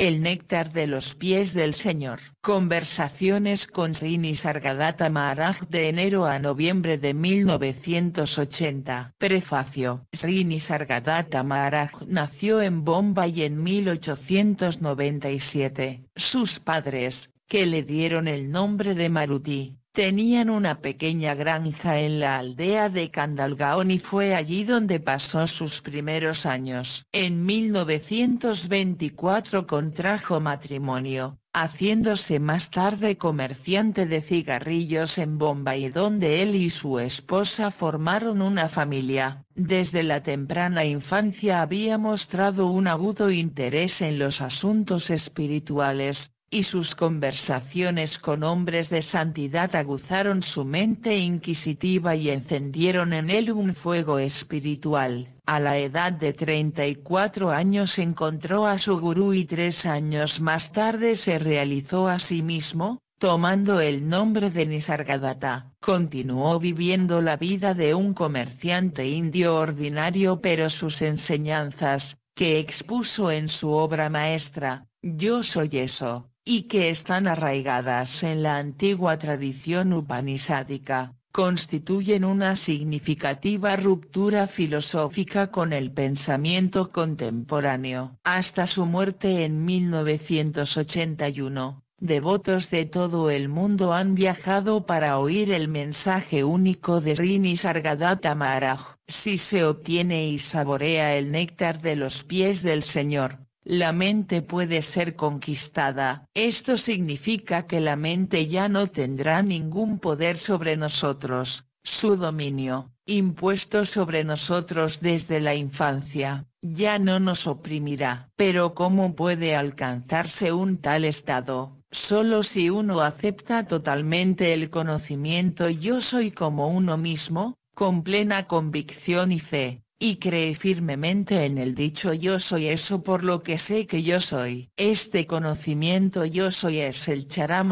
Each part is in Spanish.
El néctar de los pies del Señor. Conversaciones con Srini Sargadatta Maharaj de enero a noviembre de 1980. Prefacio. Srini Sargadatta Maharaj nació en Bombay en 1897. Sus padres, que le dieron el nombre de Maruti, Tenían una pequeña granja en la aldea de Candalgaón y fue allí donde pasó sus primeros años. En 1924 contrajo matrimonio, haciéndose más tarde comerciante de cigarrillos en Bombay donde él y su esposa formaron una familia. Desde la temprana infancia había mostrado un agudo interés en los asuntos espirituales, y sus conversaciones con hombres de santidad aguzaron su mente inquisitiva y encendieron en él un fuego espiritual. A la edad de 34 años encontró a su gurú y tres años más tarde se realizó a sí mismo, tomando el nombre de Nisargadatta. Continuó viviendo la vida de un comerciante indio ordinario pero sus enseñanzas, que expuso en su obra maestra, Yo soy eso, y que están arraigadas en la antigua tradición upanisádica, constituyen una significativa ruptura filosófica con el pensamiento contemporáneo. Hasta su muerte en 1981, devotos de todo el mundo han viajado para oír el mensaje único de Rini Sargadatta Maharaj. Si se obtiene y saborea el néctar de los pies del Señor, la mente puede ser conquistada. Esto significa que la mente ya no tendrá ningún poder sobre nosotros, su dominio, impuesto sobre nosotros desde la infancia, ya no nos oprimirá. Pero ¿cómo puede alcanzarse un tal estado? Solo si uno acepta totalmente el conocimiento yo soy como uno mismo, con plena convicción y fe, y cree firmemente en el dicho yo soy eso por lo que sé que yo soy. Este conocimiento yo soy es el charam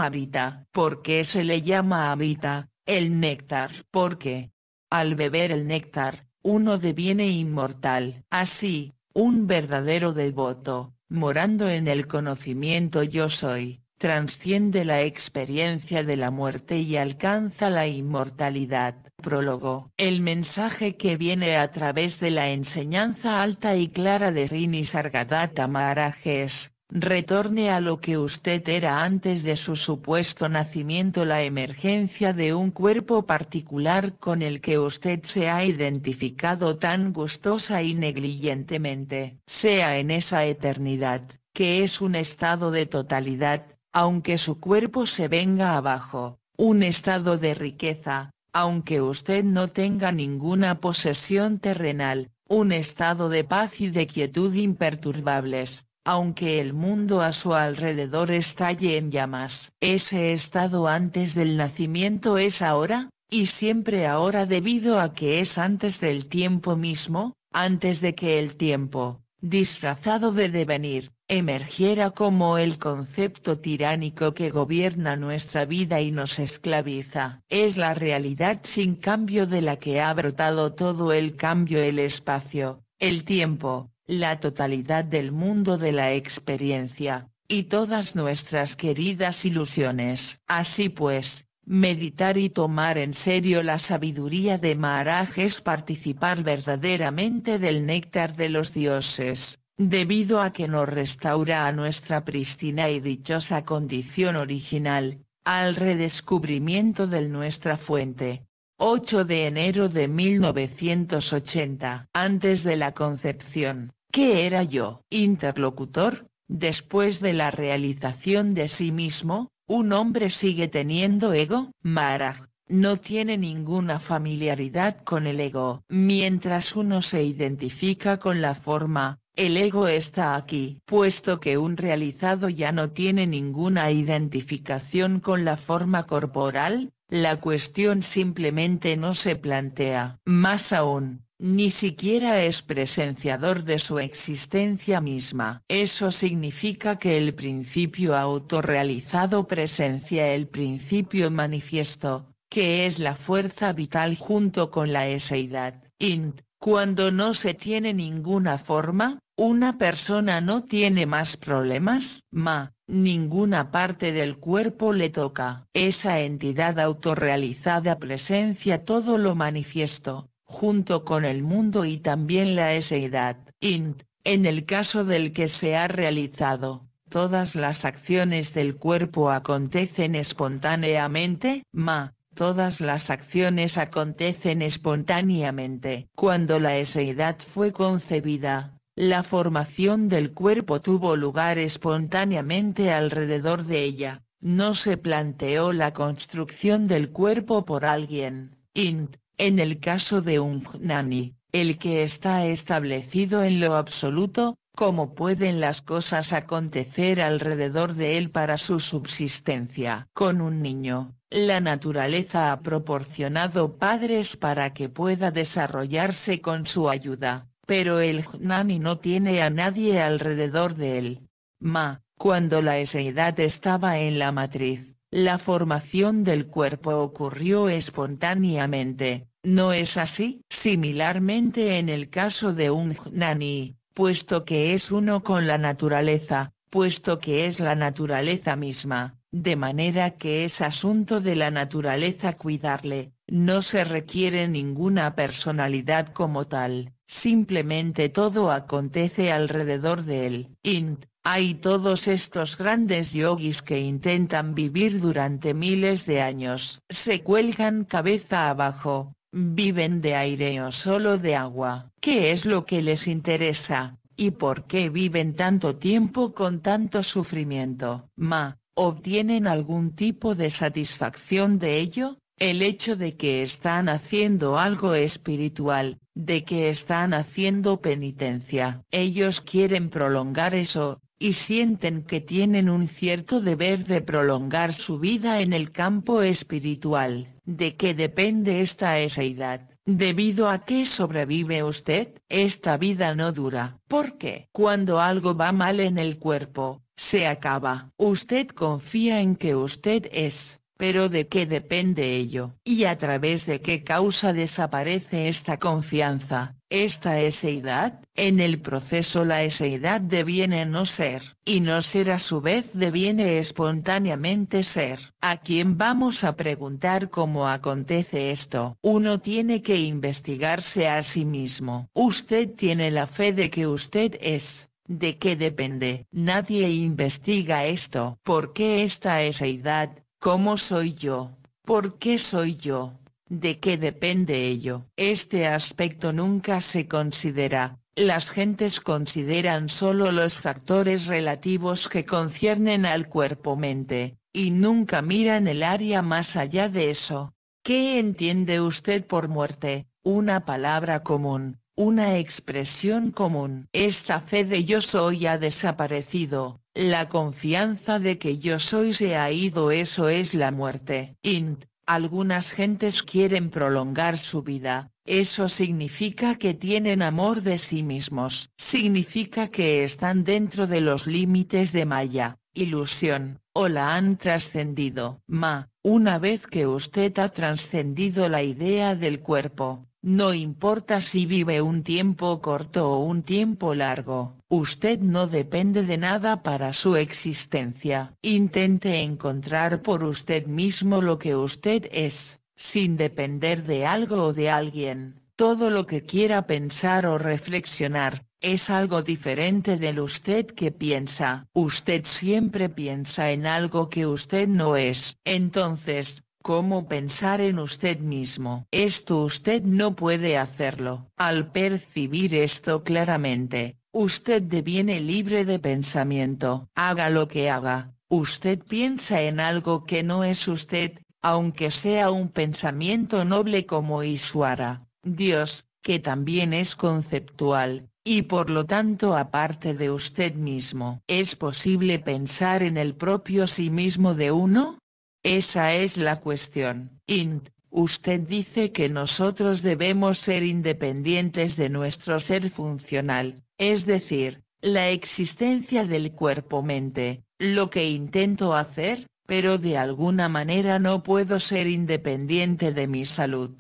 porque se le llama habita, el néctar, porque al beber el néctar, uno deviene inmortal. Así, un verdadero devoto, morando en el conocimiento yo soy, transciende la experiencia de la muerte y alcanza la inmortalidad prólogo. El mensaje que viene a través de la enseñanza alta y clara de Rini Sargadatta Maharaj es, retorne a lo que usted era antes de su supuesto nacimiento la emergencia de un cuerpo particular con el que usted se ha identificado tan gustosa y negligentemente, sea en esa eternidad, que es un estado de totalidad, aunque su cuerpo se venga abajo, un estado de riqueza, aunque usted no tenga ninguna posesión terrenal, un estado de paz y de quietud imperturbables, aunque el mundo a su alrededor estalle en llamas. Ese estado antes del nacimiento es ahora, y siempre ahora debido a que es antes del tiempo mismo, antes de que el tiempo, disfrazado de devenir, emergiera como el concepto tiránico que gobierna nuestra vida y nos esclaviza. Es la realidad sin cambio de la que ha brotado todo el cambio el espacio, el tiempo, la totalidad del mundo de la experiencia, y todas nuestras queridas ilusiones. Así pues, Meditar y tomar en serio la sabiduría de Maharaj es participar verdaderamente del néctar de los dioses, debido a que nos restaura a nuestra pristina y dichosa condición original, al redescubrimiento de nuestra fuente. 8 de enero de 1980. Antes de la concepción, ¿qué era yo? Interlocutor, después de la realización de sí mismo, ¿un hombre sigue teniendo ego? Mara no tiene ninguna familiaridad con el ego. Mientras uno se identifica con la forma, el ego está aquí, puesto que un realizado ya no tiene ninguna identificación con la forma corporal, la cuestión simplemente no se plantea. Más aún, ni siquiera es presenciador de su existencia misma. Eso significa que el principio autorrealizado presencia el principio manifiesto, que es la fuerza vital junto con la eseidad. Int, cuando no se tiene ninguna forma, una persona no tiene más problemas, ma, ninguna parte del cuerpo le toca. Esa entidad autorrealizada presencia todo lo manifiesto, junto con el mundo y también la eseidad, int, en el caso del que se ha realizado. Todas las acciones del cuerpo acontecen espontáneamente, ma, todas las acciones acontecen espontáneamente. Cuando la eseidad fue concebida, la formación del cuerpo tuvo lugar espontáneamente alrededor de ella, no se planteó la construcción del cuerpo por alguien, int, en el caso de un gnani, el que está establecido en lo absoluto, cómo pueden las cosas acontecer alrededor de él para su subsistencia. Con un niño, la naturaleza ha proporcionado padres para que pueda desarrollarse con su ayuda, pero el Nani no tiene a nadie alrededor de él. Ma, cuando la eseidad estaba en la matriz, la formación del cuerpo ocurrió espontáneamente, ¿no es así? Similarmente en el caso de un Nani, puesto que es uno con la naturaleza, puesto que es la naturaleza misma, de manera que es asunto de la naturaleza cuidarle, no se requiere ninguna personalidad como tal. Simplemente todo acontece alrededor de él. Int, hay todos estos grandes yogis que intentan vivir durante miles de años. Se cuelgan cabeza abajo, viven de aire o solo de agua. ¿Qué es lo que les interesa? ¿Y por qué viven tanto tiempo con tanto sufrimiento? Ma, ¿obtienen algún tipo de satisfacción de ello? El hecho de que están haciendo algo espiritual, de que están haciendo penitencia. Ellos quieren prolongar eso, y sienten que tienen un cierto deber de prolongar su vida en el campo espiritual, de qué depende esta edad. Debido a que sobrevive usted, esta vida no dura. Porque cuando algo va mal en el cuerpo, se acaba. Usted confía en que usted es pero de qué depende ello, y a través de qué causa desaparece esta confianza, esta eseidad, en el proceso la eseidad deviene no ser, y no ser a su vez deviene espontáneamente ser. ¿A quién vamos a preguntar cómo acontece esto? Uno tiene que investigarse a sí mismo. Usted tiene la fe de que usted es. ¿De qué depende? Nadie investiga esto. ¿Por qué esta eseidad, ¿Cómo soy yo? ¿Por qué soy yo? ¿De qué depende ello? Este aspecto nunca se considera, las gentes consideran solo los factores relativos que conciernen al cuerpo-mente, y nunca miran el área más allá de eso. ¿Qué entiende usted por muerte? Una palabra común, una expresión común. Esta fe de yo soy ha desaparecido, la confianza de que yo soy se ha ido eso es la muerte. Int, algunas gentes quieren prolongar su vida, eso significa que tienen amor de sí mismos. Significa que están dentro de los límites de Maya, ilusión, o la han trascendido. Ma, una vez que usted ha trascendido la idea del cuerpo, no importa si vive un tiempo corto o un tiempo largo, usted no depende de nada para su existencia. Intente encontrar por usted mismo lo que usted es, sin depender de algo o de alguien. Todo lo que quiera pensar o reflexionar, es algo diferente del usted que piensa. Usted siempre piensa en algo que usted no es. Entonces, ¿Cómo pensar en usted mismo? Esto usted no puede hacerlo. Al percibir esto claramente, usted deviene libre de pensamiento. Haga lo que haga, usted piensa en algo que no es usted, aunque sea un pensamiento noble como Isuara, Dios, que también es conceptual, y por lo tanto aparte de usted mismo. ¿Es posible pensar en el propio sí mismo de uno? Esa es la cuestión. Int, usted dice que nosotros debemos ser independientes de nuestro ser funcional, es decir, la existencia del cuerpo-mente, lo que intento hacer, pero de alguna manera no puedo ser independiente de mi salud,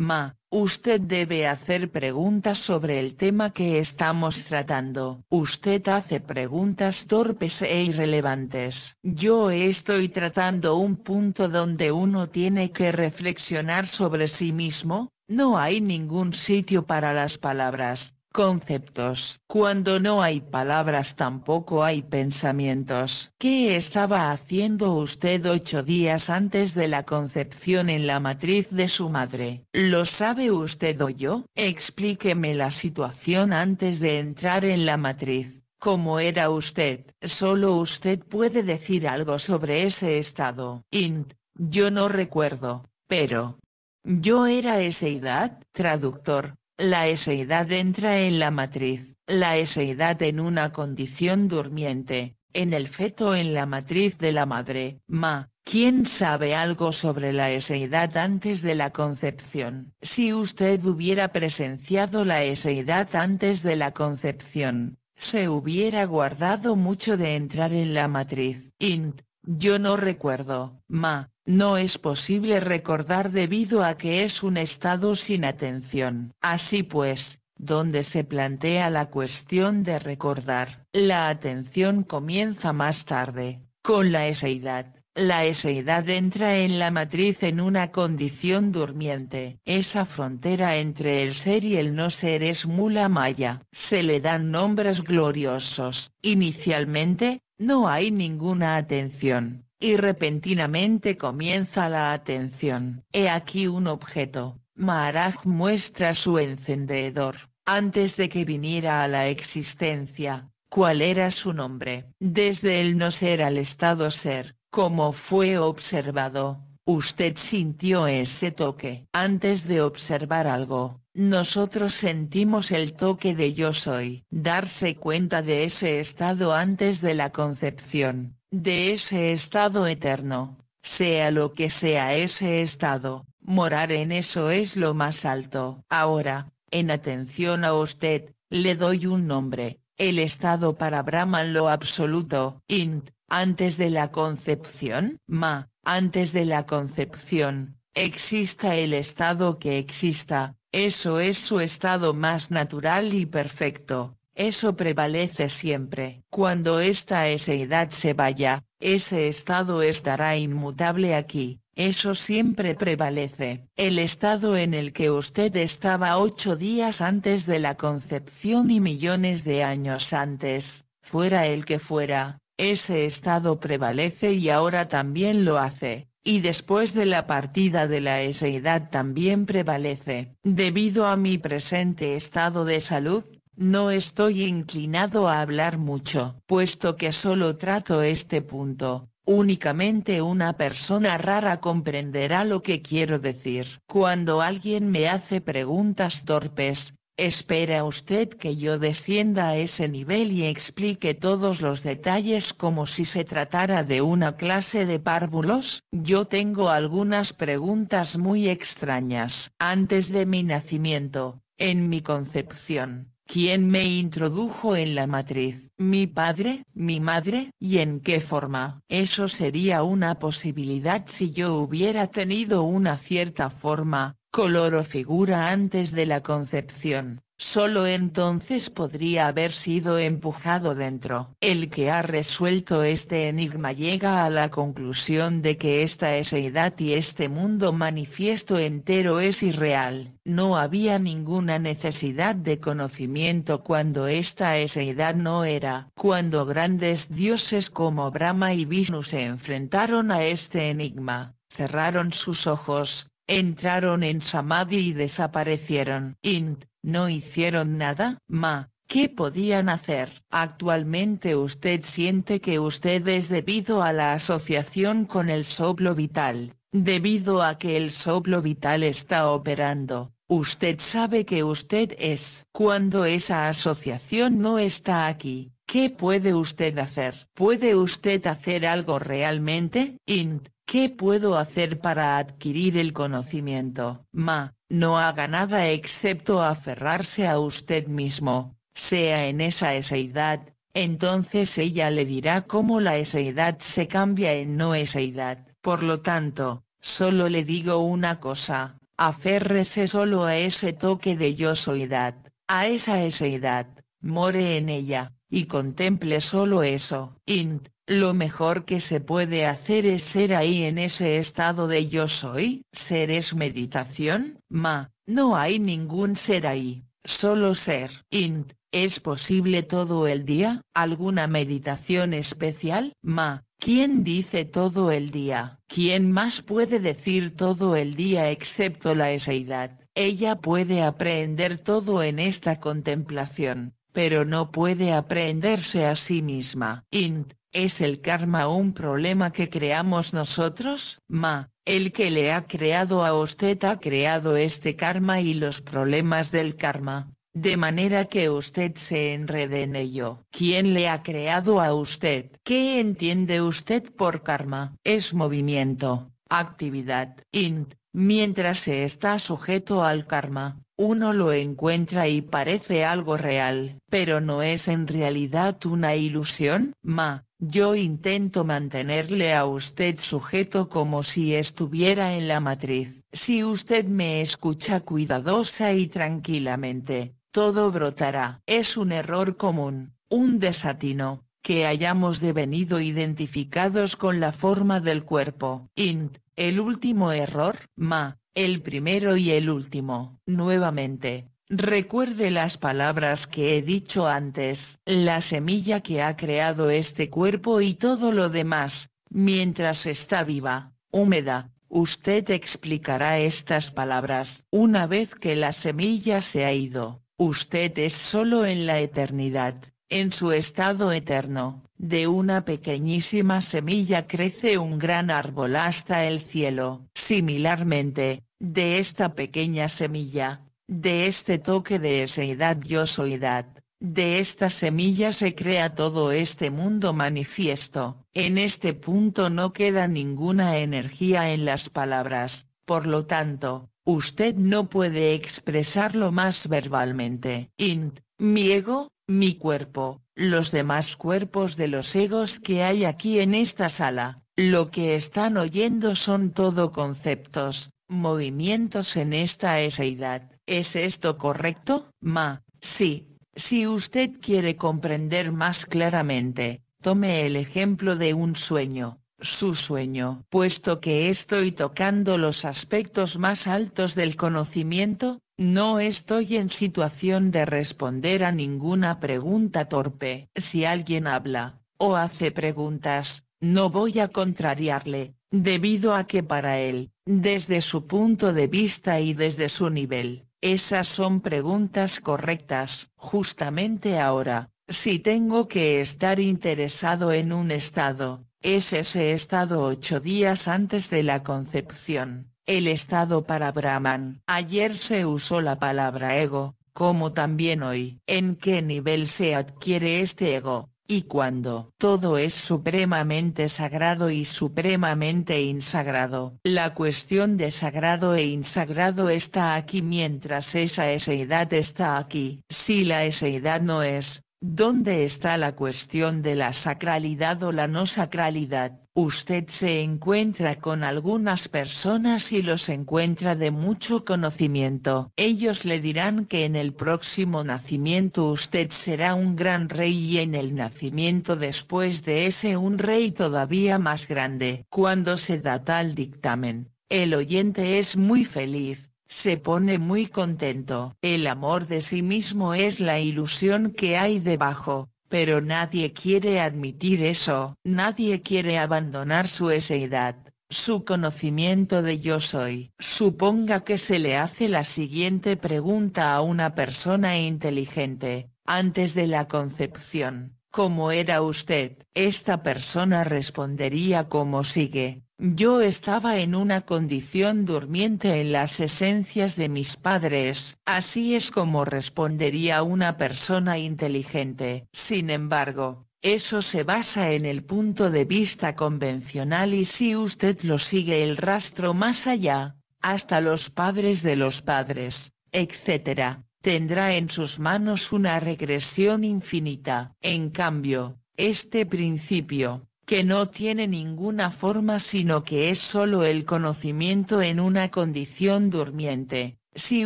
Ma, usted debe hacer preguntas sobre el tema que estamos tratando. Usted hace preguntas torpes e irrelevantes. Yo estoy tratando un punto donde uno tiene que reflexionar sobre sí mismo, no hay ningún sitio para las palabras, conceptos. Cuando no hay palabras tampoco hay pensamientos. ¿Qué estaba haciendo usted ocho días antes de la concepción en la matriz de su madre? ¿Lo sabe usted o yo? Explíqueme la situación antes de entrar en la matriz. ¿Cómo era usted? Solo usted puede decir algo sobre ese estado. Int, yo no recuerdo, pero... Yo era esa edad, traductor, la eseidad entra en la matriz, la eseidad en una condición durmiente, en el feto en la matriz de la madre, ma, ¿Quién sabe algo sobre la eseidad antes de la concepción? Si usted hubiera presenciado la eseidad antes de la concepción, se hubiera guardado mucho de entrar en la matriz. Int, yo no recuerdo, ma, no es posible recordar debido a que es un estado sin atención. Así pues, donde se plantea la cuestión de recordar, la atención comienza más tarde, con la eseidad. La eseidad entra en la matriz en una condición durmiente. Esa frontera entre el ser y el no ser es mula maya. Se le dan nombres gloriosos. Inicialmente, no hay ninguna atención, y repentinamente comienza la atención. He aquí un objeto. Maharaj muestra su encendedor. Antes de que viniera a la existencia, ¿cuál era su nombre? Desde el no ser al estado ser, como fue observado, Usted sintió ese toque. Antes de observar algo, nosotros sentimos el toque de yo soy. Darse cuenta de ese estado antes de la concepción, de ese estado eterno, sea lo que sea ese estado, morar en eso es lo más alto. Ahora, en atención a usted, le doy un nombre, el estado para Brahman lo absoluto, int, antes de la concepción, ma, antes de la concepción, exista el estado que exista, eso es su estado más natural y perfecto, eso prevalece siempre. Cuando esta edad se vaya, ese estado estará inmutable aquí, eso siempre prevalece. El estado en el que usted estaba ocho días antes de la concepción y millones de años antes, fuera el que fuera, ese estado prevalece y ahora también lo hace, y después de la partida de la eseidad también prevalece. Debido a mi presente estado de salud, no estoy inclinado a hablar mucho, puesto que solo trato este punto. Únicamente una persona rara comprenderá lo que quiero decir. Cuando alguien me hace preguntas torpes, ¿Espera usted que yo descienda a ese nivel y explique todos los detalles como si se tratara de una clase de párvulos? Yo tengo algunas preguntas muy extrañas. Antes de mi nacimiento, en mi concepción, ¿quién me introdujo en la matriz? ¿Mi padre? ¿Mi madre? ¿Y en qué forma? Eso sería una posibilidad si yo hubiera tenido una cierta forma, color o figura antes de la concepción, solo entonces podría haber sido empujado dentro. El que ha resuelto este enigma llega a la conclusión de que esta eseidad y este mundo manifiesto entero es irreal. No había ninguna necesidad de conocimiento cuando esta eseidad no era. Cuando grandes dioses como Brahma y Vishnu se enfrentaron a este enigma, cerraron sus ojos, entraron en Samadhi y desaparecieron. Int, no hicieron nada, ma, ¿qué podían hacer? Actualmente usted siente que usted es debido a la asociación con el soplo vital, debido a que el soplo vital está operando. Usted sabe que usted es. Cuando esa asociación no está aquí, ¿qué puede usted hacer? ¿Puede usted hacer algo realmente? Int, ¿Qué puedo hacer para adquirir el conocimiento? Ma, no haga nada excepto aferrarse a usted mismo, sea en esa eseidad, entonces ella le dirá cómo la eseidad se cambia en no eseidad. Por lo tanto, solo le digo una cosa, aférrese solo a ese toque de yo edad, a esa eseidad, more en ella y contemple solo eso. Int, lo mejor que se puede hacer es ser ahí en ese estado de yo soy. Ser es meditación, ma, no hay ningún ser ahí, solo ser. Int, ¿es posible todo el día? ¿Alguna meditación especial? Ma, ¿Quién dice todo el día? ¿Quién más puede decir todo el día excepto la eseidad? Ella puede aprender todo en esta contemplación pero no puede aprenderse a sí misma. Int, ¿es el karma un problema que creamos nosotros? Ma, el que le ha creado a usted ha creado este karma y los problemas del karma, de manera que usted se enrede en ello. ¿Quién le ha creado a usted? ¿Qué entiende usted por karma? Es movimiento, actividad, int, mientras se está sujeto al karma, uno lo encuentra y parece algo real, pero no es en realidad una ilusión. Ma, yo intento mantenerle a usted sujeto como si estuviera en la matriz. Si usted me escucha cuidadosa y tranquilamente, todo brotará. Es un error común, un desatino, que hayamos devenido identificados con la forma del cuerpo. Int, el último error, ma, el primero y el último. Nuevamente, recuerde las palabras que he dicho antes, la semilla que ha creado este cuerpo y todo lo demás, mientras está viva, húmeda, usted explicará estas palabras. Una vez que la semilla se ha ido, usted es solo en la eternidad, en su estado eterno. De una pequeñísima semilla crece un gran árbol hasta el cielo. Similarmente, de esta pequeña semilla, de este toque de eseidad yo soy edad. de esta semilla se crea todo este mundo manifiesto. En este punto no queda ninguna energía en las palabras, por lo tanto, usted no puede expresarlo más verbalmente. Int, mi ego, mi cuerpo, los demás cuerpos de los egos que hay aquí en esta sala, lo que están oyendo son todo conceptos, movimientos en esta eseidad. ¿Es esto correcto? Ma, sí. Si usted quiere comprender más claramente, tome el ejemplo de un sueño su sueño. Puesto que estoy tocando los aspectos más altos del conocimiento, no estoy en situación de responder a ninguna pregunta torpe. Si alguien habla, o hace preguntas, no voy a contrariarle, debido a que para él, desde su punto de vista y desde su nivel, esas son preguntas correctas. Justamente ahora, si tengo que estar interesado en un estado, es ese estado ocho días antes de la concepción, el estado para Brahman. Ayer se usó la palabra ego, como también hoy. ¿En qué nivel se adquiere este ego? y cuando todo es supremamente sagrado y supremamente insagrado. La cuestión de sagrado e insagrado está aquí mientras esa eseidad está aquí. Si la eseidad no es, ¿Dónde está la cuestión de la sacralidad o la no sacralidad? Usted se encuentra con algunas personas y los encuentra de mucho conocimiento. Ellos le dirán que en el próximo nacimiento usted será un gran rey y en el nacimiento después de ese un rey todavía más grande. Cuando se da tal dictamen, el oyente es muy feliz se pone muy contento. El amor de sí mismo es la ilusión que hay debajo, pero nadie quiere admitir eso. Nadie quiere abandonar su eseidad, su conocimiento de yo soy. Suponga que se le hace la siguiente pregunta a una persona inteligente, antes de la concepción. ¿Cómo era usted? Esta persona respondería como sigue, yo estaba en una condición durmiente en las esencias de mis padres, así es como respondería una persona inteligente. Sin embargo, eso se basa en el punto de vista convencional y si usted lo sigue el rastro más allá, hasta los padres de los padres, etc., tendrá en sus manos una regresión infinita. En cambio, este principio, que no tiene ninguna forma sino que es solo el conocimiento en una condición durmiente, si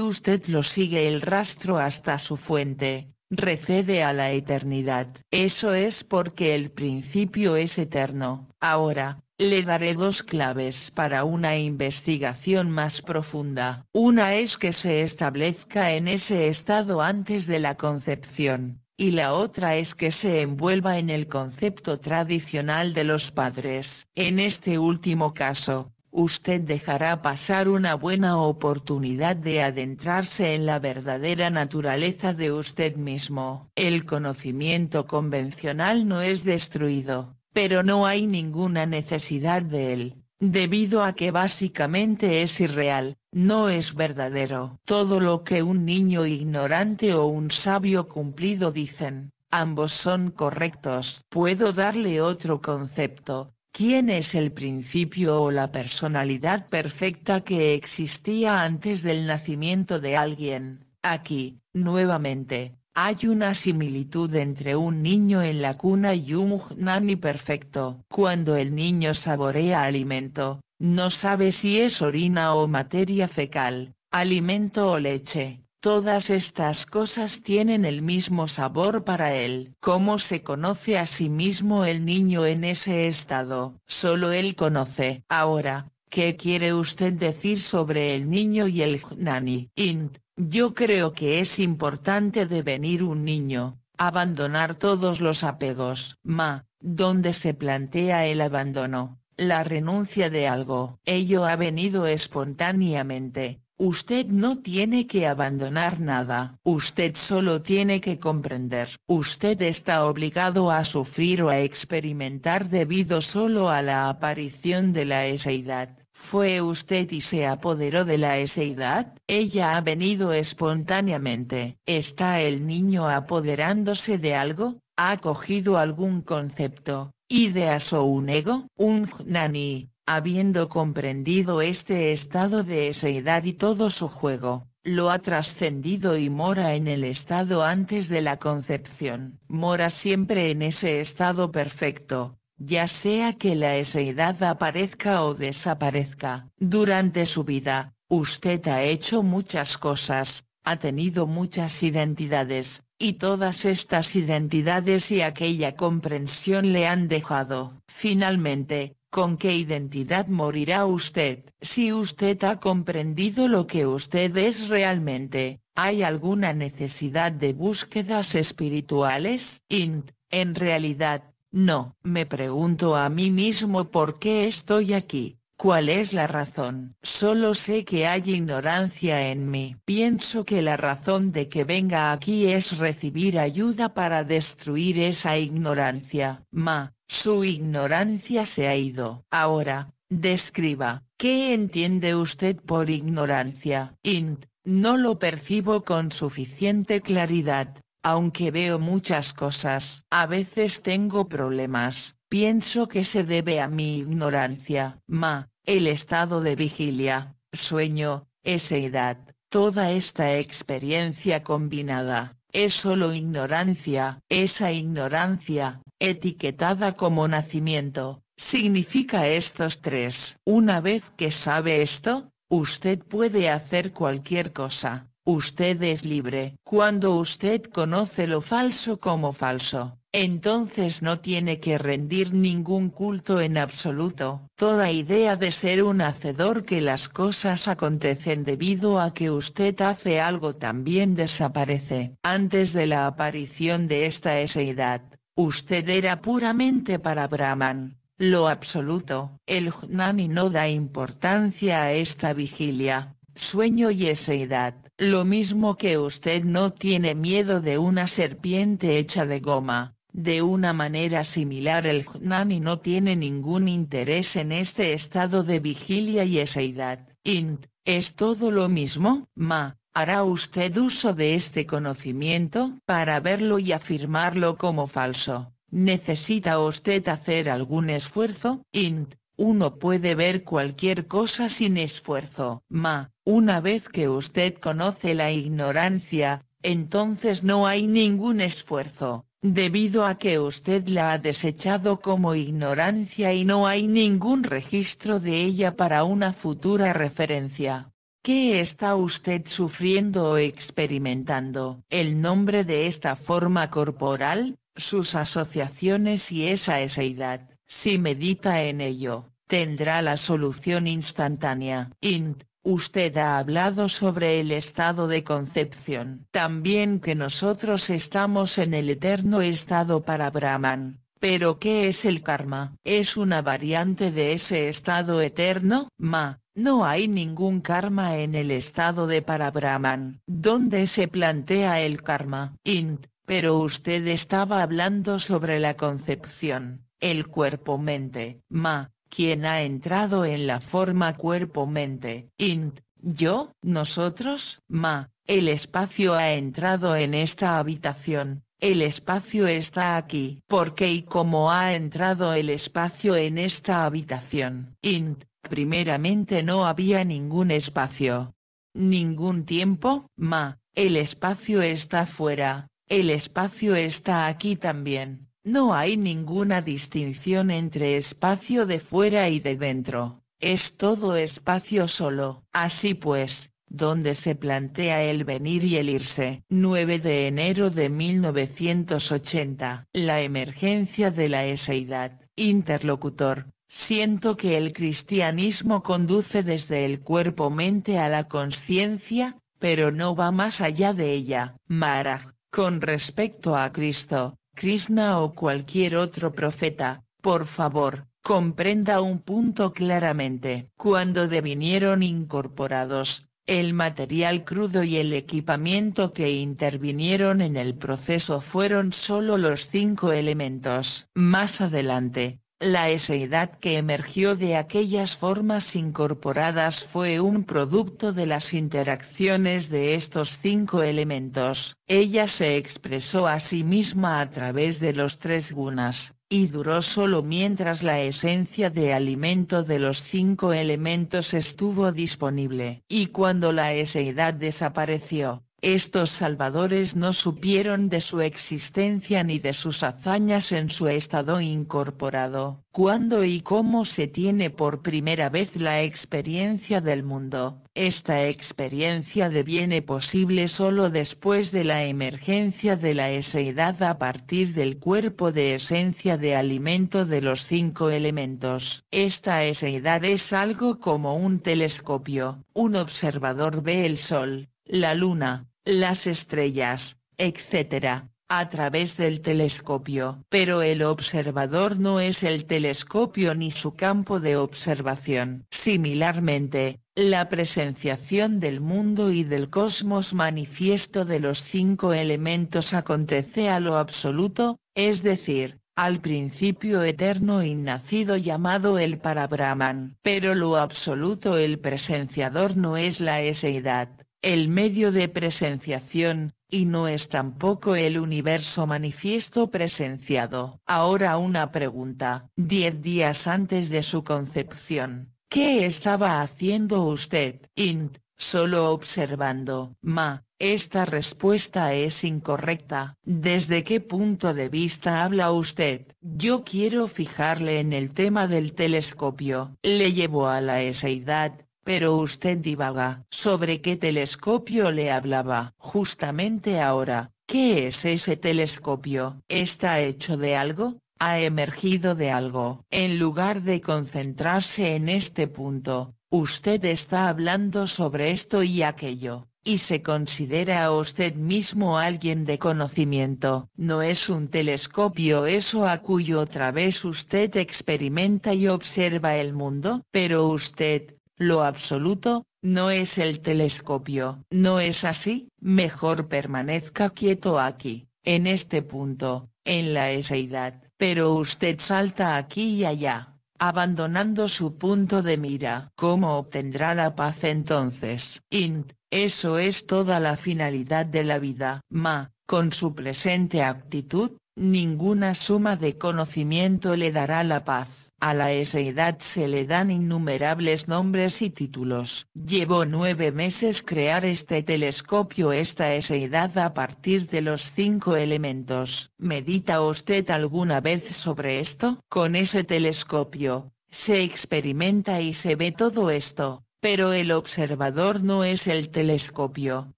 usted lo sigue el rastro hasta su fuente, recede a la eternidad. Eso es porque el principio es eterno. Ahora, le daré dos claves para una investigación más profunda. Una es que se establezca en ese estado antes de la concepción, y la otra es que se envuelva en el concepto tradicional de los padres. En este último caso, usted dejará pasar una buena oportunidad de adentrarse en la verdadera naturaleza de usted mismo. El conocimiento convencional no es destruido, pero no hay ninguna necesidad de él debido a que básicamente es irreal, no es verdadero. Todo lo que un niño ignorante o un sabio cumplido dicen, ambos son correctos. Puedo darle otro concepto, ¿Quién es el principio o la personalidad perfecta que existía antes del nacimiento de alguien? Aquí, nuevamente, hay una similitud entre un niño en la cuna y un nani perfecto. Cuando el niño saborea alimento, no sabe si es orina o materia fecal, alimento o leche. Todas estas cosas tienen el mismo sabor para él. ¿Cómo se conoce a sí mismo el niño en ese estado? Solo él conoce. Ahora, ¿qué quiere usted decir sobre el niño y el nani? Int. Yo creo que es importante devenir un niño, abandonar todos los apegos. Ma, donde se plantea el abandono, la renuncia de algo. Ello ha venido espontáneamente, Usted no tiene que abandonar nada. Usted solo tiene que comprender. Usted está obligado a sufrir o a experimentar debido solo a la aparición de la eseidad. Fue usted y se apoderó de la eseidad, ella ha venido espontáneamente. ¿Está el niño apoderándose de algo? ¿Ha cogido algún concepto, ideas o un ego? Un nani habiendo comprendido este estado de eseidad y todo su juego, lo ha trascendido y mora en el estado antes de la concepción. Mora siempre en ese estado perfecto, ya sea que la eseidad aparezca o desaparezca. Durante su vida, usted ha hecho muchas cosas, ha tenido muchas identidades, y todas estas identidades y aquella comprensión le han dejado. Finalmente, ¿con qué identidad morirá usted? Si usted ha comprendido lo que usted es realmente, ¿hay alguna necesidad de búsquedas espirituales? Int, en realidad, no, me pregunto a mí mismo por qué estoy aquí, cuál es la razón. Solo sé que hay ignorancia en mí. Pienso que la razón de que venga aquí es recibir ayuda para destruir esa ignorancia. Ma, su ignorancia se ha ido. Ahora, describa, ¿qué entiende usted por ignorancia? Int, no lo percibo con suficiente claridad. Aunque veo muchas cosas, a veces tengo problemas, pienso que se debe a mi ignorancia, ma, el estado de vigilia, sueño, edad, toda esta experiencia combinada, es solo ignorancia, esa ignorancia, etiquetada como nacimiento, significa estos tres. Una vez que sabe esto, usted puede hacer cualquier cosa, Usted es libre. Cuando usted conoce lo falso como falso, entonces no tiene que rendir ningún culto en absoluto. Toda idea de ser un hacedor que las cosas acontecen debido a que usted hace algo también desaparece. Antes de la aparición de esta eseidad, usted era puramente para Brahman. Lo absoluto. El Jnani no da importancia a esta vigilia, sueño y eseidad lo mismo que usted no tiene miedo de una serpiente hecha de goma, de una manera similar el Jnani no tiene ningún interés en este estado de vigilia y eseidad. Int, es todo lo mismo, ma, hará usted uso de este conocimiento para verlo y afirmarlo como falso. ¿Necesita usted hacer algún esfuerzo? Int, uno puede ver cualquier cosa sin esfuerzo. Ma, una vez que usted conoce la ignorancia, entonces no hay ningún esfuerzo, debido a que usted la ha desechado como ignorancia y no hay ningún registro de ella para una futura referencia. ¿Qué está usted sufriendo o experimentando? El nombre de esta forma corporal, sus asociaciones y esa eseidad, si medita en ello, tendrá la solución instantánea. Int. Usted ha hablado sobre el estado de concepción. También que nosotros estamos en el eterno estado para Brahman. Pero ¿qué es el karma? ¿Es una variante de ese estado eterno? Ma, no hay ningún karma en el estado de para Brahman. ¿Dónde se plantea el karma? Int, pero usted estaba hablando sobre la concepción, el cuerpo-mente. Ma, ¿Quién ha entrado en la forma cuerpo-mente, int, yo, nosotros, ma, el espacio ha entrado en esta habitación, el espacio está aquí. Porque y cómo ha entrado el espacio en esta habitación? Int, primeramente no había ningún espacio. Ningún tiempo, ma, el espacio está fuera, el espacio está aquí también. No hay ninguna distinción entre espacio de fuera y de dentro, es todo espacio solo. Así pues, donde se plantea el venir y el irse. 9 de enero de 1980. La emergencia de la eseidad. Interlocutor. Siento que el cristianismo conduce desde el cuerpo-mente a la conciencia, pero no va más allá de ella. Mara, con respecto a Cristo, Krishna o cualquier otro profeta, por favor, comprenda un punto claramente. Cuando devinieron incorporados, el material crudo y el equipamiento que intervinieron en el proceso fueron solo los cinco elementos. Más adelante, la eseidad que emergió de aquellas formas incorporadas fue un producto de las interacciones de estos cinco elementos. Ella se expresó a sí misma a través de los tres gunas, y duró solo mientras la esencia de alimento de los cinco elementos estuvo disponible. Y cuando la eseidad desapareció, estos salvadores no supieron de su existencia ni de sus hazañas en su estado incorporado. Cuándo y cómo se tiene por primera vez la experiencia del mundo. Esta experiencia deviene posible solo después de la emergencia de la eseidad a partir del cuerpo de esencia de alimento de los cinco elementos. Esta eseidad es algo como un telescopio, un observador ve el sol, la luna, las estrellas, etc., a través del telescopio. Pero el observador no es el telescopio ni su campo de observación. Similarmente, la presenciación del mundo y del cosmos manifiesto de los cinco elementos acontece a lo absoluto, es decir, al principio eterno y nacido llamado el Parabrahman. Pero lo absoluto el presenciador no es la eseidad el medio de presenciación, y no es tampoco el universo manifiesto presenciado. Ahora una pregunta, diez días antes de su concepción, ¿qué estaba haciendo usted? Int, solo observando. Ma, esta respuesta es incorrecta. ¿Desde qué punto de vista habla usted? Yo quiero fijarle en el tema del telescopio. Le llevó a la eseidad, pero usted divaga. ¿Sobre qué telescopio le hablaba? Justamente ahora, ¿qué es ese telescopio? ¿Está hecho de algo? ¿Ha emergido de algo? En lugar de concentrarse en este punto, usted está hablando sobre esto y aquello y se considera a usted mismo alguien de conocimiento. No es un telescopio eso a cuyo vez usted experimenta y observa el mundo, pero usted, lo absoluto, no es el telescopio. No es así, mejor permanezca quieto aquí, en este punto, en la eseidad. Pero usted salta aquí y allá, abandonando su punto de mira. ¿Cómo obtendrá la paz entonces? Int, eso es toda la finalidad de la vida. Ma, con su presente actitud, ninguna suma de conocimiento le dará la paz. A la Eseidad se le dan innumerables nombres y títulos. Llevó nueve meses crear este telescopio esta edad a partir de los cinco elementos. ¿Medita usted alguna vez sobre esto? Con ese telescopio, se experimenta y se ve todo esto, pero el observador no es el telescopio.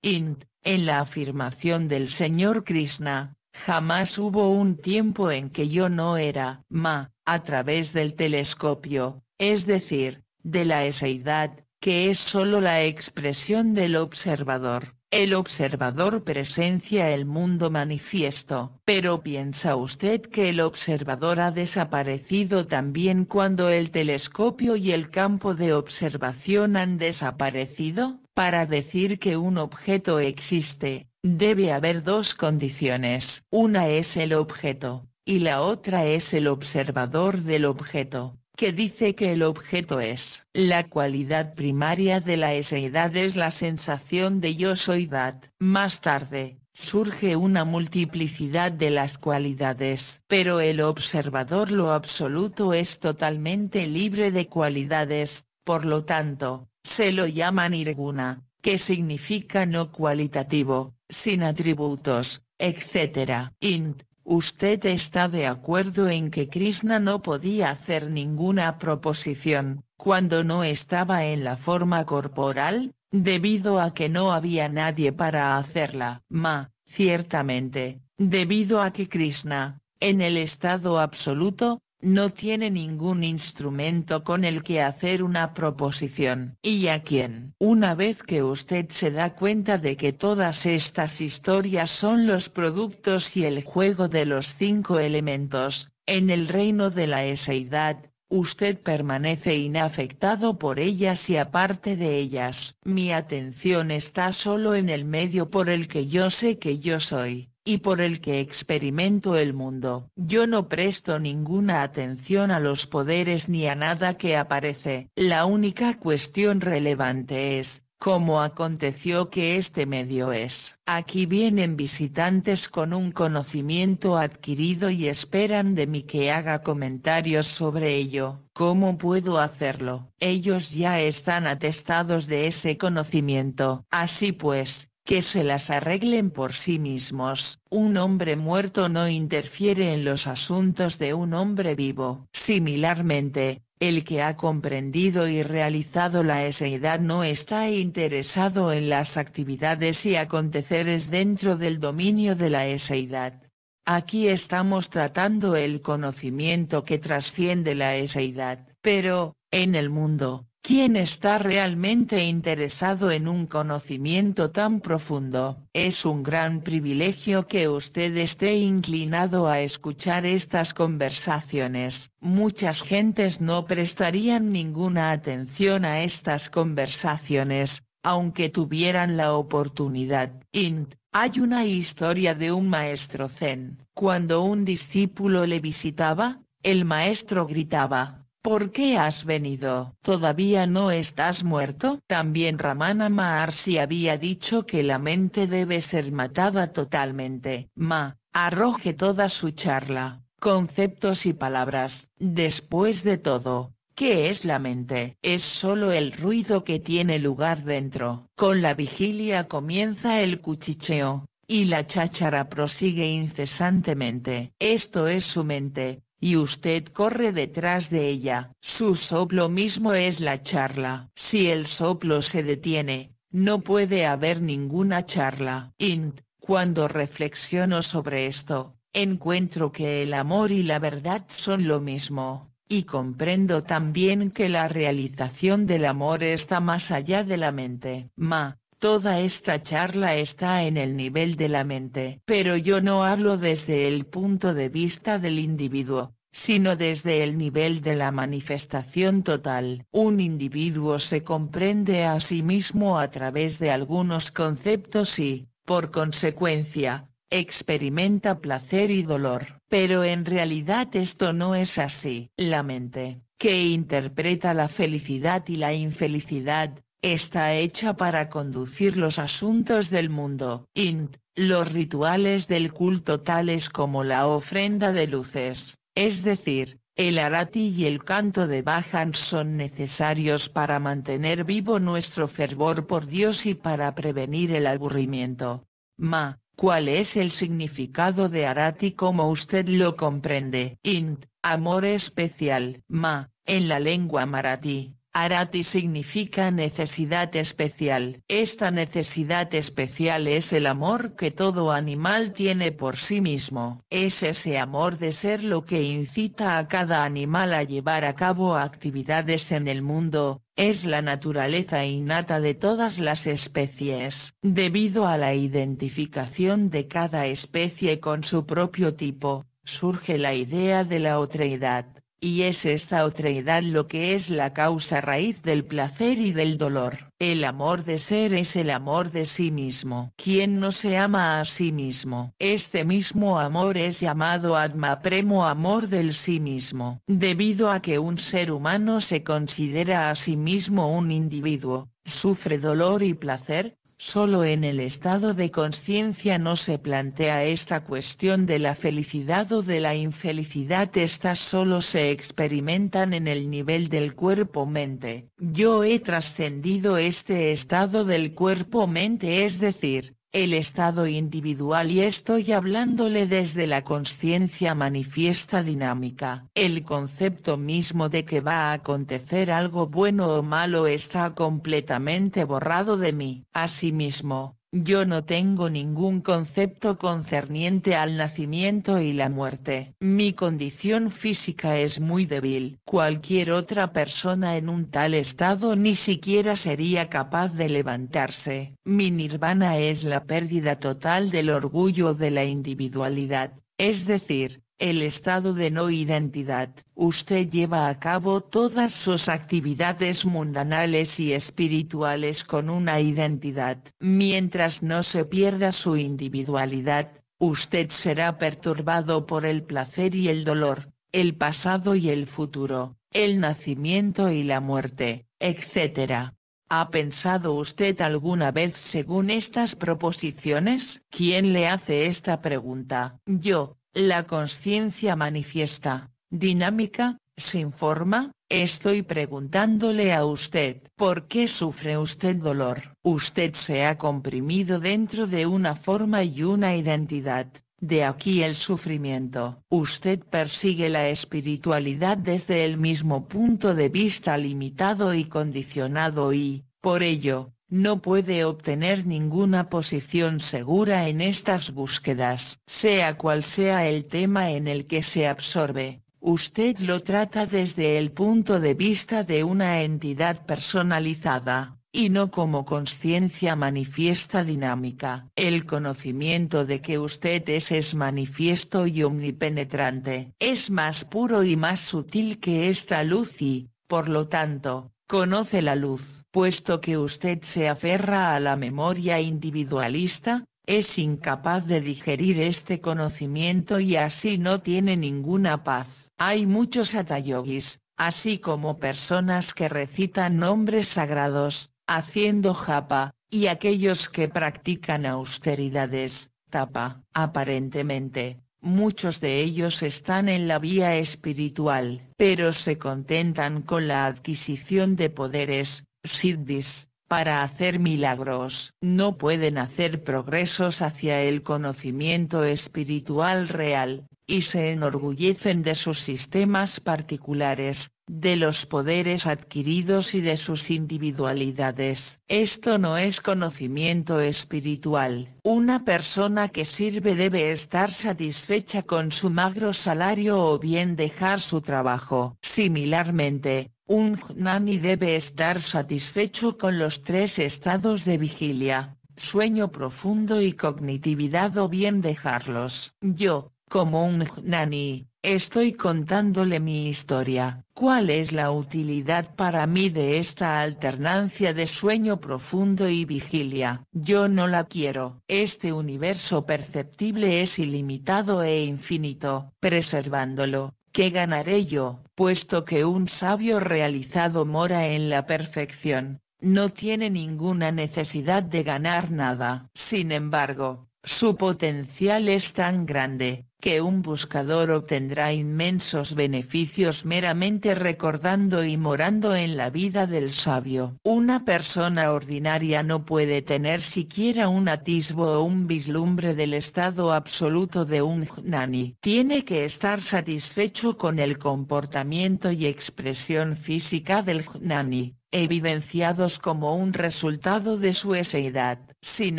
Int, en la afirmación del señor Krishna, jamás hubo un tiempo en que yo no era. Ma, a través del telescopio, es decir, de la eseidad, que es sólo la expresión del observador. El observador presencia el mundo manifiesto, pero ¿piensa usted que el observador ha desaparecido también cuando el telescopio y el campo de observación han desaparecido? Para decir que un objeto existe, debe haber dos condiciones. Una es el objeto, y la otra es el observador del objeto, que dice que el objeto es. La cualidad primaria de la eseidad es la sensación de yo soy dad. Más tarde, surge una multiplicidad de las cualidades. Pero el observador lo absoluto es totalmente libre de cualidades, por lo tanto, se lo llaman nirguna, que significa no cualitativo, sin atributos, etc. Int, ¿Usted está de acuerdo en que Krishna no podía hacer ninguna proposición, cuando no estaba en la forma corporal, debido a que no había nadie para hacerla? Ma, ciertamente, debido a que Krishna, en el estado absoluto, no tiene ningún instrumento con el que hacer una proposición. ¿Y a quién? Una vez que usted se da cuenta de que todas estas historias son los productos y el juego de los cinco elementos, en el reino de la eseidad, usted permanece inafectado por ellas y aparte de ellas. Mi atención está solo en el medio por el que yo sé que yo soy y por el que experimento el mundo. Yo no presto ninguna atención a los poderes ni a nada que aparece. La única cuestión relevante es, cómo aconteció que este medio es. Aquí vienen visitantes con un conocimiento adquirido y esperan de mí que haga comentarios sobre ello. ¿Cómo puedo hacerlo? Ellos ya están atestados de ese conocimiento. Así pues, que se las arreglen por sí mismos, un hombre muerto no interfiere en los asuntos de un hombre vivo. Similarmente, el que ha comprendido y realizado la eseidad no está interesado en las actividades y aconteceres dentro del dominio de la eseidad. Aquí estamos tratando el conocimiento que trasciende la eseidad, pero, en el mundo, ¿Quién está realmente interesado en un conocimiento tan profundo? Es un gran privilegio que usted esté inclinado a escuchar estas conversaciones. Muchas gentes no prestarían ninguna atención a estas conversaciones, aunque tuvieran la oportunidad. Int. Hay una historia de un maestro zen. Cuando un discípulo le visitaba, el maestro gritaba, ¿Por qué has venido? ¿Todavía no estás muerto? También Ramana Maharshi había dicho que la mente debe ser matada totalmente. Ma, arroje toda su charla, conceptos y palabras. Después de todo, ¿Qué es la mente? Es solo el ruido que tiene lugar dentro. Con la vigilia comienza el cuchicheo, y la cháchara prosigue incesantemente. Esto es su mente, y usted corre detrás de ella. Su soplo mismo es la charla. Si el soplo se detiene, no puede haber ninguna charla. Int, cuando reflexiono sobre esto, encuentro que el amor y la verdad son lo mismo. Y comprendo también que la realización del amor está más allá de la mente. Ma, Toda esta charla está en el nivel de la mente, pero yo no hablo desde el punto de vista del individuo, sino desde el nivel de la manifestación total. Un individuo se comprende a sí mismo a través de algunos conceptos y, por consecuencia, experimenta placer y dolor. Pero en realidad esto no es así. La mente, que interpreta la felicidad y la infelicidad, está hecha para conducir los asuntos del mundo, int, los rituales del culto tales como la ofrenda de luces, es decir, el arati y el canto de Bajan son necesarios para mantener vivo nuestro fervor por Dios y para prevenir el aburrimiento. Ma, ¿cuál es el significado de arati como usted lo comprende? Int, amor especial. Ma, en la lengua maratí, Arati significa necesidad especial. Esta necesidad especial es el amor que todo animal tiene por sí mismo. Es ese amor de ser lo que incita a cada animal a llevar a cabo actividades en el mundo, es la naturaleza innata de todas las especies. Debido a la identificación de cada especie con su propio tipo, surge la idea de la otreidad y es esta edad lo que es la causa raíz del placer y del dolor. El amor de ser es el amor de sí mismo. Quien no se ama a sí mismo, este mismo amor es llamado Atma Premo amor del sí mismo. Debido a que un ser humano se considera a sí mismo un individuo, sufre dolor y placer, Solo en el estado de conciencia no se plantea esta cuestión de la felicidad o de la infelicidad, estas solo se experimentan en el nivel del cuerpo-mente. Yo he trascendido este estado del cuerpo-mente, es decir, el estado individual y estoy hablándole desde la conciencia manifiesta dinámica. El concepto mismo de que va a acontecer algo bueno o malo está completamente borrado de mí. Asimismo, yo no tengo ningún concepto concerniente al nacimiento y la muerte. Mi condición física es muy débil. Cualquier otra persona en un tal estado ni siquiera sería capaz de levantarse. Mi nirvana es la pérdida total del orgullo de la individualidad, es decir, el estado de no identidad. Usted lleva a cabo todas sus actividades mundanales y espirituales con una identidad. Mientras no se pierda su individualidad, usted será perturbado por el placer y el dolor, el pasado y el futuro, el nacimiento y la muerte, etc. ¿Ha pensado usted alguna vez según estas proposiciones? ¿Quién le hace esta pregunta? Yo, la conciencia manifiesta, dinámica, sin forma, estoy preguntándole a usted, ¿por qué sufre usted dolor? Usted se ha comprimido dentro de una forma y una identidad, de aquí el sufrimiento. Usted persigue la espiritualidad desde el mismo punto de vista limitado y condicionado y, por ello, no puede obtener ninguna posición segura en estas búsquedas. Sea cual sea el tema en el que se absorbe, usted lo trata desde el punto de vista de una entidad personalizada y no como conciencia manifiesta dinámica. El conocimiento de que usted es es manifiesto y omnipenetrante. Es más puro y más sutil que esta luz y, por lo tanto, conoce la luz puesto que usted se aferra a la memoria individualista, es incapaz de digerir este conocimiento y así no tiene ninguna paz. Hay muchos atayogis, así como personas que recitan nombres sagrados, haciendo japa, y aquellos que practican austeridades, tapa. Aparentemente, muchos de ellos están en la vía espiritual, pero se contentan con la adquisición de poderes, siddhis, para hacer milagros. No pueden hacer progresos hacia el conocimiento espiritual real, y se enorgullecen de sus sistemas particulares, de los poderes adquiridos y de sus individualidades. Esto no es conocimiento espiritual. Una persona que sirve debe estar satisfecha con su magro salario o bien dejar su trabajo. Similarmente, un nani debe estar satisfecho con los tres estados de vigilia, sueño profundo y cognitividad o bien dejarlos. Yo, como un nani, estoy contándole mi historia. ¿Cuál es la utilidad para mí de esta alternancia de sueño profundo y vigilia? Yo no la quiero. Este universo perceptible es ilimitado e infinito. Preservándolo, ¿qué ganaré yo? puesto que un sabio realizado mora en la perfección, no tiene ninguna necesidad de ganar nada. Sin embargo, su potencial es tan grande, que un buscador obtendrá inmensos beneficios meramente recordando y morando en la vida del sabio. Una persona ordinaria no puede tener siquiera un atisbo o un vislumbre del estado absoluto de un jnani. Tiene que estar satisfecho con el comportamiento y expresión física del jnani, evidenciados como un resultado de su eseidad. Sin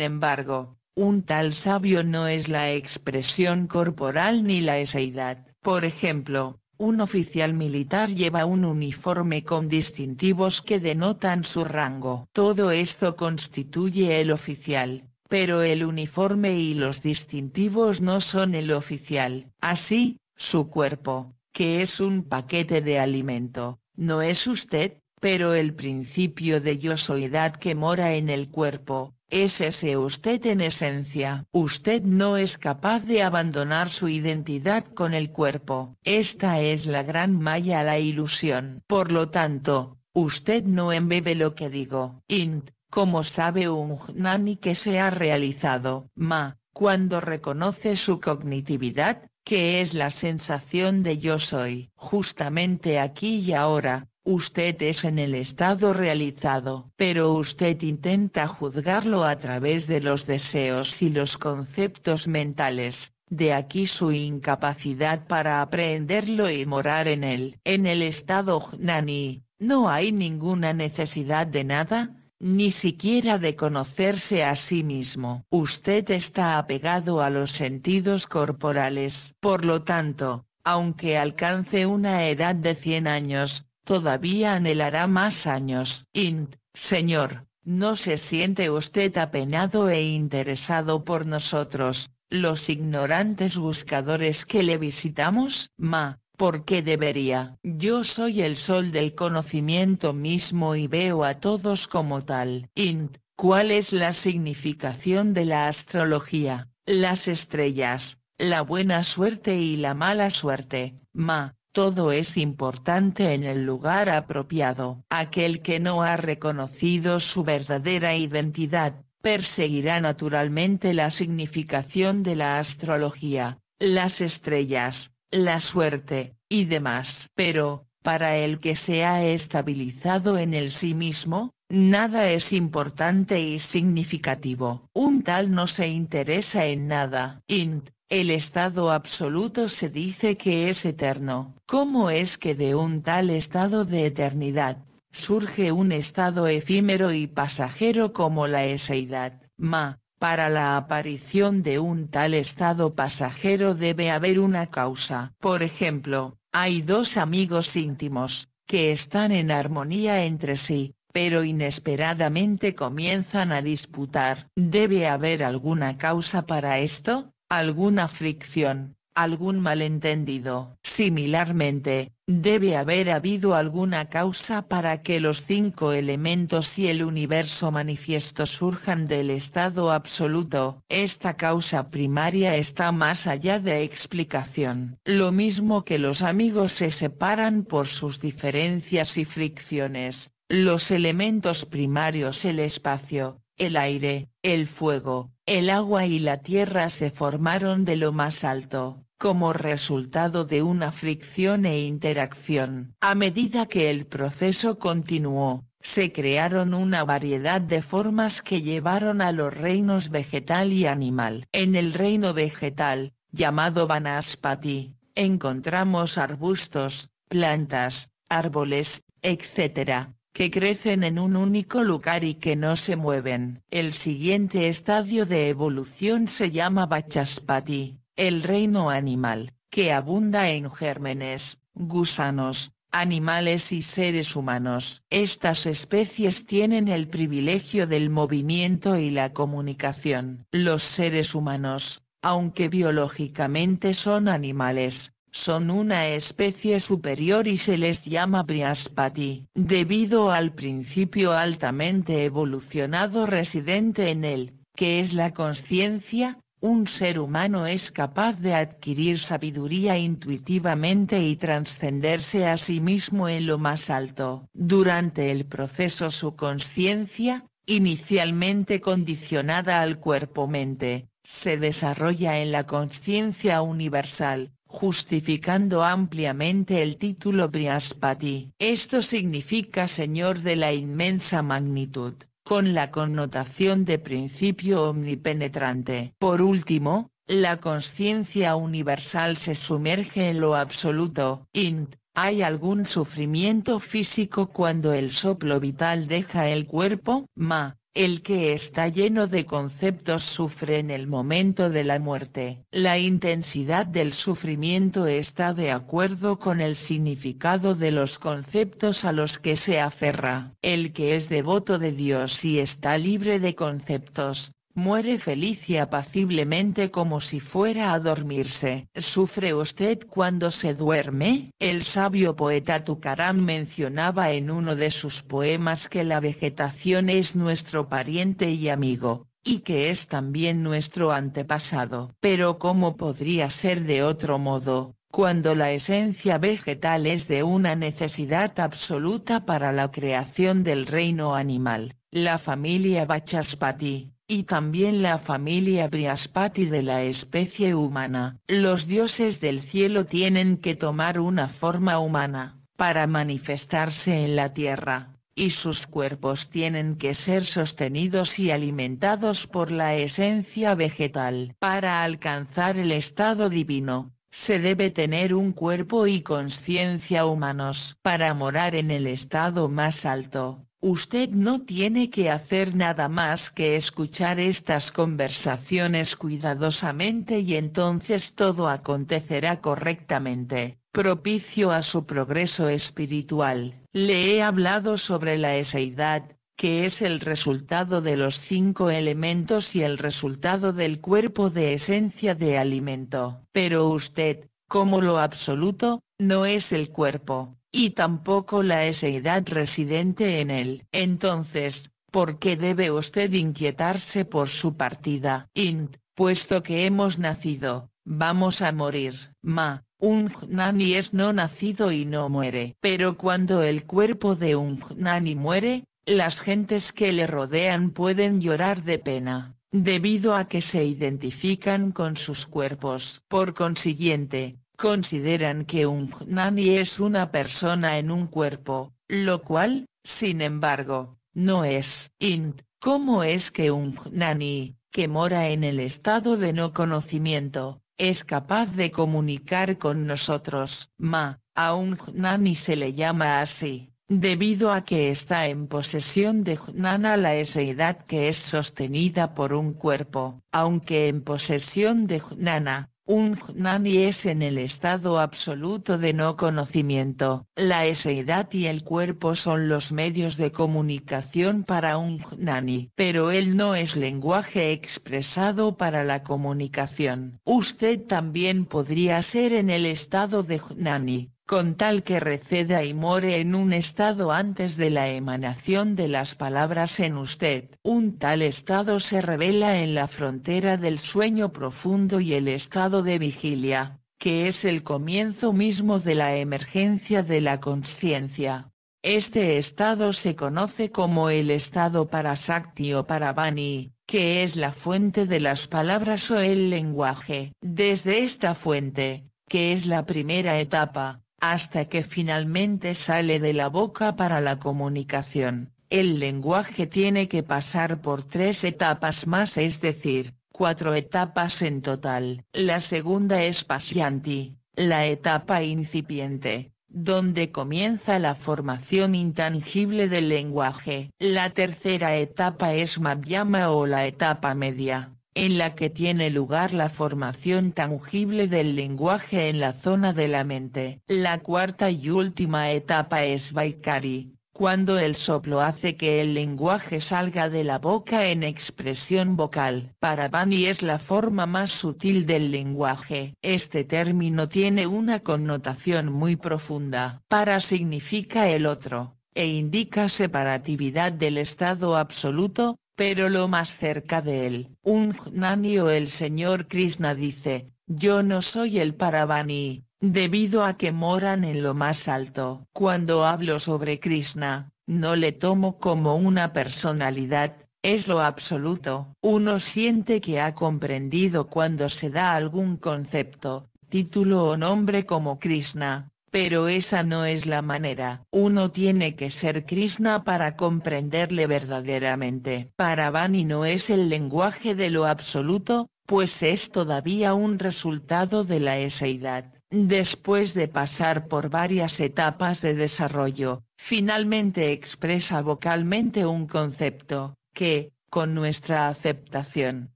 embargo, un tal sabio no es la expresión corporal ni la eseidad. Por ejemplo, un oficial militar lleva un uniforme con distintivos que denotan su rango. Todo esto constituye el oficial, pero el uniforme y los distintivos no son el oficial. Así, su cuerpo, que es un paquete de alimento, no es usted, pero el principio de yo soy edad que mora en el cuerpo, es ese usted en esencia. Usted no es capaz de abandonar su identidad con el cuerpo. Esta es la gran malla la ilusión. Por lo tanto, usted no embebe lo que digo. Int, como sabe un jnani que se ha realizado. Ma, cuando reconoce su cognitividad, que es la sensación de yo soy. Justamente aquí y ahora, Usted es en el estado realizado, pero usted intenta juzgarlo a través de los deseos y los conceptos mentales, de aquí su incapacidad para aprehenderlo y morar en él. En el estado Jnani, no hay ninguna necesidad de nada, ni siquiera de conocerse a sí mismo. Usted está apegado a los sentidos corporales. Por lo tanto, aunque alcance una edad de 100 años, todavía anhelará más años. Int, Señor, no se siente usted apenado e interesado por nosotros, los ignorantes buscadores que le visitamos, ma, ¿por qué debería? Yo soy el sol del conocimiento mismo y veo a todos como tal. Int, ¿cuál es la significación de la astrología? Las estrellas, la buena suerte y la mala suerte, ma, todo es importante en el lugar apropiado. Aquel que no ha reconocido su verdadera identidad, perseguirá naturalmente la significación de la astrología, las estrellas, la suerte, y demás. Pero, para el que se ha estabilizado en el sí mismo, Nada es importante y significativo. Un tal no se interesa en nada. Int. El estado absoluto se dice que es eterno. ¿Cómo es que de un tal estado de eternidad, surge un estado efímero y pasajero como la eseidad? Ma, para la aparición de un tal estado pasajero debe haber una causa. Por ejemplo, hay dos amigos íntimos, que están en armonía entre sí, pero inesperadamente comienzan a disputar. ¿Debe haber alguna causa para esto? alguna fricción, algún malentendido. Similarmente, debe haber habido alguna causa para que los cinco elementos y el universo manifiesto surjan del estado absoluto. Esta causa primaria está más allá de explicación. Lo mismo que los amigos se separan por sus diferencias y fricciones, los elementos primarios el espacio, el aire, el fuego, el agua y la tierra se formaron de lo más alto, como resultado de una fricción e interacción. A medida que el proceso continuó, se crearon una variedad de formas que llevaron a los reinos vegetal y animal. En el reino vegetal, llamado Vanaspati, encontramos arbustos, plantas, árboles, etc., que crecen en un único lugar y que no se mueven. El siguiente estadio de evolución se llama Bachaspati, el reino animal, que abunda en gérmenes, gusanos, animales y seres humanos. Estas especies tienen el privilegio del movimiento y la comunicación. Los seres humanos, aunque biológicamente son animales, son una especie superior y se les llama Briaspati, debido al principio altamente evolucionado residente en él, que es la conciencia, un ser humano es capaz de adquirir sabiduría intuitivamente y trascenderse a sí mismo en lo más alto. Durante el proceso su conciencia, inicialmente condicionada al cuerpo-mente, se desarrolla en la conciencia universal, justificando ampliamente el título Brihaspati. Esto significa Señor de la inmensa magnitud, con la connotación de principio omnipenetrante. Por último, la conciencia universal se sumerge en lo absoluto. Int. ¿Hay algún sufrimiento físico cuando el soplo vital deja el cuerpo? Ma. El que está lleno de conceptos sufre en el momento de la muerte. La intensidad del sufrimiento está de acuerdo con el significado de los conceptos a los que se aferra. El que es devoto de Dios y está libre de conceptos, Muere feliz y apaciblemente como si fuera a dormirse. ¿Sufre usted cuando se duerme? El sabio poeta Tucarán mencionaba en uno de sus poemas que la vegetación es nuestro pariente y amigo, y que es también nuestro antepasado. Pero ¿cómo podría ser de otro modo? cuando la esencia vegetal es de una necesidad absoluta para la creación del reino animal, la familia Bachaspati, y también la familia Briaspati de la especie humana. Los dioses del cielo tienen que tomar una forma humana, para manifestarse en la tierra, y sus cuerpos tienen que ser sostenidos y alimentados por la esencia vegetal. Para alcanzar el estado divino, se debe tener un cuerpo y conciencia humanos. Para morar en el estado más alto, Usted no tiene que hacer nada más que escuchar estas conversaciones cuidadosamente y entonces todo acontecerá correctamente, propicio a su progreso espiritual. Le he hablado sobre la eseidad, que es el resultado de los cinco elementos y el resultado del cuerpo de esencia de alimento. Pero usted, como lo absoluto, no es el cuerpo, y tampoco la eseidad residente en él. Entonces, ¿por qué debe usted inquietarse por su partida? Int, puesto que hemos nacido, vamos a morir. Ma, un jnani es no nacido y no muere. Pero cuando el cuerpo de un jnani muere, las gentes que le rodean pueden llorar de pena, debido a que se identifican con sus cuerpos. Por consiguiente, consideran que un nani es una persona en un cuerpo, lo cual, sin embargo, no es. Int, ¿cómo es que un nani, que mora en el estado de no conocimiento, es capaz de comunicar con nosotros? Ma, a un nani se le llama así, debido a que está en posesión de Jnana la eseidad que es sostenida por un cuerpo, aunque en posesión de Jnana, un jnani es en el estado absoluto de no conocimiento. La eseidad y el cuerpo son los medios de comunicación para un gnani, pero él no es lenguaje expresado para la comunicación. Usted también podría ser en el estado de jnani, con tal que receda y more en un estado antes de la emanación de las palabras en usted. Un tal estado se revela en la frontera del sueño profundo y el estado de vigilia, que es el comienzo mismo de la emergencia de la conciencia. Este estado se conoce como el estado parasakti o parabani, que es la fuente de las palabras o el lenguaje. Desde esta fuente, que es la primera etapa, hasta que finalmente sale de la boca para la comunicación. El lenguaje tiene que pasar por tres etapas más es decir, cuatro etapas en total. La segunda es pacianti, la etapa incipiente, donde comienza la formación intangible del lenguaje. La tercera etapa es Madhyama o la etapa media, en la que tiene lugar la formación tangible del lenguaje en la zona de la mente. La cuarta y última etapa es Vaikari, cuando el soplo hace que el lenguaje salga de la boca en expresión vocal. Para Bani es la forma más sutil del lenguaje. Este término tiene una connotación muy profunda. Para significa el otro, e indica separatividad del estado absoluto, pero lo más cerca de él. Un jnani o el señor Krishna dice, yo no soy el paravani, debido a que moran en lo más alto. Cuando hablo sobre Krishna, no le tomo como una personalidad, es lo absoluto. Uno siente que ha comprendido cuando se da algún concepto, título o nombre como Krishna, pero esa no es la manera. Uno tiene que ser Krishna para comprenderle verdaderamente. Para Bani no es el lenguaje de lo absoluto, pues es todavía un resultado de la eseidad. Después de pasar por varias etapas de desarrollo, finalmente expresa vocalmente un concepto, que, con nuestra aceptación,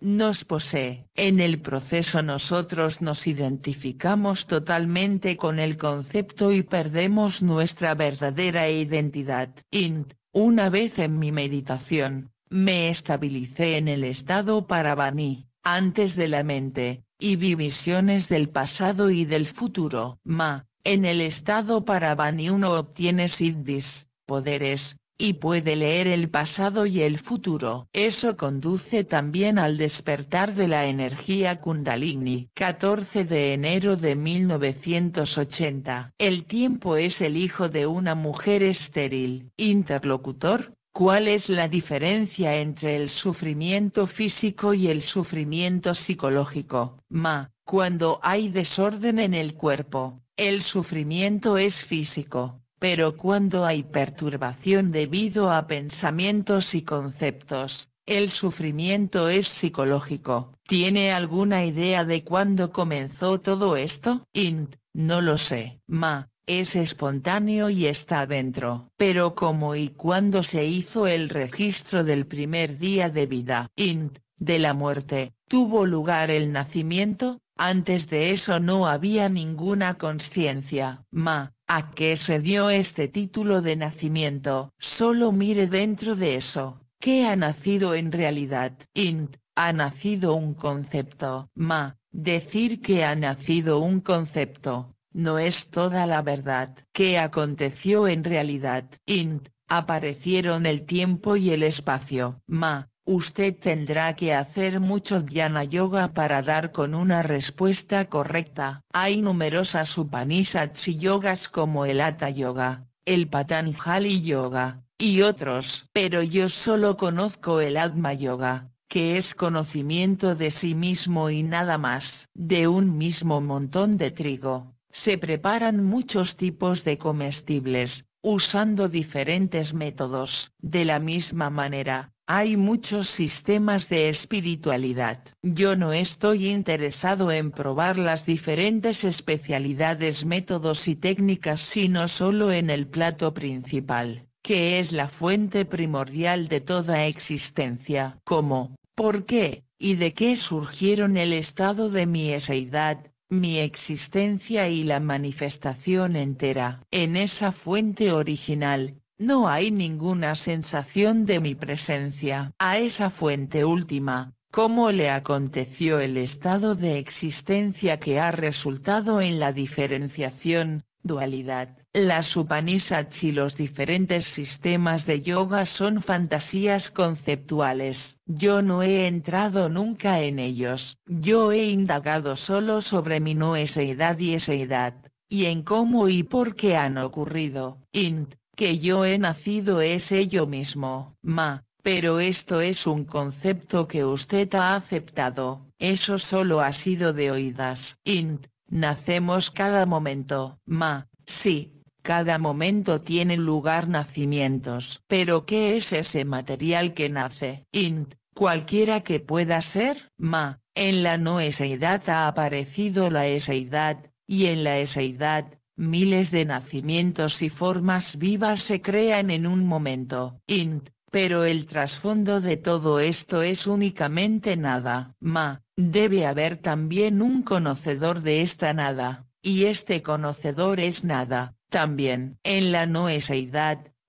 nos posee. En el proceso nosotros nos identificamos totalmente con el concepto y perdemos nuestra verdadera identidad. Int, una vez en mi meditación, me estabilicé en el estado paravani, antes de la mente, y vi visiones del pasado y del futuro. Ma, en el estado paravani uno obtiene siddhis, poderes, y puede leer el pasado y el futuro. Eso conduce también al despertar de la energía kundalini. 14 de enero de 1980. El tiempo es el hijo de una mujer estéril. Interlocutor, ¿Cuál es la diferencia entre el sufrimiento físico y el sufrimiento psicológico? Ma, cuando hay desorden en el cuerpo, el sufrimiento es físico, pero cuando hay perturbación debido a pensamientos y conceptos, el sufrimiento es psicológico. ¿Tiene alguna idea de cuándo comenzó todo esto? Int, no lo sé. Ma, es espontáneo y está dentro. Pero cómo y cuándo se hizo el registro del primer día de vida. Int, de la muerte, tuvo lugar el nacimiento, antes de eso no había ninguna conciencia. Ma, ¿a qué se dio este título de nacimiento? Solo mire dentro de eso. ¿Qué ha nacido en realidad? Int, ha nacido un concepto. Ma, decir que ha nacido un concepto, no es toda la verdad. ¿Qué aconteció en realidad? Int, aparecieron el tiempo y el espacio. Ma, Usted tendrá que hacer mucho dhyana yoga para dar con una respuesta correcta. Hay numerosas upanishads y yogas como el Hatha Yoga, el Patanjali Yoga, y otros. Pero yo solo conozco el Atma Yoga, que es conocimiento de sí mismo y nada más. De un mismo montón de trigo, se preparan muchos tipos de comestibles, usando diferentes métodos. De la misma manera, hay muchos sistemas de espiritualidad. Yo no estoy interesado en probar las diferentes especialidades, métodos y técnicas, sino solo en el plato principal, que es la fuente primordial de toda existencia. ¿Cómo? ¿Por qué? ¿Y de qué surgieron el estado de mi eseidad, mi existencia y la manifestación entera. En esa fuente original, no hay ninguna sensación de mi presencia. A esa fuente última, cómo le aconteció el estado de existencia que ha resultado en la diferenciación, dualidad. Las Upanishads y los diferentes sistemas de yoga son fantasías conceptuales. Yo no he entrado nunca en ellos. Yo he indagado solo sobre mi no eseidad y edad, y en cómo y por qué han ocurrido. Int que yo he nacido es ello mismo, ma, pero esto es un concepto que usted ha aceptado, eso solo ha sido de oídas. Int, nacemos cada momento, ma, sí, cada momento tiene lugar nacimientos. Pero ¿qué es ese material que nace? Int, cualquiera que pueda ser, ma, en la no eseidad ha aparecido la eseidad, y en la eseidad, miles de nacimientos y formas vivas se crean en un momento. Int, pero el trasfondo de todo esto es únicamente nada. Ma, debe haber también un conocedor de esta nada, y este conocedor es nada, también. En la no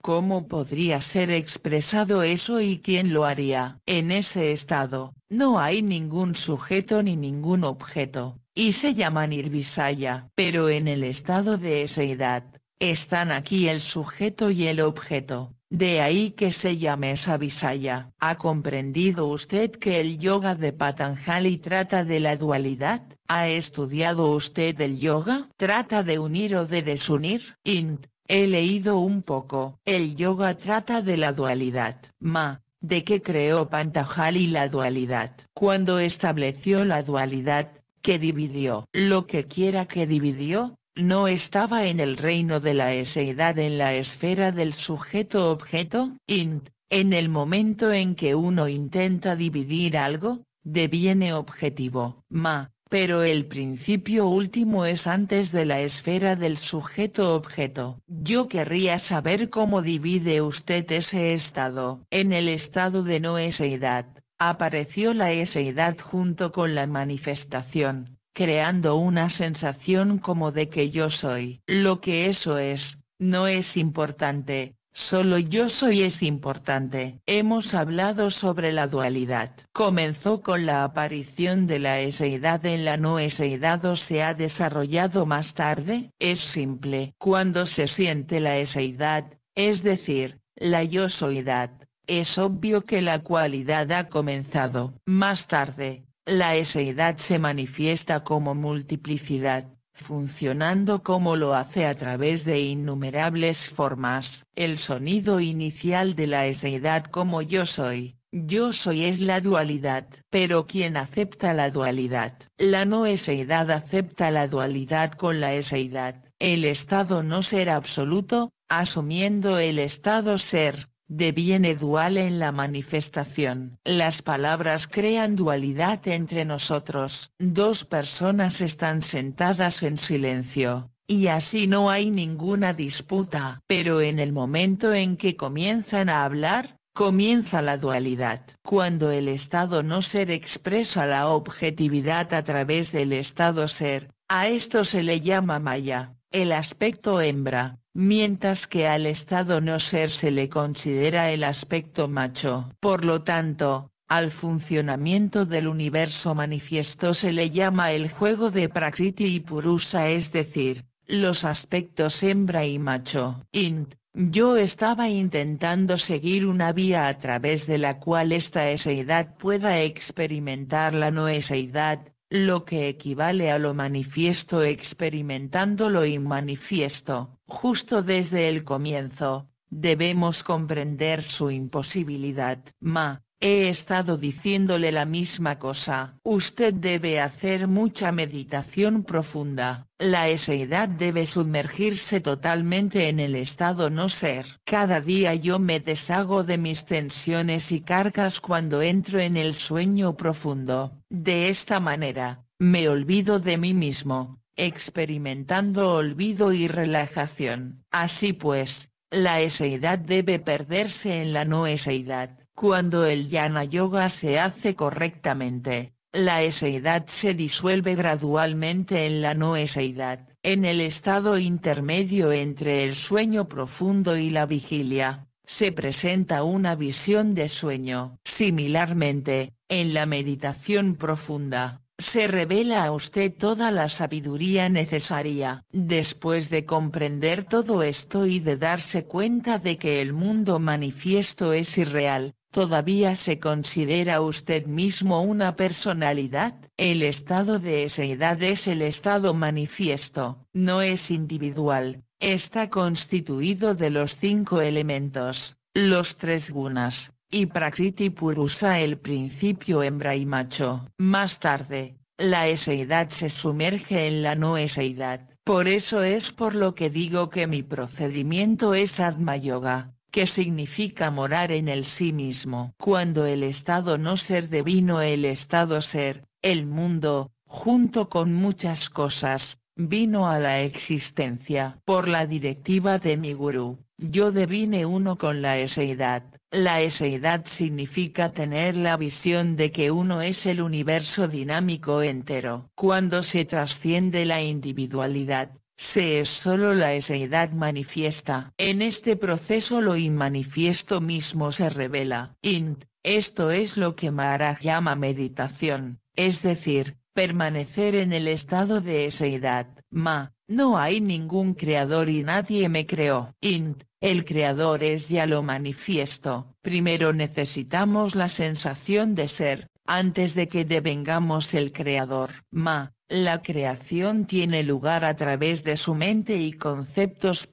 ¿Cómo podría ser expresado eso y quién lo haría? En ese estado, no hay ningún sujeto ni ningún objeto, y se llaman Irvisaya. Pero en el estado de esa edad están aquí el sujeto y el objeto, de ahí que se llame visaya ¿Ha comprendido usted que el yoga de Patanjali trata de la dualidad? ¿Ha estudiado usted el yoga? ¿Trata de unir o de desunir? Int, he leído un poco. El yoga trata de la dualidad. Ma, ¿de qué creó Patanjali la dualidad? Cuando estableció la dualidad, que dividió. Lo que quiera que dividió, no estaba en el reino de la eseidad en la esfera del sujeto-objeto, int, en el momento en que uno intenta dividir algo, deviene objetivo, ma, pero el principio último es antes de la esfera del sujeto-objeto. Yo querría saber cómo divide usted ese estado. En el estado de no eseidad, apareció la eseidad junto con la manifestación, creando una sensación como de que yo soy. Lo que eso es, no es importante, Solo yo soy es importante. Hemos hablado sobre la dualidad. Comenzó con la aparición de la eseidad en la no eseidad o se ha desarrollado más tarde. Es simple. Cuando se siente la eseidad, es decir, la yo soyidad, es obvio que la cualidad ha comenzado. Más tarde, la eseidad se manifiesta como multiplicidad, funcionando como lo hace a través de innumerables formas. El sonido inicial de la eseidad como yo soy, yo soy es la dualidad. Pero quien acepta la dualidad? La no eseidad acepta la dualidad con la eseidad. El estado no ser absoluto, asumiendo el estado ser deviene dual en la manifestación. Las palabras crean dualidad entre nosotros. Dos personas están sentadas en silencio, y así no hay ninguna disputa. Pero en el momento en que comienzan a hablar, comienza la dualidad. Cuando el estado no ser expresa la objetividad a través del estado ser, a esto se le llama Maya, el aspecto hembra mientras que al Estado no ser se le considera el aspecto macho. Por lo tanto, al funcionamiento del universo manifiesto se le llama el juego de Prakriti y Purusa es decir, los aspectos hembra y macho. Int. Yo estaba intentando seguir una vía a través de la cual esta eseidad pueda experimentar la no eseidad, lo que equivale a lo manifiesto experimentando lo inmanifiesto, justo desde el comienzo, debemos comprender su imposibilidad. Ma, He estado diciéndole la misma cosa. Usted debe hacer mucha meditación profunda. La eseidad debe sumergirse totalmente en el estado no ser. Cada día yo me deshago de mis tensiones y cargas cuando entro en el sueño profundo. De esta manera, me olvido de mí mismo, experimentando olvido y relajación. Así pues, la eseidad debe perderse en la no eseidad cuando el yana yoga se hace correctamente, la eseidad se disuelve gradualmente en la no eseidad, en el estado intermedio entre el sueño profundo y la vigilia. Se presenta una visión de sueño. Similarmente, en la meditación profunda, se revela a usted toda la sabiduría necesaria. Después de comprender todo esto y de darse cuenta de que el mundo manifiesto es irreal, ¿Todavía se considera usted mismo una personalidad? El estado de eseidad es el estado manifiesto, no es individual, está constituido de los cinco elementos, los tres gunas, y Prakriti Purusa el principio hembra y macho. Más tarde, la eseidad se sumerge en la no eseidad. Por eso es por lo que digo que mi procedimiento es Atma Yoga, que significa morar en el sí mismo. Cuando el estado no ser devino el estado ser, el mundo, junto con muchas cosas, vino a la existencia. Por la directiva de mi gurú, yo devine uno con la eseidad. La eseidad significa tener la visión de que uno es el universo dinámico entero. Cuando se trasciende la individualidad, se es solo la eseidad manifiesta. En este proceso lo inmanifiesto mismo se revela. Int, esto es lo que Maharaj llama meditación, es decir, permanecer en el estado de eseidad. Ma, no hay ningún creador y nadie me creó. Int, el creador es ya lo manifiesto. Primero necesitamos la sensación de ser, antes de que devengamos el creador. Ma, la creación tiene lugar a través de su mente y conceptos.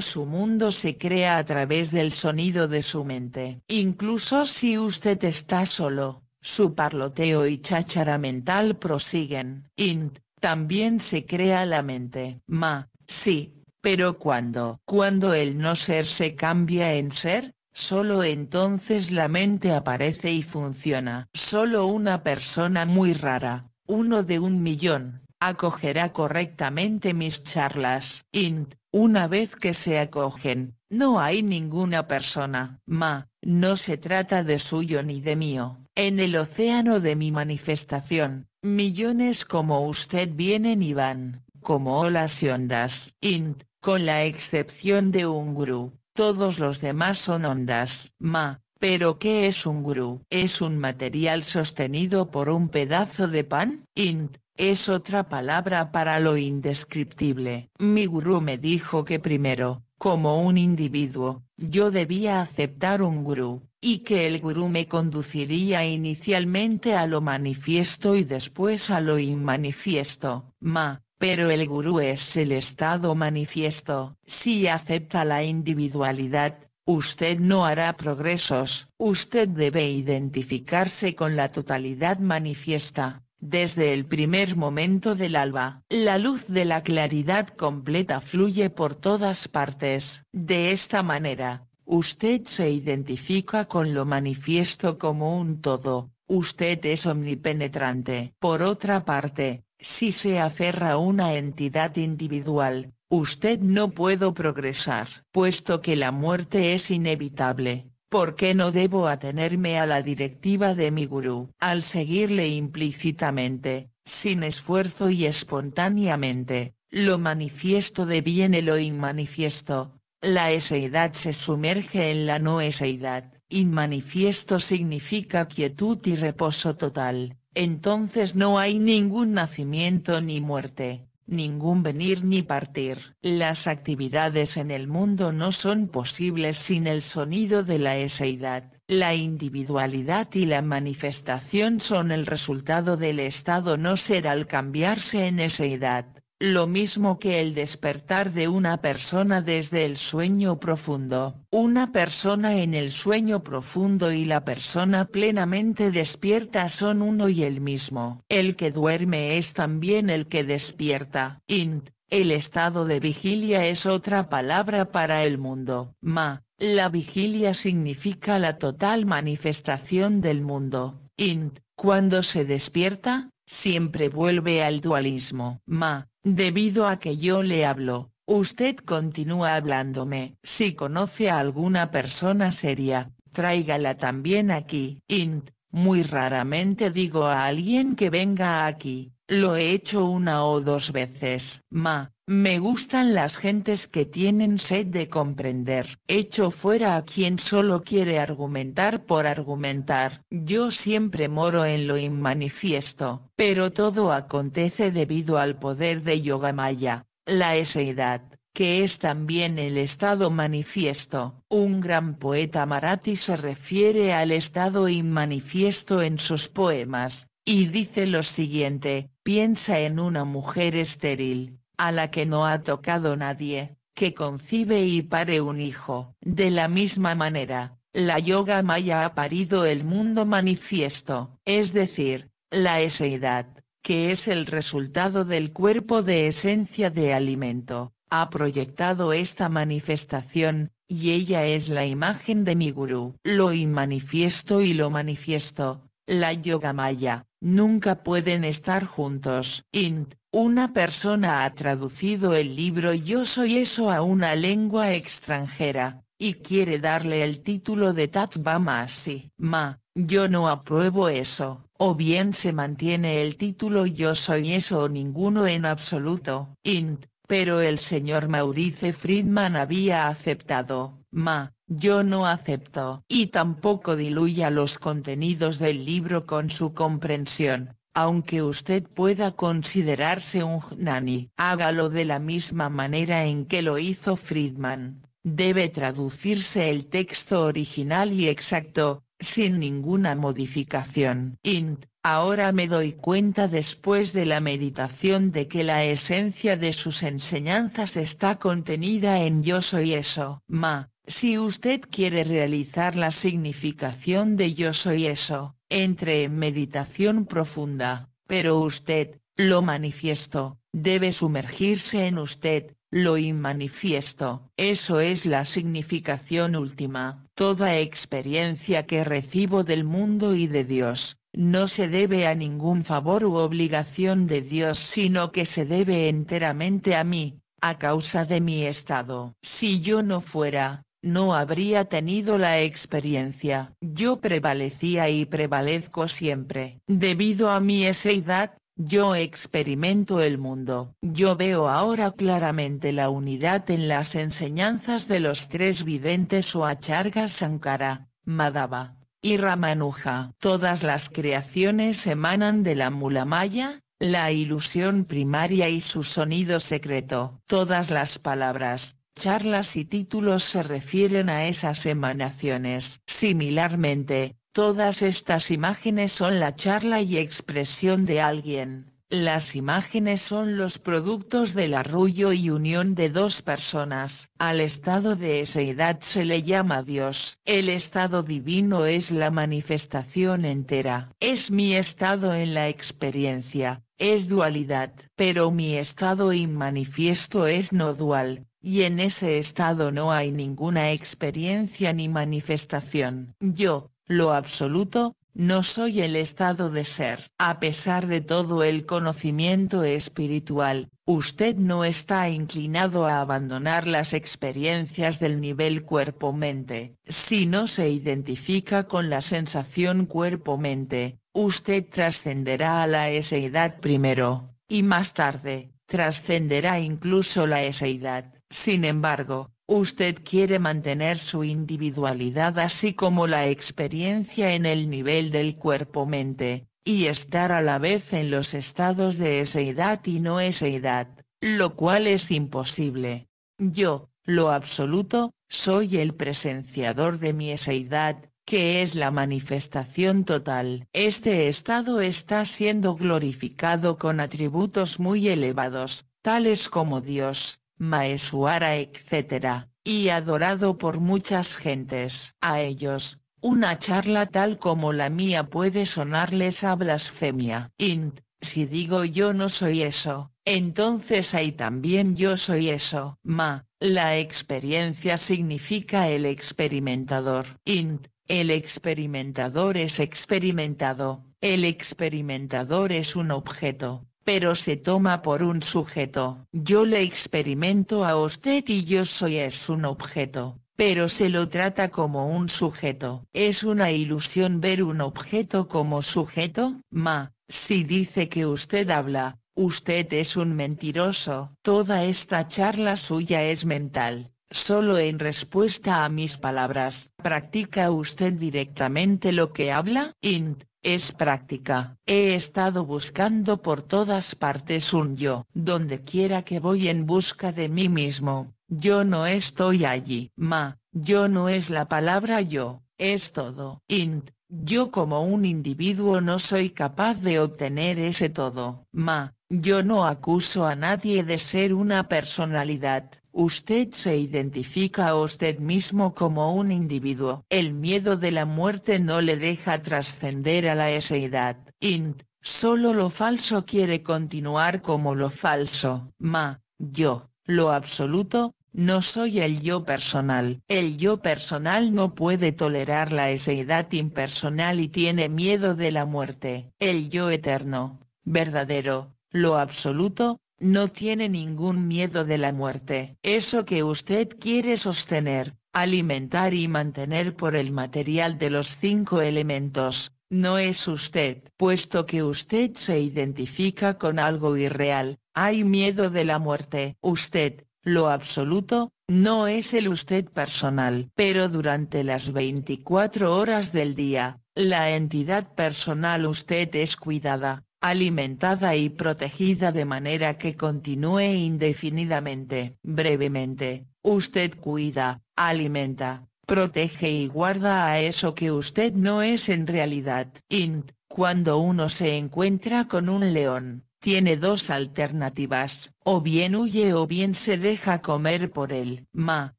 Su mundo se crea a través del sonido de su mente. Incluso si usted está solo, su parloteo y cháchara mental prosiguen. Int, también se crea la mente. Ma, sí, pero cuando, cuando el no ser se cambia en ser, Solo entonces la mente aparece y funciona. Solo una persona muy rara, uno de un millón, acogerá correctamente mis charlas. Int, una vez que se acogen, no hay ninguna persona. Ma, no se trata de suyo ni de mío. En el océano de mi manifestación, millones como usted vienen y van, como olas y ondas. Int, con la excepción de un Guru, todos los demás son ondas. Ma, ¿Pero qué es un gurú? ¿Es un material sostenido por un pedazo de pan? Int, es otra palabra para lo indescriptible. Mi gurú me dijo que primero, como un individuo, yo debía aceptar un gurú, y que el gurú me conduciría inicialmente a lo manifiesto y después a lo inmanifiesto, ma, pero el gurú es el estado manifiesto. Si acepta la individualidad, Usted no hará progresos, usted debe identificarse con la totalidad manifiesta, desde el primer momento del alba. La luz de la claridad completa fluye por todas partes. De esta manera, usted se identifica con lo manifiesto como un todo, usted es omnipenetrante. Por otra parte, si se aferra a una entidad individual, usted no puedo progresar. Puesto que la muerte es inevitable, ¿por qué no debo atenerme a la directiva de mi gurú? Al seguirle implícitamente, sin esfuerzo y espontáneamente, lo manifiesto deviene lo inmanifiesto, la eseidad se sumerge en la no eseidad, inmanifiesto significa quietud y reposo total, entonces no hay ningún nacimiento ni muerte, ningún venir ni partir. Las actividades en el mundo no son posibles sin el sonido de la eseidad. La individualidad y la manifestación son el resultado del estado no ser al cambiarse en eseidad lo mismo que el despertar de una persona desde el sueño profundo. Una persona en el sueño profundo y la persona plenamente despierta son uno y el mismo. El que duerme es también el que despierta. Int, el estado de vigilia es otra palabra para el mundo. Ma, la vigilia significa la total manifestación del mundo. Int, cuando se despierta, siempre vuelve al dualismo. Ma, Debido a que yo le hablo, usted continúa hablándome. Si conoce a alguna persona seria, tráigala también aquí. Int, muy raramente digo a alguien que venga aquí, lo he hecho una o dos veces. Ma, me gustan las gentes que tienen sed de comprender. Hecho fuera a quien solo quiere argumentar por argumentar. Yo siempre moro en lo inmanifiesto, pero todo acontece debido al poder de Yogamaya, la eseidad, que es también el estado manifiesto. Un gran poeta marathi se refiere al estado inmanifiesto en sus poemas, y dice lo siguiente, piensa en una mujer estéril a la que no ha tocado nadie, que concibe y pare un hijo. De la misma manera, la yoga maya ha parido el mundo manifiesto, es decir, la eseidad, que es el resultado del cuerpo de esencia de alimento, ha proyectado esta manifestación, y ella es la imagen de mi gurú. Lo inmanifiesto y lo manifiesto, la yoga maya, Nunca pueden estar juntos. Int, una persona ha traducido el libro Yo soy eso a una lengua extranjera, y quiere darle el título de tatva así. Ma, yo no apruebo eso, o bien se mantiene el título Yo soy eso o ninguno en absoluto. Int, pero el señor Maurice Friedman había aceptado. Ma, yo no acepto, y tampoco diluya los contenidos del libro con su comprensión, aunque usted pueda considerarse un gnani. Hágalo de la misma manera en que lo hizo Friedman. Debe traducirse el texto original y exacto, sin ninguna modificación. Int, ahora me doy cuenta después de la meditación de que la esencia de sus enseñanzas está contenida en Yo soy eso. Ma, si usted quiere realizar la significación de yo soy eso, entre en meditación profunda, pero usted, lo manifiesto, debe sumergirse en usted, lo inmanifiesto. Eso es la significación última. Toda experiencia que recibo del mundo y de Dios, no se debe a ningún favor u obligación de Dios sino que se debe enteramente a mí, a causa de mi estado. Si yo no fuera, no habría tenido la experiencia. Yo prevalecía y prevalezco siempre. Debido a mi eseidad, yo experimento el mundo. Yo veo ahora claramente la unidad en las enseñanzas de los tres videntes o achargas Sankara, Madhava, y Ramanuja. Todas las creaciones emanan de la Mulamaya, la ilusión primaria y su sonido secreto. Todas las palabras, charlas y títulos se refieren a esas emanaciones. Similarmente, todas estas imágenes son la charla y expresión de alguien. Las imágenes son los productos del arrullo y unión de dos personas. Al estado de esa edad se le llama Dios. El estado divino es la manifestación entera. Es mi estado en la experiencia, es dualidad. Pero mi estado inmanifiesto es no dual, y en ese estado no hay ninguna experiencia ni manifestación. Yo, lo absoluto, no soy el estado de ser. A pesar de todo el conocimiento espiritual, usted no está inclinado a abandonar las experiencias del nivel cuerpo-mente. Si no se identifica con la sensación cuerpo-mente, usted trascenderá a la eseidad primero, y más tarde, trascenderá incluso la eseidad. Sin embargo, usted quiere mantener su individualidad así como la experiencia en el nivel del cuerpo-mente, y estar a la vez en los estados de eseidad y no eseidad, lo cual es imposible. Yo, lo absoluto, soy el presenciador de mi eseidad, que es la manifestación total. Este estado está siendo glorificado con atributos muy elevados, tales como Dios, Maesuara etc., y adorado por muchas gentes. A ellos, una charla tal como la mía puede sonarles a blasfemia. Int, si digo yo no soy eso, entonces ahí también yo soy eso. Ma, la experiencia significa el experimentador. Int, el experimentador es experimentado, el experimentador es un objeto, pero se toma por un sujeto. Yo le experimento a usted y yo soy es un objeto, pero se lo trata como un sujeto. ¿Es una ilusión ver un objeto como sujeto? Ma, si dice que usted habla, usted es un mentiroso. Toda esta charla suya es mental. Solo en respuesta a mis palabras, ¿practica usted directamente lo que habla? Int, es práctica. He estado buscando por todas partes un yo. Donde quiera que voy en busca de mí mismo, yo no estoy allí. Ma, yo no es la palabra yo, es todo. Int, yo como un individuo no soy capaz de obtener ese todo. Ma, yo no acuso a nadie de ser una personalidad. Usted se identifica a usted mismo como un individuo. El miedo de la muerte no le deja trascender a la eseidad. Int, solo lo falso quiere continuar como lo falso. Ma, yo, lo absoluto, no soy el yo personal. El yo personal no puede tolerar la eseidad impersonal y tiene miedo de la muerte. El yo eterno, verdadero, lo absoluto, no tiene ningún miedo de la muerte. Eso que usted quiere sostener, alimentar y mantener por el material de los cinco elementos, no es usted. Puesto que usted se identifica con algo irreal, hay miedo de la muerte. Usted, lo absoluto, no es el usted personal. Pero durante las 24 horas del día, la entidad personal usted es cuidada, alimentada y protegida de manera que continúe indefinidamente. Brevemente, usted cuida, alimenta, protege y guarda a eso que usted no es en realidad. Int, cuando uno se encuentra con un león, tiene dos alternativas, o bien huye o bien se deja comer por él. Ma,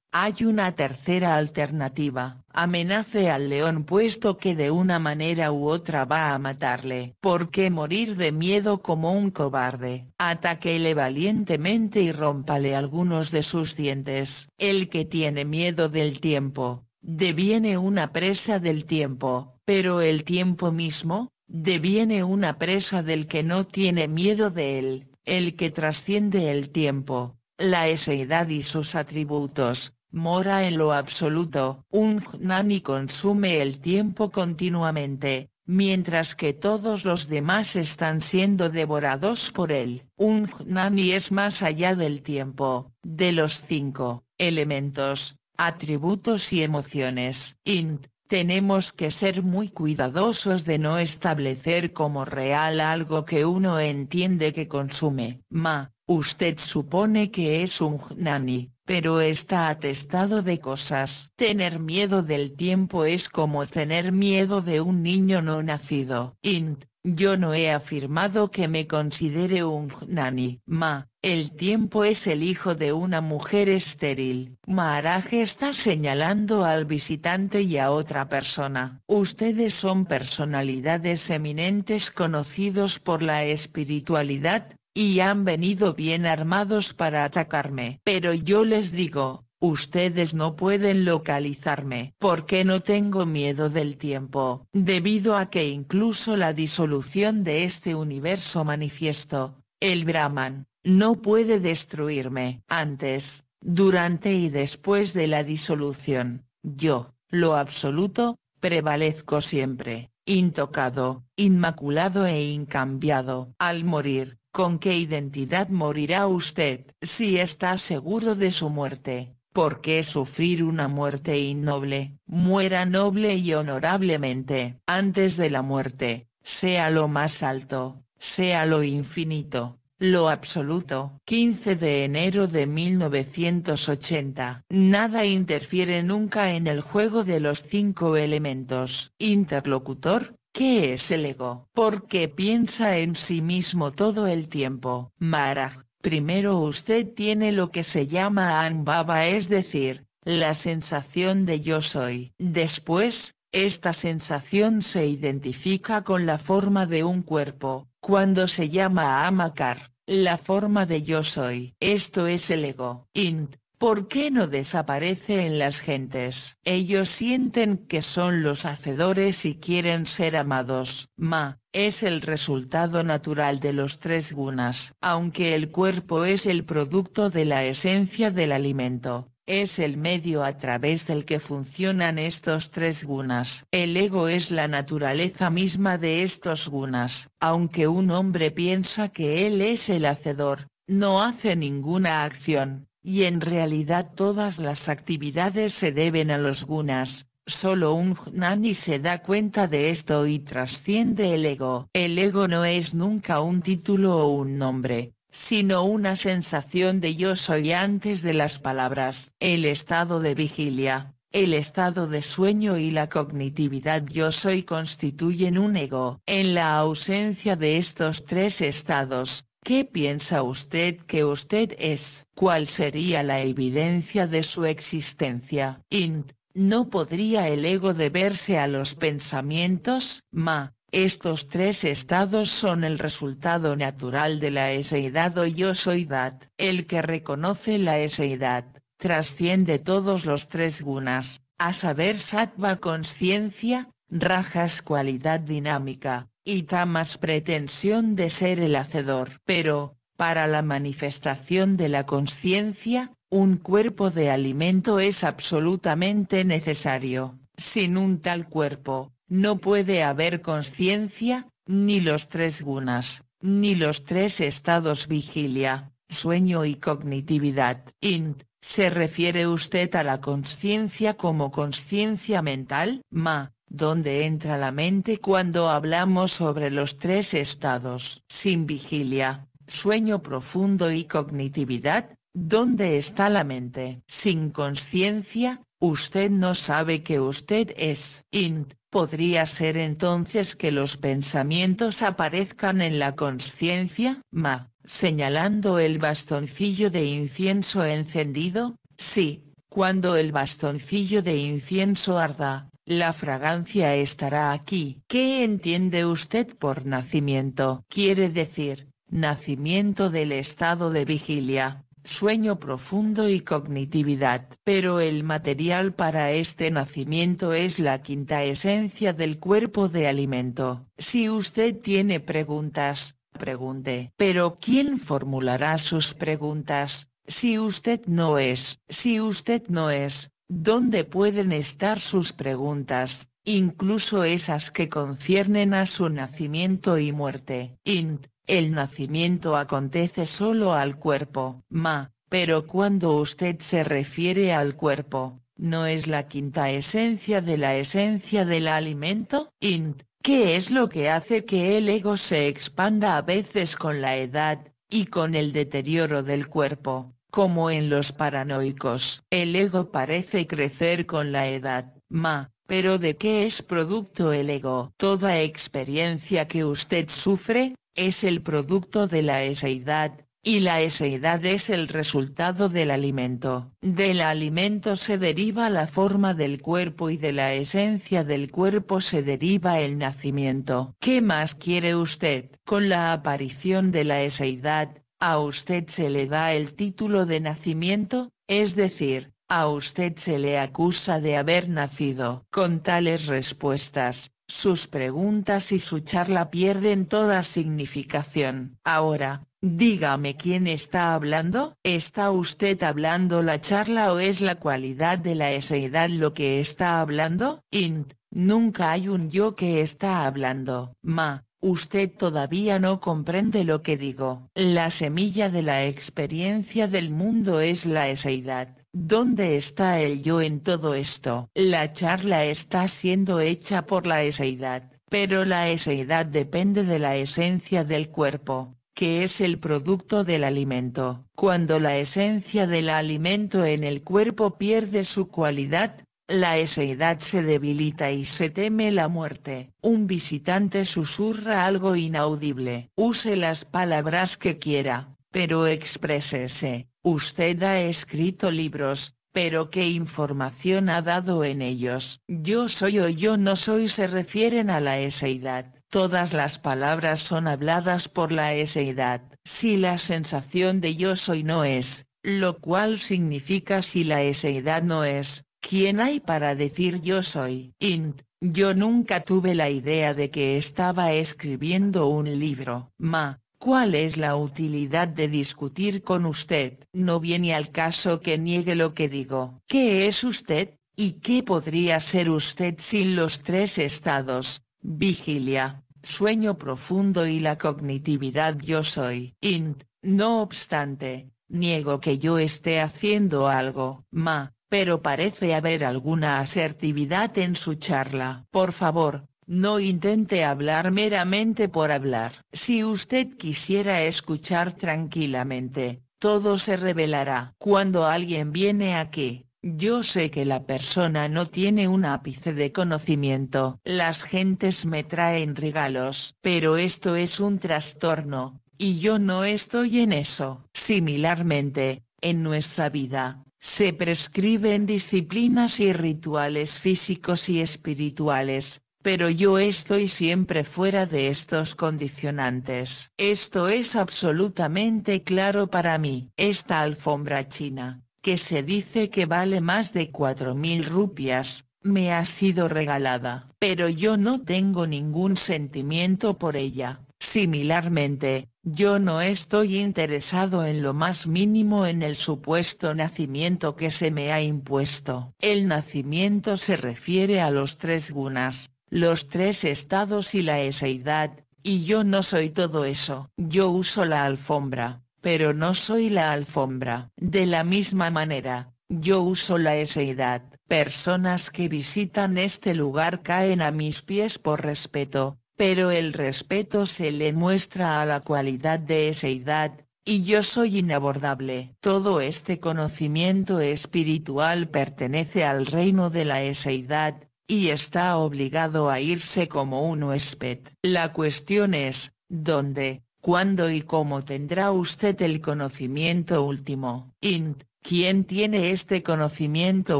hay una tercera alternativa, amenace al león puesto que de una manera u otra va a matarle. ¿Por qué morir de miedo como un cobarde? Atáquele valientemente y rómpale algunos de sus dientes. El que tiene miedo del tiempo, deviene una presa del tiempo, pero el tiempo mismo, deviene una presa del que no tiene miedo de él, el que trasciende el tiempo, la eseidad y sus atributos, mora en lo absoluto. Un jnani consume el tiempo continuamente, mientras que todos los demás están siendo devorados por él. Un jnani es más allá del tiempo, de los cinco elementos, atributos y emociones. Int, tenemos que ser muy cuidadosos de no establecer como real algo que uno entiende que consume. Ma, usted supone que es un jnani, pero está atestado de cosas. Tener miedo del tiempo es como tener miedo de un niño no nacido. Int, yo no he afirmado que me considere un nani. Ma, el tiempo es el hijo de una mujer estéril. Maharaj está señalando al visitante y a otra persona. Ustedes son personalidades eminentes conocidos por la espiritualidad, y han venido bien armados para atacarme. Pero yo les digo, Ustedes no pueden localizarme, porque no tengo miedo del tiempo, debido a que incluso la disolución de este universo manifiesto, el Brahman, no puede destruirme. Antes, durante y después de la disolución, yo, lo absoluto, prevalezco siempre, intocado, inmaculado e incambiado. Al morir, ¿Con qué identidad morirá usted? Si está seguro de su muerte, ¿por qué sufrir una muerte innoble? Muera noble y honorablemente. Antes de la muerte, sea lo más alto, sea lo infinito, lo absoluto. 15 de enero de 1980. Nada interfiere nunca en el juego de los cinco elementos. Interlocutor, ¿Qué es el ego? Porque piensa en sí mismo todo el tiempo. Mara, primero usted tiene lo que se llama Anbaba es decir, la sensación de yo soy. Después, esta sensación se identifica con la forma de un cuerpo, cuando se llama amakar, la forma de yo soy. Esto es el ego. Int, ¿Por qué no desaparece en las gentes? Ellos sienten que son los hacedores y quieren ser amados. Ma, es el resultado natural de los tres gunas. Aunque el cuerpo es el producto de la esencia del alimento, es el medio a través del que funcionan estos tres gunas. El ego es la naturaleza misma de estos gunas. Aunque un hombre piensa que él es el hacedor, no hace ninguna acción y en realidad todas las actividades se deben a los gunas, Solo un gnani se da cuenta de esto y trasciende el ego. El ego no es nunca un título o un nombre, sino una sensación de yo soy antes de las palabras. El estado de vigilia, el estado de sueño y la cognitividad yo soy constituyen un ego. En la ausencia de estos tres estados, ¿Qué piensa usted que usted es? ¿Cuál sería la evidencia de su existencia? Int. ¿No podría el ego deberse a los pensamientos? Ma. Estos tres estados son el resultado natural de la eseidad o yo dat. El que reconoce la eseidad, trasciende todos los tres gunas, a saber sattva conciencia, rajas cualidad dinámica, y tamás más pretensión de ser el hacedor. Pero, para la manifestación de la conciencia, un cuerpo de alimento es absolutamente necesario. Sin un tal cuerpo, no puede haber conciencia, ni los tres gunas, ni los tres estados vigilia, sueño y cognitividad. Int, ¿se refiere usted a la conciencia como conciencia mental? Ma, ¿Dónde entra la mente cuando hablamos sobre los tres estados. Sin vigilia, sueño profundo y cognitividad, ¿dónde está la mente? Sin conciencia, usted no sabe que usted es int. ¿Podría ser entonces que los pensamientos aparezcan en la conciencia? Ma, señalando el bastoncillo de incienso encendido, sí, cuando el bastoncillo de incienso arda, la fragancia estará aquí. ¿Qué entiende usted por nacimiento? Quiere decir, nacimiento del estado de vigilia, sueño profundo y cognitividad. Pero el material para este nacimiento es la quinta esencia del cuerpo de alimento. Si usted tiene preguntas, pregunte. Pero ¿quién formulará sus preguntas? Si usted no es, si usted no es, ¿Dónde pueden estar sus preguntas, incluso esas que conciernen a su nacimiento y muerte. Int, el nacimiento acontece solo al cuerpo. Ma, pero cuando usted se refiere al cuerpo, ¿no es la quinta esencia de la esencia del alimento? Int, ¿qué es lo que hace que el ego se expanda a veces con la edad, y con el deterioro del cuerpo? Como en los paranoicos, el ego parece crecer con la edad, ma, pero ¿de qué es producto el ego? Toda experiencia que usted sufre, es el producto de la eseidad, y la eseidad es el resultado del alimento. Del alimento se deriva la forma del cuerpo y de la esencia del cuerpo se deriva el nacimiento. ¿Qué más quiere usted? Con la aparición de la eseidad, a usted se le da el título de nacimiento, es decir, a usted se le acusa de haber nacido. Con tales respuestas, sus preguntas y su charla pierden toda significación. Ahora, dígame quién está hablando. ¿Está usted hablando la charla o es la cualidad de la eseidad lo que está hablando? Int, nunca hay un yo que está hablando. Ma, Usted todavía no comprende lo que digo. La semilla de la experiencia del mundo es la eseidad. ¿Dónde está el yo en todo esto? La charla está siendo hecha por la eseidad, pero la eseidad depende de la esencia del cuerpo, que es el producto del alimento. Cuando la esencia del alimento en el cuerpo pierde su cualidad, la eseidad se debilita y se teme la muerte. Un visitante susurra algo inaudible. Use las palabras que quiera, pero exprésese. Usted ha escrito libros, pero ¿qué información ha dado en ellos? Yo soy o yo no soy se refieren a la eseidad. Todas las palabras son habladas por la eseidad. Si la sensación de yo soy no es, lo cual significa si la eseidad no es, ¿Quién hay para decir yo soy? Int, yo nunca tuve la idea de que estaba escribiendo un libro. Ma, ¿Cuál es la utilidad de discutir con usted? No viene al caso que niegue lo que digo. ¿Qué es usted? ¿Y qué podría ser usted sin los tres estados? Vigilia, sueño profundo y la cognitividad yo soy. Int, no obstante, niego que yo esté haciendo algo. Ma, pero parece haber alguna asertividad en su charla. Por favor, no intente hablar meramente por hablar. Si usted quisiera escuchar tranquilamente, todo se revelará. Cuando alguien viene aquí, yo sé que la persona no tiene un ápice de conocimiento. Las gentes me traen regalos, pero esto es un trastorno, y yo no estoy en eso. Similarmente, en nuestra vida, se prescriben disciplinas y rituales físicos y espirituales, pero yo estoy siempre fuera de estos condicionantes. Esto es absolutamente claro para mí. Esta alfombra china, que se dice que vale más de 4.000 rupias, me ha sido regalada, pero yo no tengo ningún sentimiento por ella. Similarmente, yo no estoy interesado en lo más mínimo en el supuesto nacimiento que se me ha impuesto. El nacimiento se refiere a los tres gunas, los tres estados y la eseidad, y yo no soy todo eso. Yo uso la alfombra, pero no soy la alfombra. De la misma manera, yo uso la eseidad. Personas que visitan este lugar caen a mis pies por respeto, pero el respeto se le muestra a la cualidad de eseidad, y yo soy inabordable. Todo este conocimiento espiritual pertenece al reino de la eseidad, y está obligado a irse como un huésped. La cuestión es, ¿dónde, cuándo y cómo tendrá usted el conocimiento último? Int, ¿quién tiene este conocimiento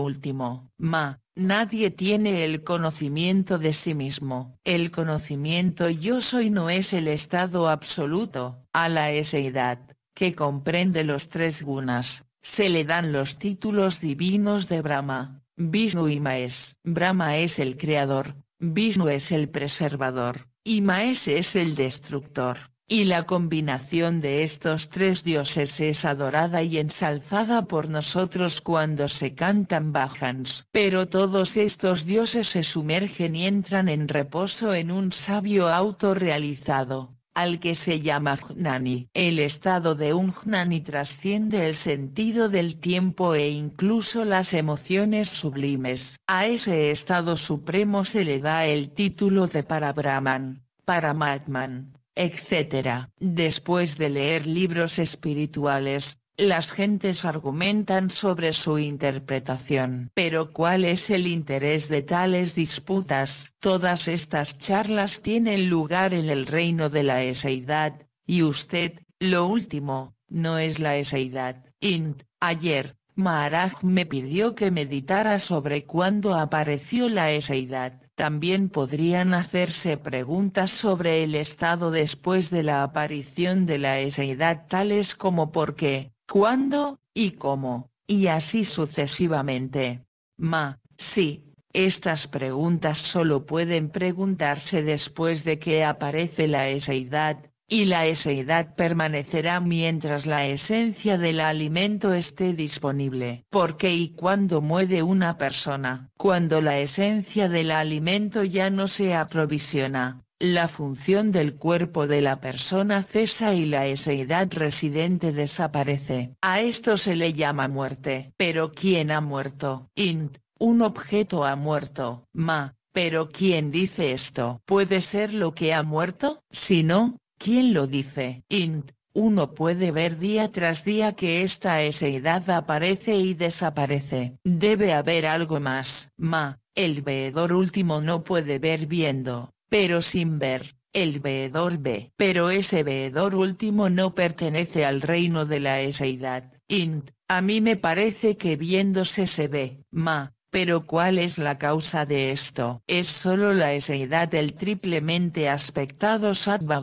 último? Ma, Nadie tiene el conocimiento de sí mismo. El conocimiento yo soy no es el estado absoluto, a la eseidad, que comprende los tres gunas, se le dan los títulos divinos de Brahma, Vishnu y Maes. Brahma es el creador, Vishnu es el preservador, y Maes es el destructor. Y la combinación de estos tres dioses es adorada y ensalzada por nosotros cuando se cantan Bajans. Pero todos estos dioses se sumergen y entran en reposo en un sabio autorrealizado al que se llama Jnani. El estado de un Jnani trasciende el sentido del tiempo e incluso las emociones sublimes. A ese estado supremo se le da el título de Parabrahman, Paramatman, etc. Después de leer libros espirituales, las gentes argumentan sobre su interpretación. Pero ¿cuál es el interés de tales disputas? Todas estas charlas tienen lugar en el reino de la eseidad, y usted, lo último, no es la eseidad. Int, ayer, Maharaj me pidió que meditara sobre cuándo apareció la eseidad. También podrían hacerse preguntas sobre el estado después de la aparición de la eseidad tales como por qué, cuándo, y cómo, y así sucesivamente. Ma, sí, estas preguntas solo pueden preguntarse después de que aparece la eseidad, y la eseidad permanecerá mientras la esencia del alimento esté disponible. Porque y cuando muere una persona, cuando la esencia del alimento ya no se aprovisiona, la función del cuerpo de la persona cesa y la eseidad residente desaparece. A esto se le llama muerte. Pero ¿quién ha muerto? Int, un objeto ha muerto. Ma, pero ¿quién dice esto? ¿Puede ser lo que ha muerto? Si no, ¿Quién lo dice? Int. Uno puede ver día tras día que esta eseidad aparece y desaparece. Debe haber algo más. Ma, el veedor último no puede ver viendo, pero sin ver. El veedor ve. Pero ese veedor último no pertenece al reino de la eseidad. Int. A mí me parece que viéndose se ve. Ma, pero ¿cuál es la causa de esto? Es solo la eseidad del triplemente aspectado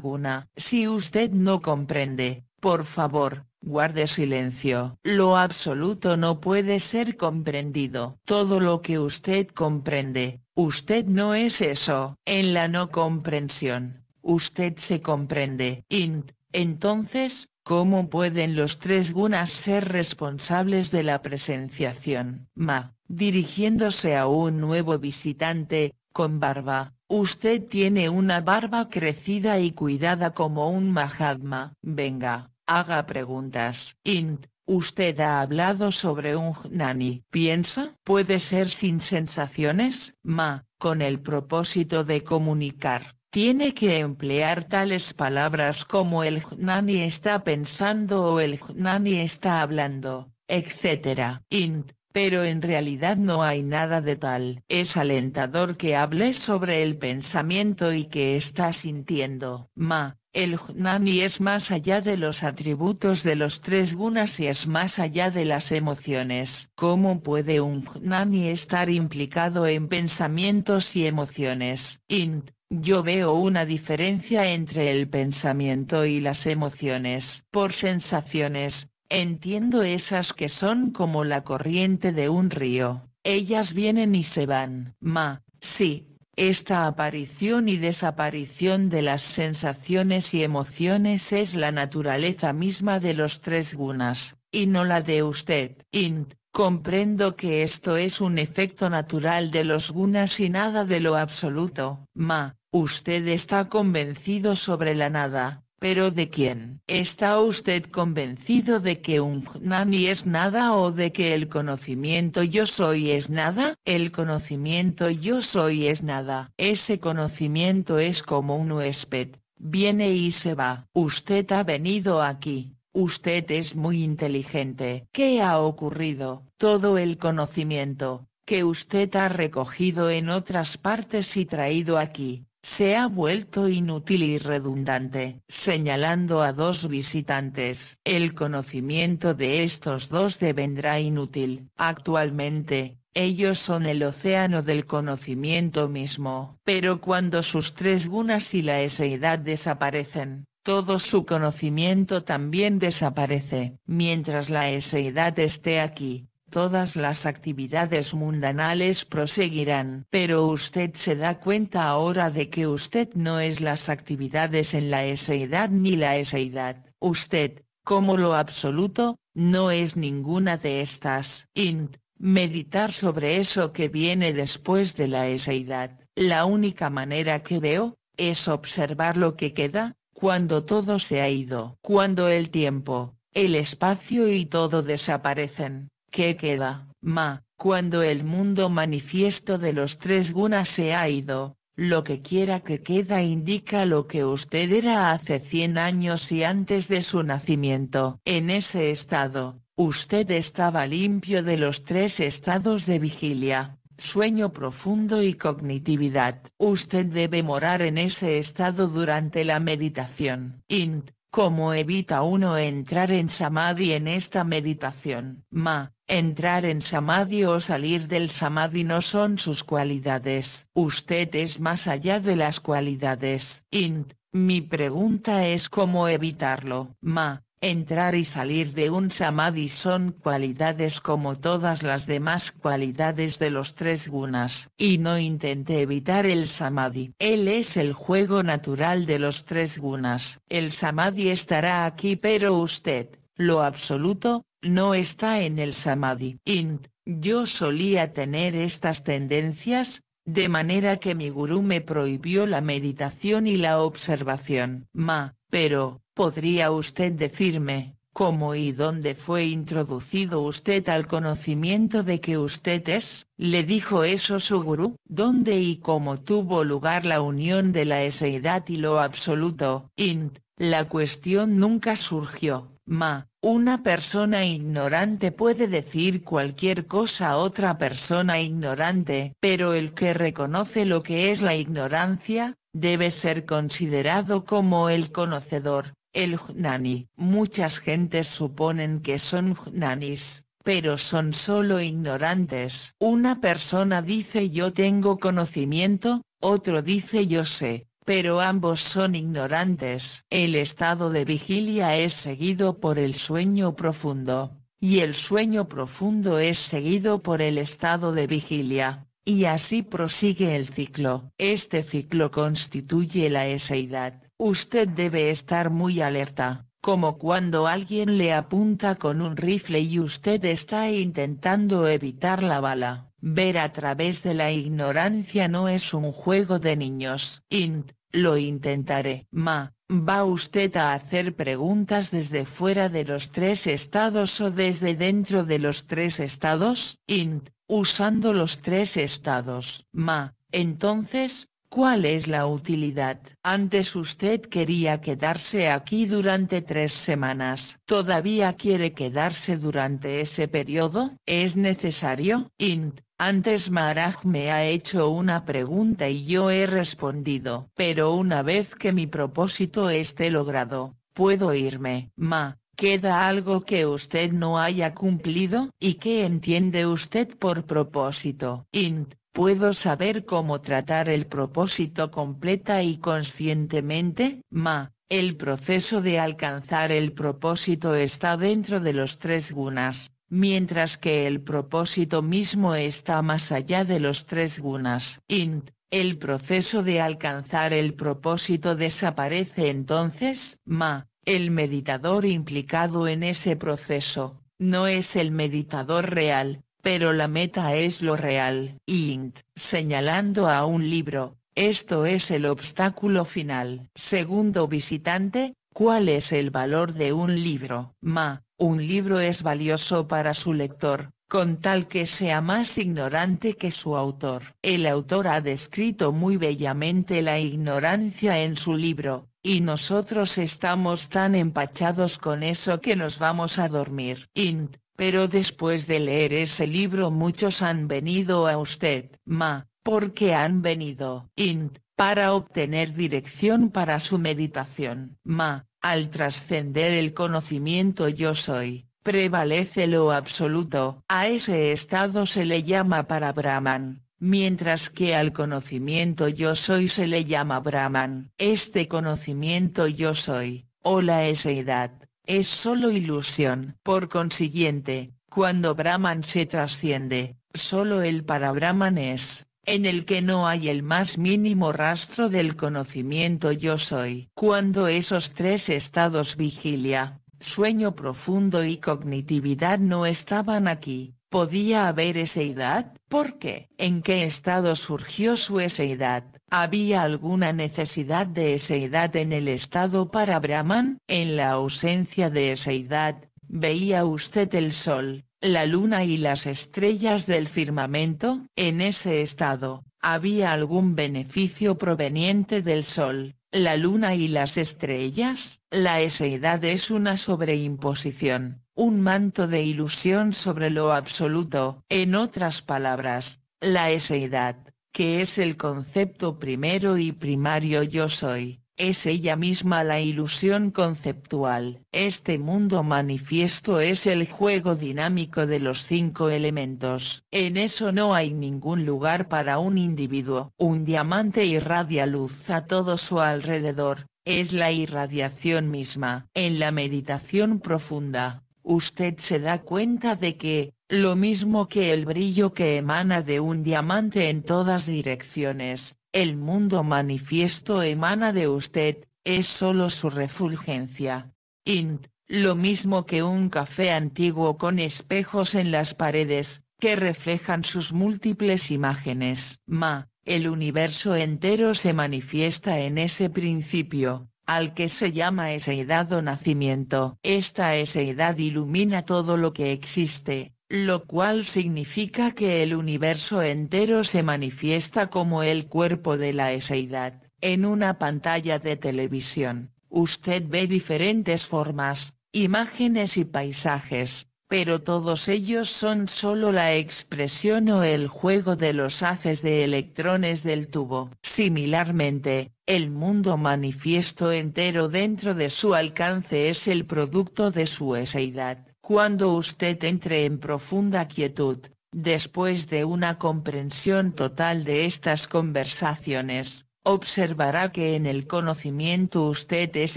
Guna. Si usted no comprende, por favor, guarde silencio. Lo absoluto no puede ser comprendido. Todo lo que usted comprende, usted no es eso. En la no comprensión, usted se comprende. Int, entonces, ¿cómo pueden los tres gunas ser responsables de la presenciación? Ma, dirigiéndose a un nuevo visitante, con barba, usted tiene una barba crecida y cuidada como un Mahatma. Venga, haga preguntas. Int, usted ha hablado sobre un gnani. ¿Piensa? Puede ser sin sensaciones, ma, con el propósito de comunicar. Tiene que emplear tales palabras como el gnani está pensando o el gnani está hablando, etc. Int, pero en realidad no hay nada de tal. Es alentador que hables sobre el pensamiento y que estás sintiendo. Ma, el Jnani es más allá de los atributos de los tres gunas y es más allá de las emociones. ¿Cómo puede un Jnani estar implicado en pensamientos y emociones? Int. Yo veo una diferencia entre el pensamiento y las emociones. Por sensaciones, Entiendo esas que son como la corriente de un río, ellas vienen y se van. Ma, sí, esta aparición y desaparición de las sensaciones y emociones es la naturaleza misma de los tres gunas, y no la de usted. Int, comprendo que esto es un efecto natural de los gunas y nada de lo absoluto. Ma, usted está convencido sobre la nada, ¿Pero de quién? ¿Está usted convencido de que un Jnani es nada o de que el conocimiento yo soy es nada? El conocimiento yo soy es nada. Ese conocimiento es como un huésped, viene y se va. Usted ha venido aquí. Usted es muy inteligente. ¿Qué ha ocurrido? Todo el conocimiento, que usted ha recogido en otras partes y traído aquí, se ha vuelto inútil y redundante, señalando a dos visitantes. El conocimiento de estos dos devendrá inútil. Actualmente, ellos son el océano del conocimiento mismo. Pero cuando sus tres gunas y la eseidad desaparecen, todo su conocimiento también desaparece. Mientras la eseidad esté aquí, todas las actividades mundanales proseguirán. Pero usted se da cuenta ahora de que usted no es las actividades en la eseidad ni la eseidad. Usted, como lo absoluto, no es ninguna de estas. Int. Meditar sobre eso que viene después de la eseidad. La única manera que veo, es observar lo que queda, cuando todo se ha ido. Cuando el tiempo, el espacio y todo desaparecen, ¿Qué queda, ma, cuando el mundo manifiesto de los tres gunas se ha ido? Lo que quiera que queda indica lo que usted era hace 100 años y antes de su nacimiento. En ese estado, usted estaba limpio de los tres estados de vigilia, sueño profundo y cognitividad. Usted debe morar en ese estado durante la meditación. Int, ¿cómo evita uno entrar en samadhi en esta meditación? Ma, Entrar en samadhi o salir del samadhi no son sus cualidades. Usted es más allá de las cualidades. Int, mi pregunta es cómo evitarlo. Ma, entrar y salir de un samadhi son cualidades como todas las demás cualidades de los tres gunas. Y no intente evitar el samadhi. Él es el juego natural de los tres gunas. El samadhi estará aquí pero usted, lo absoluto, no está en el samadhi. Int, yo solía tener estas tendencias, de manera que mi gurú me prohibió la meditación y la observación. Ma, pero, ¿podría usted decirme, cómo y dónde fue introducido usted al conocimiento de que usted es? Le dijo eso su gurú. ¿Dónde y cómo tuvo lugar la unión de la eseidad y lo absoluto? Int, la cuestión nunca surgió. Ma, una persona ignorante puede decir cualquier cosa a otra persona ignorante, pero el que reconoce lo que es la ignorancia, debe ser considerado como el conocedor, el jnani. Muchas gentes suponen que son jnanis, pero son solo ignorantes. Una persona dice yo tengo conocimiento, otro dice yo sé, pero ambos son ignorantes. El estado de vigilia es seguido por el sueño profundo, y el sueño profundo es seguido por el estado de vigilia, y así prosigue el ciclo. Este ciclo constituye la eseidad. Usted debe estar muy alerta, como cuando alguien le apunta con un rifle y usted está intentando evitar la bala. Ver a través de la ignorancia no es un juego de niños. Int, lo intentaré. Ma, ¿va usted a hacer preguntas desde fuera de los tres estados o desde dentro de los tres estados? Int, usando los tres estados. Ma, entonces, ¿Cuál es la utilidad? Antes usted quería quedarse aquí durante tres semanas. ¿Todavía quiere quedarse durante ese periodo? ¿Es necesario? Int, antes Maharaj me ha hecho una pregunta y yo he respondido, pero una vez que mi propósito esté logrado, puedo irme. Ma, ¿queda algo que usted no haya cumplido? ¿Y qué entiende usted por propósito? Int, ¿puedo saber cómo tratar el propósito completa y conscientemente? Ma, el proceso de alcanzar el propósito está dentro de los tres gunas, mientras que el propósito mismo está más allá de los tres gunas. Int, el proceso de alcanzar el propósito desaparece entonces, ma, el meditador implicado en ese proceso, no es el meditador real, pero la meta es lo real. Int, señalando a un libro, esto es el obstáculo final. Segundo visitante, ¿cuál es el valor de un libro? Ma, un libro es valioso para su lector, con tal que sea más ignorante que su autor. El autor ha descrito muy bellamente la ignorancia en su libro, y nosotros estamos tan empachados con eso que nos vamos a dormir. Int, pero después de leer ese libro muchos han venido a usted, ma, porque han venido. Int, para obtener dirección para su meditación. Ma, al trascender el conocimiento yo soy, prevalece lo absoluto. A ese estado se le llama para Brahman mientras que al conocimiento yo soy se le llama Brahman. Este conocimiento yo soy, o la eseidad, es solo ilusión. Por consiguiente, cuando Brahman se trasciende, solo el para Brahman es en el que no hay el más mínimo rastro del conocimiento yo soy. Cuando esos tres estados vigilia, sueño profundo y cognitividad no estaban aquí, ¿podía haber eseidad? ¿Por qué? ¿En qué estado surgió su eseidad? ¿Había alguna necesidad de eseidad en el estado para Brahman? En la ausencia de eseidad, veía usted el sol, la luna y las estrellas del firmamento, en ese estado, había algún beneficio proveniente del sol, la luna y las estrellas, la eseidad es una sobreimposición, un manto de ilusión sobre lo absoluto, en otras palabras, la eseidad, que es el concepto primero y primario yo soy, es ella misma la ilusión conceptual. Este mundo manifiesto es el juego dinámico de los cinco elementos. En eso no hay ningún lugar para un individuo. Un diamante irradia luz a todo su alrededor, es la irradiación misma. En la meditación profunda, usted se da cuenta de que, lo mismo que el brillo que emana de un diamante en todas direcciones, el mundo manifiesto emana de usted, es solo su refulgencia. Int, lo mismo que un café antiguo con espejos en las paredes, que reflejan sus múltiples imágenes. Ma, el universo entero se manifiesta en ese principio, al que se llama ese o nacimiento. Esta edad ilumina todo lo que existe, lo cual significa que el universo entero se manifiesta como el cuerpo de la eseidad, en una pantalla de televisión. Usted ve diferentes formas, imágenes y paisajes, pero todos ellos son solo la expresión o el juego de los haces de electrones del tubo. Similarmente, el mundo manifiesto entero dentro de su alcance es el producto de su eseidad cuando usted entre en profunda quietud, después de una comprensión total de estas conversaciones, observará que en el conocimiento ustedes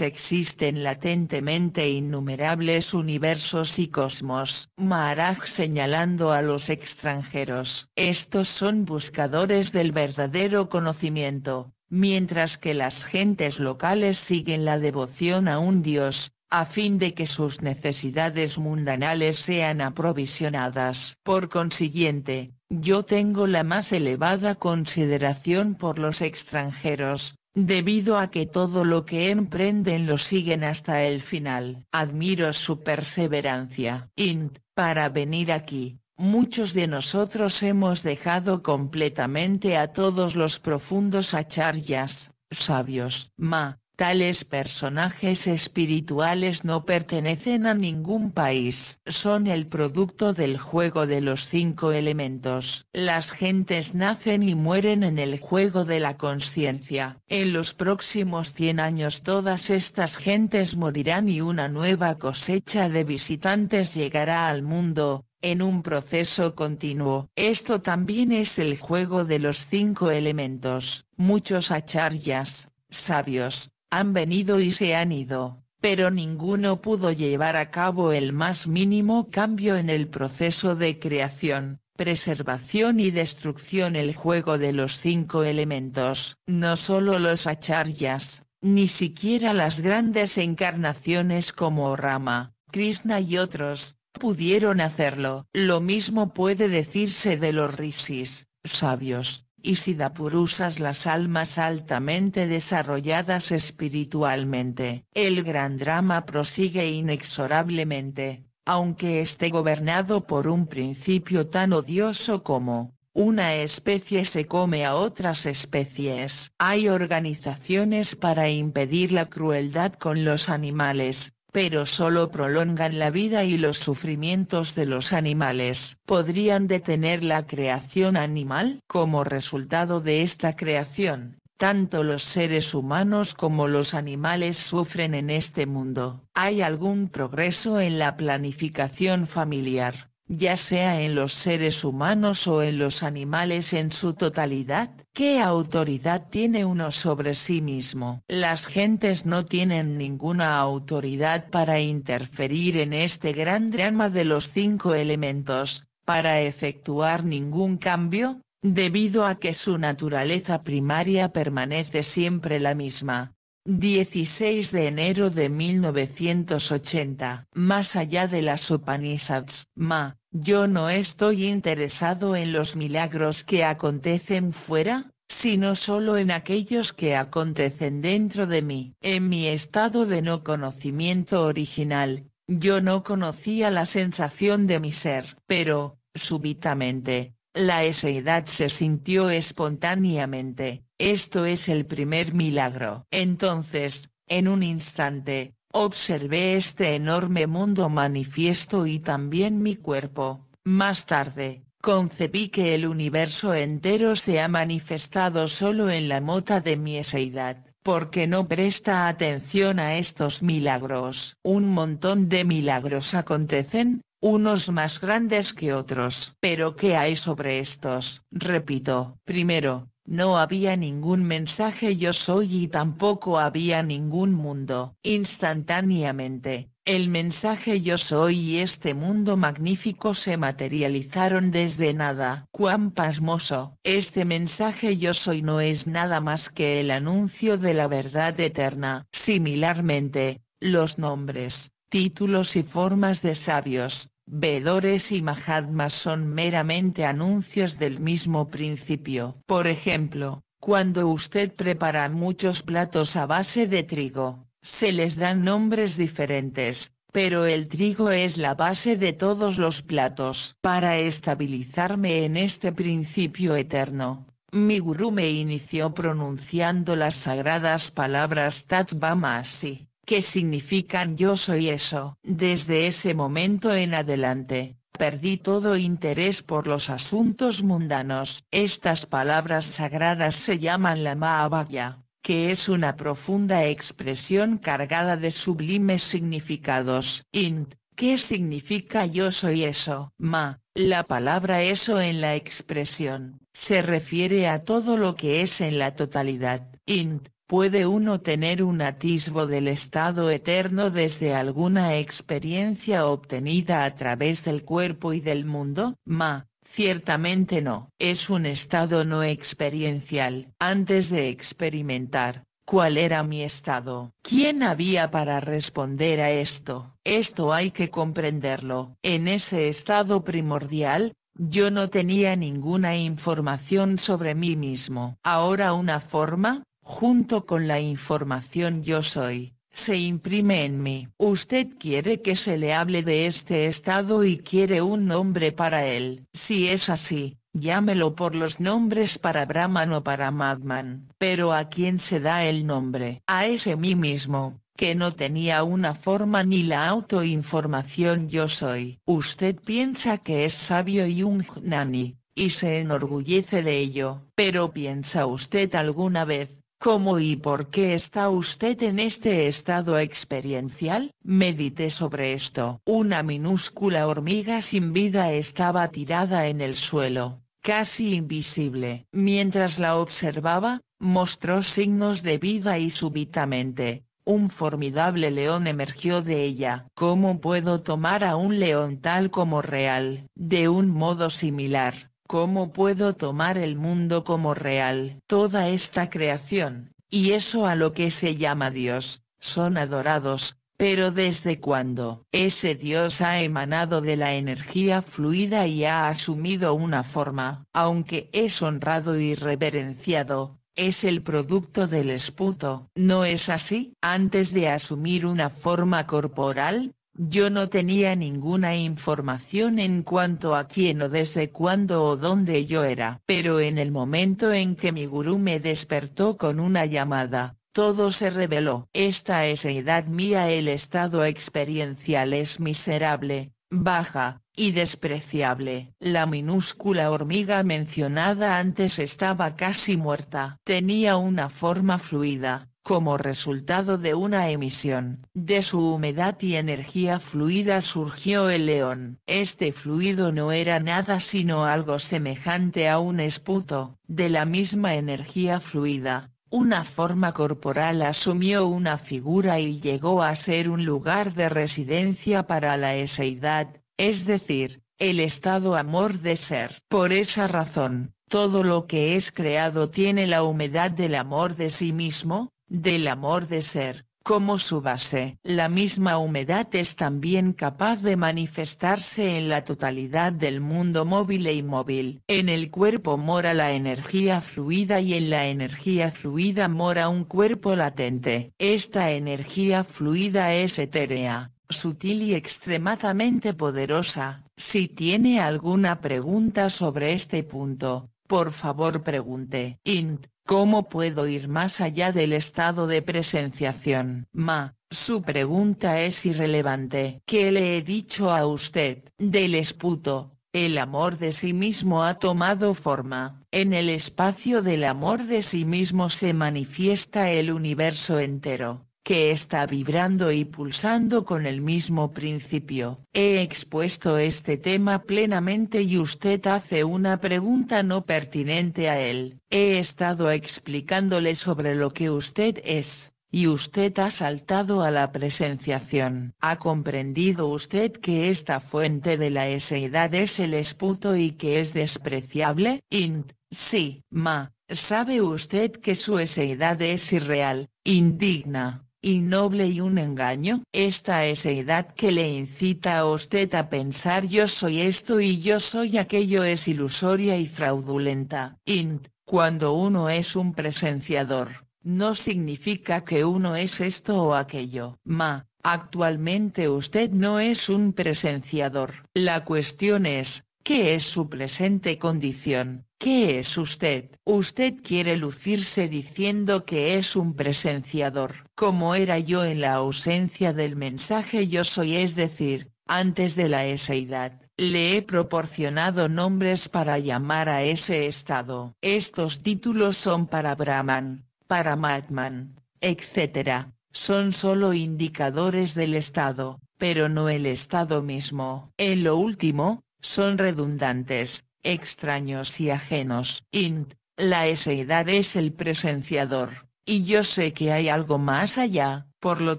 existen latentemente innumerables universos y cosmos. Maharaj señalando a los extranjeros. Estos son buscadores del verdadero conocimiento, mientras que las gentes locales siguen la devoción a un dios, a fin de que sus necesidades mundanales sean aprovisionadas. Por consiguiente, yo tengo la más elevada consideración por los extranjeros, debido a que todo lo que emprenden lo siguen hasta el final. Admiro su perseverancia. Int, para venir aquí, muchos de nosotros hemos dejado completamente a todos los profundos acharyas, sabios. Ma, Tales personajes espirituales no pertenecen a ningún país, son el producto del juego de los cinco elementos. Las gentes nacen y mueren en el juego de la conciencia. En los próximos 100 años todas estas gentes morirán y una nueva cosecha de visitantes llegará al mundo, en un proceso continuo. Esto también es el juego de los cinco elementos. Muchos acharyas, sabios, han venido y se han ido, pero ninguno pudo llevar a cabo el más mínimo cambio en el proceso de creación, preservación y destrucción el juego de los cinco elementos. No solo los acharyas, ni siquiera las grandes encarnaciones como Rama, Krishna y otros, pudieron hacerlo. Lo mismo puede decirse de los rishis, sabios, y usas las almas altamente desarrolladas espiritualmente. El gran drama prosigue inexorablemente, aunque esté gobernado por un principio tan odioso como, una especie se come a otras especies. Hay organizaciones para impedir la crueldad con los animales, pero solo prolongan la vida y los sufrimientos de los animales. Podrían detener la creación animal. Como resultado de esta creación, tanto los seres humanos como los animales sufren en este mundo. ¿Hay algún progreso en la planificación familiar? ya sea en los seres humanos o en los animales en su totalidad, ¿qué autoridad tiene uno sobre sí mismo? Las gentes no tienen ninguna autoridad para interferir en este gran drama de los cinco elementos, para efectuar ningún cambio, debido a que su naturaleza primaria permanece siempre la misma. 16 de enero de 1980. Más allá de las Upanishads, Ma, yo no estoy interesado en los milagros que acontecen fuera, sino solo en aquellos que acontecen dentro de mí. En mi estado de no conocimiento original, yo no conocía la sensación de mi ser, pero, súbitamente, la eseidad se sintió espontáneamente, esto es el primer milagro. Entonces, en un instante, Observé este enorme mundo manifiesto y también mi cuerpo. Más tarde, concebí que el universo entero se ha manifestado solo en la mota de mi eseidad, porque no presta atención a estos milagros. Un montón de milagros acontecen, unos más grandes que otros. Pero ¿qué hay sobre estos? Repito, primero, no había ningún mensaje yo soy y tampoco había ningún mundo. Instantáneamente, el mensaje yo soy y este mundo magnífico se materializaron desde nada. Cuán pasmoso. Este mensaje yo soy no es nada más que el anuncio de la verdad eterna. Similarmente, los nombres, títulos y formas de sabios, Vedores y Mahatmas son meramente anuncios del mismo principio. Por ejemplo, cuando usted prepara muchos platos a base de trigo, se les dan nombres diferentes, pero el trigo es la base de todos los platos. Para estabilizarme en este principio eterno, mi gurú me inició pronunciando las sagradas palabras TATVAMASI. ¿Qué significan yo soy eso. Desde ese momento en adelante, perdí todo interés por los asuntos mundanos. Estas palabras sagradas se llaman la Mahavaya, que es una profunda expresión cargada de sublimes significados. Int, ¿qué significa yo soy eso? Ma, la palabra eso en la expresión, se refiere a todo lo que es en la totalidad. Int, puede uno tener un atisbo del estado eterno desde alguna experiencia obtenida a través del cuerpo y del mundo? Ma, ciertamente no. Es un estado no experiencial. Antes de experimentar, ¿cuál era mi estado? ¿Quién había para responder a esto? Esto hay que comprenderlo. En ese estado primordial, yo no tenía ninguna información sobre mí mismo. Ahora una forma, junto con la información yo soy, se imprime en mí. Usted quiere que se le hable de este estado y quiere un nombre para él. Si es así, llámelo por los nombres para Brahman o para Madman. Pero ¿a quién se da el nombre? A ese mí mismo que no tenía una forma ni la autoinformación yo soy. Usted piensa que es sabio y un gnani, y se enorgullece de ello, pero ¿piensa usted alguna vez, ¿Cómo y por qué está usted en este estado experiencial? Medité sobre esto. Una minúscula hormiga sin vida estaba tirada en el suelo, casi invisible. Mientras la observaba, mostró signos de vida y súbitamente, un formidable león emergió de ella. ¿Cómo puedo tomar a un león tal como real? De un modo similar ¿Cómo puedo tomar el mundo como real? Toda esta creación, y eso a lo que se llama Dios, son adorados, pero ¿desde cuándo? Ese Dios ha emanado de la energía fluida y ha asumido una forma, aunque es honrado y reverenciado, es el producto del esputo. ¿No es así? Antes de asumir una forma corporal, yo no tenía ninguna información en cuanto a quién o desde cuándo o dónde yo era. Pero en el momento en que mi gurú me despertó con una llamada, todo se reveló. Esta es edad mía el estado experiencial es miserable, baja, y despreciable. La minúscula hormiga mencionada antes estaba casi muerta. Tenía una forma fluida, como resultado de una emisión de su humedad y energía fluida surgió el león. Este fluido no era nada sino algo semejante a un esputo, de la misma energía fluida. Una forma corporal asumió una figura y llegó a ser un lugar de residencia para la eseidad, es decir, el estado amor de ser. Por esa razón, todo lo que es creado tiene la humedad del amor de sí mismo, del amor de ser, como su base. La misma humedad es también capaz de manifestarse en la totalidad del mundo móvil e inmóvil. En el cuerpo mora la energía fluida y en la energía fluida mora un cuerpo latente. Esta energía fluida es etérea, sutil y extremadamente poderosa. Si tiene alguna pregunta sobre este punto, por favor pregunte. Int, ¿cómo puedo ir más allá del estado de presenciación? Ma, su pregunta es irrelevante. ¿Qué le he dicho a usted? Del esputo, el amor de sí mismo ha tomado forma, en el espacio del amor de sí mismo se manifiesta el universo entero que está vibrando y pulsando con el mismo principio. He expuesto este tema plenamente y usted hace una pregunta no pertinente a él. He estado explicándole sobre lo que usted es y usted ha saltado a la presenciación. ¿Ha comprendido usted que esta fuente de la eseidad es el esputo y que es despreciable? Int, sí, ma, ¿sabe usted que su eseidad es irreal, indigna, innoble y un engaño. Esta es edad que le incita a usted a pensar yo soy esto y yo soy aquello es ilusoria y fraudulenta. Int, cuando uno es un presenciador, no significa que uno es esto o aquello. Ma, actualmente usted no es un presenciador. La cuestión es, ¿Qué es su presente condición? ¿Qué es usted? Usted quiere lucirse diciendo que es un presenciador, como era yo en la ausencia del mensaje yo soy es decir, antes de la eseidad. Le he proporcionado nombres para llamar a ese estado. Estos títulos son para Brahman, para madman, etc. Son solo indicadores del estado, pero no el estado mismo. En lo último, son redundantes, extraños y ajenos. Int, la eseidad es el presenciador, y yo sé que hay algo más allá, por lo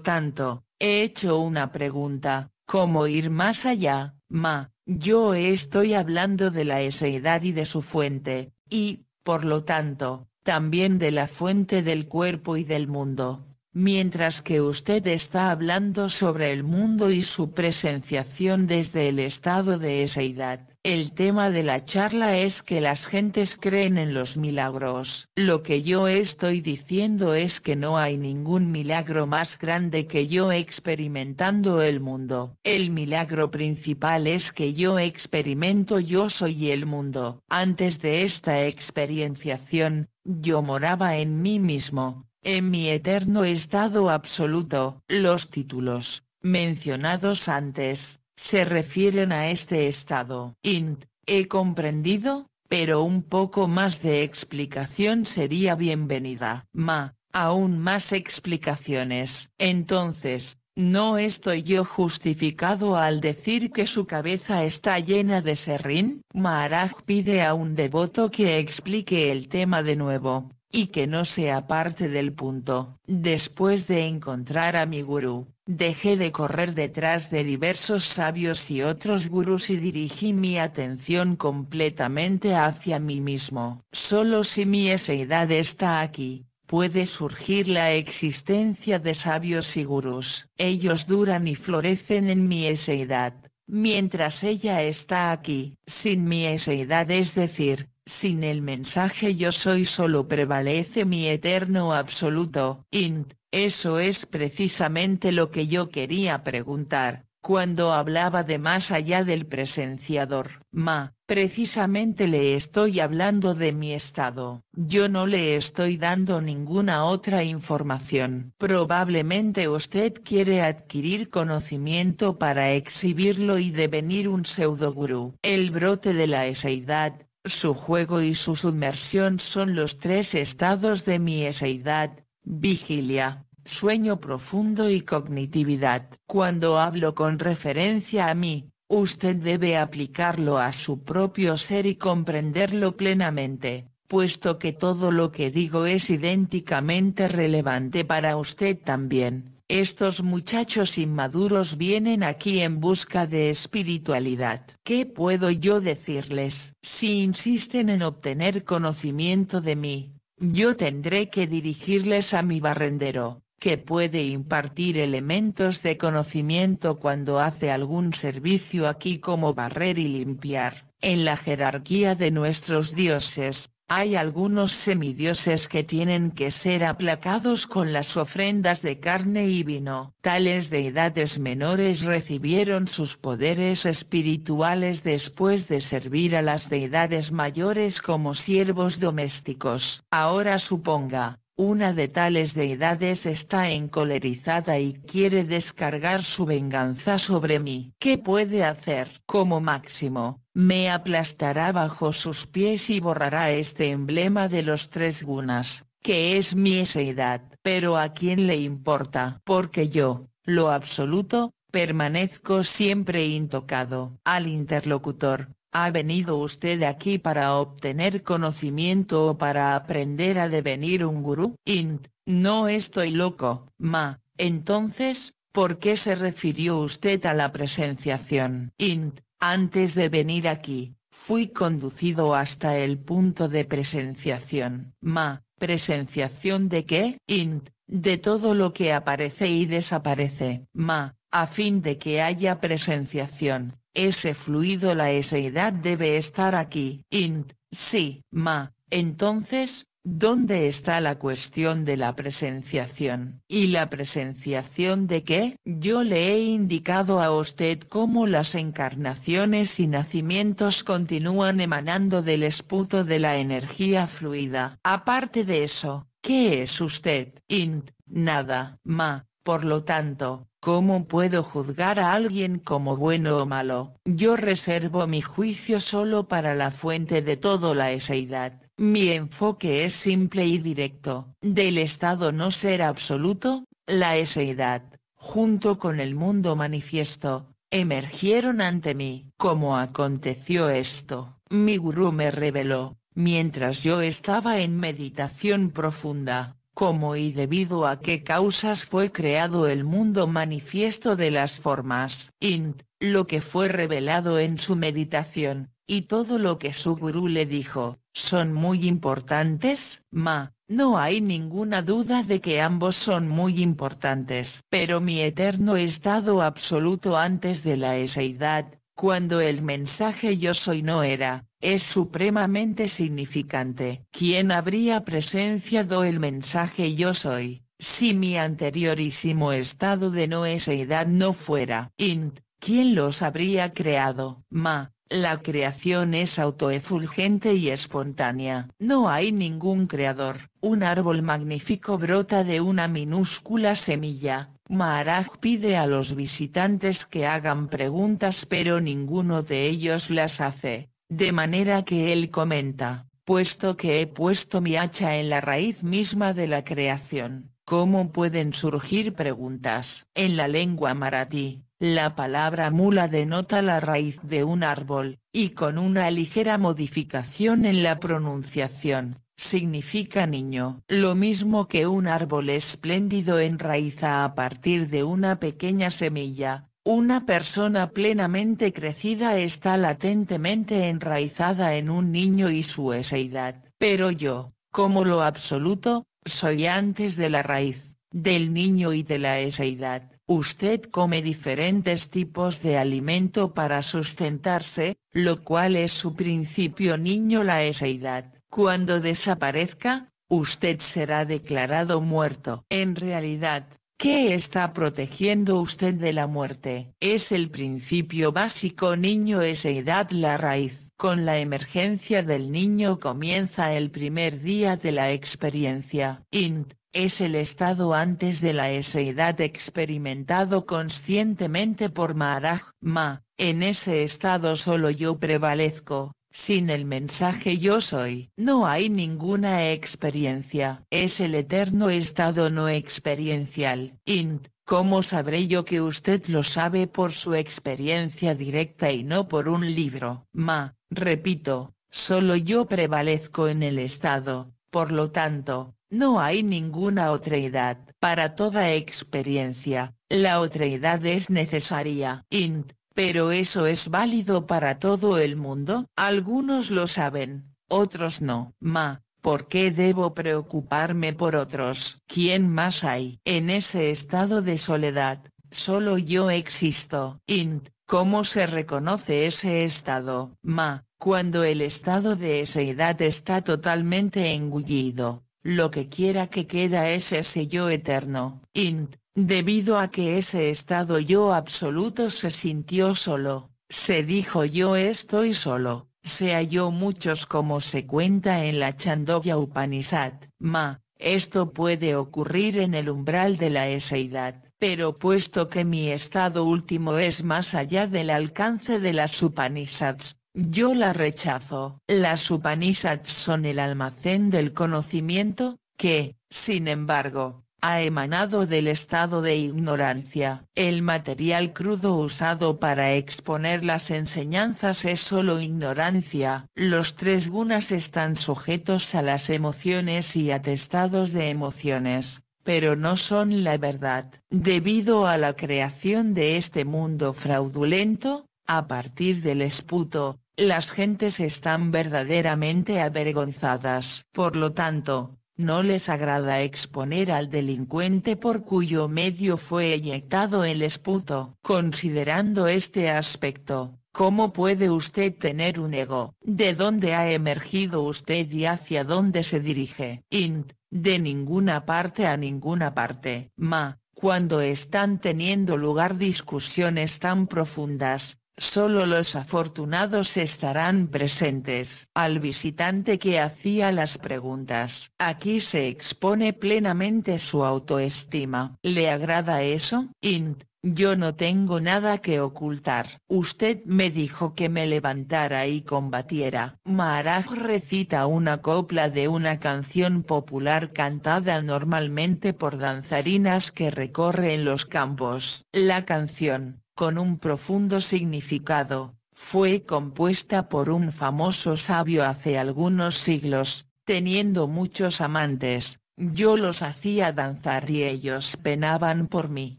tanto, he hecho una pregunta, ¿cómo ir más allá? Ma, yo estoy hablando de la eseidad y de su fuente, y, por lo tanto, también de la fuente del cuerpo y del mundo. Mientras que usted está hablando sobre el mundo y su presenciación desde el estado de esa edad. el tema de la charla es que las gentes creen en los milagros. Lo que yo estoy diciendo es que no hay ningún milagro más grande que yo experimentando el mundo. El milagro principal es que yo experimento yo soy el mundo. Antes de esta experienciación, yo moraba en mí mismo, en mi eterno estado absoluto, los títulos, mencionados antes, se refieren a este estado. Int, he comprendido, pero un poco más de explicación sería bienvenida. Ma, aún más explicaciones. Entonces, ¿no estoy yo justificado al decir que su cabeza está llena de serrín? Maharaj pide a un devoto que explique el tema de nuevo y que no sea parte del punto. Después de encontrar a mi gurú, dejé de correr detrás de diversos sabios y otros gurús y dirigí mi atención completamente hacia mí mismo. Solo si mi eseidad está aquí, puede surgir la existencia de sabios y gurús. Ellos duran y florecen en mi eseidad, mientras ella está aquí. Sin mi eseidad es decir, sin el mensaje yo soy solo prevalece mi eterno absoluto. Int, eso es precisamente lo que yo quería preguntar, cuando hablaba de más allá del presenciador. Ma, precisamente le estoy hablando de mi estado. Yo no le estoy dando ninguna otra información. Probablemente usted quiere adquirir conocimiento para exhibirlo y devenir un pseudogurú. El brote de la eseidad, su juego y su submersión son los tres estados de mi eseidad, vigilia, sueño profundo y cognitividad. Cuando hablo con referencia a mí, usted debe aplicarlo a su propio ser y comprenderlo plenamente, puesto que todo lo que digo es idénticamente relevante para usted también. Estos muchachos inmaduros vienen aquí en busca de espiritualidad. ¿Qué puedo yo decirles? Si insisten en obtener conocimiento de mí, yo tendré que dirigirles a mi barrendero, que puede impartir elementos de conocimiento cuando hace algún servicio aquí como barrer y limpiar, en la jerarquía de nuestros dioses, hay algunos semidioses que tienen que ser aplacados con las ofrendas de carne y vino. Tales deidades menores recibieron sus poderes espirituales después de servir a las deidades mayores como siervos domésticos. Ahora suponga, una de tales deidades está encolerizada y quiere descargar su venganza sobre mí. ¿Qué puede hacer? Como máximo, me aplastará bajo sus pies y borrará este emblema de los tres gunas, que es mi edad. Pero ¿a quién le importa? Porque yo, lo absoluto, permanezco siempre intocado. Al interlocutor, ¿Ha venido usted aquí para obtener conocimiento o para aprender a devenir un gurú? Int, no estoy loco, ma, entonces, ¿por qué se refirió usted a la presenciación? Int, antes de venir aquí, fui conducido hasta el punto de presenciación. Ma, ¿presenciación de qué? Int, de todo lo que aparece y desaparece. Ma, a fin de que haya presenciación, ese fluido la eseidad debe estar aquí. Int, sí, ma, entonces, ¿Dónde está la cuestión de la presenciación? ¿Y la presenciación de qué? Yo le he indicado a usted cómo las encarnaciones y nacimientos continúan emanando del esputo de la energía fluida. Aparte de eso, ¿qué es usted? Int, nada, ma, por lo tanto, ¿Cómo puedo juzgar a alguien como bueno o malo? Yo reservo mi juicio solo para la fuente de toda la eseidad. Mi enfoque es simple y directo. Del estado no ser absoluto, la eseidad, junto con el mundo manifiesto, emergieron ante mí. ¿Cómo aconteció esto? Mi gurú me reveló, mientras yo estaba en meditación profunda cómo y debido a qué causas fue creado el mundo manifiesto de las formas, Int, lo que fue revelado en su meditación, y todo lo que su gurú le dijo, son muy importantes, ma, no hay ninguna duda de que ambos son muy importantes. Pero mi eterno estado absoluto antes de la eseidad, cuando el mensaje yo soy no era, es supremamente significante. ¿Quién habría presenciado el mensaje yo soy, si mi anteriorísimo estado de no edad no fuera? Int, ¿quién los habría creado? Ma, la creación es autoefulgente y espontánea. No hay ningún creador. Un árbol magnífico brota de una minúscula semilla. Maharaj pide a los visitantes que hagan preguntas pero ninguno de ellos las hace, de manera que él comenta, puesto que he puesto mi hacha en la raíz misma de la creación, ¿cómo pueden surgir preguntas? En la lengua maratí, la palabra mula denota la raíz de un árbol, y con una ligera modificación en la pronunciación, significa niño. Lo mismo que un árbol espléndido enraiza a partir de una pequeña semilla, una persona plenamente crecida está latentemente enraizada en un niño y su eseidad. Pero yo, como lo absoluto, soy antes de la raíz, del niño y de la eseidad. Usted come diferentes tipos de alimento para sustentarse, lo cual es su principio niño la edad. Cuando desaparezca, usted será declarado muerto. En realidad, ¿qué está protegiendo usted de la muerte? Es el principio básico niño edad la raíz. Con la emergencia del niño comienza el primer día de la experiencia. Int es el estado antes de la eseidad experimentado conscientemente por Ma, en ese estado solo yo prevalezco, sin el mensaje yo soy. No hay ninguna experiencia. Es el eterno estado no experiencial. Int, ¿cómo sabré yo que usted lo sabe por su experiencia directa y no por un libro? Ma, repito, solo yo prevalezco en el estado, por lo tanto, no hay ninguna edad. Para toda experiencia, la edad es necesaria. Int, pero eso es válido para todo el mundo. Algunos lo saben, otros no. Ma, ¿por qué debo preocuparme por otros? ¿Quién más hay? En ese estado de soledad, solo yo existo. Int, ¿cómo se reconoce ese estado? Ma, cuando el estado de esa edad está totalmente engullido, lo que quiera que queda es ese yo eterno, int, debido a que ese estado yo absoluto se sintió solo, se dijo yo estoy solo, se halló muchos como se cuenta en la Chandogya Upanishad, ma, esto puede ocurrir en el umbral de la eseidad, pero puesto que mi estado último es más allá del alcance de las Upanishads, yo la rechazo. Las Upanishads son el almacén del conocimiento, que, sin embargo, ha emanado del estado de ignorancia. El material crudo usado para exponer las enseñanzas es solo ignorancia. Los tres gunas están sujetos a las emociones y atestados de emociones, pero no son la verdad. Debido a la creación de este mundo fraudulento, a partir del esputo, las gentes están verdaderamente avergonzadas. Por lo tanto, no les agrada exponer al delincuente por cuyo medio fue eyectado el esputo. Considerando este aspecto, ¿Cómo puede usted tener un ego? ¿De dónde ha emergido usted y hacia dónde se dirige? Int, de ninguna parte a ninguna parte. Ma, cuando están teniendo lugar discusiones tan profundas, Solo los afortunados estarán presentes. Al visitante que hacía las preguntas. Aquí se expone plenamente su autoestima. ¿Le agrada eso? Int. Yo no tengo nada que ocultar. Usted me dijo que me levantara y combatiera. Maharaj recita una copla de una canción popular cantada normalmente por danzarinas que recorren los campos. La canción, con un profundo significado, fue compuesta por un famoso sabio hace algunos siglos, teniendo muchos amantes, yo los hacía danzar y ellos penaban por mí.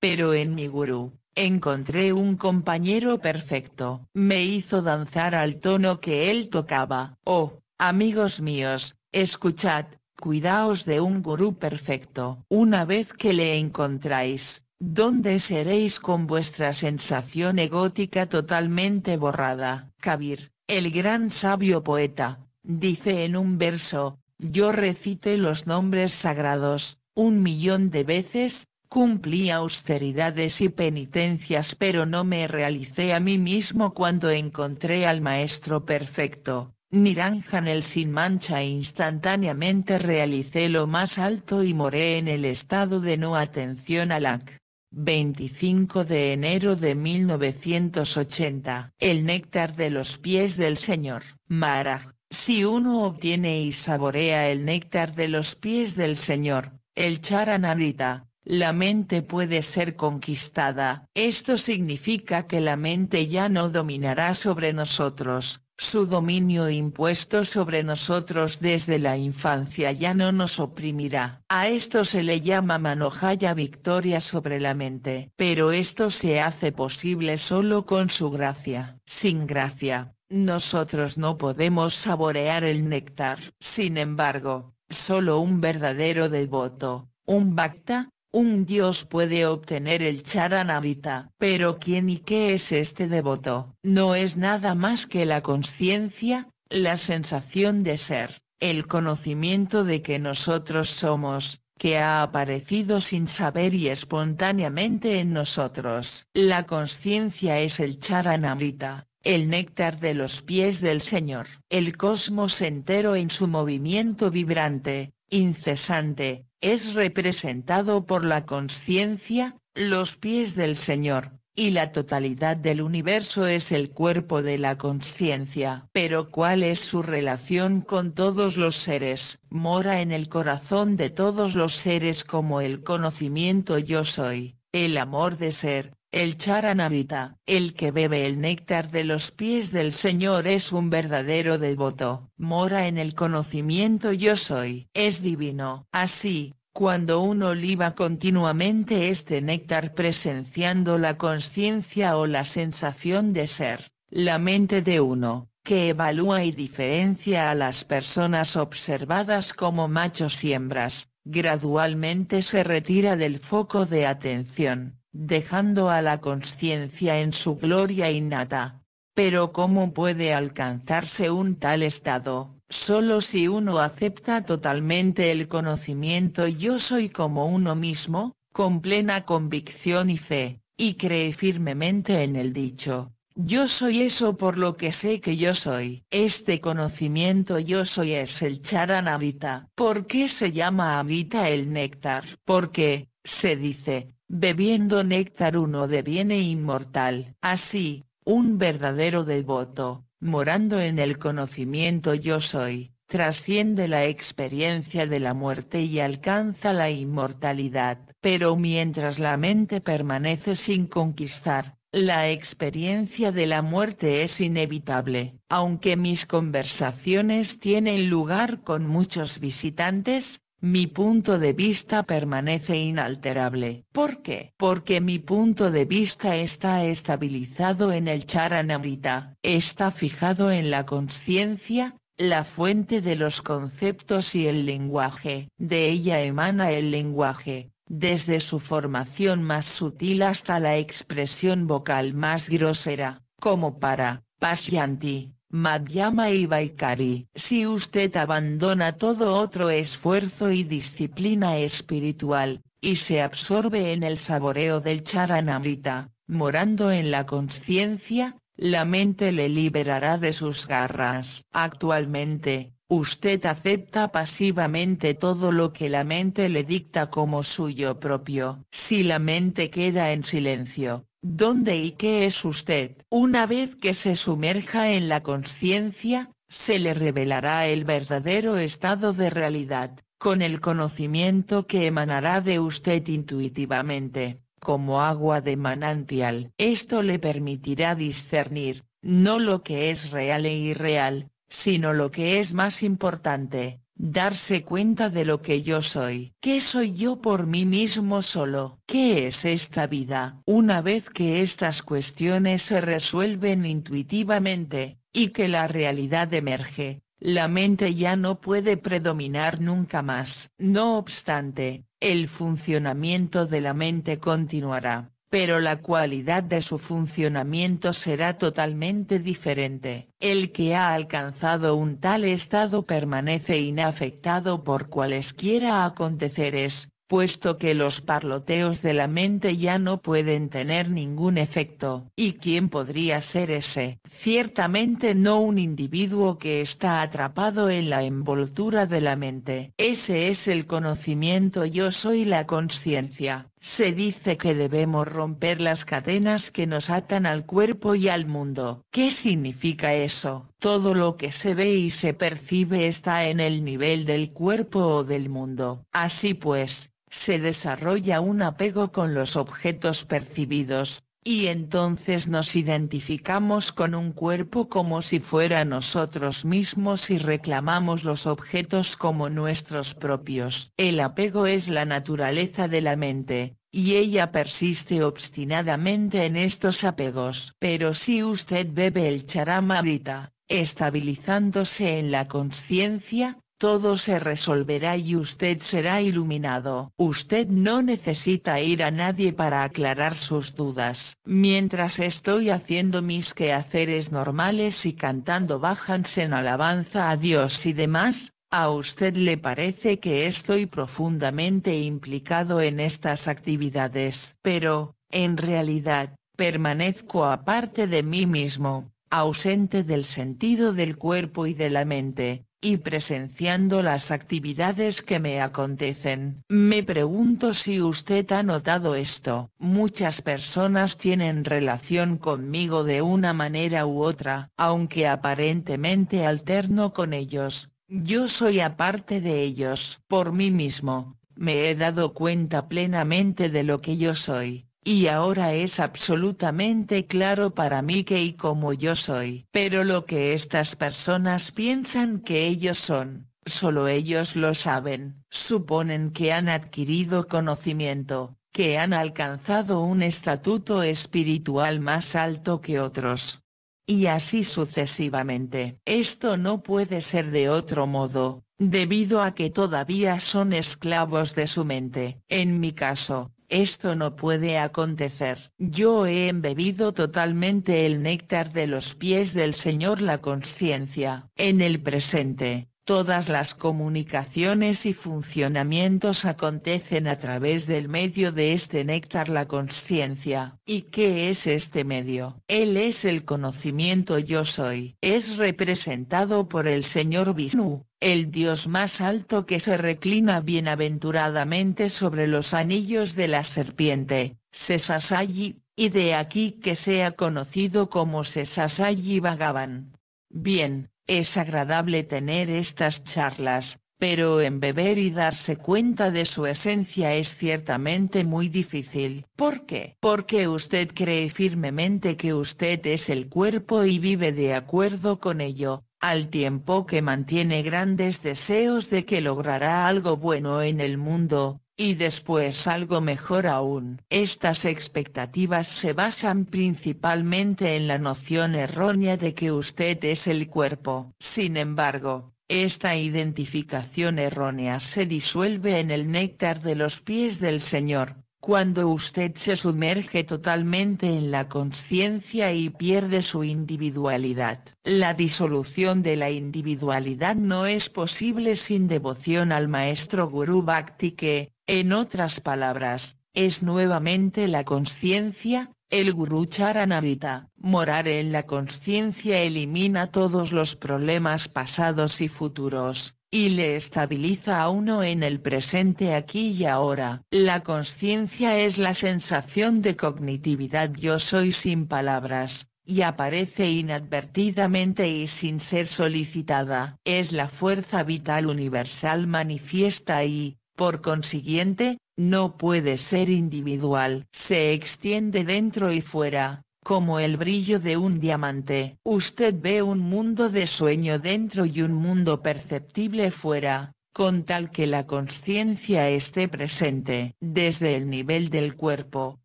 Pero en mi gurú, encontré un compañero perfecto. Me hizo danzar al tono que él tocaba. Oh, amigos míos, escuchad, cuidaos de un gurú perfecto. Una vez que le encontráis, ¿Dónde seréis con vuestra sensación egótica totalmente borrada. Kabir, el gran sabio poeta, dice en un verso, yo recité los nombres sagrados, un millón de veces, cumplí austeridades y penitencias pero no me realicé a mí mismo cuando encontré al Maestro Perfecto, Niranjan el sin mancha e instantáneamente realicé lo más alto y moré en el estado de no atención al alak. 25 de enero de 1980. El néctar de los pies del Señor. Mara, si uno obtiene y saborea el néctar de los pies del Señor, el charanarita, la mente puede ser conquistada. Esto significa que la mente ya no dominará sobre nosotros, su dominio impuesto sobre nosotros desde la infancia ya no nos oprimirá. A esto se le llama Manojaya victoria sobre la mente. Pero esto se hace posible solo con su gracia. Sin gracia, nosotros no podemos saborear el néctar. Sin embargo, solo un verdadero devoto, un bhakta, un dios puede obtener el charanamrita. Pero ¿quién y qué es este devoto? No es nada más que la conciencia, la sensación de ser, el conocimiento de que nosotros somos, que ha aparecido sin saber y espontáneamente en nosotros. La conciencia es el charanamrita, el néctar de los pies del Señor. El cosmos entero en su movimiento vibrante, incesante, es representado por la conciencia, los pies del Señor, y la totalidad del universo es el cuerpo de la conciencia. Pero ¿cuál es su relación con todos los seres? Mora en el corazón de todos los seres como el conocimiento yo soy, el amor de ser, el charanavita, el que bebe el néctar de los pies del Señor es un verdadero devoto, mora en el conocimiento yo soy, es divino. Así, cuando uno liba continuamente este néctar presenciando la conciencia o la sensación de ser, la mente de uno, que evalúa y diferencia a las personas observadas como machos y hembras, gradualmente se retira del foco de atención dejando a la conciencia en su gloria innata. Pero ¿cómo puede alcanzarse un tal estado? Solo si uno acepta totalmente el conocimiento yo soy como uno mismo, con plena convicción y fe, y cree firmemente en el dicho, yo soy eso por lo que sé que yo soy. Este conocimiento yo soy es el charanavita. ¿Por qué se llama avita el néctar? Porque, se dice, bebiendo néctar uno deviene inmortal. Así, un verdadero devoto, morando en el conocimiento yo soy, trasciende la experiencia de la muerte y alcanza la inmortalidad. Pero mientras la mente permanece sin conquistar, la experiencia de la muerte es inevitable. Aunque mis conversaciones tienen lugar con muchos visitantes, mi punto de vista permanece inalterable. ¿Por qué? Porque mi punto de vista está estabilizado en el charanamrita, está fijado en la conciencia, la fuente de los conceptos y el lenguaje. De ella emana el lenguaje, desde su formación más sutil hasta la expresión vocal más grosera, como para, pasyanti, Madhyama y Vaikari. Si usted abandona todo otro esfuerzo y disciplina espiritual, y se absorbe en el saboreo del charanamrita, morando en la conciencia, la mente le liberará de sus garras. Actualmente, usted acepta pasivamente todo lo que la mente le dicta como suyo propio. Si la mente queda en silencio, dónde y qué es usted. Una vez que se sumerja en la conciencia, se le revelará el verdadero estado de realidad, con el conocimiento que emanará de usted intuitivamente, como agua de manantial. Esto le permitirá discernir, no lo que es real e irreal, sino lo que es más importante, darse cuenta de lo que yo soy. ¿Qué soy yo por mí mismo solo? ¿Qué es esta vida? Una vez que estas cuestiones se resuelven intuitivamente, y que la realidad emerge, la mente ya no puede predominar nunca más. No obstante, el funcionamiento de la mente continuará pero la cualidad de su funcionamiento será totalmente diferente. El que ha alcanzado un tal estado permanece inafectado por cualesquiera aconteceres, puesto que los parloteos de la mente ya no pueden tener ningún efecto. ¿Y quién podría ser ese? Ciertamente no un individuo que está atrapado en la envoltura de la mente. Ese es el conocimiento yo soy la conciencia. Se dice que debemos romper las cadenas que nos atan al cuerpo y al mundo. ¿Qué significa eso? Todo lo que se ve y se percibe está en el nivel del cuerpo o del mundo. Así pues, se desarrolla un apego con los objetos percibidos, y entonces nos identificamos con un cuerpo como si fuera nosotros mismos y reclamamos los objetos como nuestros propios. El apego es la naturaleza de la mente, y ella persiste obstinadamente en estos apegos. Pero si usted bebe el charama grita, estabilizándose en la conciencia, todo se resolverá y usted será iluminado. Usted no necesita ir a nadie para aclarar sus dudas. Mientras estoy haciendo mis quehaceres normales y cantando bájanse en alabanza a Dios y demás, ¿A usted le parece que estoy profundamente implicado en estas actividades? Pero, en realidad, permanezco aparte de mí mismo, ausente del sentido del cuerpo y de la mente, y presenciando las actividades que me acontecen. Me pregunto si usted ha notado esto. Muchas personas tienen relación conmigo de una manera u otra, aunque aparentemente alterno con ellos. Yo soy aparte de ellos. Por mí mismo, me he dado cuenta plenamente de lo que yo soy y ahora es absolutamente claro para mí que y como yo soy. Pero lo que estas personas piensan que ellos son, solo ellos lo saben. Suponen que han adquirido conocimiento, que han alcanzado un estatuto espiritual más alto que otros. Y así sucesivamente. Esto no puede ser de otro modo, debido a que todavía son esclavos de su mente. En mi caso, esto no puede acontecer. Yo he embebido totalmente el néctar de los pies del Señor la conciencia. En el presente, Todas las comunicaciones y funcionamientos acontecen a través del medio de este néctar la conciencia. ¿Y qué es este medio? Él es el conocimiento yo soy. Es representado por el Señor Vishnu, el Dios más alto que se reclina bienaventuradamente sobre los anillos de la serpiente, Sesasayi, y de aquí que sea conocido como Sesasayi Vagaban. Bien, es agradable tener estas charlas, pero beber y darse cuenta de su esencia es ciertamente muy difícil. ¿Por qué? Porque usted cree firmemente que usted es el cuerpo y vive de acuerdo con ello, al tiempo que mantiene grandes deseos de que logrará algo bueno en el mundo, y después algo mejor aún. Estas expectativas se basan principalmente en la noción errónea de que usted es el cuerpo. Sin embargo, esta identificación errónea se disuelve en el néctar de los pies del Señor, cuando usted se sumerge totalmente en la conciencia y pierde su individualidad. La disolución de la individualidad no es posible sin devoción al maestro Guru Bhakti que, en otras palabras, es nuevamente la conciencia, el Guru Charanavita. Morar en la conciencia elimina todos los problemas pasados y futuros, y le estabiliza a uno en el presente aquí y ahora. La conciencia es la sensación de cognitividad yo soy sin palabras, y aparece inadvertidamente y sin ser solicitada. Es la fuerza vital universal manifiesta y, por consiguiente, no puede ser individual. Se extiende dentro y fuera, como el brillo de un diamante. Usted ve un mundo de sueño dentro y un mundo perceptible fuera, con tal que la conciencia esté presente. Desde el nivel del cuerpo,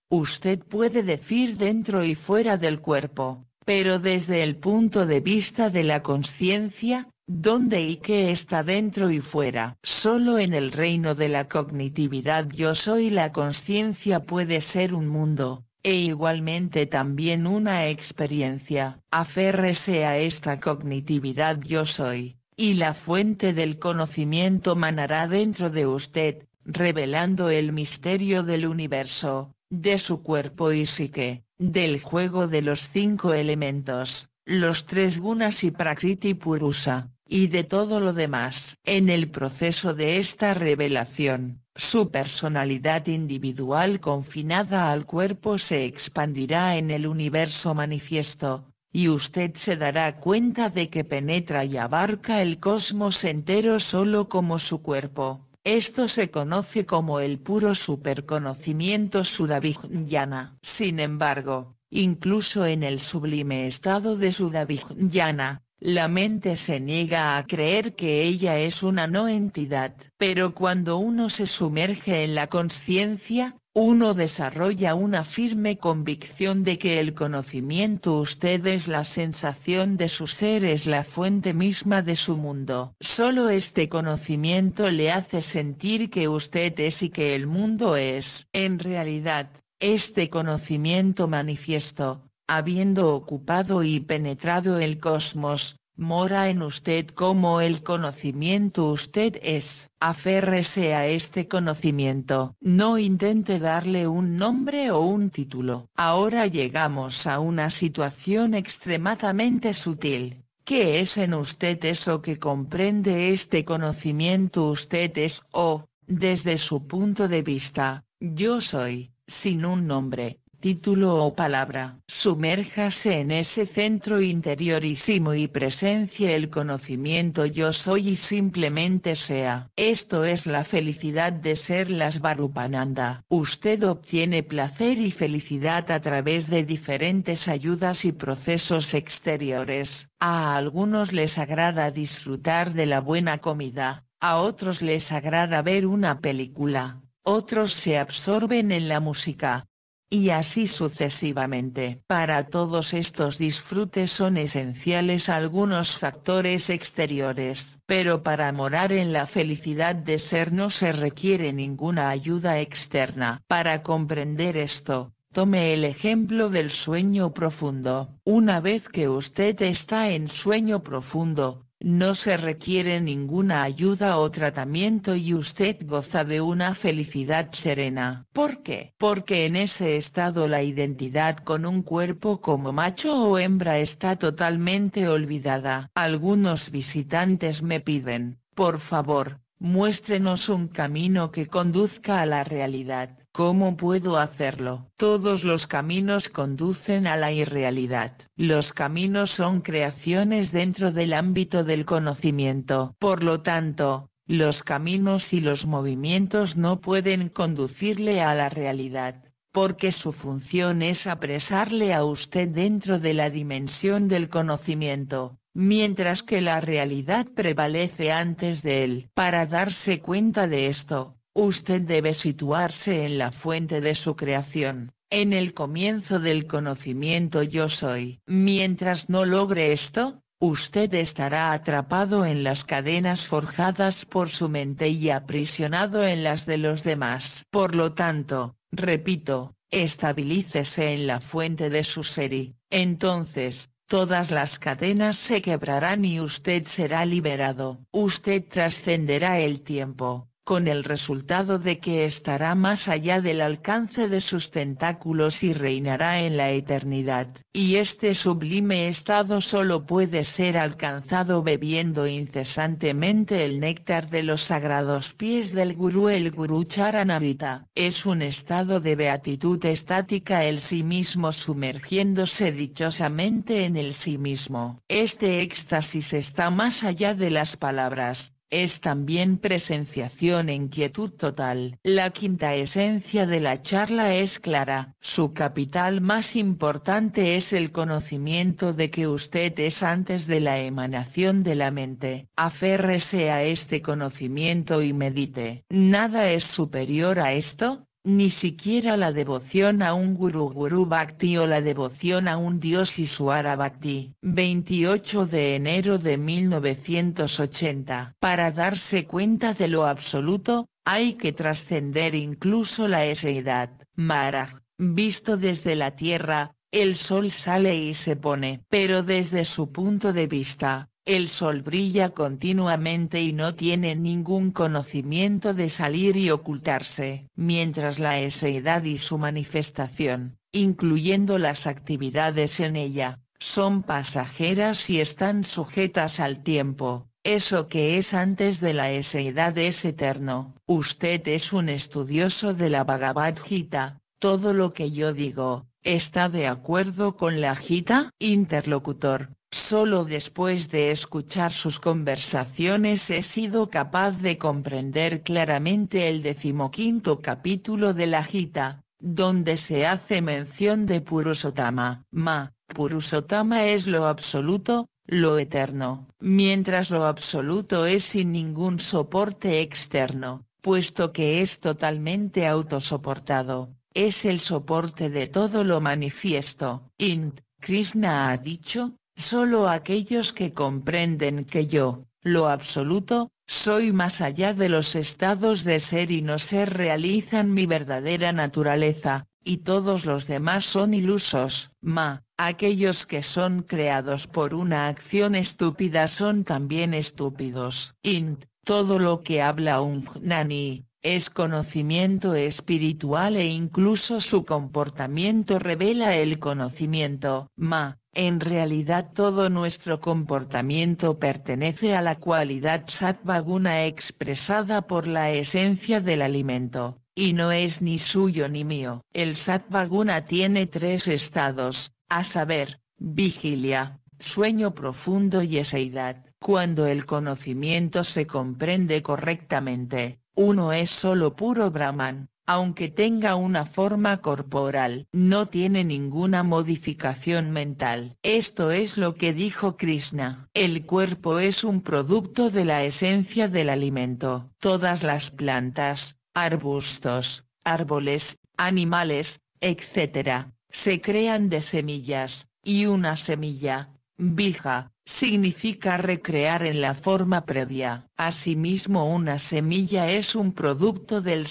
usted puede decir dentro y fuera del cuerpo, pero desde el punto de vista de la conciencia, Dónde y qué está dentro y fuera. Solo en el reino de la cognitividad yo soy la conciencia puede ser un mundo, e igualmente también una experiencia. Aférrese a esta cognitividad yo soy, y la fuente del conocimiento manará dentro de usted, revelando el misterio del universo, de su cuerpo y psique, del juego de los cinco elementos, los tres gunas y prakriti purusa y de todo lo demás. En el proceso de esta revelación, su personalidad individual confinada al cuerpo se expandirá en el universo manifiesto, y usted se dará cuenta de que penetra y abarca el cosmos entero solo como su cuerpo. Esto se conoce como el puro superconocimiento sudavijnana. Sin embargo, incluso en el sublime estado de sudavijnana, la mente se niega a creer que ella es una no entidad, pero cuando uno se sumerge en la conciencia, uno desarrolla una firme convicción de que el conocimiento usted es la sensación de su ser es la fuente misma de su mundo. Solo este conocimiento le hace sentir que usted es y que el mundo es. En realidad, este conocimiento manifiesto, habiendo ocupado y penetrado el cosmos, mora en usted como el conocimiento usted es. Aférrese a este conocimiento. No intente darle un nombre o un título. Ahora llegamos a una situación extremadamente sutil. ¿Qué es en usted eso que comprende este conocimiento usted es o, oh, desde su punto de vista, yo soy, sin un nombre, título o palabra. Sumérjase en ese centro interiorísimo y presencia el conocimiento yo soy y simplemente sea. Esto es la felicidad de ser las Varupananda. Usted obtiene placer y felicidad a través de diferentes ayudas y procesos exteriores. A algunos les agrada disfrutar de la buena comida, a otros les agrada ver una película, otros se absorben en la música, y así sucesivamente. Para todos estos disfrutes son esenciales algunos factores exteriores, pero para morar en la felicidad de ser no se requiere ninguna ayuda externa. Para comprender esto, Tome el ejemplo del sueño profundo. Una vez que usted está en sueño profundo, no se requiere ninguna ayuda o tratamiento y usted goza de una felicidad serena. ¿Por qué? Porque en ese estado la identidad con un cuerpo como macho o hembra está totalmente olvidada. Algunos visitantes me piden, por favor, muéstrenos un camino que conduzca a la realidad. ¿Cómo puedo hacerlo? Todos los caminos conducen a la irrealidad. Los caminos son creaciones dentro del ámbito del conocimiento. Por lo tanto, los caminos y los movimientos no pueden conducirle a la realidad, porque su función es apresarle a usted dentro de la dimensión del conocimiento, mientras que la realidad prevalece antes de él. Para darse cuenta de esto, usted debe situarse en la fuente de su creación, en el comienzo del conocimiento yo soy. Mientras no logre esto, usted estará atrapado en las cadenas forjadas por su mente y aprisionado en las de los demás. Por lo tanto, repito, estabilícese en la fuente de su ser y, entonces, todas las cadenas se quebrarán y usted será liberado. Usted trascenderá el tiempo, con el resultado de que estará más allá del alcance de sus tentáculos y reinará en la eternidad. Y este sublime estado solo puede ser alcanzado bebiendo incesantemente el néctar de los sagrados pies del gurú el gurú Charanavita. Es un estado de beatitud estática el sí mismo sumergiéndose dichosamente en el sí mismo. Este éxtasis está más allá de las palabras, es también presenciación en quietud total. La quinta esencia de la charla es clara. Su capital más importante es el conocimiento de que usted es antes de la emanación de la mente. Aférrese a este conocimiento y medite. Nada es superior a esto, ni siquiera la devoción a un Guru Guru Bhakti o la devoción a un dios su Bhakti. 28 de enero de 1980. Para darse cuenta de lo absoluto, hay que trascender incluso la eseidad. mara visto desde la tierra, el sol sale y se pone. Pero desde su punto de vista, el sol brilla continuamente y no tiene ningún conocimiento de salir y ocultarse, mientras la eseidad y su manifestación, incluyendo las actividades en ella, son pasajeras y están sujetas al tiempo, eso que es antes de la eseidad es eterno. Usted es un estudioso de la Bhagavad Gita, todo lo que yo digo, ¿está de acuerdo con la Gita? Interlocutor, Solo después de escuchar sus conversaciones he sido capaz de comprender claramente el decimoquinto capítulo de la Gita, donde se hace mención de Purusottama. Ma, Purusotama es lo absoluto, lo eterno, mientras lo absoluto es sin ningún soporte externo, puesto que es totalmente autosoportado, es el soporte de todo lo manifiesto. Int, Krishna ha dicho, Solo aquellos que comprenden que yo, lo absoluto, soy más allá de los estados de ser y no ser realizan mi verdadera naturaleza, y todos los demás son ilusos. Ma, aquellos que son creados por una acción estúpida son también estúpidos. Int, todo lo que habla un Jnani, es conocimiento espiritual e incluso su comportamiento revela el conocimiento, ma, en realidad todo nuestro comportamiento pertenece a la cualidad satvaguna expresada por la esencia del alimento, y no es ni suyo ni mío. El satvaguna tiene tres estados, a saber, vigilia, sueño profundo y eseidad. Cuando el conocimiento se comprende correctamente, uno es solo puro Brahman, aunque tenga una forma corporal, no tiene ninguna modificación mental. Esto es lo que dijo Krishna. El cuerpo es un producto de la esencia del alimento. Todas las plantas, arbustos, árboles, animales, etc., se crean de semillas, y una semilla, bija, significa recrear en la forma previa. Asimismo una semilla es un producto del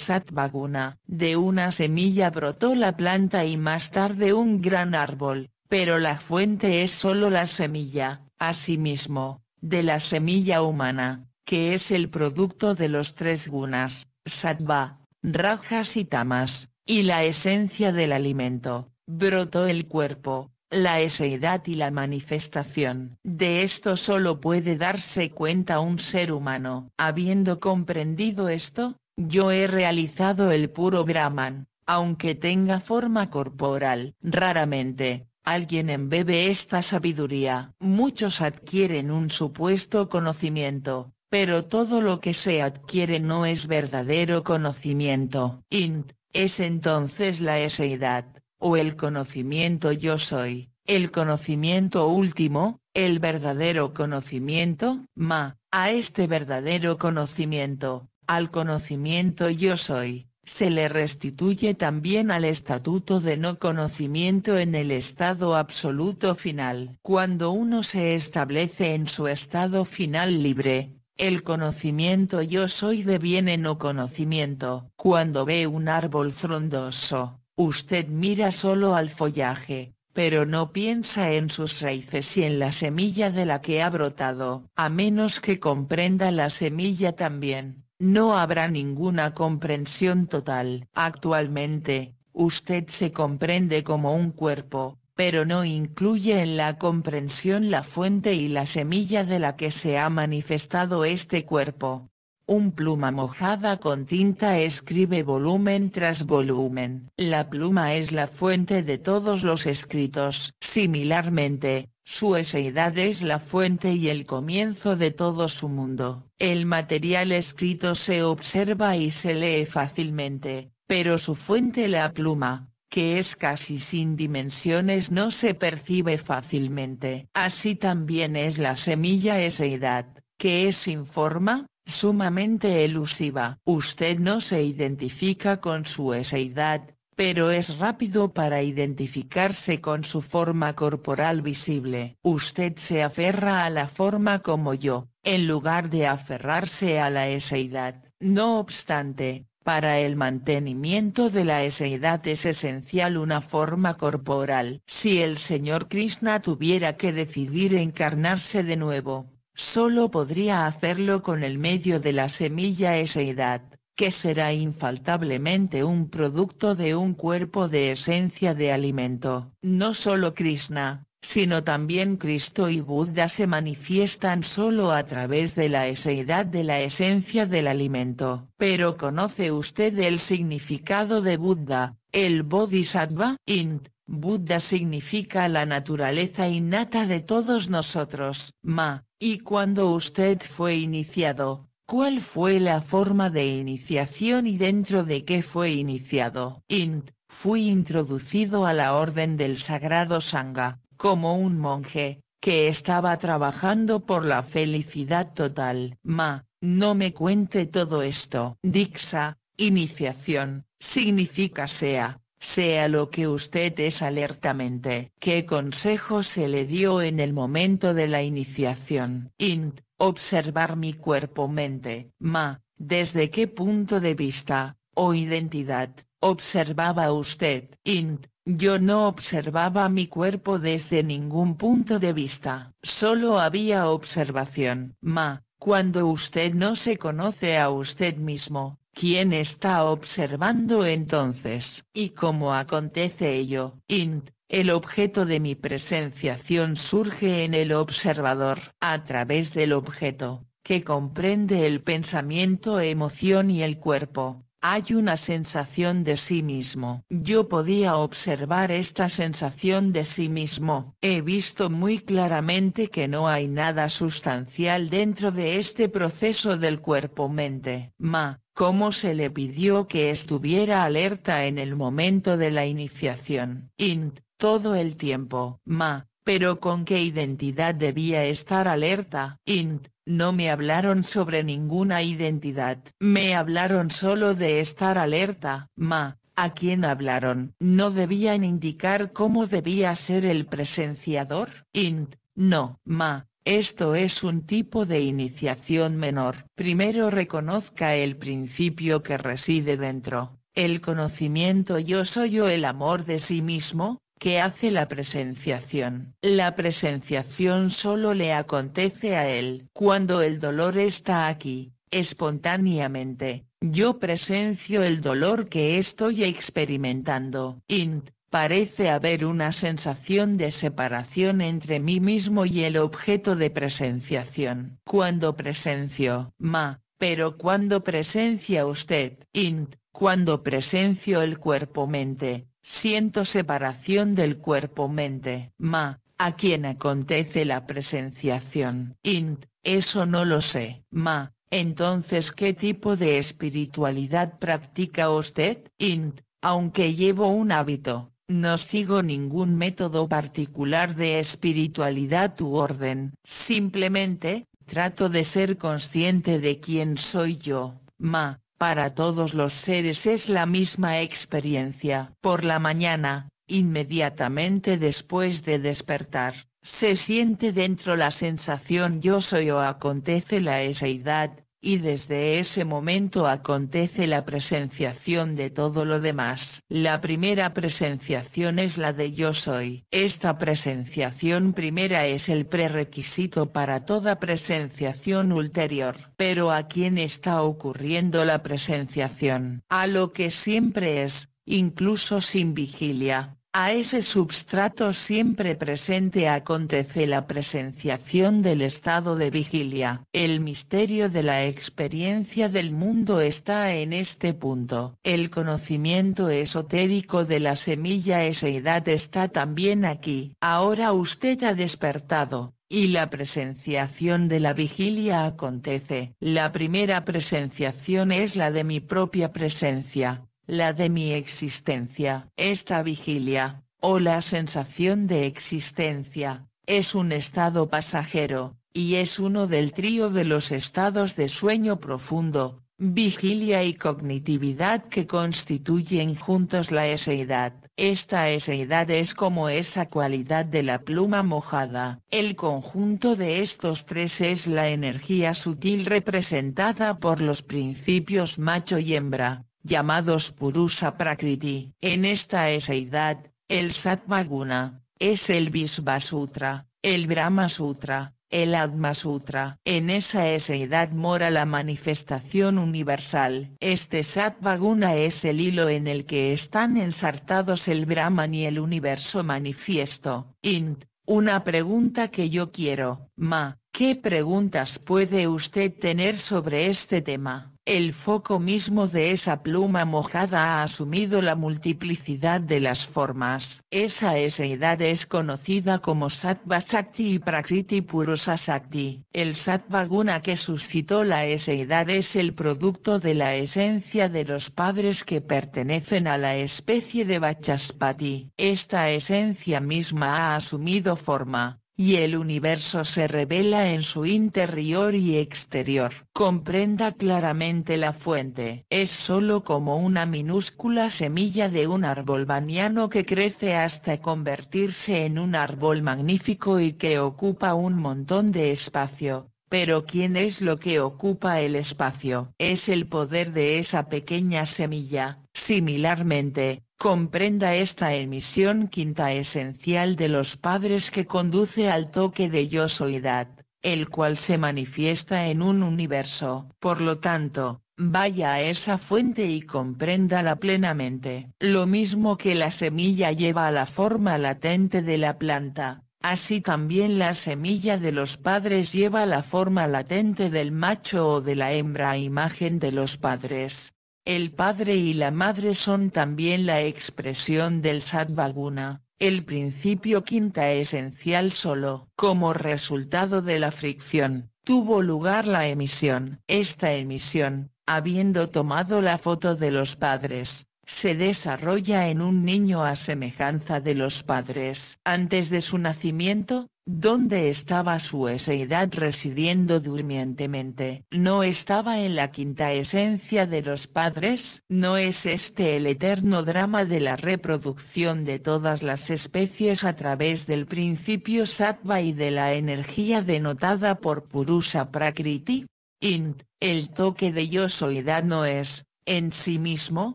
guna. De una semilla brotó la planta y más tarde un gran árbol, pero la fuente es solo la semilla, asimismo, de la semilla humana, que es el producto de los tres gunas, sattva, rajas y tamas, y la esencia del alimento, brotó el cuerpo, la eseidad y la manifestación de esto solo puede darse cuenta un ser humano. Habiendo comprendido esto, yo he realizado el puro Brahman, aunque tenga forma corporal. Raramente, alguien embebe esta sabiduría. Muchos adquieren un supuesto conocimiento, pero todo lo que se adquiere no es verdadero conocimiento. Int, es entonces la eseidad o el conocimiento yo soy, el conocimiento último, el verdadero conocimiento, ma, a este verdadero conocimiento, al conocimiento yo soy, se le restituye también al estatuto de no conocimiento en el estado absoluto final. Cuando uno se establece en su estado final libre, el conocimiento yo soy deviene no conocimiento. Cuando ve un árbol frondoso, Usted mira solo al follaje, pero no piensa en sus raíces y en la semilla de la que ha brotado. A menos que comprenda la semilla también, no habrá ninguna comprensión total. Actualmente, usted se comprende como un cuerpo, pero no incluye en la comprensión la fuente y la semilla de la que se ha manifestado este cuerpo. Un pluma mojada con tinta escribe volumen tras volumen. La pluma es la fuente de todos los escritos. Similarmente, su eseidad es la fuente y el comienzo de todo su mundo. El material escrito se observa y se lee fácilmente, pero su fuente la pluma, que es casi sin dimensiones no se percibe fácilmente. Así también es la semilla eseidad, que es sin forma, sumamente elusiva. Usted no se identifica con su eseidad, pero es rápido para identificarse con su forma corporal visible. Usted se aferra a la forma como yo, en lugar de aferrarse a la eseidad. No obstante, para el mantenimiento de la eseidad es esencial una forma corporal. Si el señor Krishna tuviera que decidir encarnarse de nuevo, Solo podría hacerlo con el medio de la semilla eseidad, que será infaltablemente un producto de un cuerpo de esencia de alimento. No solo Krishna, sino también Cristo y Buda se manifiestan solo a través de la eseidad de la esencia del alimento. Pero ¿conoce usted el significado de Buda, el Bodhisattva? Int. Buda significa la naturaleza innata de todos nosotros. Ma, y cuando usted fue iniciado, ¿cuál fue la forma de iniciación y dentro de qué fue iniciado? Int, fui introducido a la orden del Sagrado Sangha, como un monje, que estaba trabajando por la felicidad total. Ma, no me cuente todo esto. Dixa, iniciación, significa sea, sea lo que usted es alertamente. ¿Qué consejo se le dio en el momento de la iniciación? Int. Observar mi cuerpo-mente. Ma. ¿Desde qué punto de vista, o identidad, observaba usted? Int. Yo no observaba mi cuerpo desde ningún punto de vista. Solo había observación. Ma. Cuando usted no se conoce a usted mismo, ¿Quién está observando entonces? ¿Y cómo acontece ello? Int, el objeto de mi presenciación surge en el observador, a través del objeto, que comprende el pensamiento, emoción y el cuerpo. Hay una sensación de sí mismo. Yo podía observar esta sensación de sí mismo. He visto muy claramente que no hay nada sustancial dentro de este proceso del cuerpo-mente. Ma, ¿Cómo se le pidió que estuviera alerta en el momento de la iniciación. Int, todo el tiempo. Ma, pero con qué identidad debía estar alerta. Int, no me hablaron sobre ninguna identidad. Me hablaron solo de estar alerta. Ma, ¿a quién hablaron? ¿No debían indicar cómo debía ser el presenciador? Int, no, ma, esto es un tipo de iniciación menor. Primero reconozca el principio que reside dentro, el conocimiento yo soy o el amor de sí mismo, que hace la presenciación. La presenciación solo le acontece a él. Cuando el dolor está aquí, espontáneamente, yo presencio el dolor que estoy experimentando. Int parece haber una sensación de separación entre mí mismo y el objeto de presenciación. Cuando presencio, ma, pero cuando presencia usted, int, cuando presencio el cuerpo-mente, siento separación del cuerpo-mente, ma, a quién acontece la presenciación. Int, eso no lo sé, ma, entonces ¿qué tipo de espiritualidad practica usted? Int, aunque llevo un hábito, no sigo ningún método particular de espiritualidad u orden. Simplemente, trato de ser consciente de quién soy yo, ma, para todos los seres es la misma experiencia. Por la mañana, inmediatamente después de despertar, se siente dentro la sensación yo soy o acontece la eseidad, y desde ese momento acontece la presenciación de todo lo demás. La primera presenciación es la de yo soy. Esta presenciación primera es el prerequisito para toda presenciación ulterior. Pero ¿a quién está ocurriendo la presenciación? A lo que siempre es, incluso sin vigilia, a ese substrato siempre presente acontece la presenciación del estado de vigilia. El misterio de la experiencia del mundo está en este punto. El conocimiento esotérico de la semilla esa edad está también aquí. Ahora usted ha despertado, y la presenciación de la vigilia acontece. La primera presenciación es la de mi propia presencia, la de mi existencia. Esta vigilia, o la sensación de existencia, es un estado pasajero, y es uno del trío de los estados de sueño profundo, vigilia y cognitividad que constituyen juntos la eseidad. Esta eseidad es como esa cualidad de la pluma mojada. El conjunto de estos tres es la energía sutil representada por los principios macho y hembra, llamados Purusa Prakriti. En esta eseidad, el Satvaguna, es el Visva Sutra, el Brahma Sutra, el Atma Sutra. En esa eseidad mora la manifestación universal. Este Satvaguna es el hilo en el que están ensartados el Brahman y el universo manifiesto. Int, una pregunta que yo quiero, Ma, ¿qué preguntas puede usted tener sobre este tema? El foco mismo de esa pluma mojada ha asumido la multiplicidad de las formas. Esa eseidad es conocida como Sattva Sakti y Prakriti Purusa Sakti. El Sattva Guna que suscitó la eseidad es el producto de la esencia de los padres que pertenecen a la especie de Vachaspati. Esta esencia misma ha asumido forma, y el universo se revela en su interior y exterior. Comprenda claramente la fuente. Es sólo como una minúscula semilla de un árbol baniano que crece hasta convertirse en un árbol magnífico y que ocupa un montón de espacio, pero ¿quién es lo que ocupa el espacio? Es el poder de esa pequeña semilla. Similarmente, comprenda esta emisión quinta esencial de los padres que conduce al toque de yo soyidad, el cual se manifiesta en un universo. Por lo tanto, Vaya a esa fuente y compréndala plenamente. Lo mismo que la semilla lleva a la forma latente de la planta, Así también la semilla de los padres lleva la forma latente del macho o de la hembra a imagen de los padres. El padre y la madre son también la expresión del Satvaguna, el principio quinta esencial solo. Como resultado de la fricción, tuvo lugar la emisión. Esta emisión, habiendo tomado la foto de los padres, se desarrolla en un niño a semejanza de los padres. Antes de su nacimiento, donde estaba su eseidad residiendo durmientemente. No estaba en la quinta esencia de los padres. No es este el eterno drama de la reproducción de todas las especies a través del principio sattva y de la energía denotada por Purusa Prakriti. Int, el toque de yo soledad no es, en sí mismo,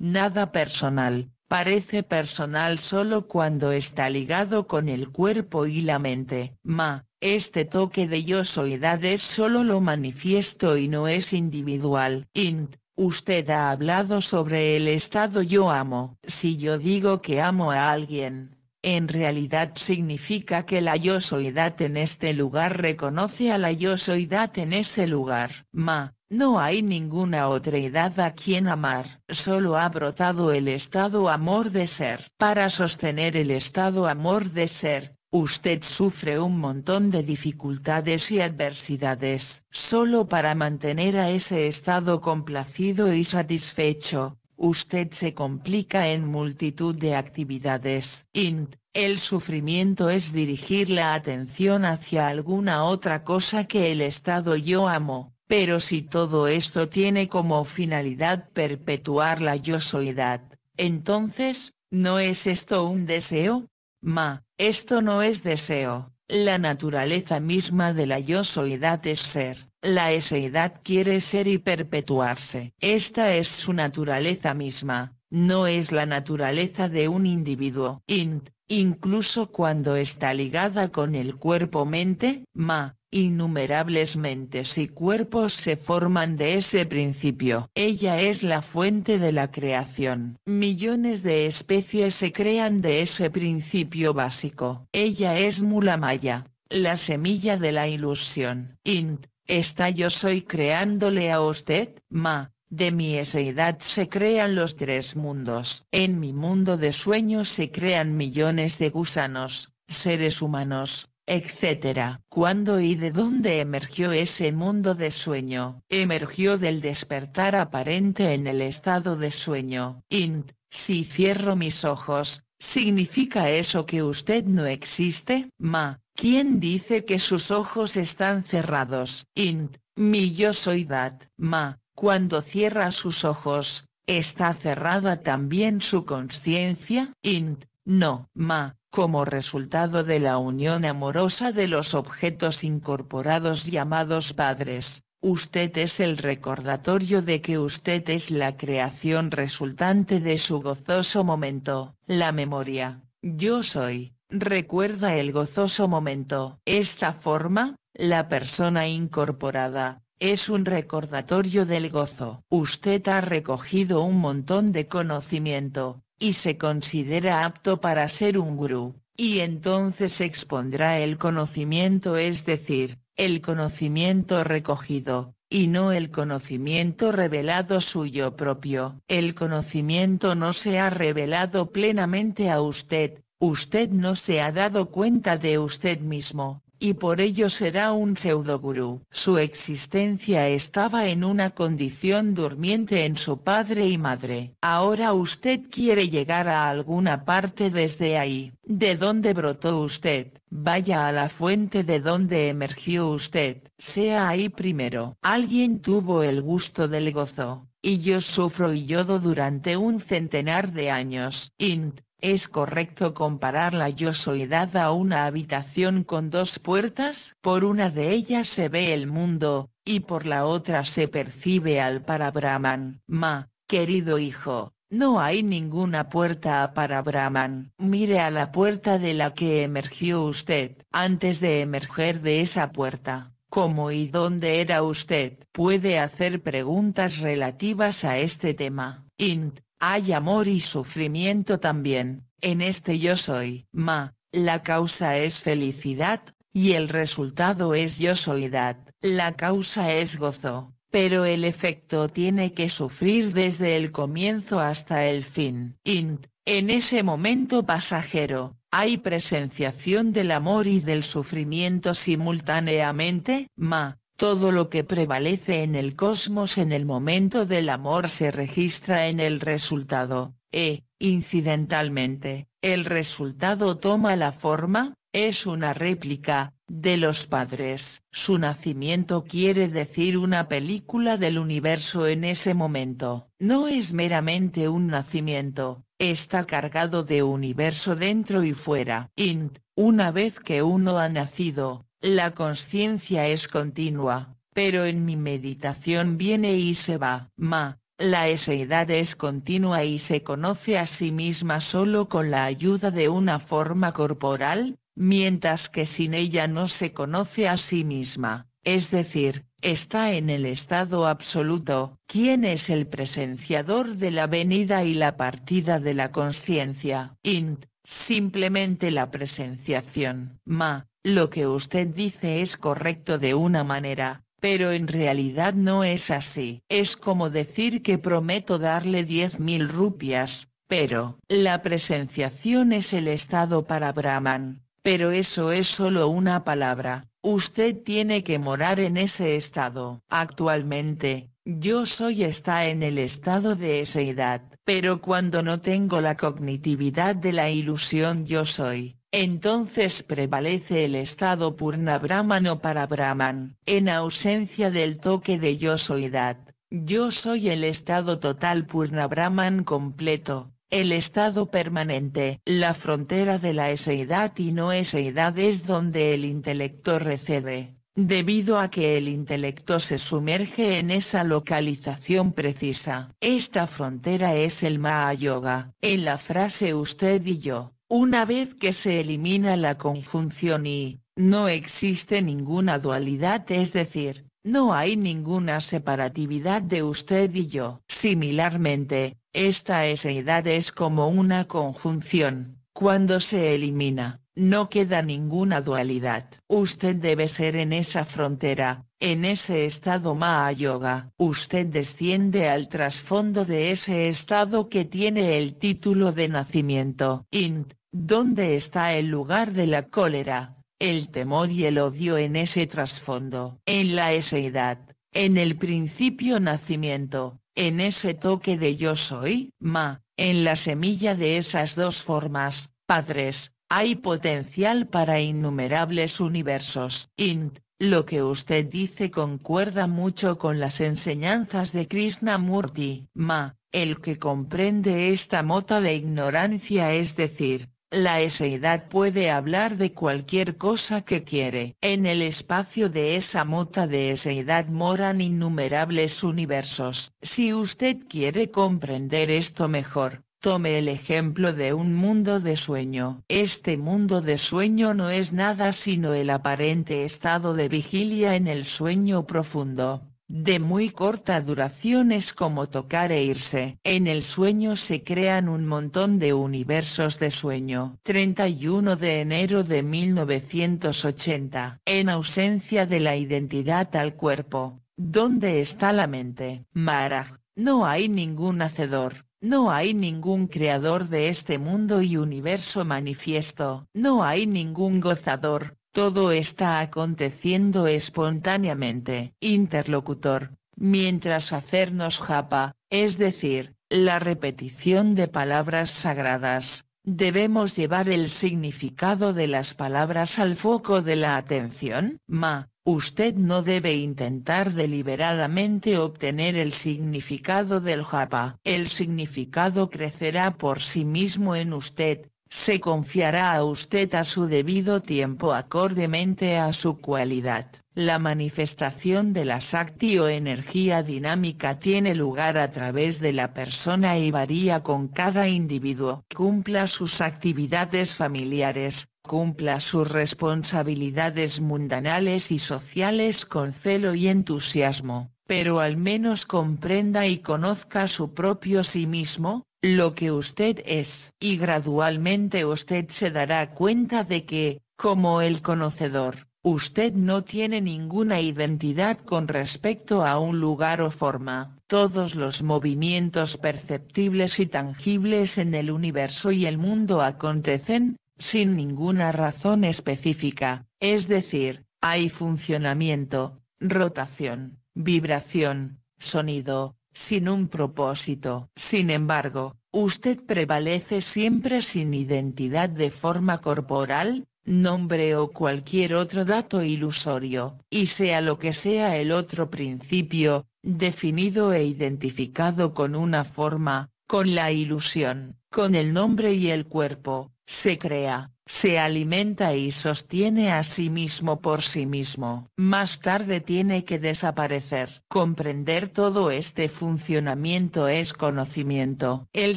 Nada personal, parece personal solo cuando está ligado con el cuerpo y la mente. Ma, este toque de yo soy edad es solo lo manifiesto y no es individual. Int, usted ha hablado sobre el estado yo amo. Si yo digo que amo a alguien, en realidad significa que la yo edad en este lugar reconoce a la yo edad en ese lugar. Ma, no hay ninguna otra edad a quien amar, solo ha brotado el estado amor de ser. Para sostener el estado amor de ser, usted sufre un montón de dificultades y adversidades. Solo para mantener a ese estado complacido y satisfecho, usted se complica en multitud de actividades. Int, el sufrimiento es dirigir la atención hacia alguna otra cosa que el estado yo amo pero si todo esto tiene como finalidad perpetuar la yo soyidad entonces, ¿no es esto un deseo? Ma, esto no es deseo, la naturaleza misma de la yo soyidad es ser. La eseidad quiere ser y perpetuarse. Esta es su naturaleza misma, no es la naturaleza de un individuo. Int, incluso cuando está ligada con el cuerpo-mente, ma, Innumerables mentes y cuerpos se forman de ese principio. Ella es la fuente de la creación. Millones de especies se crean de ese principio básico. Ella es Mulamaya, la semilla de la ilusión. Int, está yo soy creándole a usted, ma, de mi eseidad se crean los tres mundos. En mi mundo de sueños se crean millones de gusanos, seres humanos, etc. ¿Cuándo y de dónde emergió ese mundo de sueño? Emergió del despertar aparente en el estado de sueño. Int, si cierro mis ojos, ¿significa eso que usted no existe? Ma, ¿quién dice que sus ojos están cerrados? Int, mi yo soy dat. Ma, cuando cierra sus ojos, ¿está cerrada también su conciencia? Int, no. Ma, como resultado de la unión amorosa de los objetos incorporados llamados padres, usted es el recordatorio de que usted es la creación resultante de su gozoso momento. La memoria, yo soy, recuerda el gozoso momento. Esta forma, la persona incorporada, es un recordatorio del gozo. Usted ha recogido un montón de conocimiento, y se considera apto para ser un gurú, y entonces expondrá el conocimiento es decir, el conocimiento recogido, y no el conocimiento revelado suyo propio. El conocimiento no se ha revelado plenamente a usted, usted no se ha dado cuenta de usted mismo, y por ello será un pseudoguru. Su existencia estaba en una condición durmiente en su padre y madre. Ahora usted quiere llegar a alguna parte desde ahí. ¿De dónde brotó usted? Vaya a la fuente de donde emergió usted. Sea ahí primero. Alguien tuvo el gusto del gozo. Y yo sufro y yodo durante un centenar de años. Int. ¿Es correcto comparar la yo edad a una habitación con dos puertas? Por una de ellas se ve el mundo, y por la otra se percibe al Parabrahman. Ma, querido hijo, no hay ninguna puerta para Brahman. Mire a la puerta de la que emergió usted. Antes de emerger de esa puerta, ¿cómo y dónde era usted? Puede hacer preguntas relativas a este tema. Int. Hay amor y sufrimiento también, en este yo soy. Ma, la causa es felicidad, y el resultado es yo soledad. La causa es gozo, pero el efecto tiene que sufrir desde el comienzo hasta el fin. Int, en ese momento pasajero, hay presenciación del amor y del sufrimiento simultáneamente. Ma, todo lo que prevalece en el cosmos en el momento del amor se registra en el resultado, e, incidentalmente, el resultado toma la forma, es una réplica, de los padres. Su nacimiento quiere decir una película del universo en ese momento. No es meramente un nacimiento, está cargado de universo dentro y fuera. Int, una vez que uno ha nacido, la conciencia es continua, pero en mi meditación viene y se va. Ma, la eseidad es continua y se conoce a sí misma solo con la ayuda de una forma corporal, mientras que sin ella no se conoce a sí misma, es decir, está en el estado absoluto. ¿Quién es el presenciador de la venida y la partida de la conciencia? Int, simplemente la presenciación. Ma, lo que usted dice es correcto de una manera, pero en realidad no es así. Es como decir que prometo darle 10.000 mil rupias, pero la presenciación es el estado para Brahman, pero eso es solo una palabra, usted tiene que morar en ese estado. Actualmente, yo soy está en el estado de esa edad, pero cuando no tengo la cognitividad de la ilusión yo soy, entonces prevalece el estado purna brahmano para brahman, en ausencia del toque de yo soyidad. Yo soy el estado total purna brahman completo, el estado permanente. La frontera de la eseidad y no eseidad es donde el intelecto recede, debido a que el intelecto se sumerge en esa localización precisa. Esta frontera es el Maha Yoga. En la frase usted y yo, una vez que se elimina la conjunción y, no existe ninguna dualidad, es decir, no hay ninguna separatividad de usted y yo. Similarmente, esta edad es como una conjunción, cuando se elimina, no queda ninguna dualidad. Usted debe ser en esa frontera, en ese estado ma Yoga, usted desciende al trasfondo de ese estado que tiene el título de nacimiento. Int, ¿dónde está el lugar de la cólera, el temor y el odio en ese trasfondo? En la eseidad, en el principio nacimiento, en ese toque de yo soy, ma, en la semilla de esas dos formas, padres, hay potencial para innumerables universos. Int, lo que usted dice concuerda mucho con las enseñanzas de Krishnamurti, ma, el que comprende esta mota de ignorancia es decir, la eseidad puede hablar de cualquier cosa que quiere. En el espacio de esa mota de eseidad moran innumerables universos. Si usted quiere comprender esto mejor, Tome el ejemplo de un mundo de sueño. Este mundo de sueño no es nada sino el aparente estado de vigilia en el sueño profundo. De muy corta duración es como tocar e irse. En el sueño se crean un montón de universos de sueño. 31 de enero de 1980. En ausencia de la identidad al cuerpo, ¿dónde está la mente? Mara? no hay ningún hacedor no hay ningún creador de este mundo y universo manifiesto, no hay ningún gozador, todo está aconteciendo espontáneamente. Interlocutor, mientras hacernos japa, es decir, la repetición de palabras sagradas, debemos llevar el significado de las palabras al foco de la atención. Ma, Usted no debe intentar deliberadamente obtener el significado del japa. El significado crecerá por sí mismo en usted, se confiará a usted a su debido tiempo acordemente a su cualidad. La manifestación de la Sakti o energía dinámica tiene lugar a través de la persona y varía con cada individuo. Cumpla sus actividades familiares, cumpla sus responsabilidades mundanales y sociales con celo y entusiasmo, pero al menos comprenda y conozca su propio sí mismo, lo que usted es. Y gradualmente usted se dará cuenta de que, como el conocedor, usted no tiene ninguna identidad con respecto a un lugar o forma. Todos los movimientos perceptibles y tangibles en el universo y el mundo acontecen, sin ninguna razón específica, es decir, hay funcionamiento, rotación, vibración, sonido, sin un propósito. Sin embargo, usted prevalece siempre sin identidad de forma corporal, nombre o cualquier otro dato ilusorio, y sea lo que sea el otro principio, definido e identificado con una forma, con la ilusión, con el nombre y el cuerpo, se crea, se alimenta y sostiene a sí mismo por sí mismo. Más tarde tiene que desaparecer. Comprender todo este funcionamiento es conocimiento. El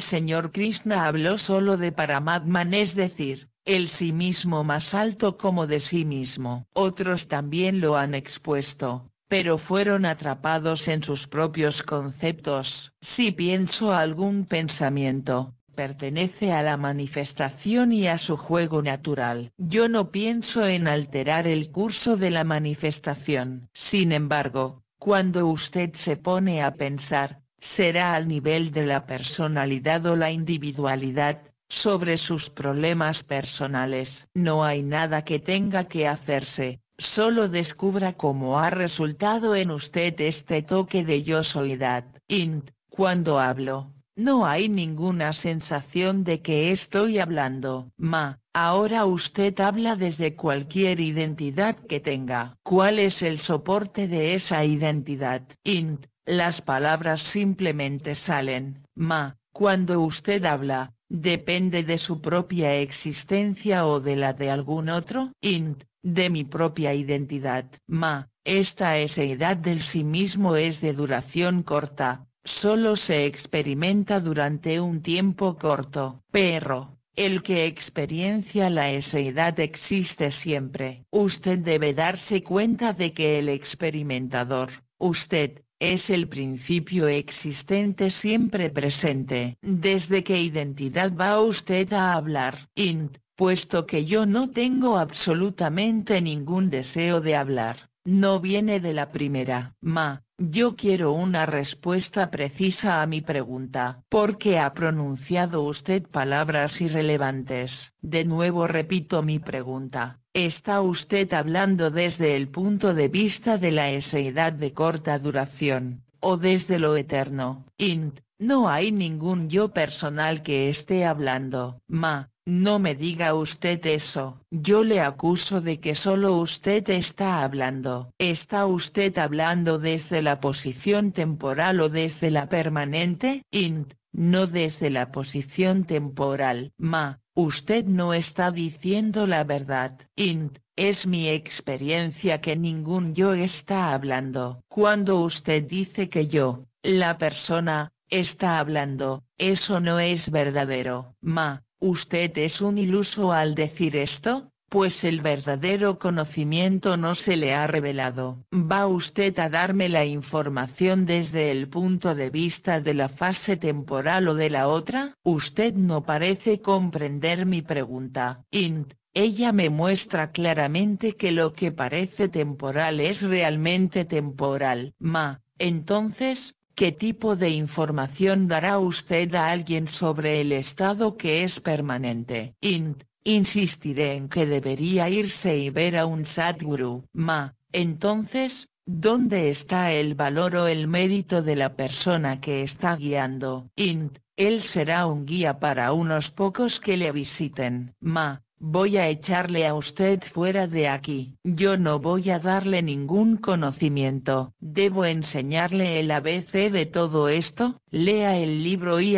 señor Krishna habló solo de Paramatman es decir, el sí mismo más alto como de sí mismo. Otros también lo han expuesto, pero fueron atrapados en sus propios conceptos. Si pienso algún pensamiento, pertenece a la manifestación y a su juego natural. Yo no pienso en alterar el curso de la manifestación. Sin embargo, cuando usted se pone a pensar, será al nivel de la personalidad o la individualidad, sobre sus problemas personales. No hay nada que tenga que hacerse, solo descubra cómo ha resultado en usted este toque de yo dat. Int, cuando hablo, no hay ninguna sensación de que estoy hablando. Ma, ahora usted habla desde cualquier identidad que tenga. ¿Cuál es el soporte de esa identidad? Int, las palabras simplemente salen. Ma, cuando usted habla, depende de su propia existencia o de la de algún otro. Int, de mi propia identidad. Ma, esta edad del sí mismo es de duración corta, solo se experimenta durante un tiempo corto. Pero, el que experiencia la eseidad existe siempre. Usted debe darse cuenta de que el experimentador, usted, es el principio existente siempre presente. ¿Desde qué identidad va usted a hablar? Int, puesto que yo no tengo absolutamente ningún deseo de hablar, no viene de la primera, ma, yo quiero una respuesta precisa a mi pregunta. ¿Por qué ha pronunciado usted palabras irrelevantes? De nuevo repito mi pregunta. Está usted hablando desde el punto de vista de la eseidad de corta duración, o desde lo eterno. Int, no hay ningún yo personal que esté hablando. Ma, no me diga usted eso, yo le acuso de que solo usted está hablando. ¿Está usted hablando desde la posición temporal o desde la permanente? Int, no desde la posición temporal. Ma, usted no está diciendo la verdad. Int, es mi experiencia que ningún yo está hablando. Cuando usted dice que yo, la persona, está hablando, eso no es verdadero. Ma, Usted es un iluso al decir esto, pues el verdadero conocimiento no se le ha revelado. Va usted a darme la información desde el punto de vista de la fase temporal o de la otra. Usted no parece comprender mi pregunta. Int, ella me muestra claramente que lo que parece temporal es realmente temporal. Ma, entonces, ¿Qué tipo de información dará usted a alguien sobre el estado que es permanente? Int, insistiré en que debería irse y ver a un Sadguru. Ma, entonces, ¿dónde está el valor o el mérito de la persona que está guiando? Int, él será un guía para unos pocos que le visiten. Ma, Voy a echarle a usted fuera de aquí. Yo no voy a darle ningún conocimiento. ¿Debo enseñarle el ABC de todo esto? Lea el libro y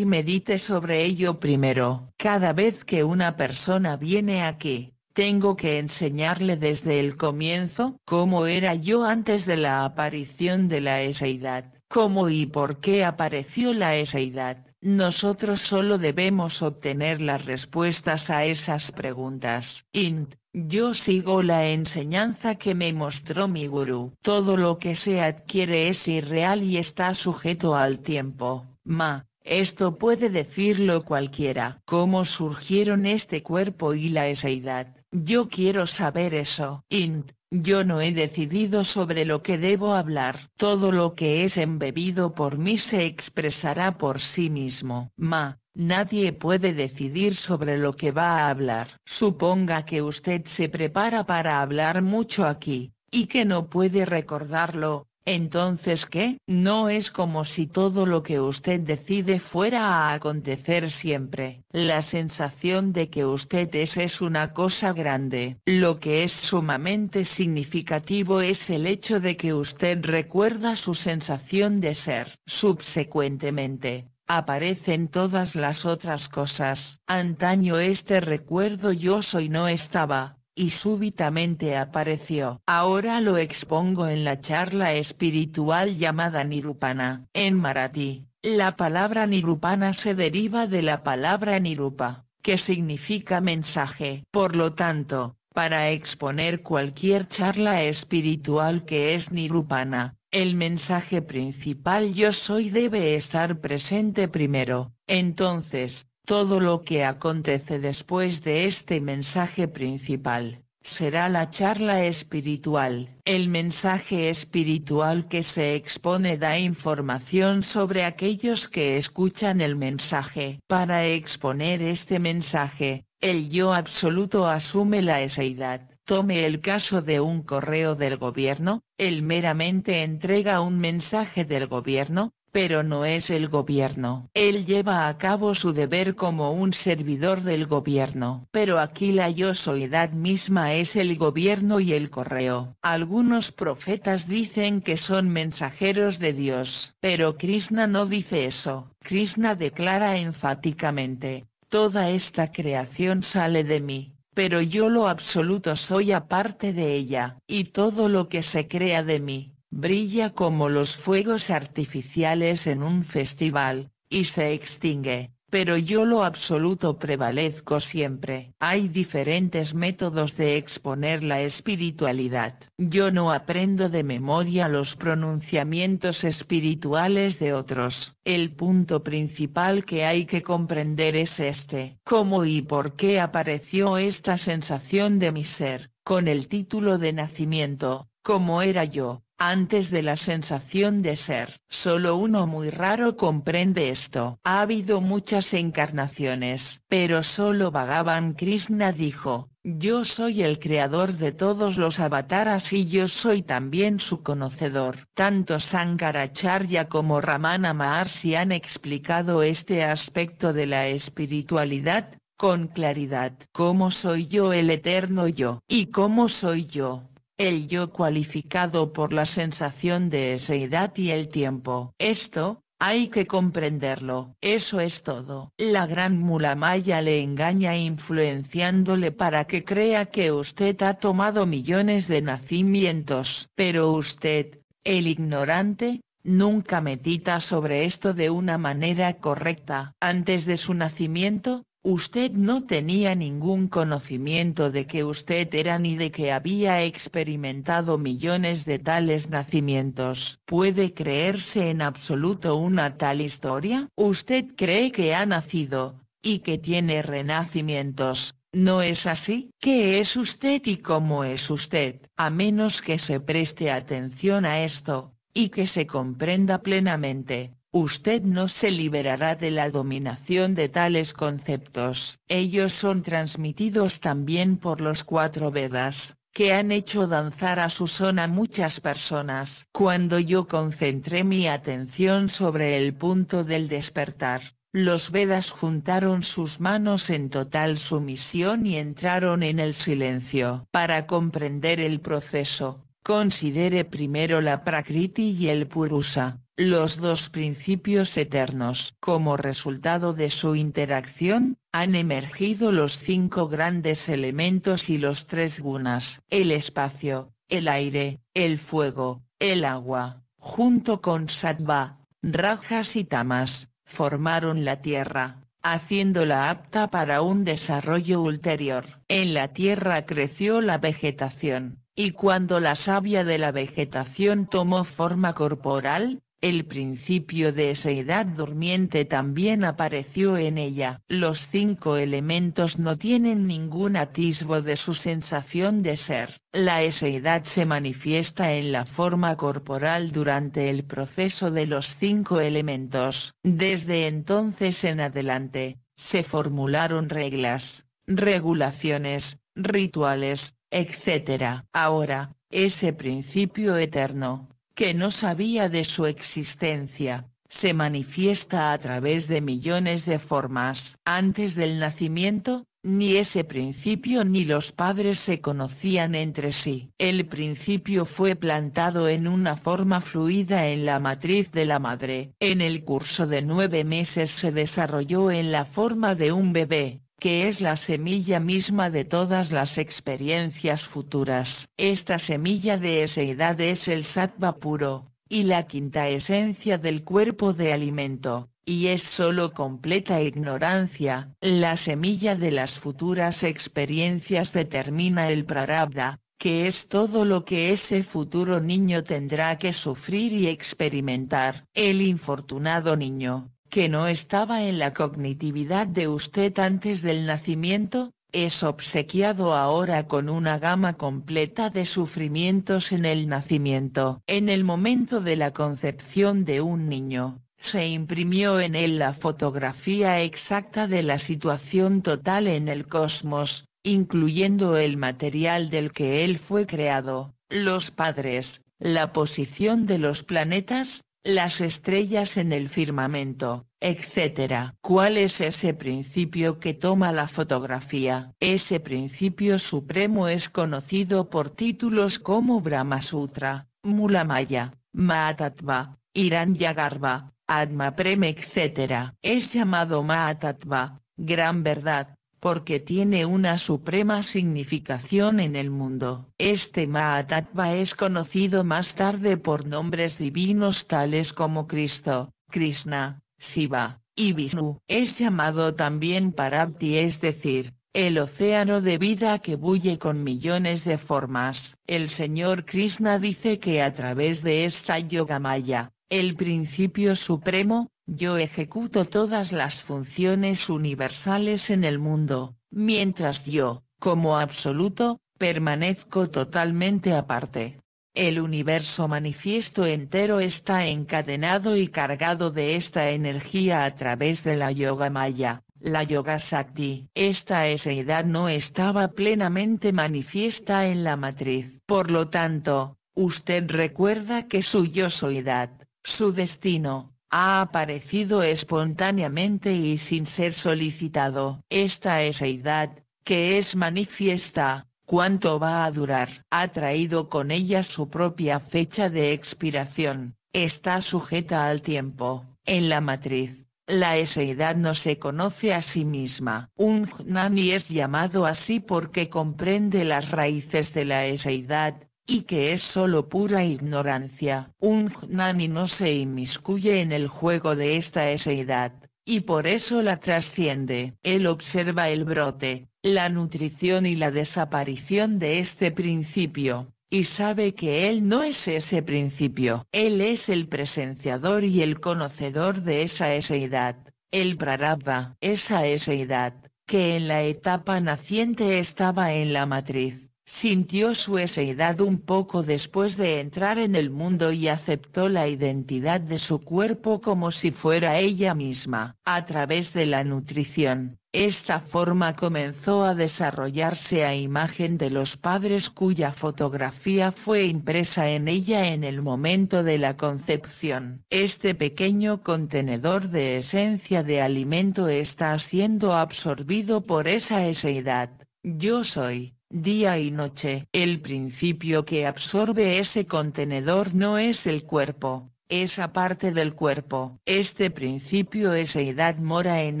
medite sobre ello primero. Cada vez que una persona viene aquí, tengo que enseñarle desde el comienzo cómo era yo antes de la aparición de la eseidad, cómo y por qué apareció la eseidad nosotros solo debemos obtener las respuestas a esas preguntas. Int, yo sigo la enseñanza que me mostró mi gurú. Todo lo que se adquiere es irreal y está sujeto al tiempo. Ma, esto puede decirlo cualquiera. ¿Cómo surgieron este cuerpo y la eseidad? Yo quiero saber eso. Int, yo no he decidido sobre lo que debo hablar. Todo lo que es embebido por mí se expresará por sí mismo. Ma, Nadie puede decidir sobre lo que va a hablar. Suponga que usted se prepara para hablar mucho aquí, y que no puede recordarlo, entonces, ¿qué? No es como si todo lo que usted decide fuera a acontecer siempre. La sensación de que usted es es una cosa grande. Lo que es sumamente significativo es el hecho de que usted recuerda su sensación de ser. Subsecuentemente, aparecen todas las otras cosas. Antaño este recuerdo yo soy no estaba, y súbitamente apareció. Ahora lo expongo en la charla espiritual llamada Nirupana. En marathi. la palabra Nirupana se deriva de la palabra Nirupa, que significa mensaje. Por lo tanto, para exponer cualquier charla espiritual que es Nirupana, el mensaje principal yo soy debe estar presente primero, entonces, todo lo que acontece después de este mensaje principal, será la charla espiritual. El mensaje espiritual que se expone da información sobre aquellos que escuchan el mensaje. Para exponer este mensaje, el yo absoluto asume la eseidad. Tome el caso de un correo del gobierno, él meramente entrega un mensaje del gobierno, pero no es el gobierno. Él lleva a cabo su deber como un servidor del gobierno. Pero aquí la yo soledad misma es el gobierno y el correo. Algunos profetas dicen que son mensajeros de Dios, pero Krishna no dice eso. Krishna declara enfáticamente, toda esta creación sale de mí pero yo lo absoluto soy aparte de ella, y todo lo que se crea de mí, brilla como los fuegos artificiales en un festival, y se extingue, pero yo lo absoluto prevalezco siempre. Hay diferentes métodos de exponer la espiritualidad. Yo no aprendo de memoria los pronunciamientos espirituales de otros. El punto principal que hay que comprender es este. ¿Cómo y por qué apareció esta sensación de mi ser, con el título de nacimiento, cómo era yo, antes de la sensación de ser. Solo uno muy raro comprende esto. Ha habido muchas encarnaciones, pero solo Bhagavan Krishna dijo, yo soy el creador de todos los avataras y yo soy también su conocedor. Tanto Sankaracharya como Ramana Maharshi han explicado este aspecto de la espiritualidad, con claridad. ¿Cómo soy yo el eterno yo? ¿Y cómo soy yo? el yo cualificado por la sensación de edad y el tiempo. Esto, hay que comprenderlo, eso es todo. La gran mula maya le engaña influenciándole para que crea que usted ha tomado millones de nacimientos. Pero usted, el ignorante, nunca medita sobre esto de una manera correcta. Antes de su nacimiento, Usted no tenía ningún conocimiento de que usted era ni de que había experimentado millones de tales nacimientos. ¿Puede creerse en absoluto una tal historia? Usted cree que ha nacido, y que tiene renacimientos, ¿No es así? ¿Qué es usted y cómo es usted? A menos que se preste atención a esto, y que se comprenda plenamente, Usted no se liberará de la dominación de tales conceptos. Ellos son transmitidos también por los cuatro Vedas, que han hecho danzar a su zona muchas personas. Cuando yo concentré mi atención sobre el punto del despertar, los Vedas juntaron sus manos en total sumisión y entraron en el silencio. Para comprender el proceso, considere primero la Prakriti y el Purusa, los dos principios eternos. Como resultado de su interacción, han emergido los cinco grandes elementos y los tres gunas. El espacio, el aire, el fuego, el agua, junto con Sattva, Rajas y Tamas, formaron la tierra, haciéndola apta para un desarrollo ulterior. En la tierra creció la vegetación, y cuando la savia de la vegetación tomó forma corporal, el principio de edad durmiente también apareció en ella. Los cinco elementos no tienen ningún atisbo de su sensación de ser. La eseidad se manifiesta en la forma corporal durante el proceso de los cinco elementos. Desde entonces en adelante, se formularon reglas, regulaciones, rituales, etc. Ahora, ese principio eterno que no sabía de su existencia, se manifiesta a través de millones de formas. Antes del nacimiento, ni ese principio ni los padres se conocían entre sí. El principio fue plantado en una forma fluida en la matriz de la madre. En el curso de nueve meses se desarrolló en la forma de un bebé, que es la semilla misma de todas las experiencias futuras. Esta semilla de esa edad es el sattva puro, y la quinta esencia del cuerpo de alimento, y es sólo completa ignorancia. La semilla de las futuras experiencias determina el prarabdha, que es todo lo que ese futuro niño tendrá que sufrir y experimentar. El infortunado niño, que no estaba en la cognitividad de usted antes del nacimiento, es obsequiado ahora con una gama completa de sufrimientos en el nacimiento. En el momento de la concepción de un niño, se imprimió en él la fotografía exacta de la situación total en el cosmos, incluyendo el material del que él fue creado, los padres, la posición de los planetas, las estrellas en el firmamento, etc. ¿Cuál es ese principio que toma la fotografía? Ese principio supremo es conocido por títulos como Brahma Sutra, Mulamaya, Mahatattva, Hiranyagarbha, Atma Prem etc. Es llamado Mahatattva, gran verdad, porque tiene una suprema significación en el mundo. Este Mahatattva es conocido más tarde por nombres divinos tales como Cristo, Krishna, Shiva, y Vishnu. Es llamado también Parabti es decir, el océano de vida que bulle con millones de formas. El señor Krishna dice que a través de esta Yogamaya, el principio supremo, yo ejecuto todas las funciones universales en el mundo, mientras yo, como absoluto, permanezco totalmente aparte. El universo manifiesto entero está encadenado y cargado de esta energía a través de la yoga maya, la yoga sakti. Esta eseidad no estaba plenamente manifiesta en la matriz. Por lo tanto, usted recuerda que su yo soledad, su destino, ha aparecido espontáneamente y sin ser solicitado. Esta eseidad, que es manifiesta, ¿cuánto va a durar? Ha traído con ella su propia fecha de expiración, está sujeta al tiempo, en la matriz. La eseidad no se conoce a sí misma. Un jnani es llamado así porque comprende las raíces de la eseidad, y que es solo pura ignorancia. Un Jnani no se inmiscuye en el juego de esta eseidad, y por eso la trasciende. Él observa el brote, la nutrición y la desaparición de este principio, y sabe que él no es ese principio. Él es el presenciador y el conocedor de esa eseidad, el Prarabha, esa eseidad, que en la etapa naciente estaba en la matriz Sintió su eseidad un poco después de entrar en el mundo y aceptó la identidad de su cuerpo como si fuera ella misma. A través de la nutrición, esta forma comenzó a desarrollarse a imagen de los padres cuya fotografía fue impresa en ella en el momento de la concepción. Este pequeño contenedor de esencia de alimento está siendo absorbido por esa eseidad. Yo soy día y noche. El principio que absorbe ese contenedor no es el cuerpo, esa parte del cuerpo. Este principio esa edad mora en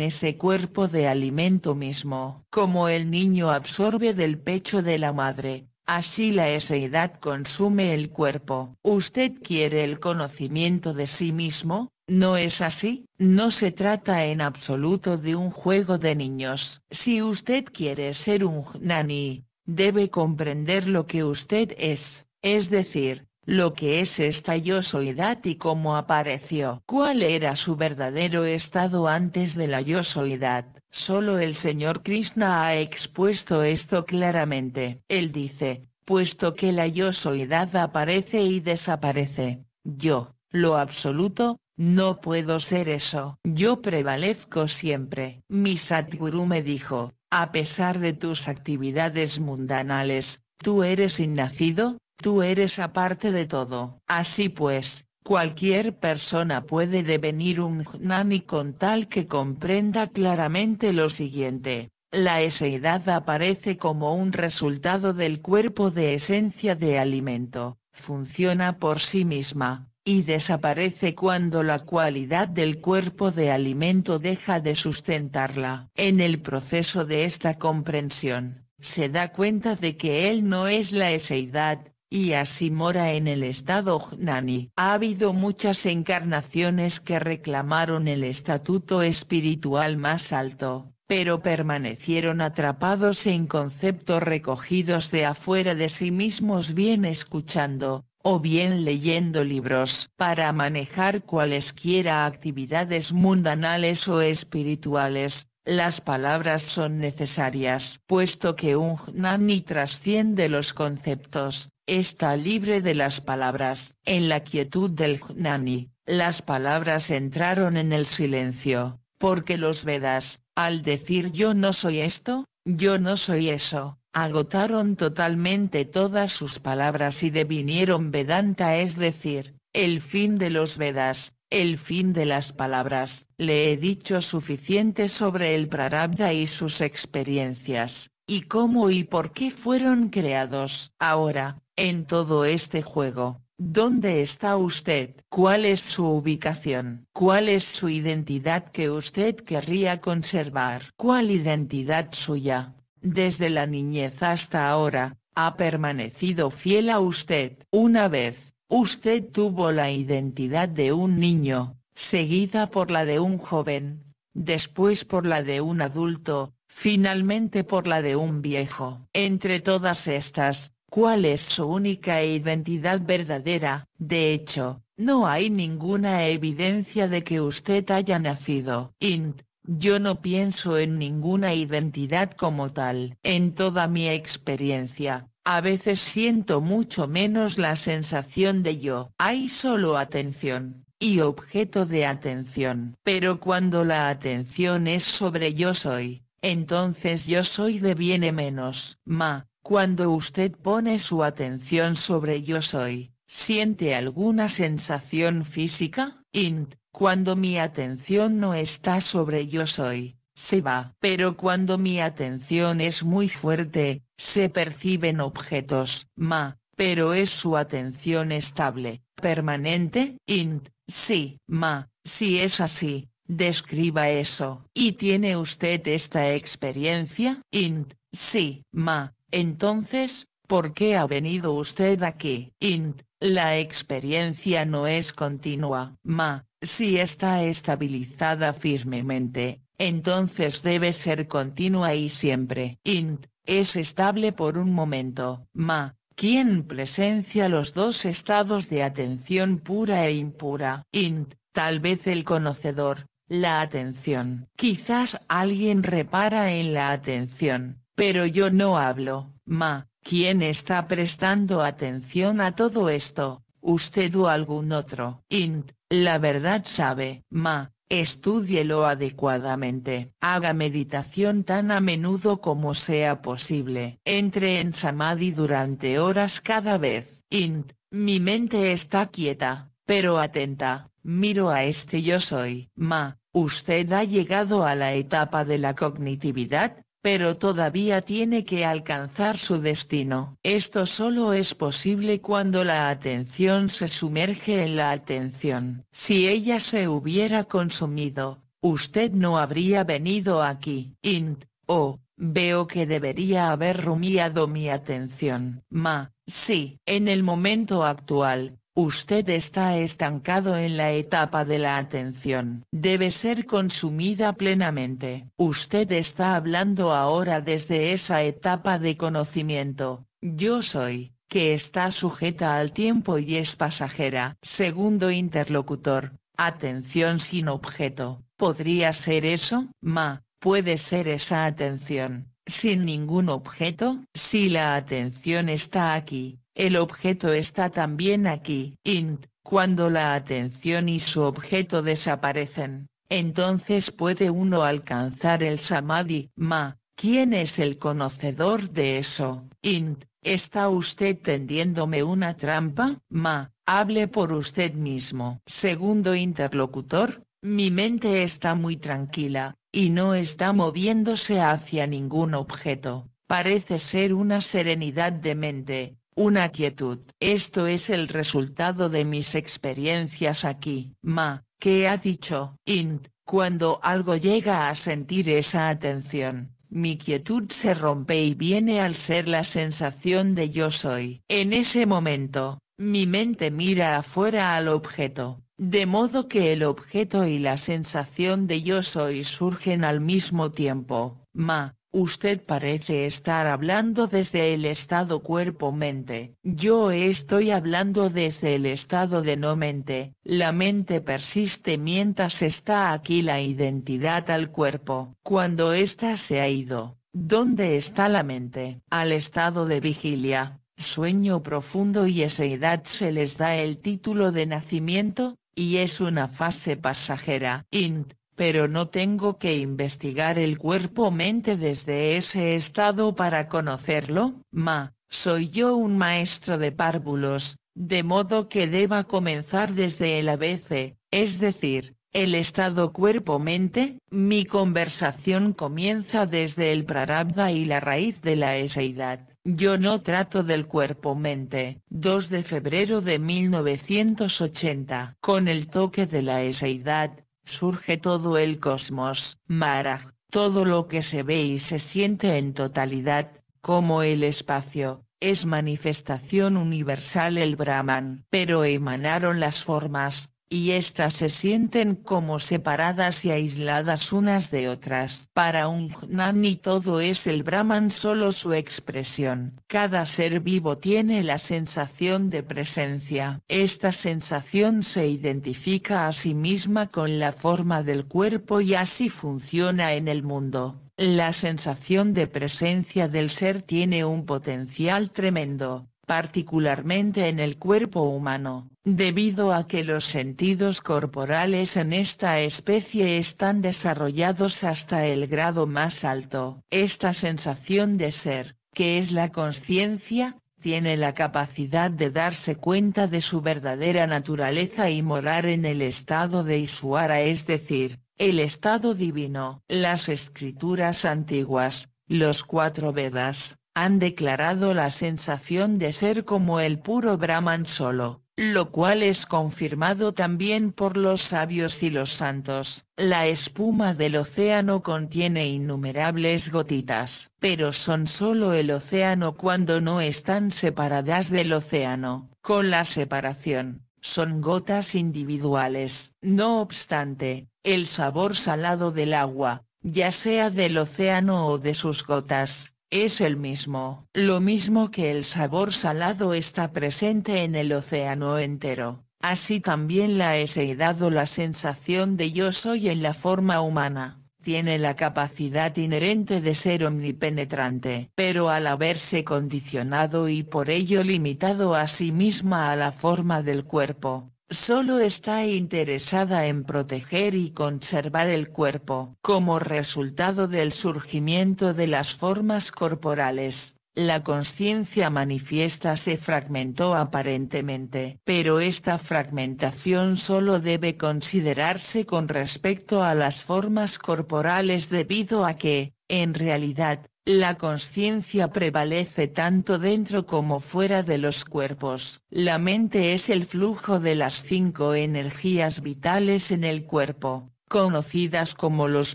ese cuerpo de alimento mismo. Como el niño absorbe del pecho de la madre, así la edad consume el cuerpo. ¿Usted quiere el conocimiento de sí mismo? ¿No es así? No se trata en absoluto de un juego de niños. Si usted quiere ser un nani, debe comprender lo que usted es, es decir, lo que es esta yo solidad y cómo apareció. ¿Cuál era su verdadero estado antes de la yo solidad? Solo el señor Krishna ha expuesto esto claramente. Él dice, puesto que la yo solidad aparece y desaparece, yo, lo absoluto, no puedo ser eso. Yo prevalezco siempre. Mi Satguru me dijo, a pesar de tus actividades mundanales, tú eres innacido, tú eres aparte de todo. Así pues, Cualquier persona puede devenir un gnani con tal que comprenda claramente lo siguiente. La eseidad aparece como un resultado del cuerpo de esencia de alimento, funciona por sí misma, y desaparece cuando la cualidad del cuerpo de alimento deja de sustentarla. En el proceso de esta comprensión, se da cuenta de que él no es la eseidad, y así mora en el estado Jnani. Ha habido muchas encarnaciones que reclamaron el estatuto espiritual más alto, pero permanecieron atrapados en conceptos recogidos de afuera de sí mismos bien escuchando, o bien leyendo libros para manejar cualesquiera actividades mundanales o espirituales, las palabras son necesarias. Puesto que un Jnani trasciende los conceptos, está libre de las palabras. En la quietud del Jnani, las palabras entraron en el silencio, porque los Vedas, al decir yo no soy esto, yo no soy eso, agotaron totalmente todas sus palabras y devinieron Vedanta es decir, el fin de los Vedas, el fin de las palabras. Le he dicho suficiente sobre el Prarabdha y sus experiencias, y cómo y por qué fueron creados. Ahora, en todo este juego, ¿Dónde está usted? ¿Cuál es su ubicación? ¿Cuál es su identidad que usted querría conservar? ¿Cuál identidad suya? desde la niñez hasta ahora, ha permanecido fiel a usted. Una vez, usted tuvo la identidad de un niño, seguida por la de un joven, después por la de un adulto, finalmente por la de un viejo. Entre todas estas, ¿cuál es su única identidad verdadera? De hecho, no hay ninguna evidencia de que usted haya nacido. Int. Yo no pienso en ninguna identidad como tal. En toda mi experiencia, a veces siento mucho menos la sensación de yo. Hay solo atención, y objeto de atención. Pero cuando la atención es sobre yo soy, entonces yo soy deviene menos. Ma, cuando usted pone su atención sobre yo soy, ¿siente alguna sensación física? Int, cuando mi atención no está sobre yo soy, se va. Pero cuando mi atención es muy fuerte, se perciben objetos, ma, pero es su atención estable, permanente, int, sí, ma, si es así, describa eso. ¿Y tiene usted esta experiencia? Int, sí, ma, entonces, ¿por qué ha venido usted aquí? Int, la experiencia no es continua, ma, si está estabilizada firmemente, entonces debe ser continua y siempre. Int, es estable por un momento. Ma, quien presencia los dos estados de atención pura e impura. Int, tal vez el conocedor, la atención. Quizás alguien repara en la atención, pero yo no hablo. Ma, ¿quién está prestando atención a todo esto? usted o algún otro. Int, la verdad sabe, ma, Estúdielo adecuadamente. Haga meditación tan a menudo como sea posible. Entre en samadhi durante horas cada vez. Int, mi mente está quieta, pero atenta. Miro a este yo soy. Ma, usted ha llegado a la etapa de la cognitividad, pero todavía tiene que alcanzar su destino. Esto solo es posible cuando la atención se sumerge en la atención. Si ella se hubiera consumido, usted no habría venido aquí. Int, oh, veo que debería haber rumiado mi atención. Ma, sí. En el momento actual, Usted está estancado en la etapa de la atención. Debe ser consumida plenamente. Usted está hablando ahora desde esa etapa de conocimiento. Yo soy, que está sujeta al tiempo y es pasajera. Segundo interlocutor. Atención sin objeto. ¿Podría ser eso? Ma, puede ser esa atención sin ningún objeto, si la atención está aquí, el objeto está también aquí. Int, cuando la atención y su objeto desaparecen, entonces puede uno alcanzar el samadhi. Ma, ¿quién es el conocedor de eso? Int, ¿está usted tendiéndome una trampa? Ma, hable por usted mismo. Segundo interlocutor, mi mente está muy tranquila, y no está moviéndose hacia ningún objeto, parece ser una serenidad de mente, una quietud. Esto es el resultado de mis experiencias aquí. Ma, ¿qué ha dicho? Int, cuando algo llega a sentir esa atención, mi quietud se rompe y viene al ser la sensación de yo soy. En ese momento, mi mente mira afuera al objeto, de modo que el objeto y la sensación de yo soy surgen al mismo tiempo. Ma, usted parece estar hablando desde el estado cuerpo-mente. Yo estoy hablando desde el estado de no mente. La mente persiste mientras está aquí la identidad al cuerpo. Cuando ésta se ha ido, ¿dónde está la mente? Al estado de vigilia. Sueño profundo y esa edad se les da el título de nacimiento, y es una fase pasajera, int, pero no tengo que investigar el cuerpo-mente desde ese estado para conocerlo, ma, soy yo un maestro de párvulos, de modo que deba comenzar desde el ABC, es decir, el estado cuerpo-mente, mi conversación comienza desde el prarabdha y la raíz de la eseidad. Yo no trato del cuerpo-mente, 2 de febrero de 1980. Con el toque de la eseidad, surge todo el cosmos, Mara. todo lo que se ve y se siente en totalidad, como el espacio, es manifestación universal el Brahman. Pero emanaron las formas, y éstas se sienten como separadas y aisladas unas de otras. Para un jnani todo es el Brahman solo su expresión. Cada ser vivo tiene la sensación de presencia. Esta sensación se identifica a sí misma con la forma del cuerpo y así funciona en el mundo. La sensación de presencia del ser tiene un potencial tremendo, particularmente en el cuerpo humano, debido a que los sentidos corporales en esta especie están desarrollados hasta el grado más alto. Esta sensación de ser, que es la conciencia, tiene la capacidad de darse cuenta de su verdadera naturaleza y morar en el estado de Isuara es decir, el estado divino. Las escrituras antiguas, los cuatro Vedas, han declarado la sensación de ser como el puro Brahman solo, lo cual es confirmado también por los sabios y los santos. La espuma del océano contiene innumerables gotitas, pero son solo el océano cuando no están separadas del océano, con la separación, son gotas individuales. No obstante, el sabor salado del agua, ya sea del océano o de sus gotas, es el mismo, lo mismo que el sabor salado está presente en el océano entero, así también la eseidad o la sensación de yo soy en la forma humana, tiene la capacidad inherente de ser omnipenetrante, pero al haberse condicionado y por ello limitado a sí misma a la forma del cuerpo, solo está interesada en proteger y conservar el cuerpo. Como resultado del surgimiento de las formas corporales, la conciencia manifiesta se fragmentó aparentemente, pero esta fragmentación solo debe considerarse con respecto a las formas corporales debido a que, en realidad, la conciencia prevalece tanto dentro como fuera de los cuerpos. La mente es el flujo de las cinco energías vitales en el cuerpo, conocidas como los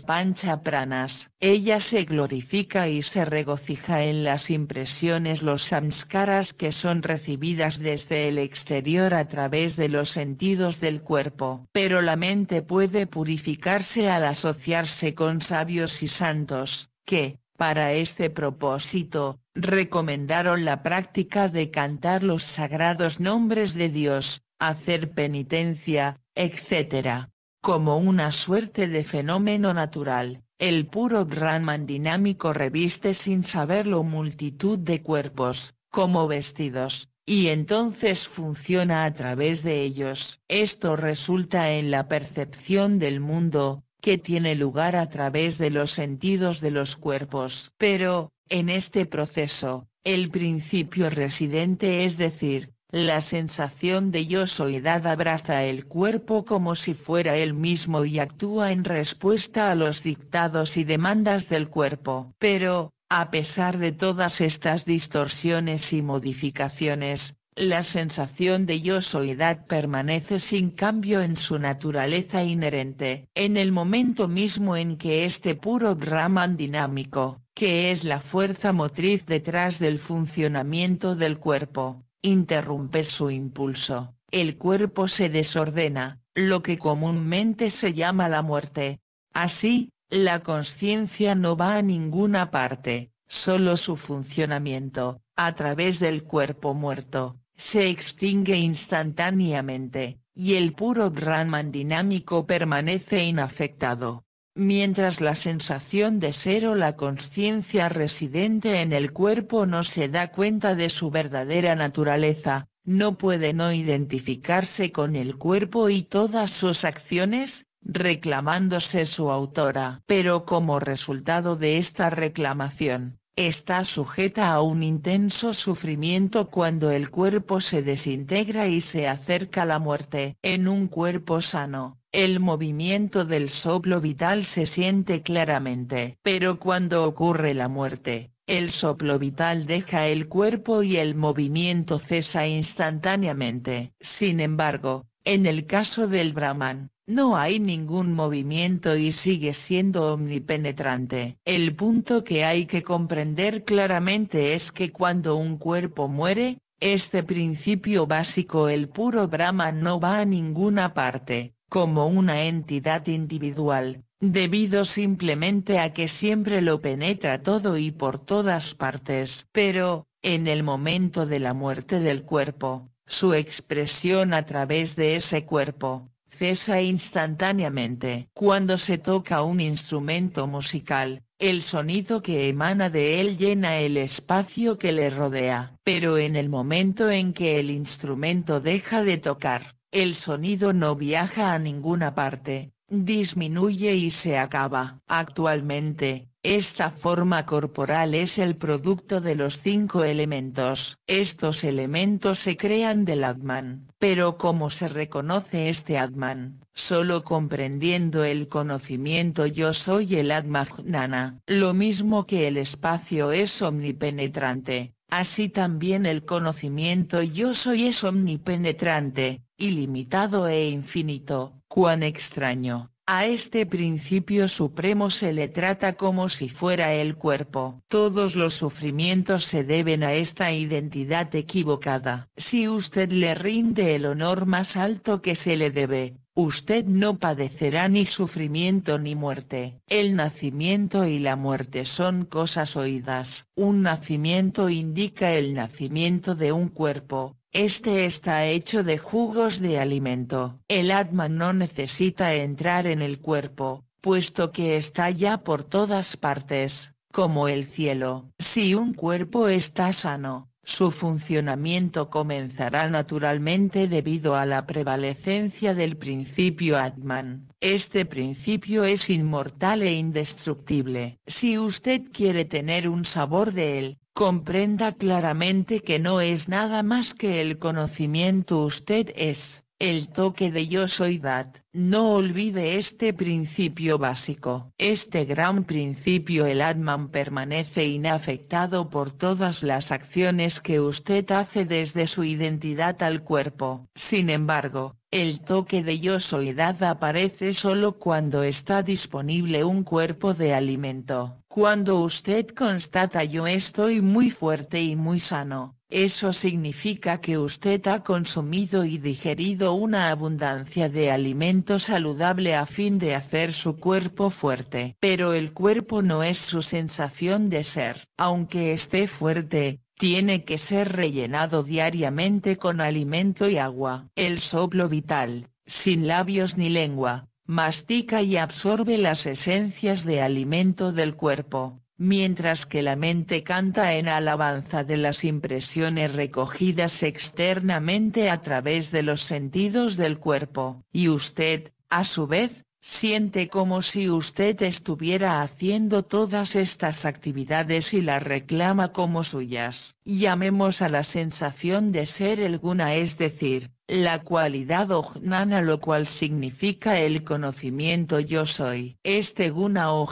panchapranas. Ella se glorifica y se regocija en las impresiones los samskaras que son recibidas desde el exterior a través de los sentidos del cuerpo. Pero la mente puede purificarse al asociarse con sabios y santos, que, para este propósito, recomendaron la práctica de cantar los sagrados nombres de Dios, hacer penitencia, etc. Como una suerte de fenómeno natural, el puro Brahman dinámico reviste sin saberlo multitud de cuerpos, como vestidos, y entonces funciona a través de ellos. Esto resulta en la percepción del mundo, que tiene lugar a través de los sentidos de los cuerpos. Pero, en este proceso, el principio residente es decir, la sensación de yo soledad abraza el cuerpo como si fuera él mismo y actúa en respuesta a los dictados y demandas del cuerpo. Pero, a pesar de todas estas distorsiones y modificaciones, la sensación de yo soledad permanece sin cambio en su naturaleza inherente, en el momento mismo en que este puro drama dinámico, que es la fuerza motriz detrás del funcionamiento del cuerpo, interrumpe su impulso, el cuerpo se desordena, lo que comúnmente se llama la muerte. Así, la conciencia no va a ninguna parte, solo su funcionamiento, a través del cuerpo muerto, se extingue instantáneamente, y el puro Brahman dinámico permanece inafectado. Mientras la sensación de ser o la conciencia residente en el cuerpo no se da cuenta de su verdadera naturaleza, no puede no identificarse con el cuerpo y todas sus acciones, reclamándose su autora. Pero como resultado de esta reclamación, está sujeta a un intenso sufrimiento cuando el cuerpo se desintegra y se acerca la muerte. En un cuerpo sano, el movimiento del soplo vital se siente claramente. Pero cuando ocurre la muerte, el soplo vital deja el cuerpo y el movimiento cesa instantáneamente. Sin embargo, en el caso del Brahman, no hay ningún movimiento y sigue siendo omnipenetrante. El punto que hay que comprender claramente es que cuando un cuerpo muere, este principio básico el puro Brahma no va a ninguna parte, como una entidad individual, debido simplemente a que siempre lo penetra todo y por todas partes. Pero, en el momento de la muerte del cuerpo, su expresión a través de ese cuerpo, cesa instantáneamente. Cuando se toca un instrumento musical, el sonido que emana de él llena el espacio que le rodea. Pero en el momento en que el instrumento deja de tocar, el sonido no viaja a ninguna parte, disminuye y se acaba. Actualmente, esta forma corporal es el producto de los cinco elementos. Estos elementos se crean del Atman, pero ¿cómo se reconoce este Atman? Solo comprendiendo el conocimiento yo soy el Atmajnana. Lo mismo que el espacio es omnipenetrante, así también el conocimiento yo soy es omnipenetrante, ilimitado e infinito, cuán extraño a este principio supremo se le trata como si fuera el cuerpo. Todos los sufrimientos se deben a esta identidad equivocada. Si usted le rinde el honor más alto que se le debe, usted no padecerá ni sufrimiento ni muerte. El nacimiento y la muerte son cosas oídas. Un nacimiento indica el nacimiento de un cuerpo, este está hecho de jugos de alimento. El Atman no necesita entrar en el cuerpo, puesto que está ya por todas partes, como el cielo. Si un cuerpo está sano, su funcionamiento comenzará naturalmente debido a la prevalecencia del principio Atman. Este principio es inmortal e indestructible. Si usted quiere tener un sabor de él, comprenda claramente que no es nada más que el conocimiento usted es, el toque de yo soy Dad. No olvide este principio básico. Este gran principio el Atman permanece inafectado por todas las acciones que usted hace desde su identidad al cuerpo. Sin embargo, el toque de yo soy soledad aparece solo cuando está disponible un cuerpo de alimento. Cuando usted constata yo estoy muy fuerte y muy sano, eso significa que usted ha consumido y digerido una abundancia de alimento saludable a fin de hacer su cuerpo fuerte. Pero el cuerpo no es su sensación de ser. Aunque esté fuerte, tiene que ser rellenado diariamente con alimento y agua. El soplo vital, sin labios ni lengua, mastica y absorbe las esencias de alimento del cuerpo, mientras que la mente canta en alabanza de las impresiones recogidas externamente a través de los sentidos del cuerpo. Y usted, a su vez, Siente como si usted estuviera haciendo todas estas actividades y las reclama como suyas. Llamemos a la sensación de ser el guna es decir, la cualidad o lo cual significa el conocimiento yo soy. Este guna o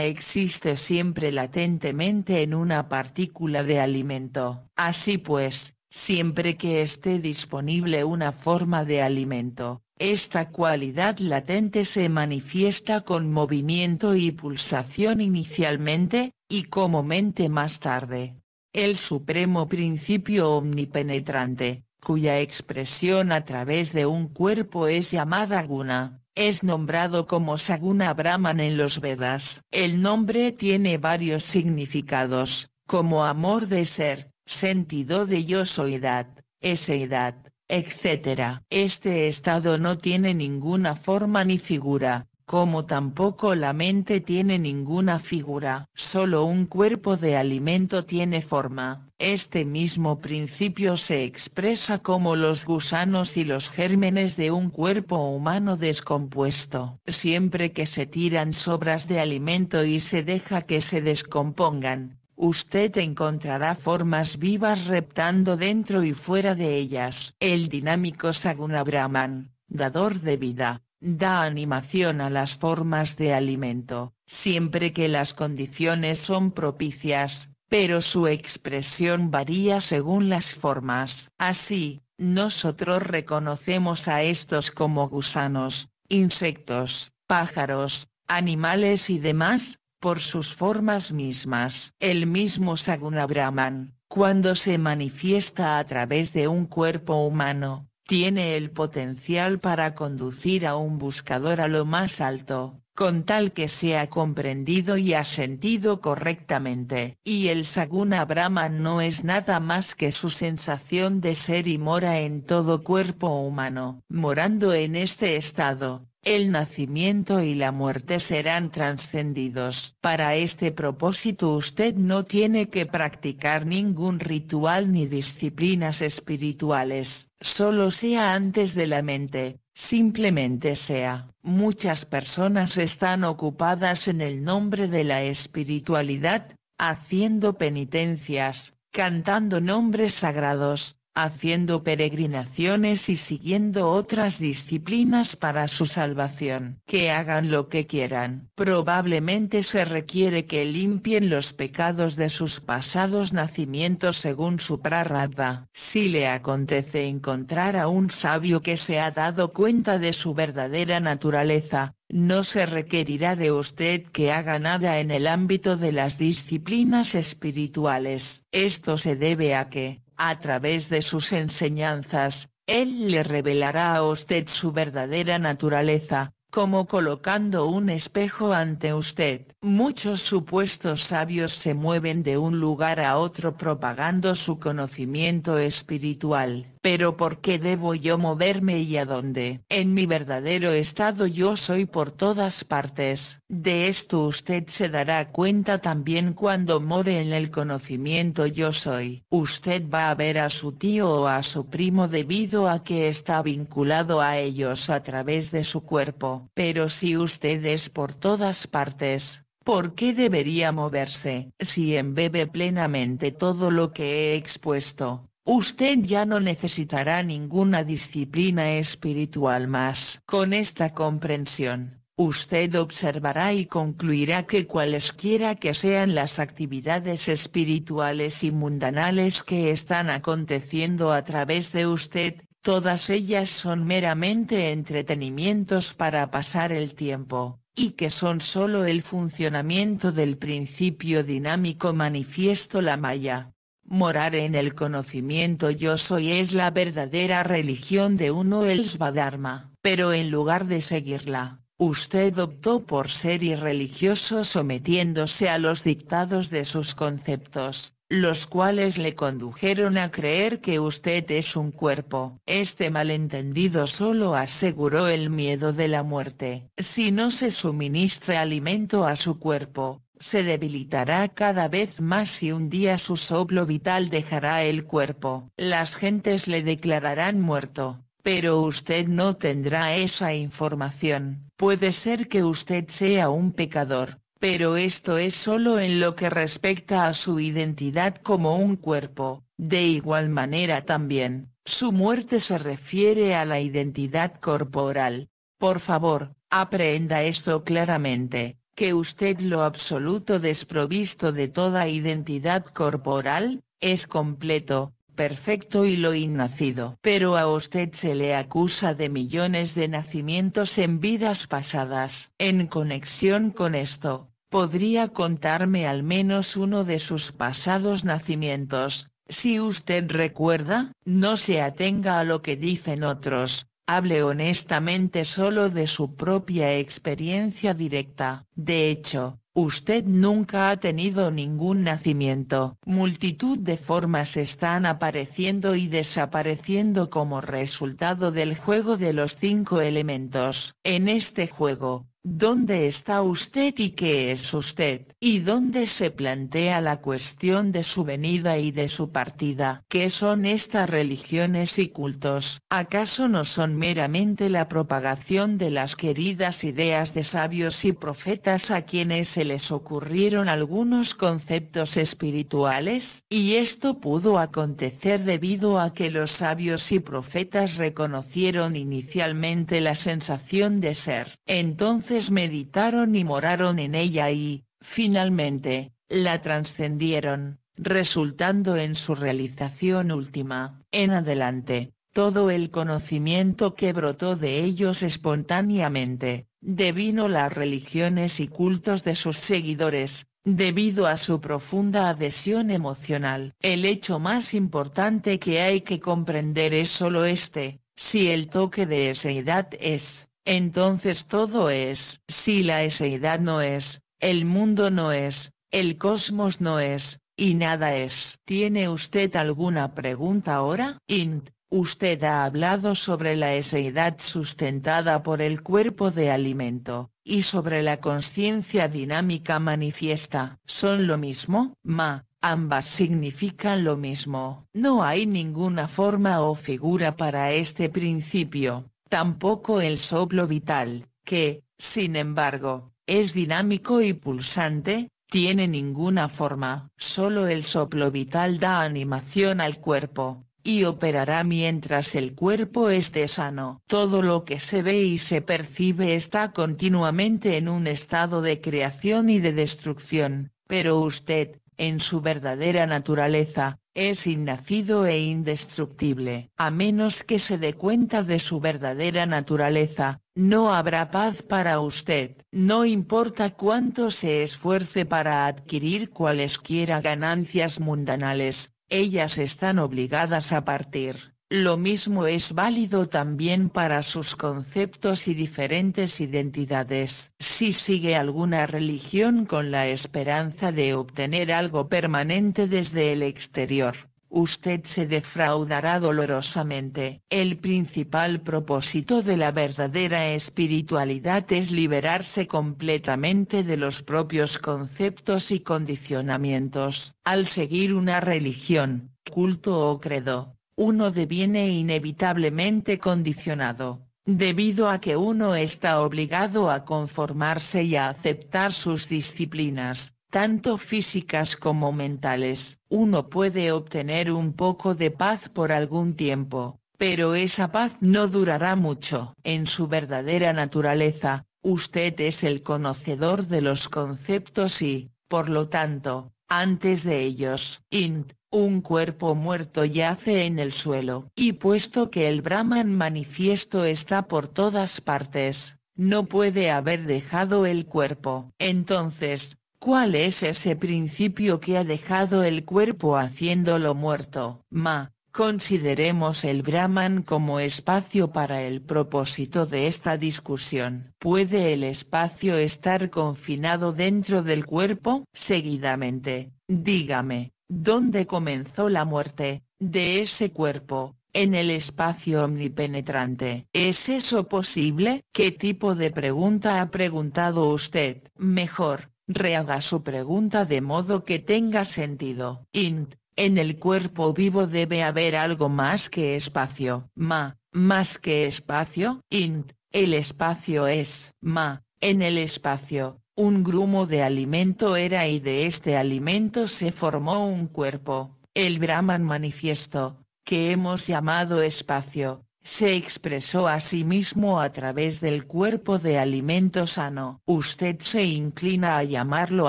existe siempre latentemente en una partícula de alimento. Así pues, siempre que esté disponible una forma de alimento, esta cualidad latente se manifiesta con movimiento y pulsación inicialmente, y como mente más tarde. El supremo principio omnipenetrante, cuya expresión a través de un cuerpo es llamada guna, es nombrado como Saguna Brahman en los Vedas. El nombre tiene varios significados, como amor de ser, sentido de yo soyidad, eseidad, etc. Este estado no tiene ninguna forma ni figura, como tampoco la mente tiene ninguna figura. Solo un cuerpo de alimento tiene forma. Este mismo principio se expresa como los gusanos y los gérmenes de un cuerpo humano descompuesto. Siempre que se tiran sobras de alimento y se deja que se descompongan, usted encontrará formas vivas reptando dentro y fuera de ellas. El dinámico Saguna Brahman, dador de vida, da animación a las formas de alimento, siempre que las condiciones son propicias, pero su expresión varía según las formas. Así, nosotros reconocemos a estos como gusanos, insectos, pájaros, animales y demás, por sus formas mismas. El mismo Saguna Brahman, cuando se manifiesta a través de un cuerpo humano, tiene el potencial para conducir a un buscador a lo más alto, con tal que sea comprendido y asentido correctamente. Y el Saguna Brahman no es nada más que su sensación de ser y mora en todo cuerpo humano. Morando en este estado, el nacimiento y la muerte serán trascendidos. Para este propósito usted no tiene que practicar ningún ritual ni disciplinas espirituales, solo sea antes de la mente, simplemente sea. Muchas personas están ocupadas en el nombre de la espiritualidad, haciendo penitencias, cantando nombres sagrados, haciendo peregrinaciones y siguiendo otras disciplinas para su salvación. Que hagan lo que quieran. Probablemente se requiere que limpien los pecados de sus pasados nacimientos según su praradva. Si le acontece encontrar a un sabio que se ha dado cuenta de su verdadera naturaleza, no se requerirá de usted que haga nada en el ámbito de las disciplinas espirituales. Esto se debe a que, a través de sus enseñanzas, él le revelará a usted su verdadera naturaleza, como colocando un espejo ante usted. Muchos supuestos sabios se mueven de un lugar a otro propagando su conocimiento espiritual pero ¿por qué debo yo moverme y a dónde? En mi verdadero estado yo soy por todas partes. De esto usted se dará cuenta también cuando more en el conocimiento yo soy. Usted va a ver a su tío o a su primo debido a que está vinculado a ellos a través de su cuerpo. Pero si usted es por todas partes, ¿Por qué debería moverse? Si embebe plenamente todo lo que he expuesto, Usted ya no necesitará ninguna disciplina espiritual más. Con esta comprensión, usted observará y concluirá que cualesquiera que sean las actividades espirituales y mundanales que están aconteciendo a través de usted, todas ellas son meramente entretenimientos para pasar el tiempo, y que son sólo el funcionamiento del principio dinámico manifiesto la maya Morar en el conocimiento yo soy es la verdadera religión de uno el Svadharma, pero en lugar de seguirla, usted optó por ser irreligioso sometiéndose a los dictados de sus conceptos, los cuales le condujeron a creer que usted es un cuerpo. Este malentendido solo aseguró el miedo de la muerte. Si no se suministra alimento a su cuerpo, se debilitará cada vez más y un día su soplo vital dejará el cuerpo. Las gentes le declararán muerto, pero usted no tendrá esa información. Puede ser que usted sea un pecador, pero esto es solo en lo que respecta a su identidad como un cuerpo, de igual manera también, su muerte se refiere a la identidad corporal. Por favor, aprenda esto claramente, que usted lo absoluto desprovisto de toda identidad corporal, es completo, perfecto y lo innacido. Pero a usted se le acusa de millones de nacimientos en vidas pasadas. En conexión con esto, podría contarme al menos uno de sus pasados nacimientos, si usted recuerda, no se atenga a lo que dicen otros, hable honestamente solo de su propia experiencia directa. De hecho, usted nunca ha tenido ningún nacimiento. Multitud de formas están apareciendo y desapareciendo como resultado del juego de los cinco elementos. En este juego, ¿dónde está usted y qué es usted? y dónde se plantea la cuestión de su venida y de su partida. ¿Qué son estas religiones y cultos? ¿Acaso no son meramente la propagación de las queridas ideas de sabios y profetas a quienes se les ocurrieron algunos conceptos espirituales? Y esto pudo acontecer debido a que los sabios y profetas reconocieron inicialmente la sensación de ser. Entonces meditaron y moraron en ella y, Finalmente, la trascendieron, resultando en su realización última. En adelante, todo el conocimiento que brotó de ellos espontáneamente, devino las religiones y cultos de sus seguidores, debido a su profunda adhesión emocional. El hecho más importante que hay que comprender es solo este, si el toque de eseidad es, entonces todo es. Si la eseidad no es, el mundo no es, el cosmos no es, y nada es. ¿Tiene usted alguna pregunta ahora? Int, usted ha hablado sobre la eseidad sustentada por el cuerpo de alimento, y sobre la conciencia dinámica manifiesta. ¿Son lo mismo? Ma, ambas significan lo mismo. No hay ninguna forma o figura para este principio, tampoco el soplo vital, que, sin embargo, es dinámico y pulsante, tiene ninguna forma, solo el soplo vital da animación al cuerpo, y operará mientras el cuerpo esté sano. Todo lo que se ve y se percibe está continuamente en un estado de creación y de destrucción, pero usted, en su verdadera naturaleza, es innacido e indestructible. A menos que se dé cuenta de su verdadera naturaleza, no habrá paz para usted. No importa cuánto se esfuerce para adquirir cualesquiera ganancias mundanales, ellas están obligadas a partir. Lo mismo es válido también para sus conceptos y diferentes identidades. Si sigue alguna religión con la esperanza de obtener algo permanente desde el exterior, usted se defraudará dolorosamente. El principal propósito de la verdadera espiritualidad es liberarse completamente de los propios conceptos y condicionamientos. Al seguir una religión, culto o credo, uno deviene inevitablemente condicionado, debido a que uno está obligado a conformarse y a aceptar sus disciplinas, tanto físicas como mentales. Uno puede obtener un poco de paz por algún tiempo, pero esa paz no durará mucho. En su verdadera naturaleza, usted es el conocedor de los conceptos y, por lo tanto, antes de ellos. Int un cuerpo muerto yace en el suelo. Y puesto que el Brahman manifiesto está por todas partes, no puede haber dejado el cuerpo. Entonces, ¿cuál es ese principio que ha dejado el cuerpo haciéndolo muerto? Ma, consideremos el Brahman como espacio para el propósito de esta discusión. ¿Puede el espacio estar confinado dentro del cuerpo? Seguidamente, dígame, ¿Dónde comenzó la muerte, de ese cuerpo, en el espacio omnipenetrante. ¿Es eso posible? ¿Qué tipo de pregunta ha preguntado usted? Mejor, rehaga su pregunta de modo que tenga sentido. Int, en el cuerpo vivo debe haber algo más que espacio. Ma, más que espacio. Int, el espacio es. Ma, en el espacio, un grumo de alimento era y de este alimento se formó un cuerpo, el Brahman manifiesto, que hemos llamado espacio, se expresó a sí mismo a través del cuerpo de alimento sano. Usted se inclina a llamarlo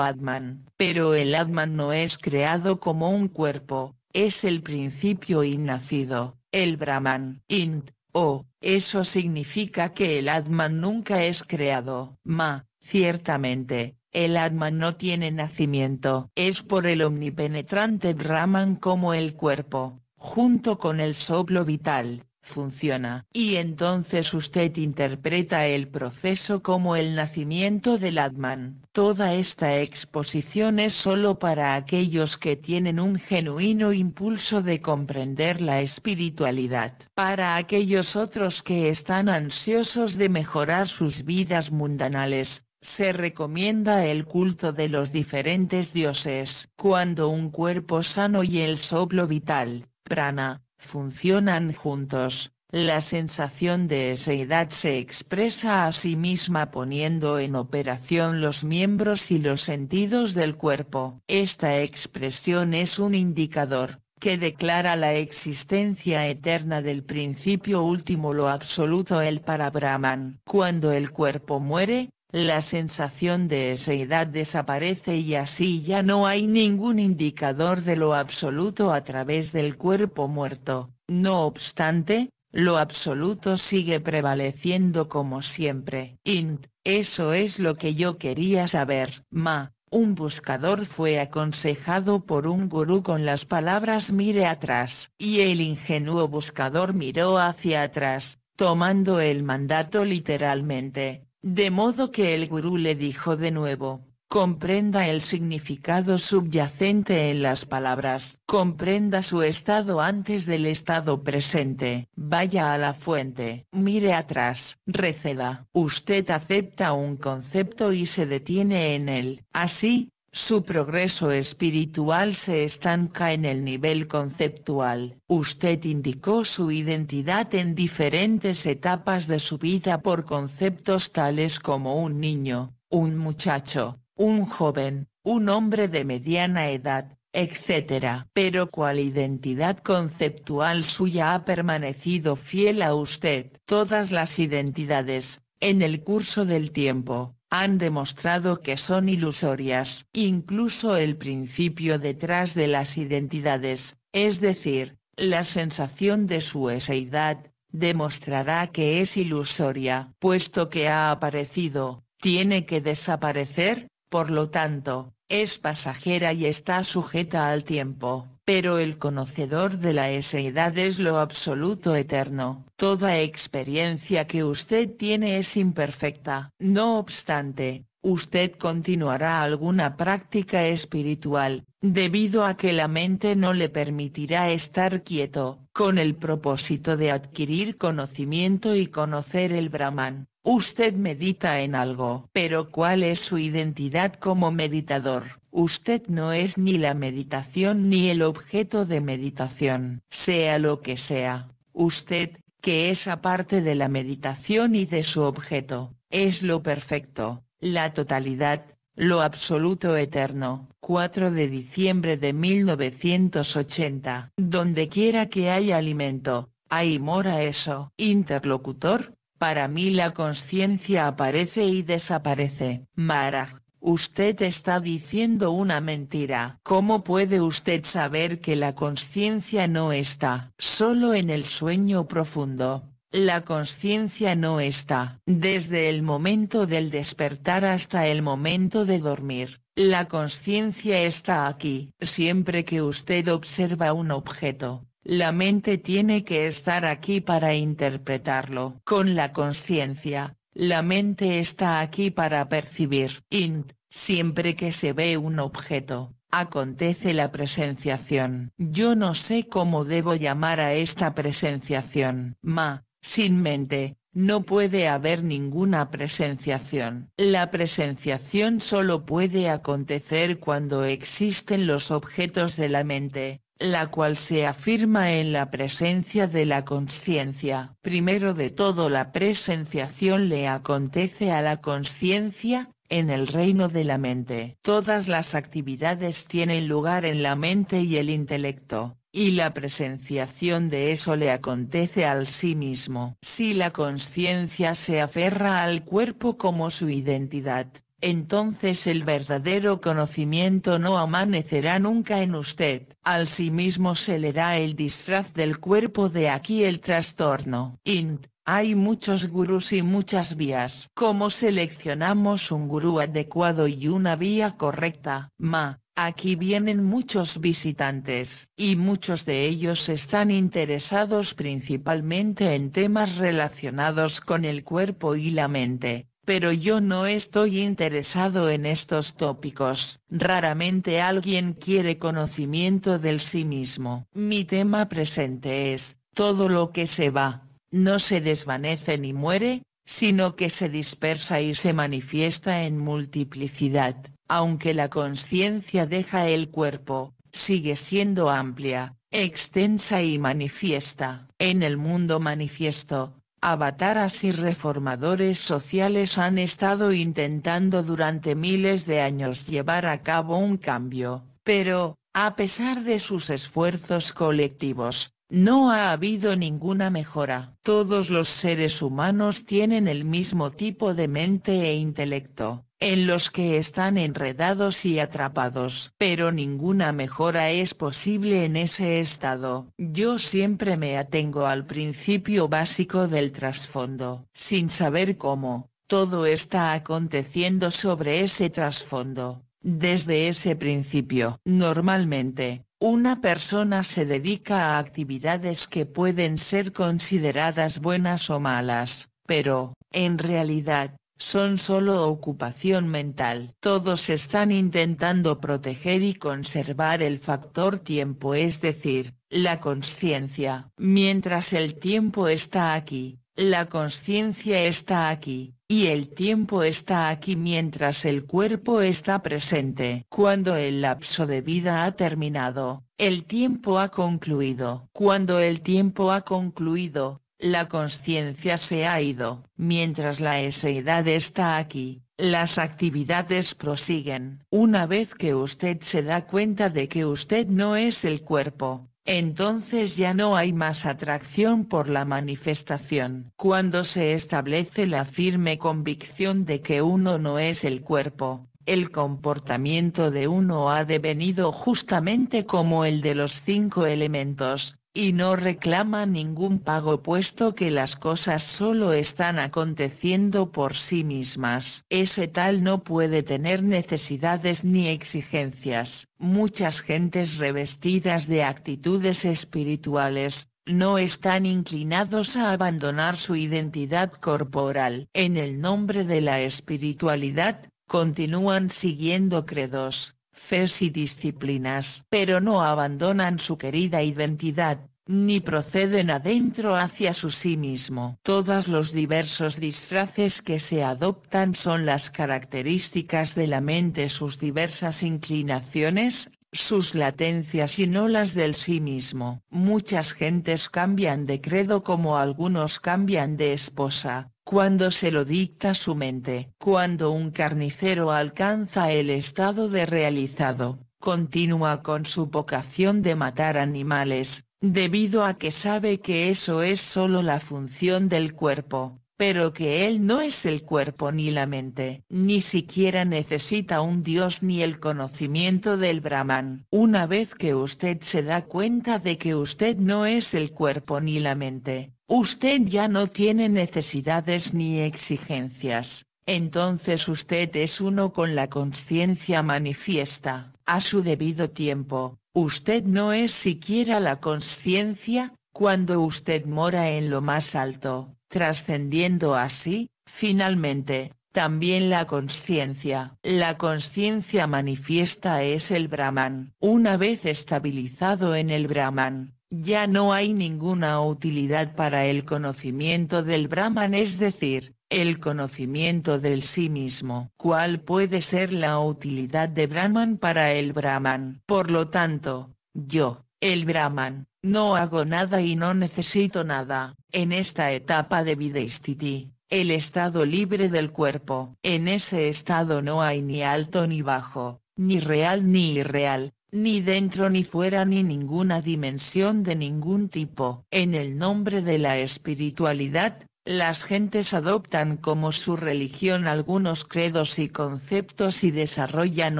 Atman, pero el Atman no es creado como un cuerpo, es el principio innacido, el Brahman, Int, o, eso significa que el Atman nunca es creado. Ma, Ciertamente, el Atman no tiene nacimiento. Es por el omnipenetrante Brahman como el cuerpo, junto con el soplo vital, funciona. Y entonces usted interpreta el proceso como el nacimiento del Atman. Toda esta exposición es solo para aquellos que tienen un genuino impulso de comprender la espiritualidad. Para aquellos otros que están ansiosos de mejorar sus vidas mundanales, se recomienda el culto de los diferentes dioses. Cuando un cuerpo sano y el soplo vital, prana, funcionan juntos, la sensación de edad se expresa a sí misma poniendo en operación los miembros y los sentidos del cuerpo. Esta expresión es un indicador, que declara la existencia eterna del principio último lo absoluto el para Brahman. Cuando el cuerpo muere, la sensación de edad desaparece y así ya no hay ningún indicador de lo absoluto a través del cuerpo muerto, no obstante, lo absoluto sigue prevaleciendo como siempre. Int, eso es lo que yo quería saber. Ma, un buscador fue aconsejado por un gurú con las palabras mire atrás, y el ingenuo buscador miró hacia atrás, tomando el mandato literalmente de modo que el gurú le dijo de nuevo, comprenda el significado subyacente en las palabras, comprenda su estado antes del estado presente, vaya a la fuente, mire atrás, receda. Usted acepta un concepto y se detiene en él, así, su progreso espiritual se estanca en el nivel conceptual. Usted indicó su identidad en diferentes etapas de su vida por conceptos tales como un niño, un muchacho, un joven, un hombre de mediana edad, etc. Pero cual identidad conceptual suya ha permanecido fiel a usted. Todas las identidades, en el curso del tiempo, han demostrado que son ilusorias. Incluso el principio detrás de las identidades, es decir, la sensación de su eseidad, demostrará que es ilusoria. Puesto que ha aparecido, tiene que desaparecer, por lo tanto, es pasajera y está sujeta al tiempo pero el conocedor de la eseidad es lo absoluto eterno. Toda experiencia que usted tiene es imperfecta. No obstante, usted continuará alguna práctica espiritual, debido a que la mente no le permitirá estar quieto, con el propósito de adquirir conocimiento y conocer el Brahman. Usted medita en algo, pero ¿cuál es su identidad como meditador? Usted no es ni la meditación ni el objeto de meditación, sea lo que sea. Usted, que es aparte de la meditación y de su objeto, es lo perfecto, la totalidad, lo Absoluto Eterno, 4 de diciembre de 1980. Donde quiera que haya alimento, hay mora eso. Interlocutor, para mí la conciencia aparece y desaparece. Mara, usted está diciendo una mentira. ¿Cómo puede usted saber que la conciencia no está? Solo en el sueño profundo, la conciencia no está. Desde el momento del despertar hasta el momento de dormir, la conciencia está aquí. Siempre que usted observa un objeto, la mente tiene que estar aquí para interpretarlo. Con la conciencia, la mente está aquí para percibir. Int, siempre que se ve un objeto, acontece la presenciación. Yo no sé cómo debo llamar a esta presenciación. Ma, sin mente, no puede haber ninguna presenciación. La presenciación solo puede acontecer cuando existen los objetos de la mente, la cual se afirma en la presencia de la conciencia. Primero de todo la presenciación le acontece a la conciencia, en el reino de la mente. Todas las actividades tienen lugar en la mente y el intelecto y la presenciación de eso le acontece al sí mismo. Si la conciencia se aferra al cuerpo como su identidad, entonces el verdadero conocimiento no amanecerá nunca en usted. Al sí mismo se le da el disfraz del cuerpo de aquí el trastorno. Int. Hay muchos gurús y muchas vías. ¿Cómo seleccionamos un gurú adecuado y una vía correcta? Ma, Aquí vienen muchos visitantes, y muchos de ellos están interesados principalmente en temas relacionados con el cuerpo y la mente, pero yo no estoy interesado en estos tópicos. Raramente alguien quiere conocimiento del sí mismo. Mi tema presente es, todo lo que se va, no se desvanece ni muere, sino que se dispersa y se manifiesta en multiplicidad aunque la conciencia deja el cuerpo, sigue siendo amplia, extensa y manifiesta. En el mundo manifiesto, avataras y reformadores sociales han estado intentando durante miles de años llevar a cabo un cambio, pero, a pesar de sus esfuerzos colectivos, no ha habido ninguna mejora. Todos los seres humanos tienen el mismo tipo de mente e intelecto, en los que están enredados y atrapados. Pero ninguna mejora es posible en ese estado. Yo siempre me atengo al principio básico del trasfondo, sin saber cómo, todo está aconteciendo sobre ese trasfondo, desde ese principio. Normalmente, una persona se dedica a actividades que pueden ser consideradas buenas o malas, pero, en realidad, son solo ocupación mental. Todos están intentando proteger y conservar el factor tiempo es decir, la conciencia. Mientras el tiempo está aquí, la conciencia está aquí, y el tiempo está aquí mientras el cuerpo está presente. Cuando el lapso de vida ha terminado, el tiempo ha concluido. Cuando el tiempo ha concluido, la conciencia se ha ido. Mientras la eseidad está aquí, las actividades prosiguen. Una vez que usted se da cuenta de que usted no es el cuerpo, entonces ya no hay más atracción por la manifestación. Cuando se establece la firme convicción de que uno no es el cuerpo, el comportamiento de uno ha devenido justamente como el de los cinco elementos, y no reclama ningún pago puesto que las cosas solo están aconteciendo por sí mismas. Ese tal no puede tener necesidades ni exigencias. Muchas gentes revestidas de actitudes espirituales, no están inclinados a abandonar su identidad corporal. En el nombre de la espiritualidad, continúan siguiendo credos, fes y disciplinas, pero no abandonan su querida identidad, ni proceden adentro hacia su sí mismo. Todos los diversos disfraces que se adoptan son las características de la mente sus diversas inclinaciones, sus latencias y no las del sí mismo. Muchas gentes cambian de credo como algunos cambian de esposa, cuando se lo dicta su mente. Cuando un carnicero alcanza el estado de realizado, continúa con su vocación de matar animales, debido a que sabe que eso es solo la función del cuerpo, pero que él no es el cuerpo ni la mente, ni siquiera necesita un dios ni el conocimiento del Brahman. Una vez que usted se da cuenta de que usted no es el cuerpo ni la mente, usted ya no tiene necesidades ni exigencias, entonces usted es uno con la conciencia manifiesta, a su debido tiempo, usted no es siquiera la conciencia, cuando usted mora en lo más alto trascendiendo así, finalmente, también la conciencia. La conciencia manifiesta es el Brahman. Una vez estabilizado en el Brahman, ya no hay ninguna utilidad para el conocimiento del Brahman, es decir, el conocimiento del sí mismo. ¿Cuál puede ser la utilidad de Brahman para el Brahman? Por lo tanto, yo, el Brahman, no hago nada y no necesito nada, en esta etapa de city el estado libre del cuerpo. En ese estado no hay ni alto ni bajo, ni real ni irreal, ni dentro ni fuera ni ninguna dimensión de ningún tipo. En el nombre de la espiritualidad, las gentes adoptan como su religión algunos credos y conceptos y desarrollan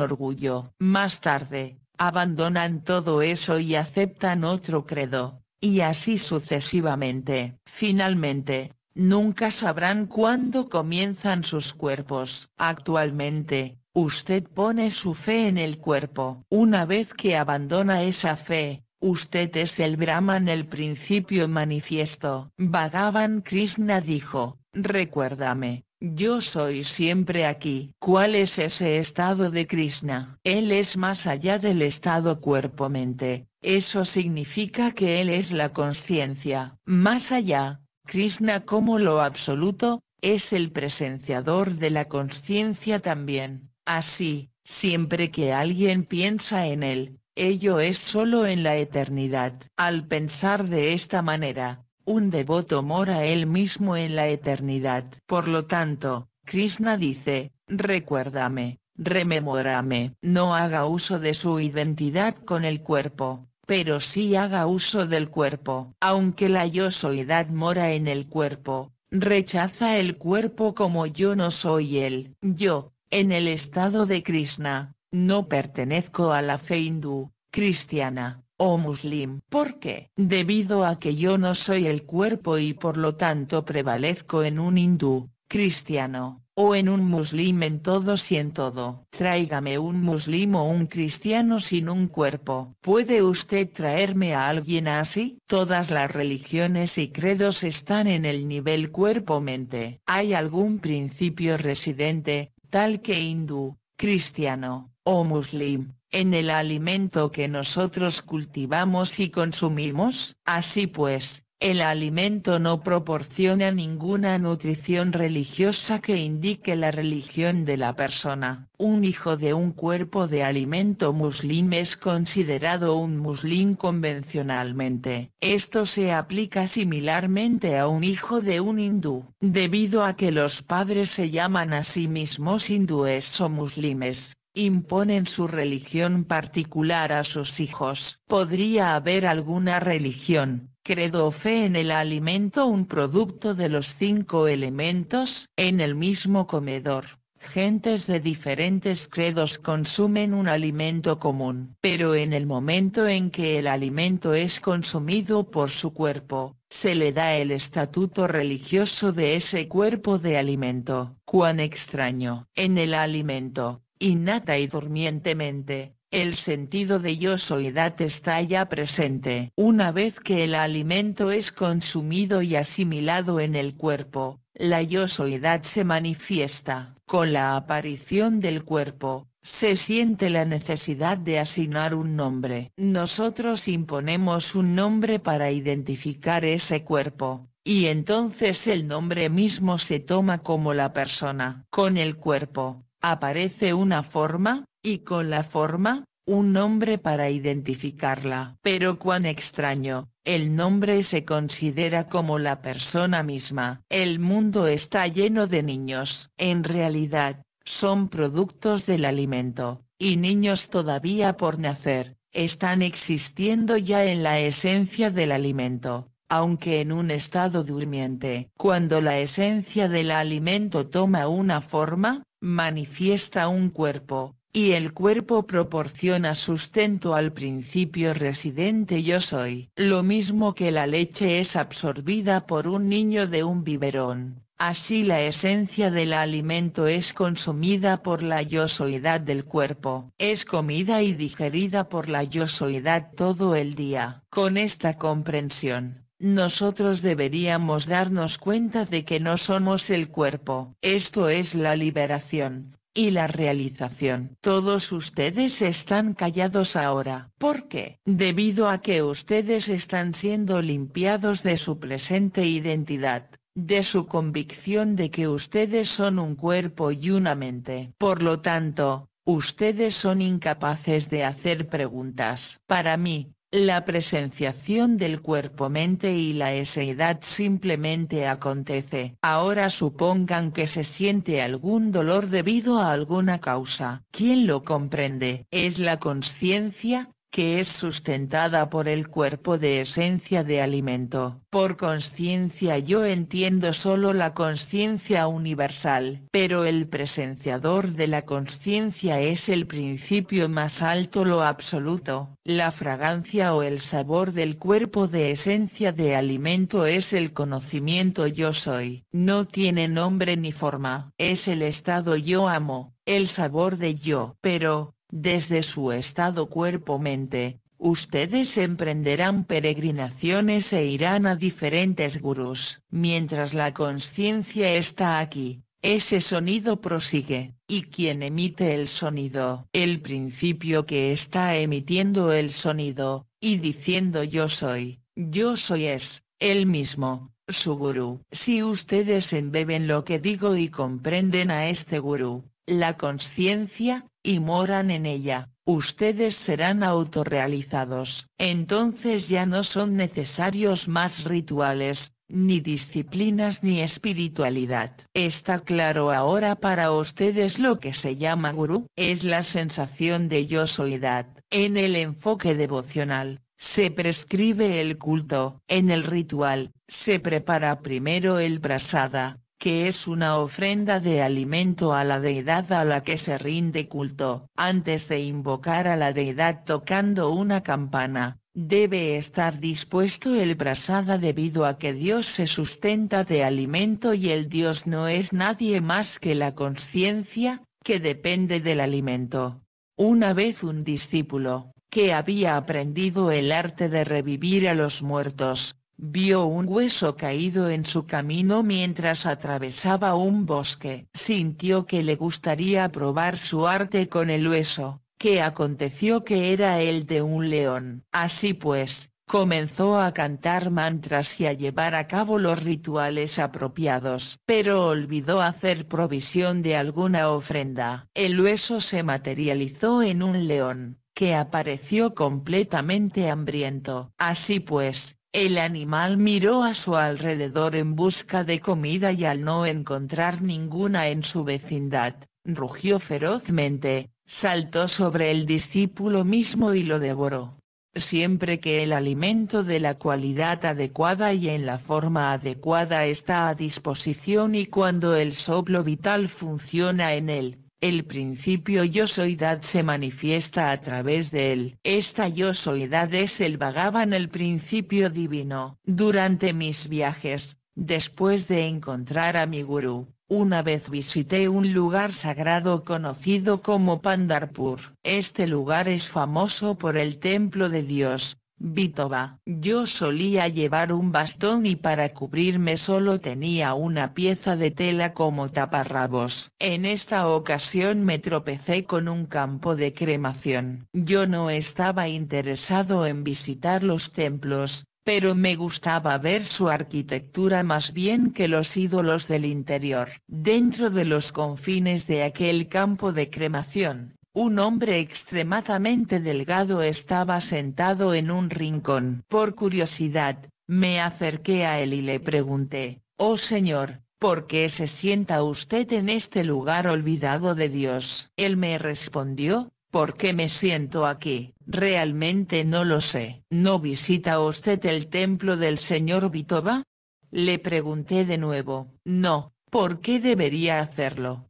orgullo. Más tarde, abandonan todo eso y aceptan otro credo, y así sucesivamente. Finalmente, nunca sabrán cuándo comienzan sus cuerpos. Actualmente, usted pone su fe en el cuerpo. Una vez que abandona esa fe, usted es el Brahman el principio manifiesto. Bhagavan Krishna dijo, recuérdame, yo soy siempre aquí. ¿Cuál es ese estado de Krishna? Él es más allá del estado cuerpo-mente, eso significa que Él es la conciencia. Más allá, Krishna como lo absoluto, es el presenciador de la conciencia también. Así, siempre que alguien piensa en Él, ello es solo en la eternidad. Al pensar de esta manera, un devoto mora él mismo en la eternidad. Por lo tanto, Krishna dice, recuérdame, rememórame. No haga uso de su identidad con el cuerpo, pero sí haga uso del cuerpo. Aunque la yo edad mora en el cuerpo, rechaza el cuerpo como yo no soy él. Yo, en el estado de Krishna, no pertenezco a la fe hindú, cristiana, o oh muslim. ¿Por qué? Debido a que yo no soy el cuerpo y por lo tanto prevalezco en un hindú, cristiano, o en un muslim en todos y en todo. Tráigame un muslim o un cristiano sin un cuerpo. ¿Puede usted traerme a alguien así? Todas las religiones y credos están en el nivel cuerpo-mente. ¿Hay algún principio residente, tal que hindú, cristiano, o muslim, en el alimento que nosotros cultivamos y consumimos. Así pues, el alimento no proporciona ninguna nutrición religiosa que indique la religión de la persona. Un hijo de un cuerpo de alimento muslim es considerado un muslim convencionalmente. Esto se aplica similarmente a un hijo de un hindú. Debido a que los padres se llaman a sí mismos hindúes o muslimes, imponen su religión particular a sus hijos. Podría haber alguna religión, credo o fe en el alimento un producto de los cinco elementos, en el mismo comedor. Gentes de diferentes credos consumen un alimento común, pero en el momento en que el alimento es consumido por su cuerpo, se le da el estatuto religioso de ese cuerpo de alimento. Cuán extraño. En el alimento, innata y durmientemente, el sentido de yo soledad está ya presente. Una vez que el alimento es consumido y asimilado en el cuerpo, la yo soledad se manifiesta. Con la aparición del cuerpo, se siente la necesidad de asignar un nombre. Nosotros imponemos un nombre para identificar ese cuerpo, y entonces el nombre mismo se toma como la persona. Con el cuerpo, aparece una forma, y con la forma, un nombre para identificarla. Pero cuán extraño, el nombre se considera como la persona misma. El mundo está lleno de niños. En realidad, son productos del alimento, y niños todavía por nacer, están existiendo ya en la esencia del alimento, aunque en un estado durmiente. Cuando la esencia del alimento toma una forma, manifiesta un cuerpo, y el cuerpo proporciona sustento al principio residente yo soy. Lo mismo que la leche es absorbida por un niño de un biberón, así la esencia del alimento es consumida por la yo soyedad del cuerpo. Es comida y digerida por la yo soyedad todo el día. Con esta comprensión, nosotros deberíamos darnos cuenta de que no somos el cuerpo. Esto es la liberación, y la realización. Todos ustedes están callados ahora. ¿Por qué? Debido a que ustedes están siendo limpiados de su presente identidad, de su convicción de que ustedes son un cuerpo y una mente. Por lo tanto, ustedes son incapaces de hacer preguntas. Para mí, la presenciación del cuerpo-mente y la eseidad simplemente acontece. Ahora supongan que se siente algún dolor debido a alguna causa. ¿Quién lo comprende? ¿Es la conciencia? que es sustentada por el cuerpo de esencia de alimento. Por conciencia yo entiendo solo la conciencia universal, pero el presenciador de la conciencia es el principio más alto lo absoluto, la fragancia o el sabor del cuerpo de esencia de alimento es el conocimiento yo soy, no tiene nombre ni forma, es el estado yo amo, el sabor de yo. Pero, desde su estado cuerpo-mente, ustedes emprenderán peregrinaciones e irán a diferentes gurús. Mientras la conciencia está aquí, ese sonido prosigue, y quien emite el sonido, el principio que está emitiendo el sonido, y diciendo yo soy, yo soy es, el mismo, su gurú. Si ustedes embeben lo que digo y comprenden a este gurú, la conciencia, y moran en ella, ustedes serán autorrealizados. Entonces ya no son necesarios más rituales, ni disciplinas ni espiritualidad. Está claro ahora para ustedes lo que se llama gurú, es la sensación de yo soyidad. En el enfoque devocional, se prescribe el culto. En el ritual, se prepara primero el prasada, que es una ofrenda de alimento a la deidad a la que se rinde culto. Antes de invocar a la deidad tocando una campana, debe estar dispuesto el brasada debido a que Dios se sustenta de alimento y el Dios no es nadie más que la conciencia, que depende del alimento. Una vez un discípulo, que había aprendido el arte de revivir a los muertos, vio un hueso caído en su camino mientras atravesaba un bosque. Sintió que le gustaría probar su arte con el hueso, que aconteció que era el de un león. Así pues, comenzó a cantar mantras y a llevar a cabo los rituales apropiados, pero olvidó hacer provisión de alguna ofrenda. El hueso se materializó en un león, que apareció completamente hambriento. Así pues, el animal miró a su alrededor en busca de comida y al no encontrar ninguna en su vecindad, rugió ferozmente, saltó sobre el discípulo mismo y lo devoró. Siempre que el alimento de la cualidad adecuada y en la forma adecuada está a disposición y cuando el soplo vital funciona en él, el principio yo Dad se manifiesta a través de él. Esta yo Dad es el vagaban el principio divino. Durante mis viajes, después de encontrar a mi gurú, una vez visité un lugar sagrado conocido como Pandarpur. Este lugar es famoso por el templo de Dios, Vítova. Yo solía llevar un bastón y para cubrirme solo tenía una pieza de tela como taparrabos. En esta ocasión me tropecé con un campo de cremación. Yo no estaba interesado en visitar los templos, pero me gustaba ver su arquitectura más bien que los ídolos del interior. Dentro de los confines de aquel campo de cremación, un hombre extremadamente delgado estaba sentado en un rincón. Por curiosidad, me acerqué a él y le pregunté, Oh Señor, ¿por qué se sienta usted en este lugar olvidado de Dios? Él me respondió, ¿por qué me siento aquí? Realmente no lo sé. ¿No visita usted el templo del Señor Vitova?». Le pregunté de nuevo, no, ¿por qué debería hacerlo?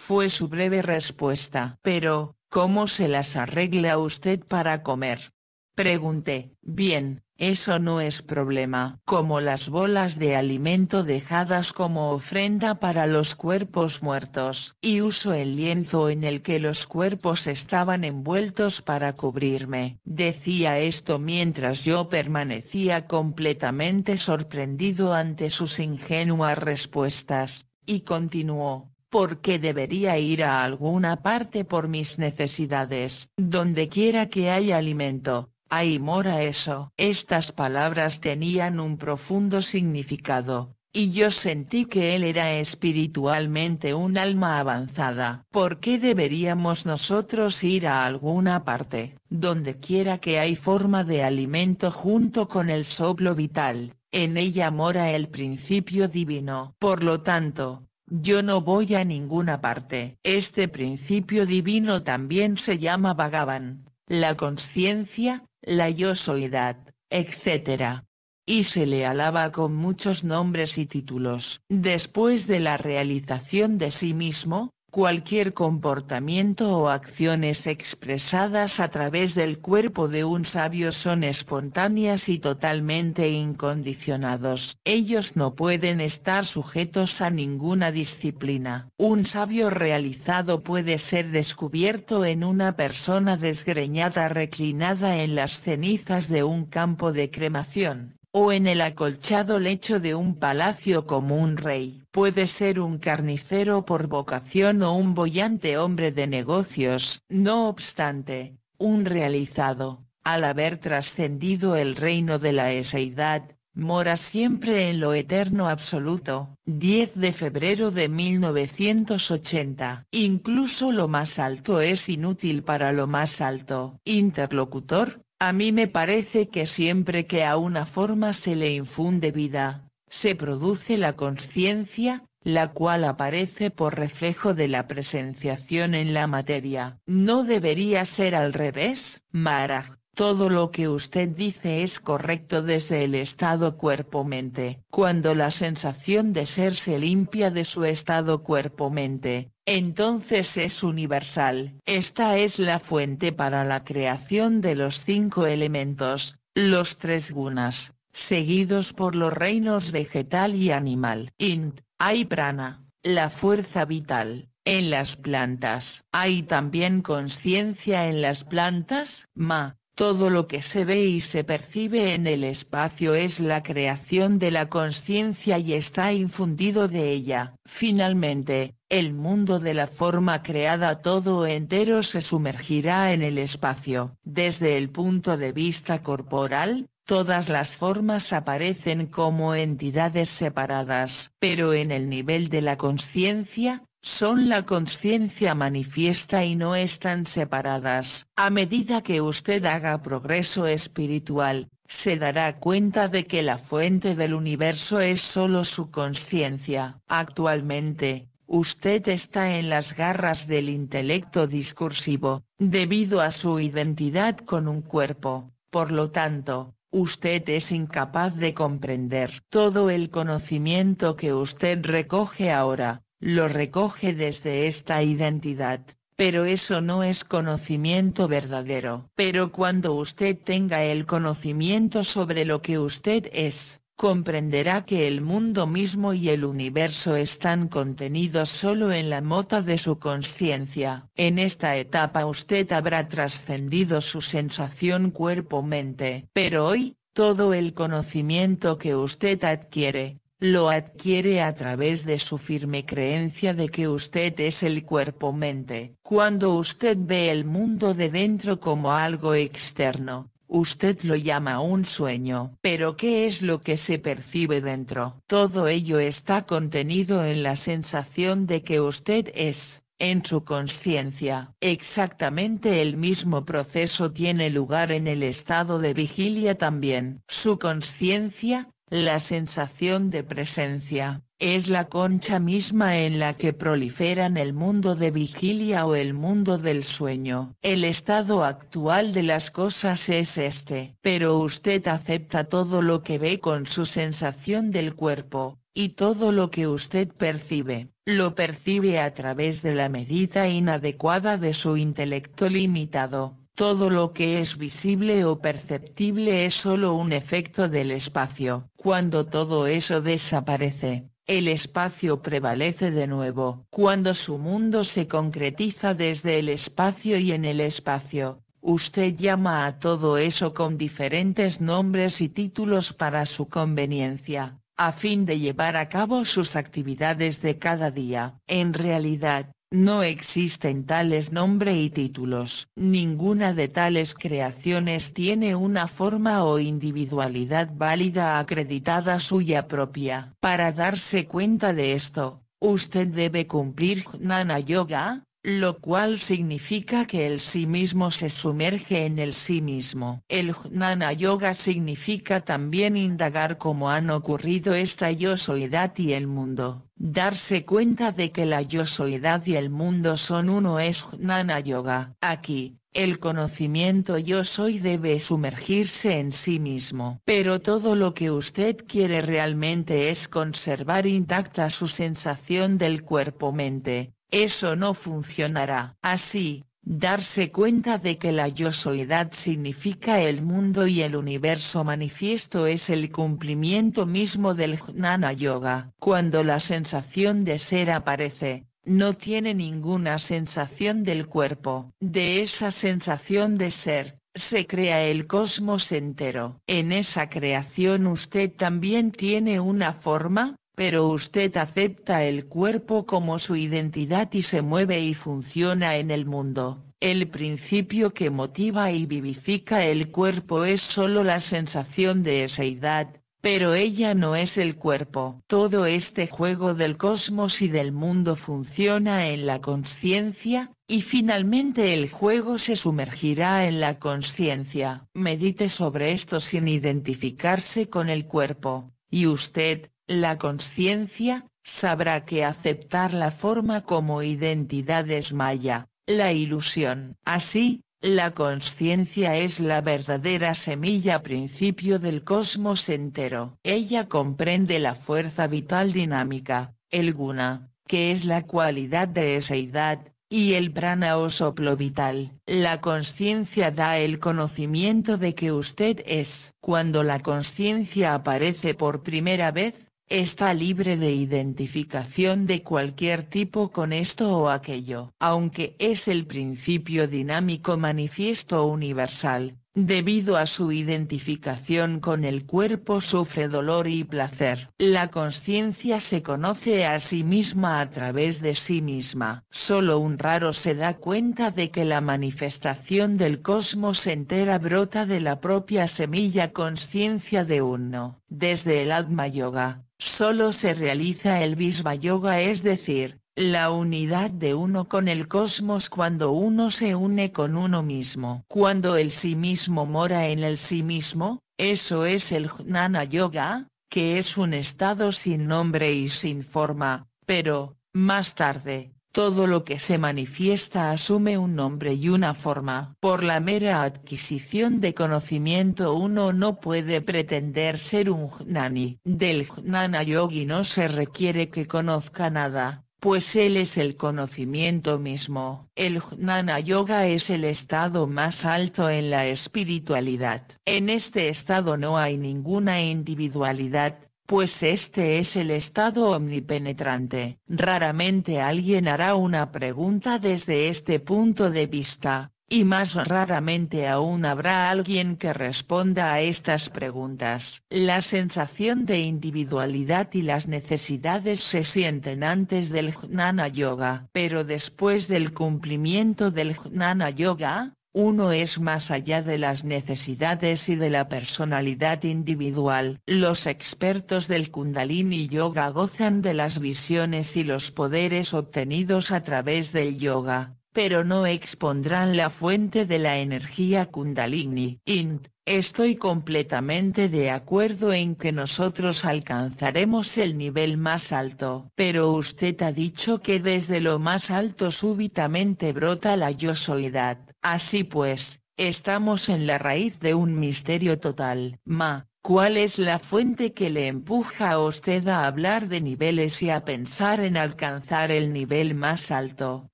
fue su breve respuesta. Pero, ¿cómo se las arregla usted para comer? Pregunté, bien, eso no es problema. Como las bolas de alimento dejadas como ofrenda para los cuerpos muertos. Y uso el lienzo en el que los cuerpos estaban envueltos para cubrirme. Decía esto mientras yo permanecía completamente sorprendido ante sus ingenuas respuestas, y continuó, porque debería ir a alguna parte por mis necesidades. Donde quiera que hay alimento, ahí mora eso. Estas palabras tenían un profundo significado, y yo sentí que él era espiritualmente un alma avanzada. ¿Por qué deberíamos nosotros ir a alguna parte, donde quiera que hay forma de alimento junto con el soplo vital? En ella mora el principio divino. Por lo tanto, yo no voy a ninguna parte. Este principio divino también se llama vagaban la conciencia, la yo soyidad, etc. Y se le alaba con muchos nombres y títulos. Después de la realización de sí mismo, Cualquier comportamiento o acciones expresadas a través del cuerpo de un sabio son espontáneas y totalmente incondicionados. Ellos no pueden estar sujetos a ninguna disciplina. Un sabio realizado puede ser descubierto en una persona desgreñada reclinada en las cenizas de un campo de cremación, o en el acolchado lecho de un palacio como un rey Puede ser un carnicero por vocación o un bollante hombre de negocios, no obstante, un realizado, al haber trascendido el reino de la eseidad, mora siempre en lo eterno absoluto. 10 de febrero de 1980. Incluso lo más alto es inútil para lo más alto. Interlocutor, a mí me parece que siempre que a una forma se le infunde vida, se produce la conciencia, la cual aparece por reflejo de la presenciación en la materia. No debería ser al revés, Mara. Todo lo que usted dice es correcto desde el estado cuerpo-mente. Cuando la sensación de ser se limpia de su estado cuerpo-mente, entonces es universal. Esta es la fuente para la creación de los cinco elementos, los tres gunas, seguidos por los reinos vegetal y animal. Int, hay prana, la fuerza vital, en las plantas. Hay también conciencia en las plantas, ma, todo lo que se ve y se percibe en el espacio es la creación de la conciencia y está infundido de ella. Finalmente, el mundo de la forma creada todo entero se sumergirá en el espacio. Desde el punto de vista corporal, Todas las formas aparecen como entidades separadas, pero en el nivel de la conciencia, son la conciencia manifiesta y no están separadas. A medida que usted haga progreso espiritual, se dará cuenta de que la fuente del universo es solo su conciencia. Actualmente, usted está en las garras del intelecto discursivo, debido a su identidad con un cuerpo, por lo tanto, Usted es incapaz de comprender. Todo el conocimiento que usted recoge ahora, lo recoge desde esta identidad, pero eso no es conocimiento verdadero. Pero cuando usted tenga el conocimiento sobre lo que usted es, comprenderá que el mundo mismo y el universo están contenidos solo en la mota de su conciencia. En esta etapa usted habrá trascendido su sensación cuerpo-mente. Pero hoy, todo el conocimiento que usted adquiere, lo adquiere a través de su firme creencia de que usted es el cuerpo-mente. Cuando usted ve el mundo de dentro como algo externo, Usted lo llama un sueño. Pero ¿qué es lo que se percibe dentro? Todo ello está contenido en la sensación de que usted es, en su conciencia. Exactamente el mismo proceso tiene lugar en el estado de vigilia también. Su conciencia, la sensación de presencia, es la concha misma en la que proliferan el mundo de vigilia o el mundo del sueño. El estado actual de las cosas es este. Pero usted acepta todo lo que ve con su sensación del cuerpo, y todo lo que usted percibe, lo percibe a través de la medida inadecuada de su intelecto limitado. Todo lo que es visible o perceptible es solo un efecto del espacio. Cuando todo eso desaparece, el espacio prevalece de nuevo. Cuando su mundo se concretiza desde el espacio y en el espacio, usted llama a todo eso con diferentes nombres y títulos para su conveniencia, a fin de llevar a cabo sus actividades de cada día. En realidad, no existen tales nombre y títulos. Ninguna de tales creaciones tiene una forma o individualidad válida acreditada suya propia. Para darse cuenta de esto, usted debe cumplir Jnana Yoga, lo cual significa que el sí mismo se sumerge en el sí mismo. El jnana yoga significa también indagar cómo han ocurrido esta yo soyidad y el mundo. Darse cuenta de que la yo soidad y el mundo son uno es jnana yoga. Aquí, el conocimiento yo soy debe sumergirse en sí mismo. Pero todo lo que usted quiere realmente es conservar intacta su sensación del cuerpo-mente, eso no funcionará. Así, darse cuenta de que la yo soyidad significa el mundo y el universo manifiesto es el cumplimiento mismo del jnana yoga. Cuando la sensación de ser aparece, no tiene ninguna sensación del cuerpo. De esa sensación de ser, se crea el cosmos entero. En esa creación usted también tiene una forma, pero usted acepta el cuerpo como su identidad y se mueve y funciona en el mundo. El principio que motiva y vivifica el cuerpo es solo la sensación de eseidad, pero ella no es el cuerpo. Todo este juego del cosmos y del mundo funciona en la conciencia, y finalmente el juego se sumergirá en la conciencia. Medite sobre esto sin identificarse con el cuerpo, y usted, la conciencia, sabrá que aceptar la forma como identidad es maya, la ilusión. Así, la conciencia es la verdadera semilla principio del cosmos entero. Ella comprende la fuerza vital dinámica, el guna, que es la cualidad de eseidad, y el prana o soplo vital. La conciencia da el conocimiento de que usted es. Cuando la conciencia aparece por primera vez, está libre de identificación de cualquier tipo con esto o aquello. Aunque es el principio dinámico manifiesto universal, debido a su identificación con el cuerpo sufre dolor y placer. La conciencia se conoce a sí misma a través de sí misma. Solo un raro se da cuenta de que la manifestación del cosmos entera brota de la propia semilla conciencia de uno. Desde el Atma Yoga, Solo se realiza el Visva Yoga es decir, la unidad de uno con el cosmos cuando uno se une con uno mismo. Cuando el sí mismo mora en el sí mismo, eso es el Jnana Yoga, que es un estado sin nombre y sin forma, pero, más tarde, todo lo que se manifiesta asume un nombre y una forma. Por la mera adquisición de conocimiento uno no puede pretender ser un jnani. Del jnana yogi no se requiere que conozca nada, pues él es el conocimiento mismo. El jnana yoga es el estado más alto en la espiritualidad. En este estado no hay ninguna individualidad, pues este es el estado omnipenetrante. Raramente alguien hará una pregunta desde este punto de vista, y más raramente aún habrá alguien que responda a estas preguntas. La sensación de individualidad y las necesidades se sienten antes del jnana yoga, pero después del cumplimiento del jnana yoga, uno es más allá de las necesidades y de la personalidad individual. Los expertos del kundalini yoga gozan de las visiones y los poderes obtenidos a través del yoga, pero no expondrán la fuente de la energía kundalini. Int. Estoy completamente de acuerdo en que nosotros alcanzaremos el nivel más alto. Pero usted ha dicho que desde lo más alto súbitamente brota la yo soledad. Así pues, estamos en la raíz de un misterio total. Ma, ¿cuál es la fuente que le empuja a usted a hablar de niveles y a pensar en alcanzar el nivel más alto?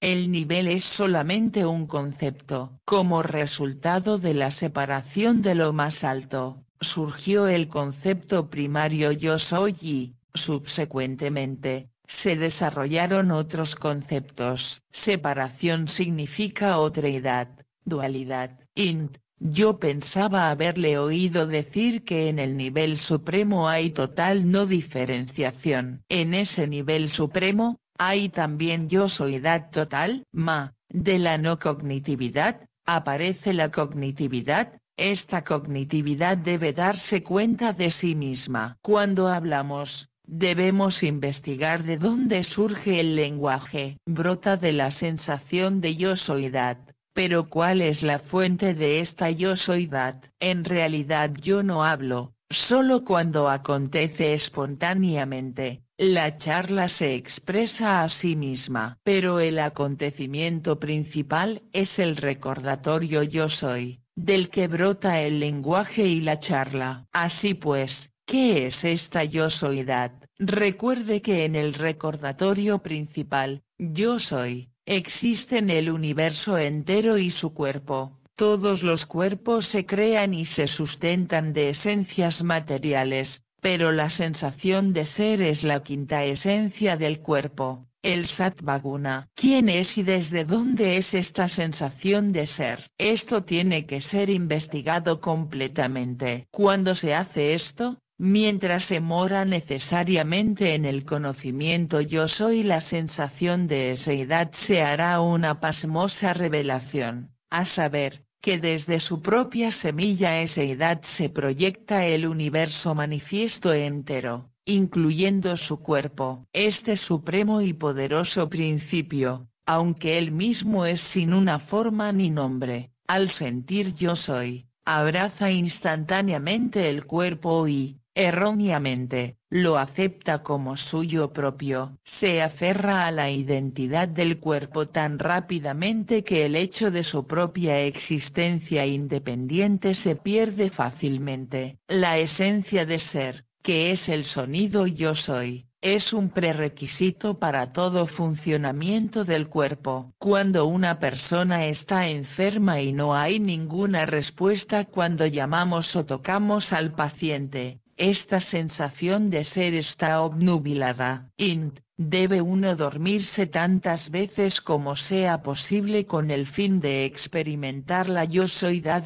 El nivel es solamente un concepto. Como resultado de la separación de lo más alto, surgió el concepto primario yo soy y, subsecuentemente, se desarrollaron otros conceptos. Separación significa edad dualidad, int, yo pensaba haberle oído decir que en el nivel supremo hay total no diferenciación. En ese nivel supremo, hay también yo soledad total, ma, de la no cognitividad, aparece la cognitividad, esta cognitividad debe darse cuenta de sí misma. Cuando hablamos, Debemos investigar de dónde surge el lenguaje. Brota de la sensación de yo soledad. Pero ¿cuál es la fuente de esta yo soydad? En realidad yo no hablo, solo cuando acontece espontáneamente, la charla se expresa a sí misma. Pero el acontecimiento principal es el recordatorio yo soy, del que brota el lenguaje y la charla. Así pues, ¿qué es esta yo soydad? Recuerde que en el recordatorio principal, yo soy, Existen el universo entero y su cuerpo. Todos los cuerpos se crean y se sustentan de esencias materiales, pero la sensación de ser es la quinta esencia del cuerpo, el Satvaguna. ¿Quién es y desde dónde es esta sensación de ser? Esto tiene que ser investigado completamente. Cuando se hace esto, mientras se mora necesariamente en el conocimiento yo soy la sensación de edad se hará una pasmosa revelación, a saber, que desde su propia semilla edad se proyecta el universo manifiesto entero, incluyendo su cuerpo. Este supremo y poderoso principio, aunque él mismo es sin una forma ni nombre, al sentir yo soy, abraza instantáneamente el cuerpo y, erróneamente, lo acepta como suyo propio, se aferra a la identidad del cuerpo tan rápidamente que el hecho de su propia existencia independiente se pierde fácilmente. La esencia de ser, que es el sonido yo soy, es un prerequisito para todo funcionamiento del cuerpo. Cuando una persona está enferma y no hay ninguna respuesta cuando llamamos o tocamos al paciente, esta sensación de ser está obnubilada. Int, debe uno dormirse tantas veces como sea posible con el fin de experimentar la yo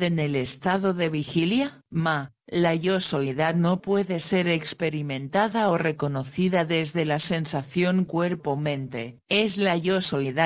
en el estado de vigilia. Ma, la yo no puede ser experimentada o reconocida desde la sensación cuerpo-mente. Es la yo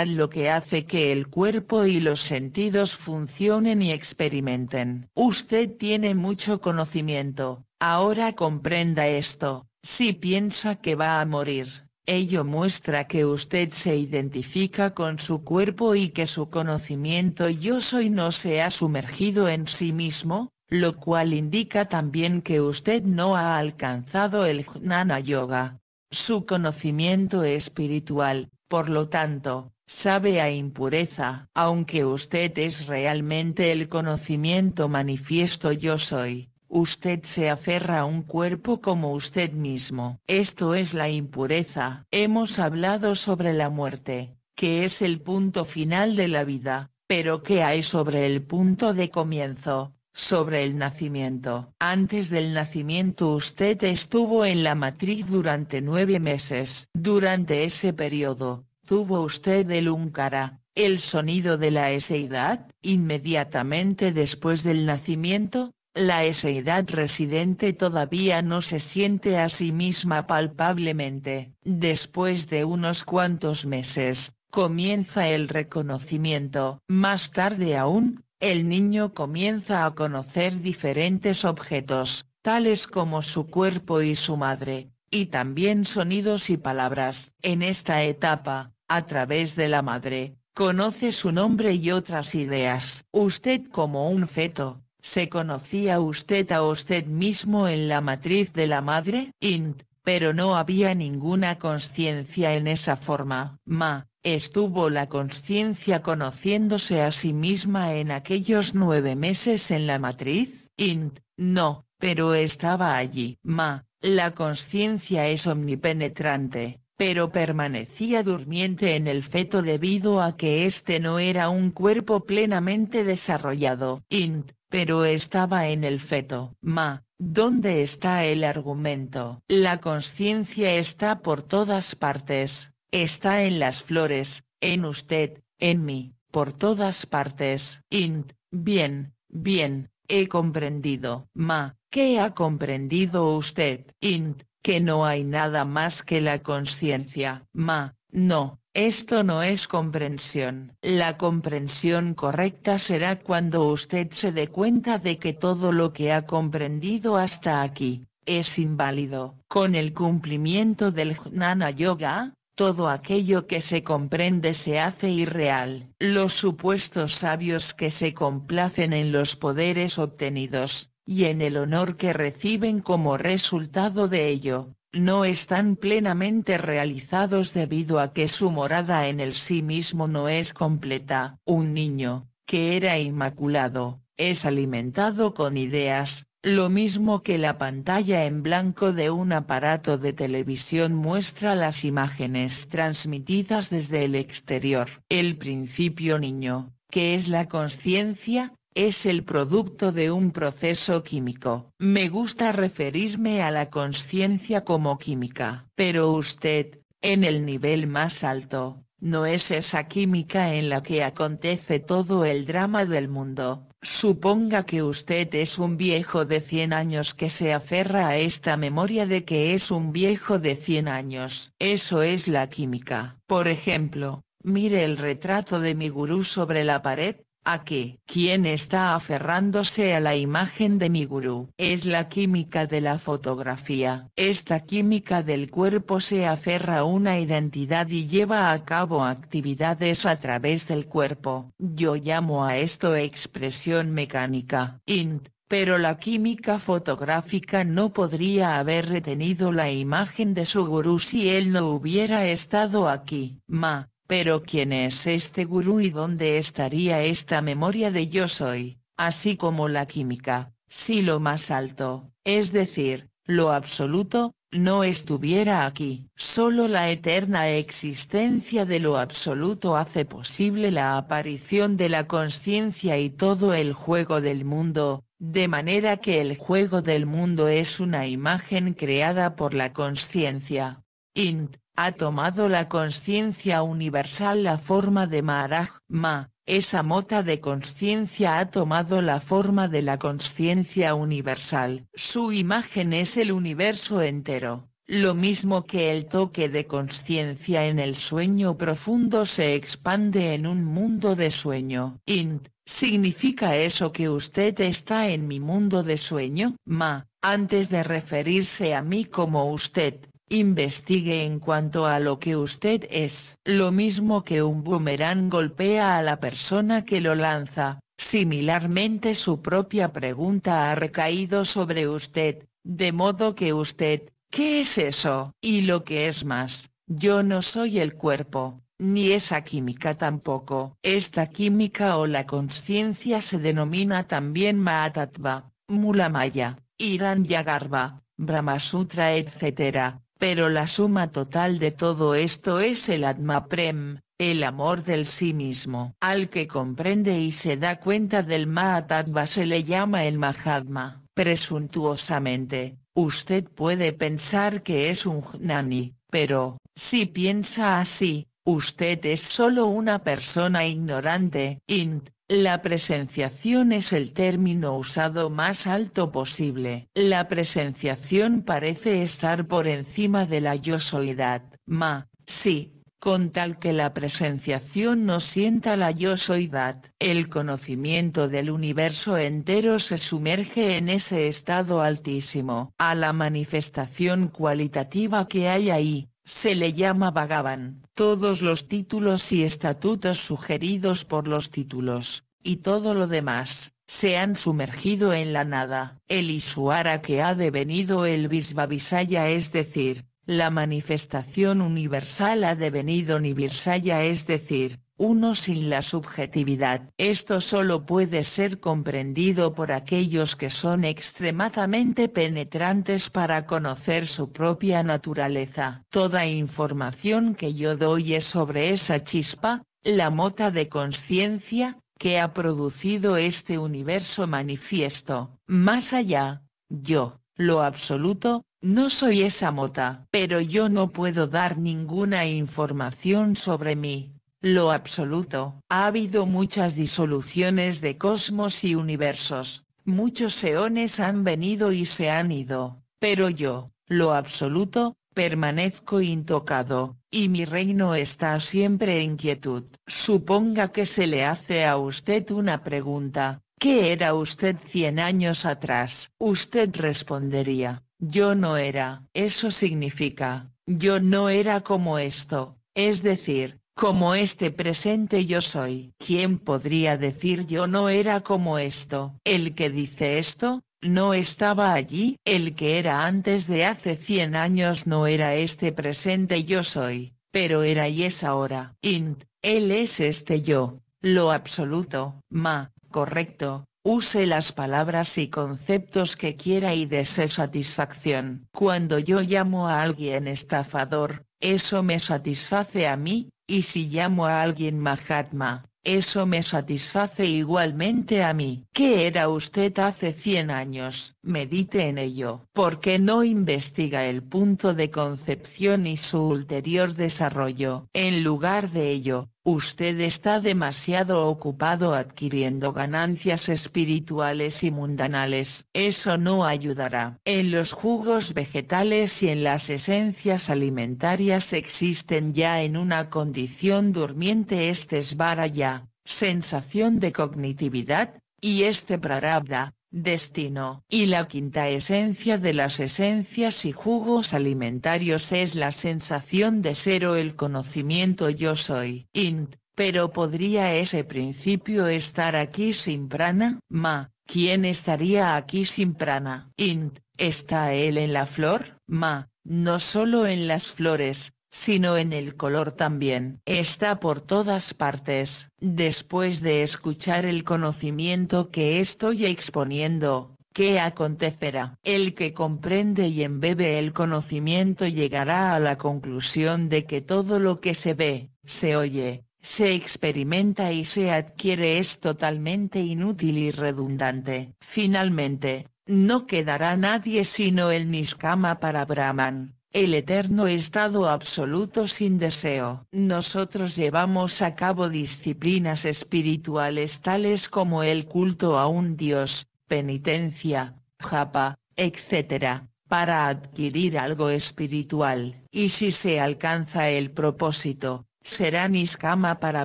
lo que hace que el cuerpo y los sentidos funcionen y experimenten. Usted tiene mucho conocimiento, Ahora comprenda esto, si piensa que va a morir, ello muestra que usted se identifica con su cuerpo y que su conocimiento yo soy no se ha sumergido en sí mismo, lo cual indica también que usted no ha alcanzado el Jnana Yoga. Su conocimiento espiritual, por lo tanto, sabe a impureza, aunque usted es realmente el conocimiento manifiesto yo soy. Usted se aferra a un cuerpo como usted mismo. Esto es la impureza. Hemos hablado sobre la muerte, que es el punto final de la vida, pero ¿qué hay sobre el punto de comienzo? sobre el nacimiento. Antes del nacimiento usted estuvo en la matriz durante nueve meses. Durante ese periodo, tuvo usted el uncara, el sonido de la eseidad, inmediatamente después del nacimiento, la eseidad residente todavía no se siente a sí misma palpablemente. Después de unos cuantos meses, comienza el reconocimiento. Más tarde aún, el niño comienza a conocer diferentes objetos, tales como su cuerpo y su madre, y también sonidos y palabras. En esta etapa, a través de la madre, conoce su nombre y otras ideas. Usted como un feto, ¿Se conocía usted a usted mismo en la matriz de la madre? Int, pero no había ninguna conciencia en esa forma. Ma, estuvo la conciencia conociéndose a sí misma en aquellos nueve meses en la matriz? Int, no, pero estaba allí. Ma, la conciencia es omnipenetrante, pero permanecía durmiente en el feto debido a que este no era un cuerpo plenamente desarrollado. Int, pero estaba en el feto. Ma, ¿dónde está el argumento? La conciencia está por todas partes, está en las flores, en usted, en mí, por todas partes. Int, bien, bien, he comprendido. Ma, ¿qué ha comprendido usted? Int, que no hay nada más que la conciencia. Ma, no, esto no es comprensión. La comprensión correcta será cuando usted se dé cuenta de que todo lo que ha comprendido hasta aquí, es inválido. Con el cumplimiento del Jnana Yoga, todo aquello que se comprende se hace irreal. Los supuestos sabios que se complacen en los poderes obtenidos, y en el honor que reciben como resultado de ello, no están plenamente realizados debido a que su morada en el sí mismo no es completa. Un niño, que era inmaculado, es alimentado con ideas, lo mismo que la pantalla en blanco de un aparato de televisión muestra las imágenes transmitidas desde el exterior. El principio niño, que es la conciencia, es el producto de un proceso químico. Me gusta referirme a la conciencia como química, pero usted, en el nivel más alto, no es esa química en la que acontece todo el drama del mundo. Suponga que usted es un viejo de 100 años que se aferra a esta memoria de que es un viejo de 100 años. Eso es la química. Por ejemplo, mire el retrato de mi gurú sobre la pared, a que quien está aferrándose a la imagen de mi gurú es la química de la fotografía. Esta química del cuerpo se aferra a una identidad y lleva a cabo actividades a través del cuerpo. Yo llamo a esto expresión mecánica. Int pero la química fotográfica no podría haber retenido la imagen de su gurú si él no hubiera estado aquí. Ma, pero ¿quién es este gurú y dónde estaría esta memoria de yo soy, así como la química, si lo más alto, es decir, lo absoluto, no estuviera aquí. Solo la eterna existencia de lo absoluto hace posible la aparición de la conciencia y todo el juego del mundo, de manera que el juego del mundo es una imagen creada por la conciencia. Int ha tomado la conciencia universal la forma de Maharaj. Ma, esa mota de conciencia ha tomado la forma de la conciencia universal. Su imagen es el universo entero, lo mismo que el toque de conciencia en el sueño profundo se expande en un mundo de sueño. Int, ¿significa eso que usted está en mi mundo de sueño? Ma, antes de referirse a mí como usted, investigue en cuanto a lo que usted es. Lo mismo que un boomerang golpea a la persona que lo lanza, similarmente su propia pregunta ha recaído sobre usted, de modo que usted, ¿qué es eso? Y lo que es más, yo no soy el cuerpo, ni esa química tampoco. Esta química o la conciencia se denomina también mula Mulamaya, Irán Brahma Brahmasutra etc. Pero la suma total de todo esto es el Atma Prem, el amor del sí mismo. Al que comprende y se da cuenta del Mahatma se le llama el Mahatma. Presuntuosamente, usted puede pensar que es un jnani, pero, si piensa así, usted es solo una persona ignorante. Int, la presenciación es el término usado más alto posible. La presenciación parece estar por encima de la yo soledad, ma, sí, con tal que la presenciación no sienta la yo soyidad. El conocimiento del universo entero se sumerge en ese estado altísimo. A la manifestación cualitativa que hay ahí, se le llama Bhagavan. Todos los títulos y estatutos sugeridos por los títulos, y todo lo demás, se han sumergido en la nada. El Isuara que ha devenido el Visvavisaya es decir, la manifestación universal ha devenido Nibirsaya es decir, uno sin la subjetividad. Esto solo puede ser comprendido por aquellos que son extremadamente penetrantes para conocer su propia naturaleza. Toda información que yo doy es sobre esa chispa, la mota de conciencia, que ha producido este universo manifiesto. Más allá, yo, lo absoluto, no soy esa mota. Pero yo no puedo dar ninguna información sobre mí lo absoluto. Ha habido muchas disoluciones de cosmos y universos, muchos eones han venido y se han ido, pero yo, lo absoluto, permanezco intocado, y mi reino está siempre en quietud. Suponga que se le hace a usted una pregunta, ¿qué era usted cien años atrás? Usted respondería, yo no era. Eso significa, yo no era como esto, es decir, como este presente yo soy. ¿Quién podría decir yo no era como esto? El que dice esto, no estaba allí. El que era antes de hace 100 años no era este presente yo soy, pero era y es ahora. Int, él es este yo, lo absoluto, ma, correcto, Use las palabras y conceptos que quiera y dese satisfacción. Cuando yo llamo a alguien estafador, eso me satisface a mí, y si llamo a alguien Mahatma, eso me satisface igualmente a mí. ¿Qué era usted hace 100 años? Medite en ello. porque no investiga el punto de concepción y su ulterior desarrollo? En lugar de ello, usted está demasiado ocupado adquiriendo ganancias espirituales y mundanales. Eso no ayudará. En los jugos vegetales y en las esencias alimentarias existen ya en una condición durmiente este svara ya, sensación de cognitividad, y este prarabdha, destino. Y la quinta esencia de las esencias y jugos alimentarios es la sensación de ser o el conocimiento yo soy. Int, pero ¿podría ese principio estar aquí sin prana? Ma, ¿quién estaría aquí sin prana? Int, ¿está él en la flor? Ma, no solo en las flores, sino en el color también. Está por todas partes. Después de escuchar el conocimiento que estoy exponiendo, ¿qué acontecerá? El que comprende y embebe el conocimiento llegará a la conclusión de que todo lo que se ve, se oye, se experimenta y se adquiere es totalmente inútil y redundante. Finalmente, no quedará nadie sino el Niskama para Brahman, el eterno estado absoluto sin deseo. Nosotros llevamos a cabo disciplinas espirituales tales como el culto a un Dios, penitencia, japa, etc., para adquirir algo espiritual, y si se alcanza el propósito, será niskama para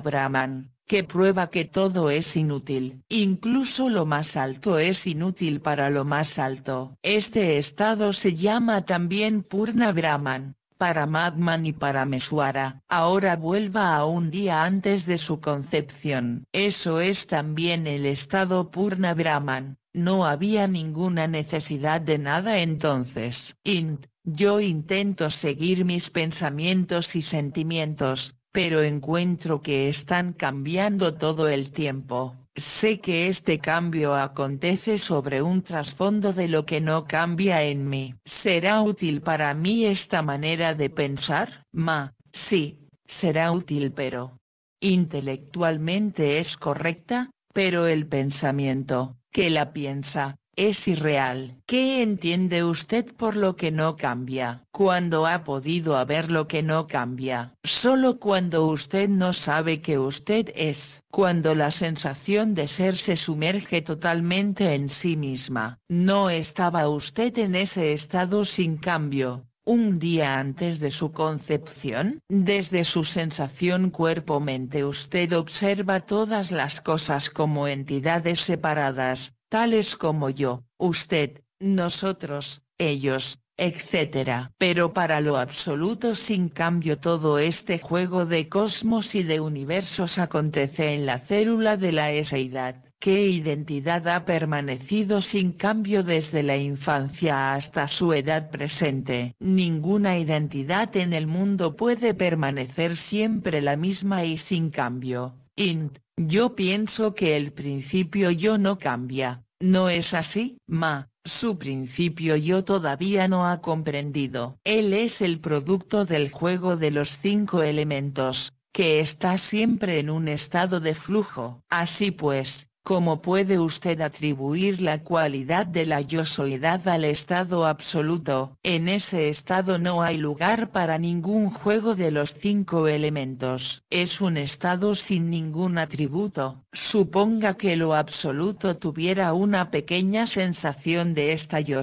Brahman, que prueba que todo es inútil. Incluso lo más alto es inútil para lo más alto. Este estado se llama también Purna Brahman para Madman y para Mesuara, ahora vuelva a un día antes de su concepción. Eso es también el estado Purna Brahman, no había ninguna necesidad de nada entonces. Int, yo intento seguir mis pensamientos y sentimientos, pero encuentro que están cambiando todo el tiempo. Sé que este cambio acontece sobre un trasfondo de lo que no cambia en mí. ¿Será útil para mí esta manera de pensar? Ma, sí, será útil pero... Intelectualmente es correcta, pero el pensamiento, que la piensa, es irreal. ¿Qué entiende usted por lo que no cambia? Cuando ha podido haber lo que no cambia? Solo cuando usted no sabe que usted es. Cuando la sensación de ser se sumerge totalmente en sí misma. No estaba usted en ese estado sin cambio, un día antes de su concepción, desde su sensación cuerpo-mente usted observa todas las cosas como entidades separadas, tales como yo, usted, nosotros, ellos, etc. Pero para lo absoluto sin cambio todo este juego de cosmos y de universos acontece en la célula de la eseidad, ¿Qué identidad ha permanecido sin cambio desde la infancia hasta su edad presente. Ninguna identidad en el mundo puede permanecer siempre la misma y sin cambio. Int. Yo pienso que el principio yo no cambia, ¿no es así? Ma, su principio yo todavía no ha comprendido. Él es el producto del juego de los cinco elementos, que está siempre en un estado de flujo. Así pues, ¿Cómo puede usted atribuir la cualidad de la yo al estado absoluto? En ese estado no hay lugar para ningún juego de los cinco elementos. Es un estado sin ningún atributo. Suponga que lo absoluto tuviera una pequeña sensación de esta yo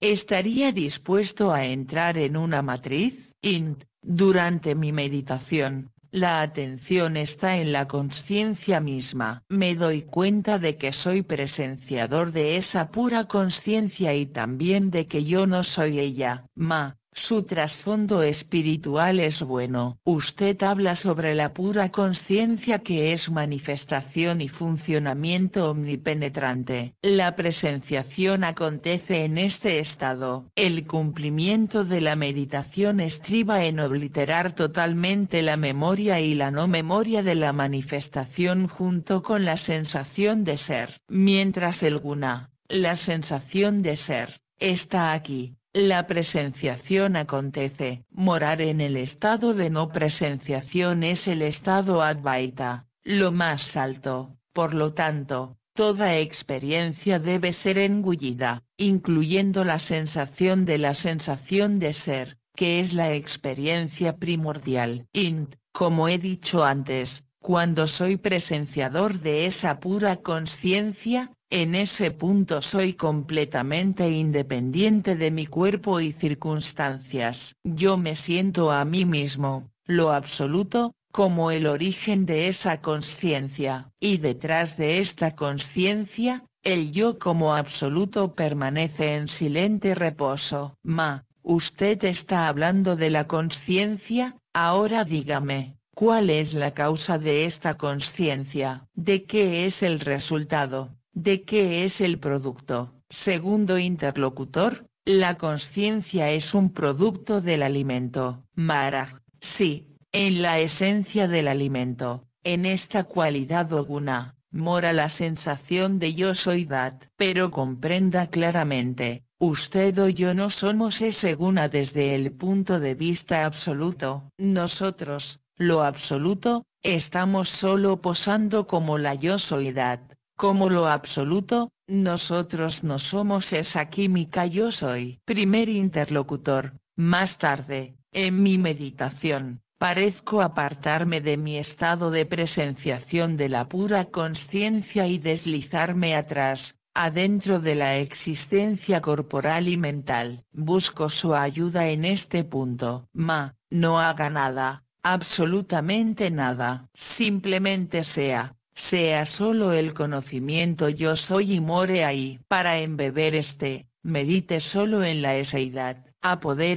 ¿Estaría dispuesto a entrar en una matriz? Int. Durante mi meditación, la atención está en la conciencia misma. Me doy cuenta de que soy presenciador de esa pura conciencia y también de que yo no soy ella. Ma, su trasfondo espiritual es bueno. Usted habla sobre la pura conciencia que es manifestación y funcionamiento omnipenetrante. La presenciación acontece en este estado. El cumplimiento de la meditación estriba en obliterar totalmente la memoria y la no memoria de la manifestación junto con la sensación de ser. Mientras el guna, la sensación de ser, está aquí la presenciación acontece. Morar en el estado de no presenciación es el estado advaita, lo más alto, por lo tanto, toda experiencia debe ser engullida, incluyendo la sensación de la sensación de ser, que es la experiencia primordial. Int, como he dicho antes, cuando soy presenciador de esa pura conciencia, en ese punto soy completamente independiente de mi cuerpo y circunstancias. Yo me siento a mí mismo, lo absoluto, como el origen de esa conciencia. Y detrás de esta conciencia, el yo como absoluto permanece en silente reposo. Ma, usted está hablando de la conciencia, ahora dígame, ¿Cuál es la causa de esta conciencia? ¿De qué es el resultado? ¿De qué es el producto? Segundo interlocutor, la conciencia es un producto del alimento. Mara: sí, en la esencia del alimento, en esta cualidad oguna, mora la sensación de yo soy dat. Pero comprenda claramente, usted o yo no somos ese guna desde el punto de vista absoluto. Nosotros, lo absoluto, estamos solo posando como la yo soyidad, como lo absoluto, nosotros no somos esa química yo soy. Primer interlocutor, más tarde, en mi meditación, parezco apartarme de mi estado de presenciación de la pura conciencia y deslizarme atrás, adentro de la existencia corporal y mental. Busco su ayuda en este punto. Ma, no haga nada, absolutamente nada. Simplemente sea, sea solo el conocimiento yo soy y more ahí. Para embeber este, medite solo en la eseidad,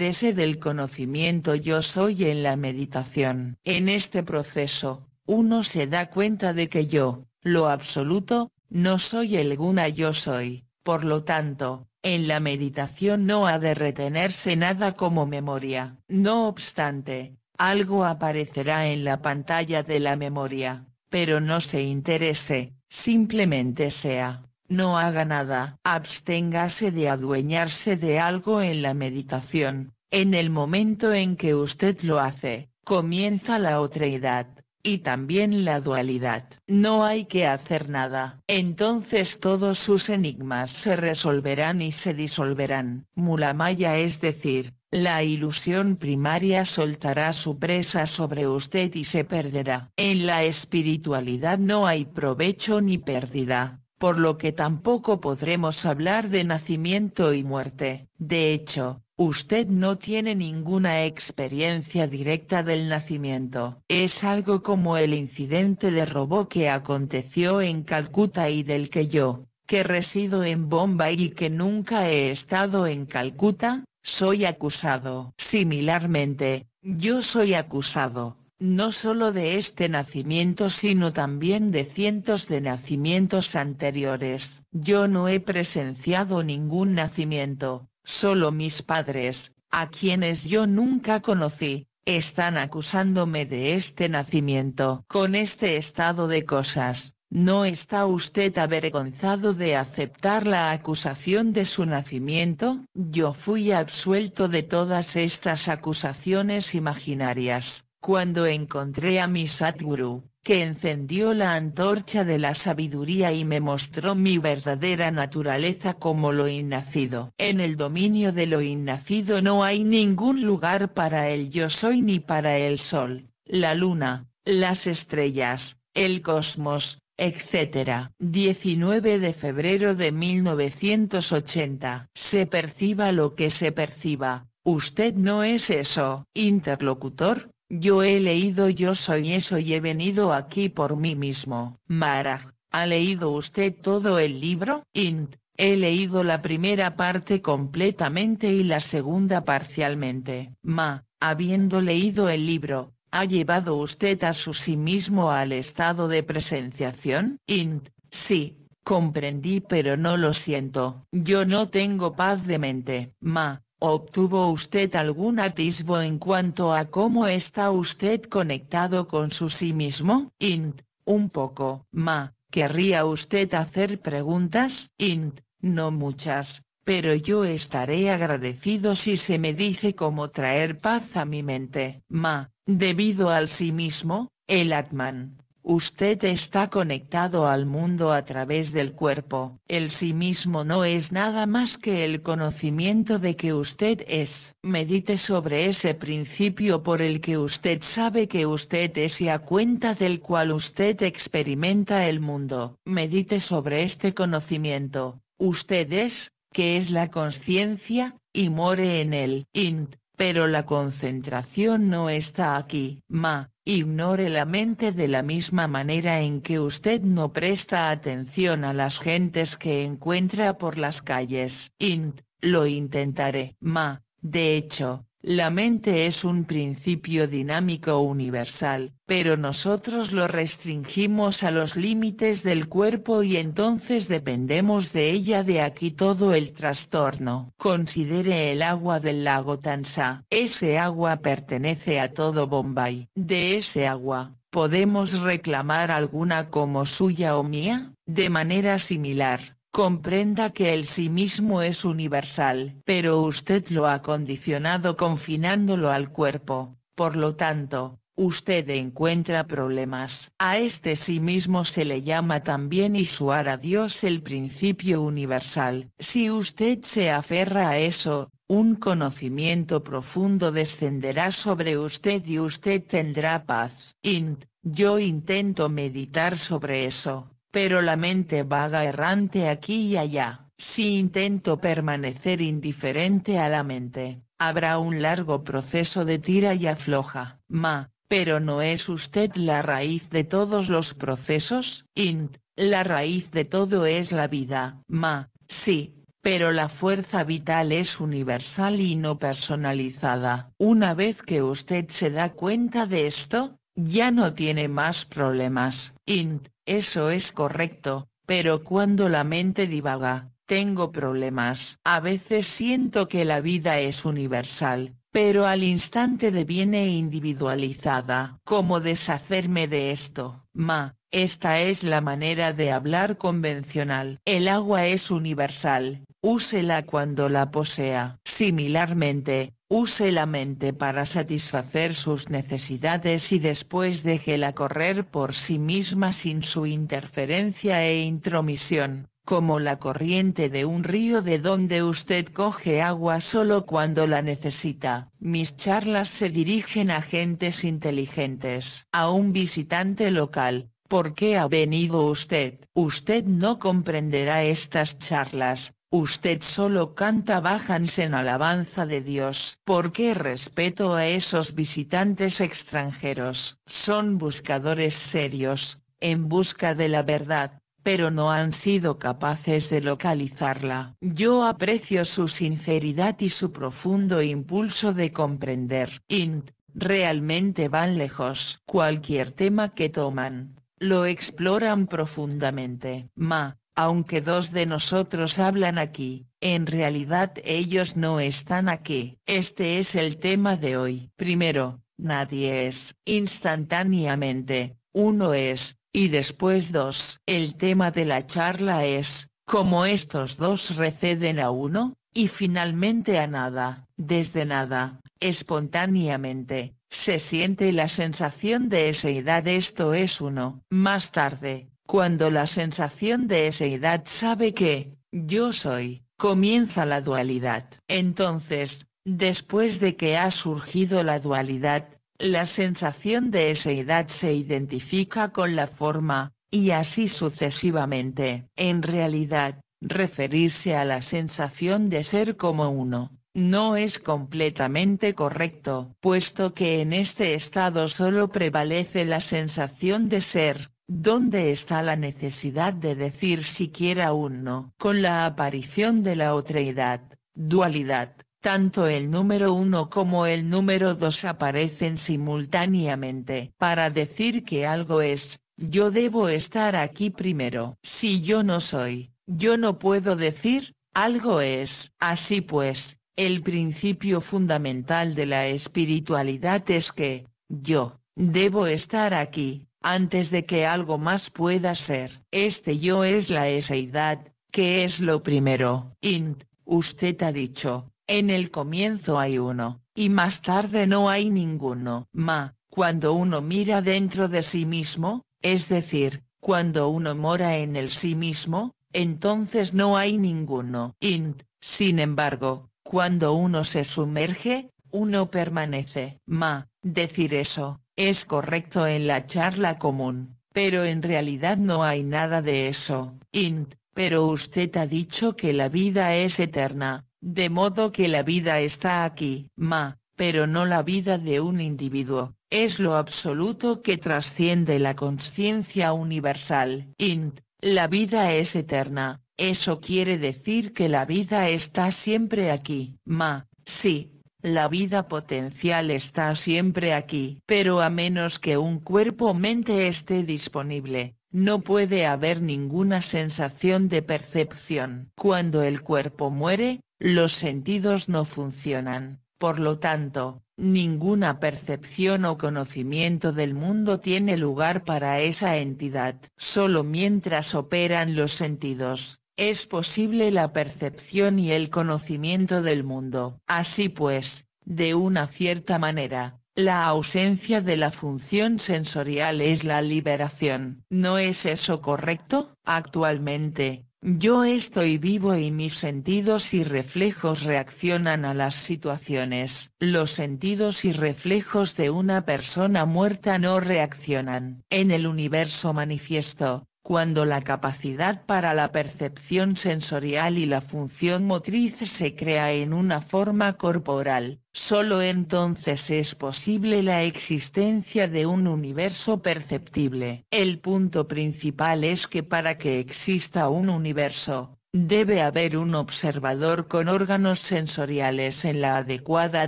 ese del conocimiento yo soy en la meditación. En este proceso, uno se da cuenta de que yo, lo absoluto, no soy el guna yo soy, por lo tanto, en la meditación no ha de retenerse nada como memoria. No obstante, algo aparecerá en la pantalla de la memoria, pero no se interese, simplemente sea. No haga nada. Absténgase de adueñarse de algo en la meditación. En el momento en que usted lo hace, comienza la edad, y también la dualidad. No hay que hacer nada. Entonces todos sus enigmas se resolverán y se disolverán. Mulamaya es decir, la ilusión primaria soltará su presa sobre usted y se perderá. En la espiritualidad no hay provecho ni pérdida, por lo que tampoco podremos hablar de nacimiento y muerte. De hecho, usted no tiene ninguna experiencia directa del nacimiento. Es algo como el incidente de robo que aconteció en Calcuta y del que yo, que resido en Bombay y que nunca he estado en Calcuta, soy acusado. Similarmente, yo soy acusado, no solo de este nacimiento sino también de cientos de nacimientos anteriores. Yo no he presenciado ningún nacimiento, solo mis padres, a quienes yo nunca conocí, están acusándome de este nacimiento. Con este estado de cosas, ¿No está usted avergonzado de aceptar la acusación de su nacimiento? Yo fui absuelto de todas estas acusaciones imaginarias, cuando encontré a mi Satguru, que encendió la antorcha de la sabiduría y me mostró mi verdadera naturaleza como lo innacido. En el dominio de lo innacido no hay ningún lugar para el yo soy ni para el sol, la luna, las estrellas, el cosmos, etc. 19 de febrero de 1980. Se perciba lo que se perciba, usted no es eso. Interlocutor, yo he leído yo soy eso y he venido aquí por mí mismo. Mara, ¿ha leído usted todo el libro? Int. He leído la primera parte completamente y la segunda parcialmente. Ma, habiendo leído el libro, ¿Ha llevado usted a su sí mismo al estado de presenciación? Int, sí, comprendí pero no lo siento. Yo no tengo paz de mente. Ma, ¿Obtuvo usted algún atisbo en cuanto a cómo está usted conectado con su sí mismo? Int, un poco. Ma, ¿querría usted hacer preguntas? Int, no muchas, pero yo estaré agradecido si se me dice cómo traer paz a mi mente. Ma, Debido al sí mismo, el Atman, usted está conectado al mundo a través del cuerpo. El sí mismo no es nada más que el conocimiento de que usted es. Medite sobre ese principio por el que usted sabe que usted es y a cuenta del cual usted experimenta el mundo. Medite sobre este conocimiento. Usted es, que es la conciencia, y more en él. Int. Pero la concentración no está aquí. Ma, ignore la mente de la misma manera en que usted no presta atención a las gentes que encuentra por las calles. Int, lo intentaré. Ma, de hecho, la mente es un principio dinámico universal, pero nosotros lo restringimos a los límites del cuerpo y entonces dependemos de ella de aquí todo el trastorno. Considere el agua del lago Tansa. Ese agua pertenece a todo Bombay. De ese agua, ¿podemos reclamar alguna como suya o mía? De manera similar comprenda que el sí mismo es universal, pero usted lo ha condicionado confinándolo al cuerpo, por lo tanto, usted encuentra problemas. A este sí mismo se le llama también Isuara a Dios el principio universal. Si usted se aferra a eso, un conocimiento profundo descenderá sobre usted y usted tendrá paz. Int, yo intento meditar sobre eso pero la mente vaga errante aquí y allá. Si intento permanecer indiferente a la mente, habrá un largo proceso de tira y afloja. Ma, pero no es usted la raíz de todos los procesos. Int, la raíz de todo es la vida. Ma, sí, pero la fuerza vital es universal y no personalizada. Una vez que usted se da cuenta de esto, ya no tiene más problemas. Int, eso es correcto, pero cuando la mente divaga, tengo problemas. A veces siento que la vida es universal, pero al instante deviene individualizada. ¿Cómo deshacerme de esto? Ma, esta es la manera de hablar convencional. El agua es universal, úsela cuando la posea. Similarmente, Use la mente para satisfacer sus necesidades y después déjela correr por sí misma sin su interferencia e intromisión, como la corriente de un río de donde usted coge agua solo cuando la necesita. Mis charlas se dirigen a gentes inteligentes, a un visitante local. ¿Por qué ha venido usted? Usted no comprenderá estas charlas, Usted solo canta Bajans en alabanza de Dios. ¿Por qué respeto a esos visitantes extranjeros? Son buscadores serios, en busca de la verdad, pero no han sido capaces de localizarla. Yo aprecio su sinceridad y su profundo impulso de comprender. Int, realmente van lejos. Cualquier tema que toman, lo exploran profundamente. Ma, aunque dos de nosotros hablan aquí, en realidad ellos no están aquí. Este es el tema de hoy. Primero, nadie es instantáneamente, uno es, y después dos. El tema de la charla es, cómo estos dos receden a uno, y finalmente a nada, desde nada, espontáneamente, se siente la sensación de edad. esto es uno. Más tarde, cuando la sensación de edad sabe que, yo soy, comienza la dualidad. Entonces, después de que ha surgido la dualidad, la sensación de edad se identifica con la forma, y así sucesivamente. En realidad, referirse a la sensación de ser como uno, no es completamente correcto, puesto que en este estado solo prevalece la sensación de ser, ¿Dónde está la necesidad de decir siquiera un no? Con la aparición de la otraidad, dualidad, tanto el número uno como el número dos aparecen simultáneamente. Para decir que algo es, yo debo estar aquí primero. Si yo no soy, yo no puedo decir, algo es. Así pues, el principio fundamental de la espiritualidad es que, yo, debo estar aquí antes de que algo más pueda ser. Este yo es la eseidad, que es lo primero. Int, usted ha dicho, en el comienzo hay uno, y más tarde no hay ninguno. Ma, cuando uno mira dentro de sí mismo, es decir, cuando uno mora en el sí mismo, entonces no hay ninguno. Int, sin embargo, cuando uno se sumerge, uno permanece. Ma, decir eso, es correcto en la charla común, pero en realidad no hay nada de eso, Int, pero usted ha dicho que la vida es eterna, de modo que la vida está aquí, ma, pero no la vida de un individuo, es lo absoluto que trasciende la conciencia universal, Int, la vida es eterna, eso quiere decir que la vida está siempre aquí, ma, sí, la vida potencial está siempre aquí, pero a menos que un cuerpo-mente esté disponible, no puede haber ninguna sensación de percepción. Cuando el cuerpo muere, los sentidos no funcionan, por lo tanto, ninguna percepción o conocimiento del mundo tiene lugar para esa entidad. Solo mientras operan los sentidos, es posible la percepción y el conocimiento del mundo. Así pues, de una cierta manera, la ausencia de la función sensorial es la liberación. ¿No es eso correcto? Actualmente, yo estoy vivo y mis sentidos y reflejos reaccionan a las situaciones. Los sentidos y reflejos de una persona muerta no reaccionan. En el universo manifiesto, cuando la capacidad para la percepción sensorial y la función motriz se crea en una forma corporal, solo entonces es posible la existencia de un universo perceptible. El punto principal es que para que exista un universo, Debe haber un observador con órganos sensoriales en la adecuada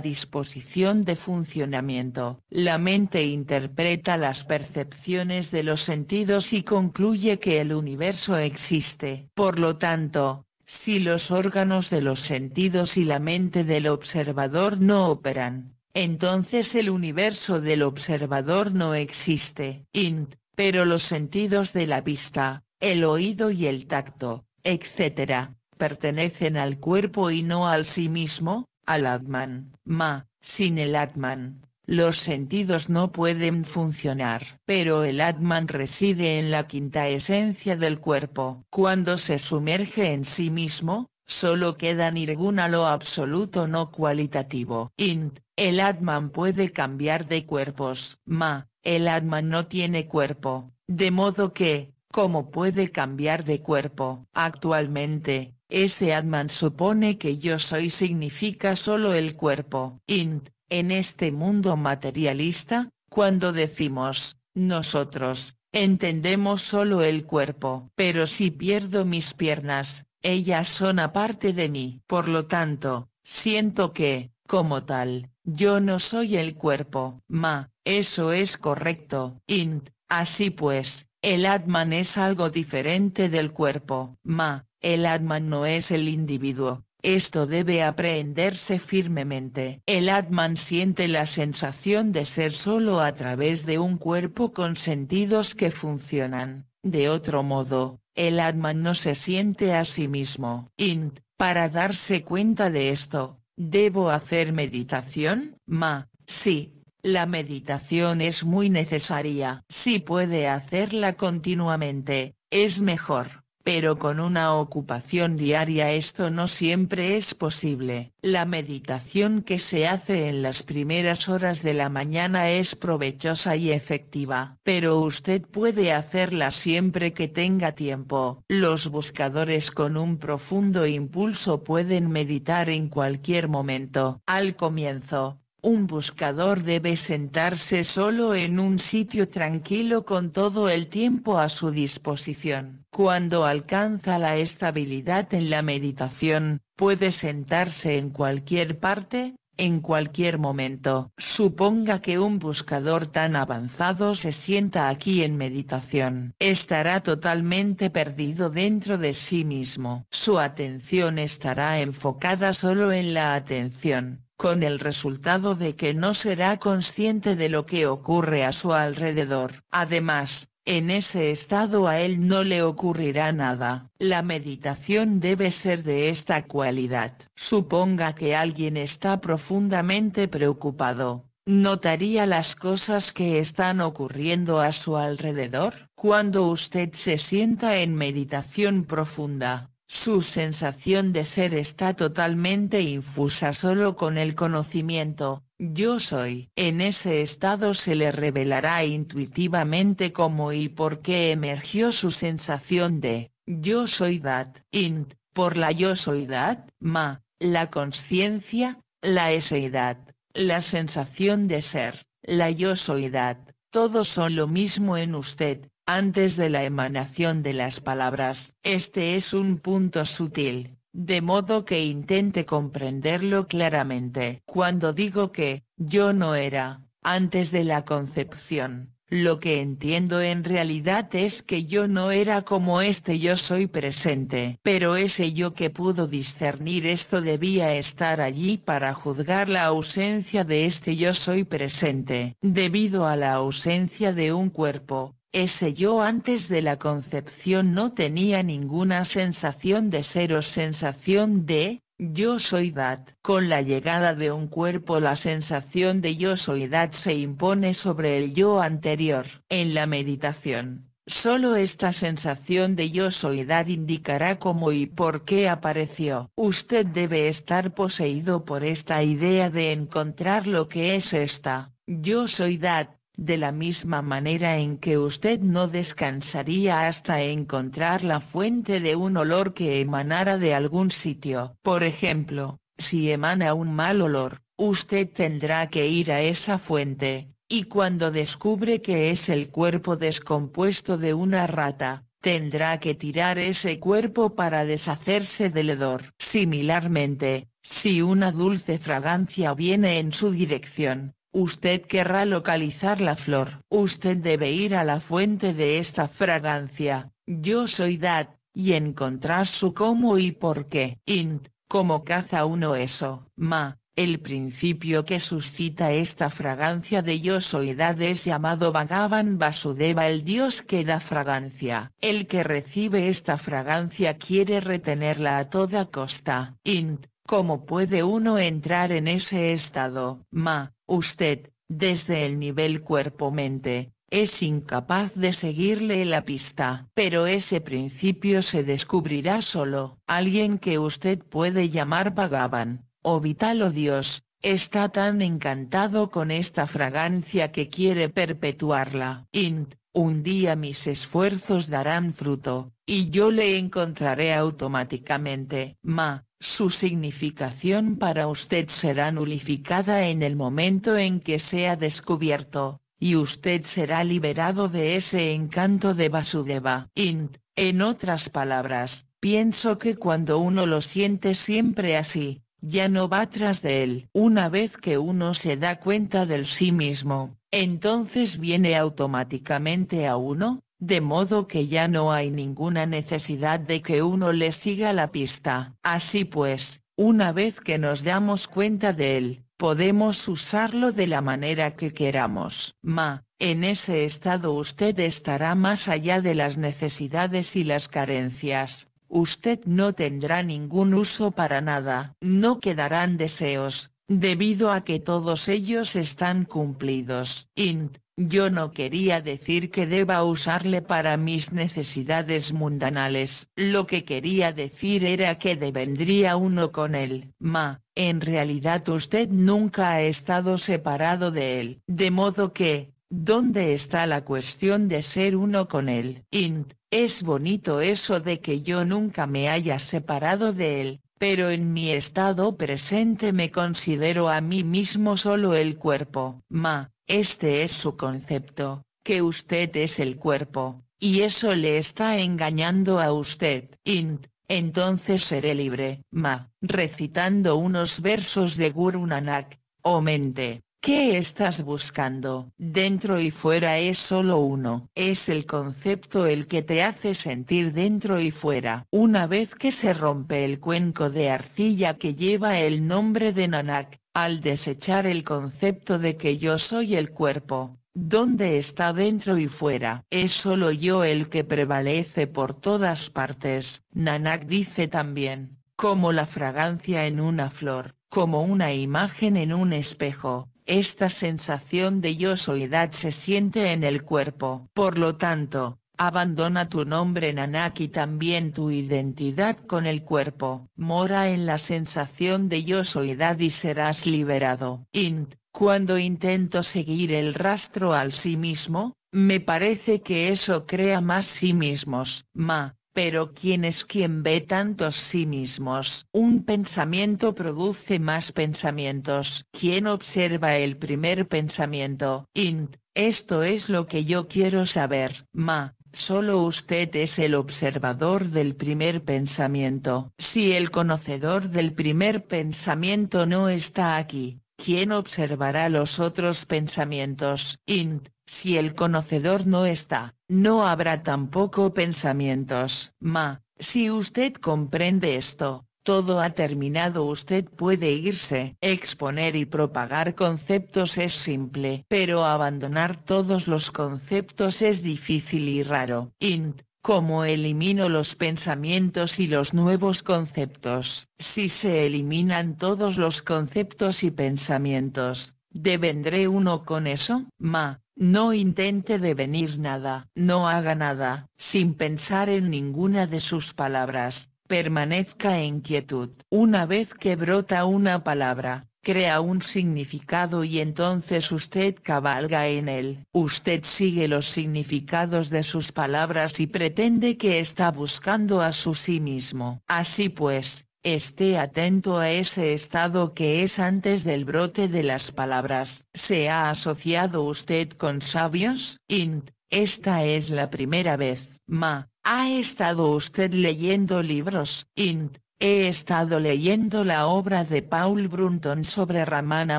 disposición de funcionamiento. La mente interpreta las percepciones de los sentidos y concluye que el universo existe. Por lo tanto, si los órganos de los sentidos y la mente del observador no operan, entonces el universo del observador no existe. Int, pero los sentidos de la vista, el oído y el tacto etc., pertenecen al cuerpo y no al sí mismo, al Atman, ma, sin el Atman, los sentidos no pueden funcionar. Pero el Atman reside en la quinta esencia del cuerpo. Cuando se sumerge en sí mismo, solo queda nirguna lo absoluto no cualitativo. Int, el Atman puede cambiar de cuerpos. Ma, el Atman no tiene cuerpo, de modo que, cómo puede cambiar de cuerpo. Actualmente, ese Atman supone que yo soy significa solo el cuerpo. Int, en este mundo materialista, cuando decimos, nosotros, entendemos solo el cuerpo. Pero si pierdo mis piernas, ellas son aparte de mí. Por lo tanto, siento que, como tal, yo no soy el cuerpo. Ma, eso es correcto. Int, así pues, el Atman es algo diferente del cuerpo. Ma, el Atman no es el individuo. Esto debe aprehenderse firmemente. El Atman siente la sensación de ser solo a través de un cuerpo con sentidos que funcionan. De otro modo, el Atman no se siente a sí mismo. Int, para darse cuenta de esto, ¿debo hacer meditación? Ma, sí, la meditación es muy necesaria. Si puede hacerla continuamente, es mejor, pero con una ocupación diaria esto no siempre es posible. La meditación que se hace en las primeras horas de la mañana es provechosa y efectiva, pero usted puede hacerla siempre que tenga tiempo. Los buscadores con un profundo impulso pueden meditar en cualquier momento. Al comienzo, un buscador debe sentarse solo en un sitio tranquilo con todo el tiempo a su disposición. Cuando alcanza la estabilidad en la meditación, puede sentarse en cualquier parte, en cualquier momento. Suponga que un buscador tan avanzado se sienta aquí en meditación. Estará totalmente perdido dentro de sí mismo. Su atención estará enfocada solo en la atención con el resultado de que no será consciente de lo que ocurre a su alrededor. Además, en ese estado a él no le ocurrirá nada. La meditación debe ser de esta cualidad. Suponga que alguien está profundamente preocupado. ¿Notaría las cosas que están ocurriendo a su alrededor? Cuando usted se sienta en meditación profunda, su sensación de ser está totalmente infusa solo con el conocimiento, yo soy. En ese estado se le revelará intuitivamente cómo y por qué emergió su sensación de, yo soy dat, int, por la yo soy dat, ma, la conciencia, la eseidad, la sensación de ser, la yo soy dat, todos son lo mismo en usted, antes de la emanación de las palabras. Este es un punto sutil, de modo que intente comprenderlo claramente. Cuando digo que, yo no era, antes de la concepción, lo que entiendo en realidad es que yo no era como este yo soy presente. Pero ese yo que pudo discernir esto debía estar allí para juzgar la ausencia de este yo soy presente. Debido a la ausencia de un cuerpo, ese yo antes de la concepción no tenía ninguna sensación de ser o sensación de, yo soy dad. Con la llegada de un cuerpo la sensación de yo soy dad se impone sobre el yo anterior. En la meditación, solo esta sensación de yo soy dad indicará cómo y por qué apareció. Usted debe estar poseído por esta idea de encontrar lo que es esta, yo soy dad, de la misma manera en que usted no descansaría hasta encontrar la fuente de un olor que emanara de algún sitio. Por ejemplo, si emana un mal olor, usted tendrá que ir a esa fuente, y cuando descubre que es el cuerpo descompuesto de una rata, tendrá que tirar ese cuerpo para deshacerse del hedor. Similarmente, si una dulce fragancia viene en su dirección, Usted querrá localizar la flor. Usted debe ir a la fuente de esta fragancia, yo soy Dad, y encontrar su cómo y por qué. Int, como caza uno eso. Ma, el principio que suscita esta fragancia de yo Dad es llamado Bhagavan Vasudeva el dios que da fragancia. El que recibe esta fragancia quiere retenerla a toda costa. Int, ¿cómo puede uno entrar en ese estado? Ma, Usted, desde el nivel cuerpo-mente, es incapaz de seguirle la pista. Pero ese principio se descubrirá solo. Alguien que usted puede llamar Bhagavan, o Vital o Dios, está tan encantado con esta fragancia que quiere perpetuarla. Int, un día mis esfuerzos darán fruto, y yo le encontraré automáticamente. Ma, su significación para usted será nulificada en el momento en que sea descubierto, y usted será liberado de ese encanto de Vasudeva. Int, en otras palabras, pienso que cuando uno lo siente siempre así, ya no va tras de él. Una vez que uno se da cuenta del sí mismo, entonces viene automáticamente a uno, de modo que ya no hay ninguna necesidad de que uno le siga la pista. Así pues, una vez que nos damos cuenta de él, podemos usarlo de la manera que queramos. Ma, en ese estado usted estará más allá de las necesidades y las carencias. Usted no tendrá ningún uso para nada. No quedarán deseos, debido a que todos ellos están cumplidos. Int, yo no quería decir que deba usarle para mis necesidades mundanales, lo que quería decir era que vendría uno con él. Ma, en realidad usted nunca ha estado separado de él. De modo que, ¿dónde está la cuestión de ser uno con él? Int, es bonito eso de que yo nunca me haya separado de él, pero en mi estado presente me considero a mí mismo solo el cuerpo. Ma, este es su concepto, que usted es el cuerpo, y eso le está engañando a usted. Int, entonces seré libre. Ma, recitando unos versos de Guru Nanak, o oh mente. ¿Qué estás buscando? Dentro y fuera es solo uno. Es el concepto el que te hace sentir dentro y fuera. Una vez que se rompe el cuenco de arcilla que lleva el nombre de Nanak, al desechar el concepto de que yo soy el cuerpo, donde está dentro y fuera, es solo yo el que prevalece por todas partes, Nanak dice también, como la fragancia en una flor, como una imagen en un espejo, esta sensación de yo soledad se siente en el cuerpo. Por lo tanto, Abandona tu nombre Nanak y también tu identidad con el cuerpo. Mora en la sensación de yo soledad y serás liberado. Int, cuando intento seguir el rastro al sí mismo, me parece que eso crea más sí mismos. Ma, pero ¿quién es quien ve tantos sí mismos? Un pensamiento produce más pensamientos. ¿Quién observa el primer pensamiento? Int, esto es lo que yo quiero saber. Ma, Solo usted es el observador del primer pensamiento. Si el conocedor del primer pensamiento no está aquí, ¿quién observará los otros pensamientos? Int, si el conocedor no está, no habrá tampoco pensamientos. Ma, si usted comprende esto, todo ha terminado usted puede irse. Exponer y propagar conceptos es simple, pero abandonar todos los conceptos es difícil y raro. Int. ¿Cómo elimino los pensamientos y los nuevos conceptos? Si se eliminan todos los conceptos y pensamientos, ¿devendré uno con eso? Ma, no intente devenir nada, no haga nada, sin pensar en ninguna de sus palabras, permanezca en quietud. Una vez que brota una palabra, crea un significado y entonces usted cabalga en él. Usted sigue los significados de sus palabras y pretende que está buscando a su sí mismo. Así pues, esté atento a ese estado que es antes del brote de las palabras. ¿Se ha asociado usted con sabios? Int, esta es la primera vez Ma, ¿ha estado usted leyendo libros? Int, he estado leyendo la obra de Paul Brunton sobre Ramana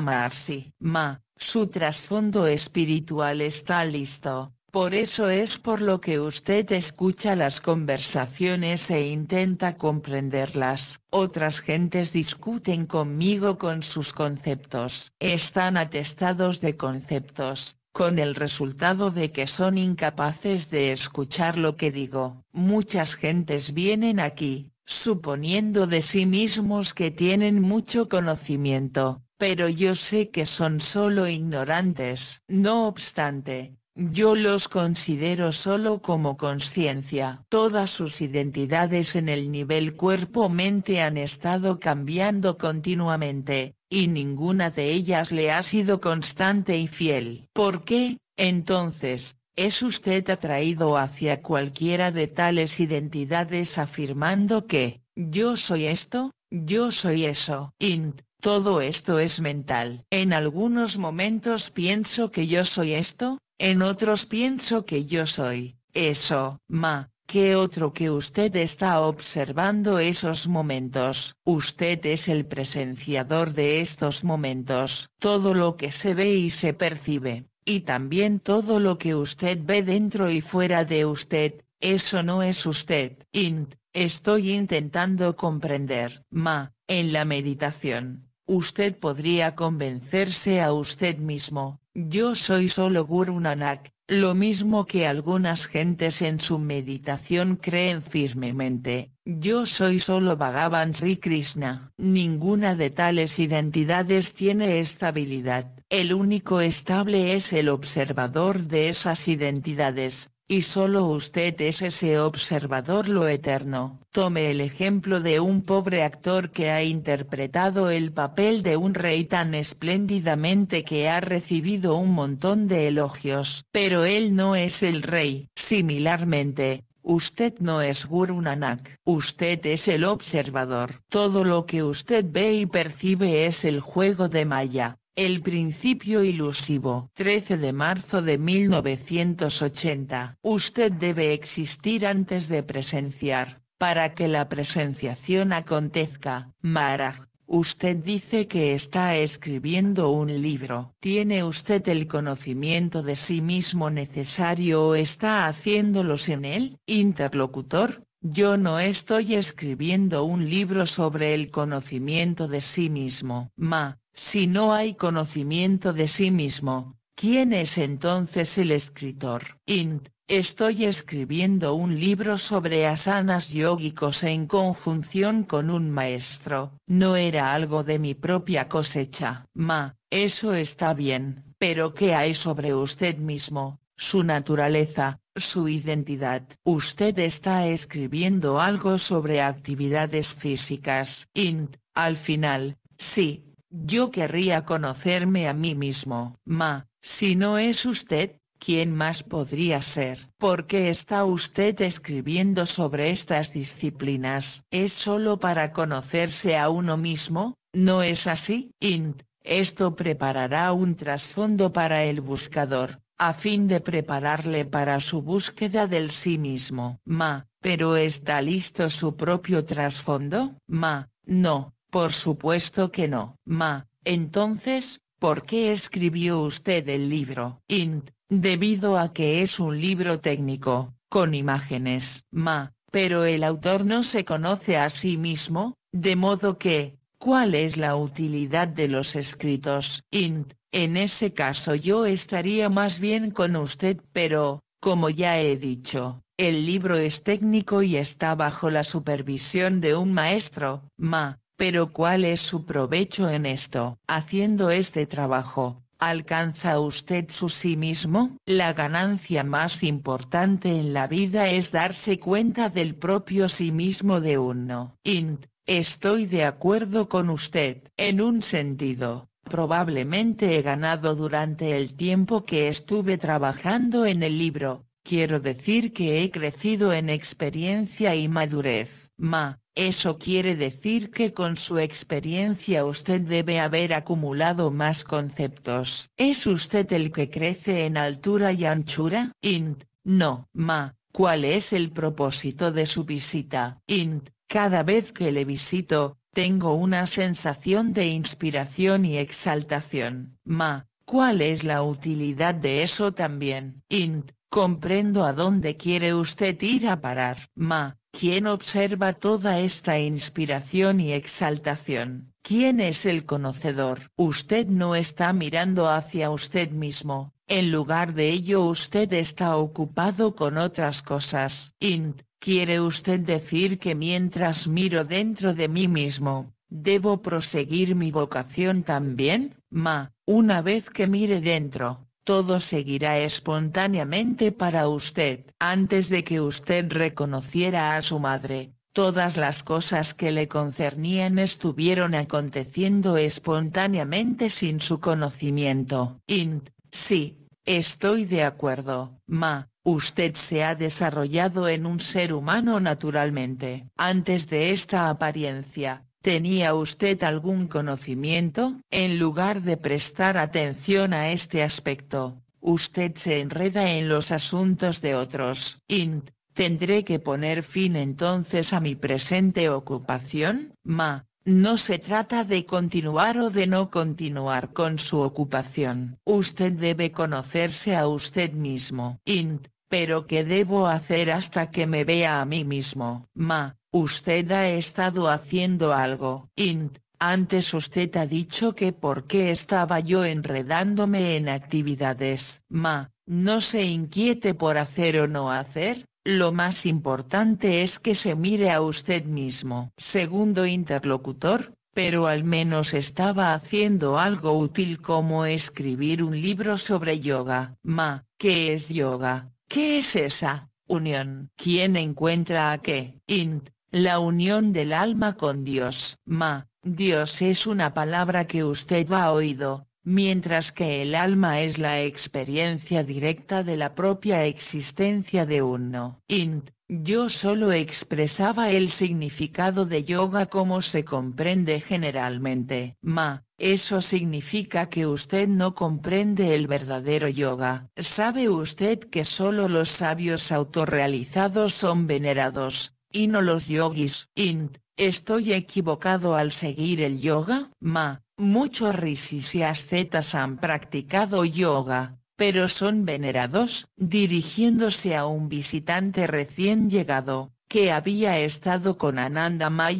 Maharshi. Ma, su trasfondo espiritual está listo, por eso es por lo que usted escucha las conversaciones e intenta comprenderlas. Otras gentes discuten conmigo con sus conceptos. Están atestados de conceptos, con el resultado de que son incapaces de escuchar lo que digo. Muchas gentes vienen aquí, suponiendo de sí mismos que tienen mucho conocimiento, pero yo sé que son solo ignorantes. No obstante, yo los considero solo como conciencia. Todas sus identidades en el nivel cuerpo-mente han estado cambiando continuamente, y ninguna de ellas le ha sido constante y fiel. ¿Por qué, entonces, es usted atraído hacia cualquiera de tales identidades afirmando que, yo soy esto, yo soy eso? Int, todo esto es mental. En algunos momentos pienso que yo soy esto, en otros pienso que yo soy, eso, ma, ¿Qué otro que usted está observando esos momentos, usted es el presenciador de estos momentos, todo lo que se ve y se percibe, y también todo lo que usted ve dentro y fuera de usted, eso no es usted. Int, estoy intentando comprender. Ma, en la meditación, usted podría convencerse a usted mismo, yo soy solo Guru Nanak, lo mismo que algunas gentes en su meditación creen firmemente, yo soy solo Bhagavan Sri Krishna. Ninguna de tales identidades tiene estabilidad. El único estable es el observador de esas identidades, y solo usted es ese observador lo eterno. Tome el ejemplo de un pobre actor que ha interpretado el papel de un rey tan espléndidamente que ha recibido un montón de elogios, pero él no es el rey. Similarmente, Usted no es Guru Nanak, usted es el observador. Todo lo que usted ve y percibe es el juego de Maya, el principio ilusivo. 13 de marzo de 1980. Usted debe existir antes de presenciar, para que la presenciación acontezca. Mara, usted dice que está escribiendo un libro. ¿Tiene usted el conocimiento de sí mismo necesario o está haciéndolo sin él? Interlocutor, yo no estoy escribiendo un libro sobre el conocimiento de sí mismo. Ma, si no hay conocimiento de sí mismo, ¿quién es entonces el escritor? Int. Estoy escribiendo un libro sobre asanas yógicos en conjunción con un maestro. No era algo de mi propia cosecha. Ma, eso está bien, pero ¿qué hay sobre usted mismo, su naturaleza, su identidad? Usted está escribiendo algo sobre actividades físicas. Int, al final, sí, yo querría conocerme a mí mismo. Ma, si no es usted, ¿quién más podría ser? ¿Por qué está usted escribiendo sobre estas disciplinas? ¿Es solo para conocerse a uno mismo? ¿No es así? Int, esto preparará un trasfondo para el buscador, a fin de prepararle para su búsqueda del sí mismo. Ma, ¿pero está listo su propio trasfondo? Ma, no, por supuesto que no. Ma, entonces, ¿por qué escribió usted el libro? Int, debido a que es un libro técnico, con imágenes. Ma, pero el autor no se conoce a sí mismo, de modo que, ¿cuál es la utilidad de los escritos? Int, en ese caso yo estaría más bien con usted pero, como ya he dicho, el libro es técnico y está bajo la supervisión de un maestro, ma, pero ¿cuál es su provecho en esto? Haciendo este trabajo, ¿alcanza usted su sí mismo? La ganancia más importante en la vida es darse cuenta del propio sí mismo de uno. Int, estoy de acuerdo con usted. En un sentido, probablemente he ganado durante el tiempo que estuve trabajando en el libro, quiero decir que he crecido en experiencia y madurez. Ma, eso quiere decir que con su experiencia usted debe haber acumulado más conceptos. ¿Es usted el que crece en altura y anchura? Int, no. Ma, ¿cuál es el propósito de su visita? Int, cada vez que le visito, tengo una sensación de inspiración y exaltación. Ma, ¿cuál es la utilidad de eso también? Int, comprendo a dónde quiere usted ir a parar. Ma, ¿Quién observa toda esta inspiración y exaltación? ¿Quién es el conocedor? Usted no está mirando hacia usted mismo, en lugar de ello usted está ocupado con otras cosas. Int, ¿quiere usted decir que mientras miro dentro de mí mismo, debo proseguir mi vocación también? Ma, una vez que mire dentro, todo seguirá espontáneamente para usted. Antes de que usted reconociera a su madre, todas las cosas que le concernían estuvieron aconteciendo espontáneamente sin su conocimiento. Int, sí, estoy de acuerdo, ma. Usted se ha desarrollado en un ser humano naturalmente. Antes de esta apariencia, ¿Tenía usted algún conocimiento? En lugar de prestar atención a este aspecto, usted se enreda en los asuntos de otros. Int, tendré que poner fin entonces a mi presente ocupación, ma, no se trata de continuar o de no continuar con su ocupación. Usted debe conocerse a usted mismo. Int, pero ¿qué debo hacer hasta que me vea a mí mismo? Ma, Usted ha estado haciendo algo. Int, antes usted ha dicho que por qué estaba yo enredándome en actividades. Ma, no se inquiete por hacer o no hacer, lo más importante es que se mire a usted mismo. Segundo interlocutor, pero al menos estaba haciendo algo útil como escribir un libro sobre yoga. Ma, ¿qué es yoga? ¿Qué es esa unión? ¿Quién encuentra a qué? Int, la unión del alma con Dios. Ma, Dios es una palabra que usted ha oído, mientras que el alma es la experiencia directa de la propia existencia de uno. Int, yo solo expresaba el significado de yoga como se comprende generalmente. Ma, eso significa que usted no comprende el verdadero yoga. ¿Sabe usted que solo los sabios autorrealizados son venerados? y no los yogis, int, estoy equivocado al seguir el yoga, ma, muchos rishis y ascetas han practicado yoga, pero son venerados, dirigiéndose a un visitante recién llegado, que había estado con Ananda Ma,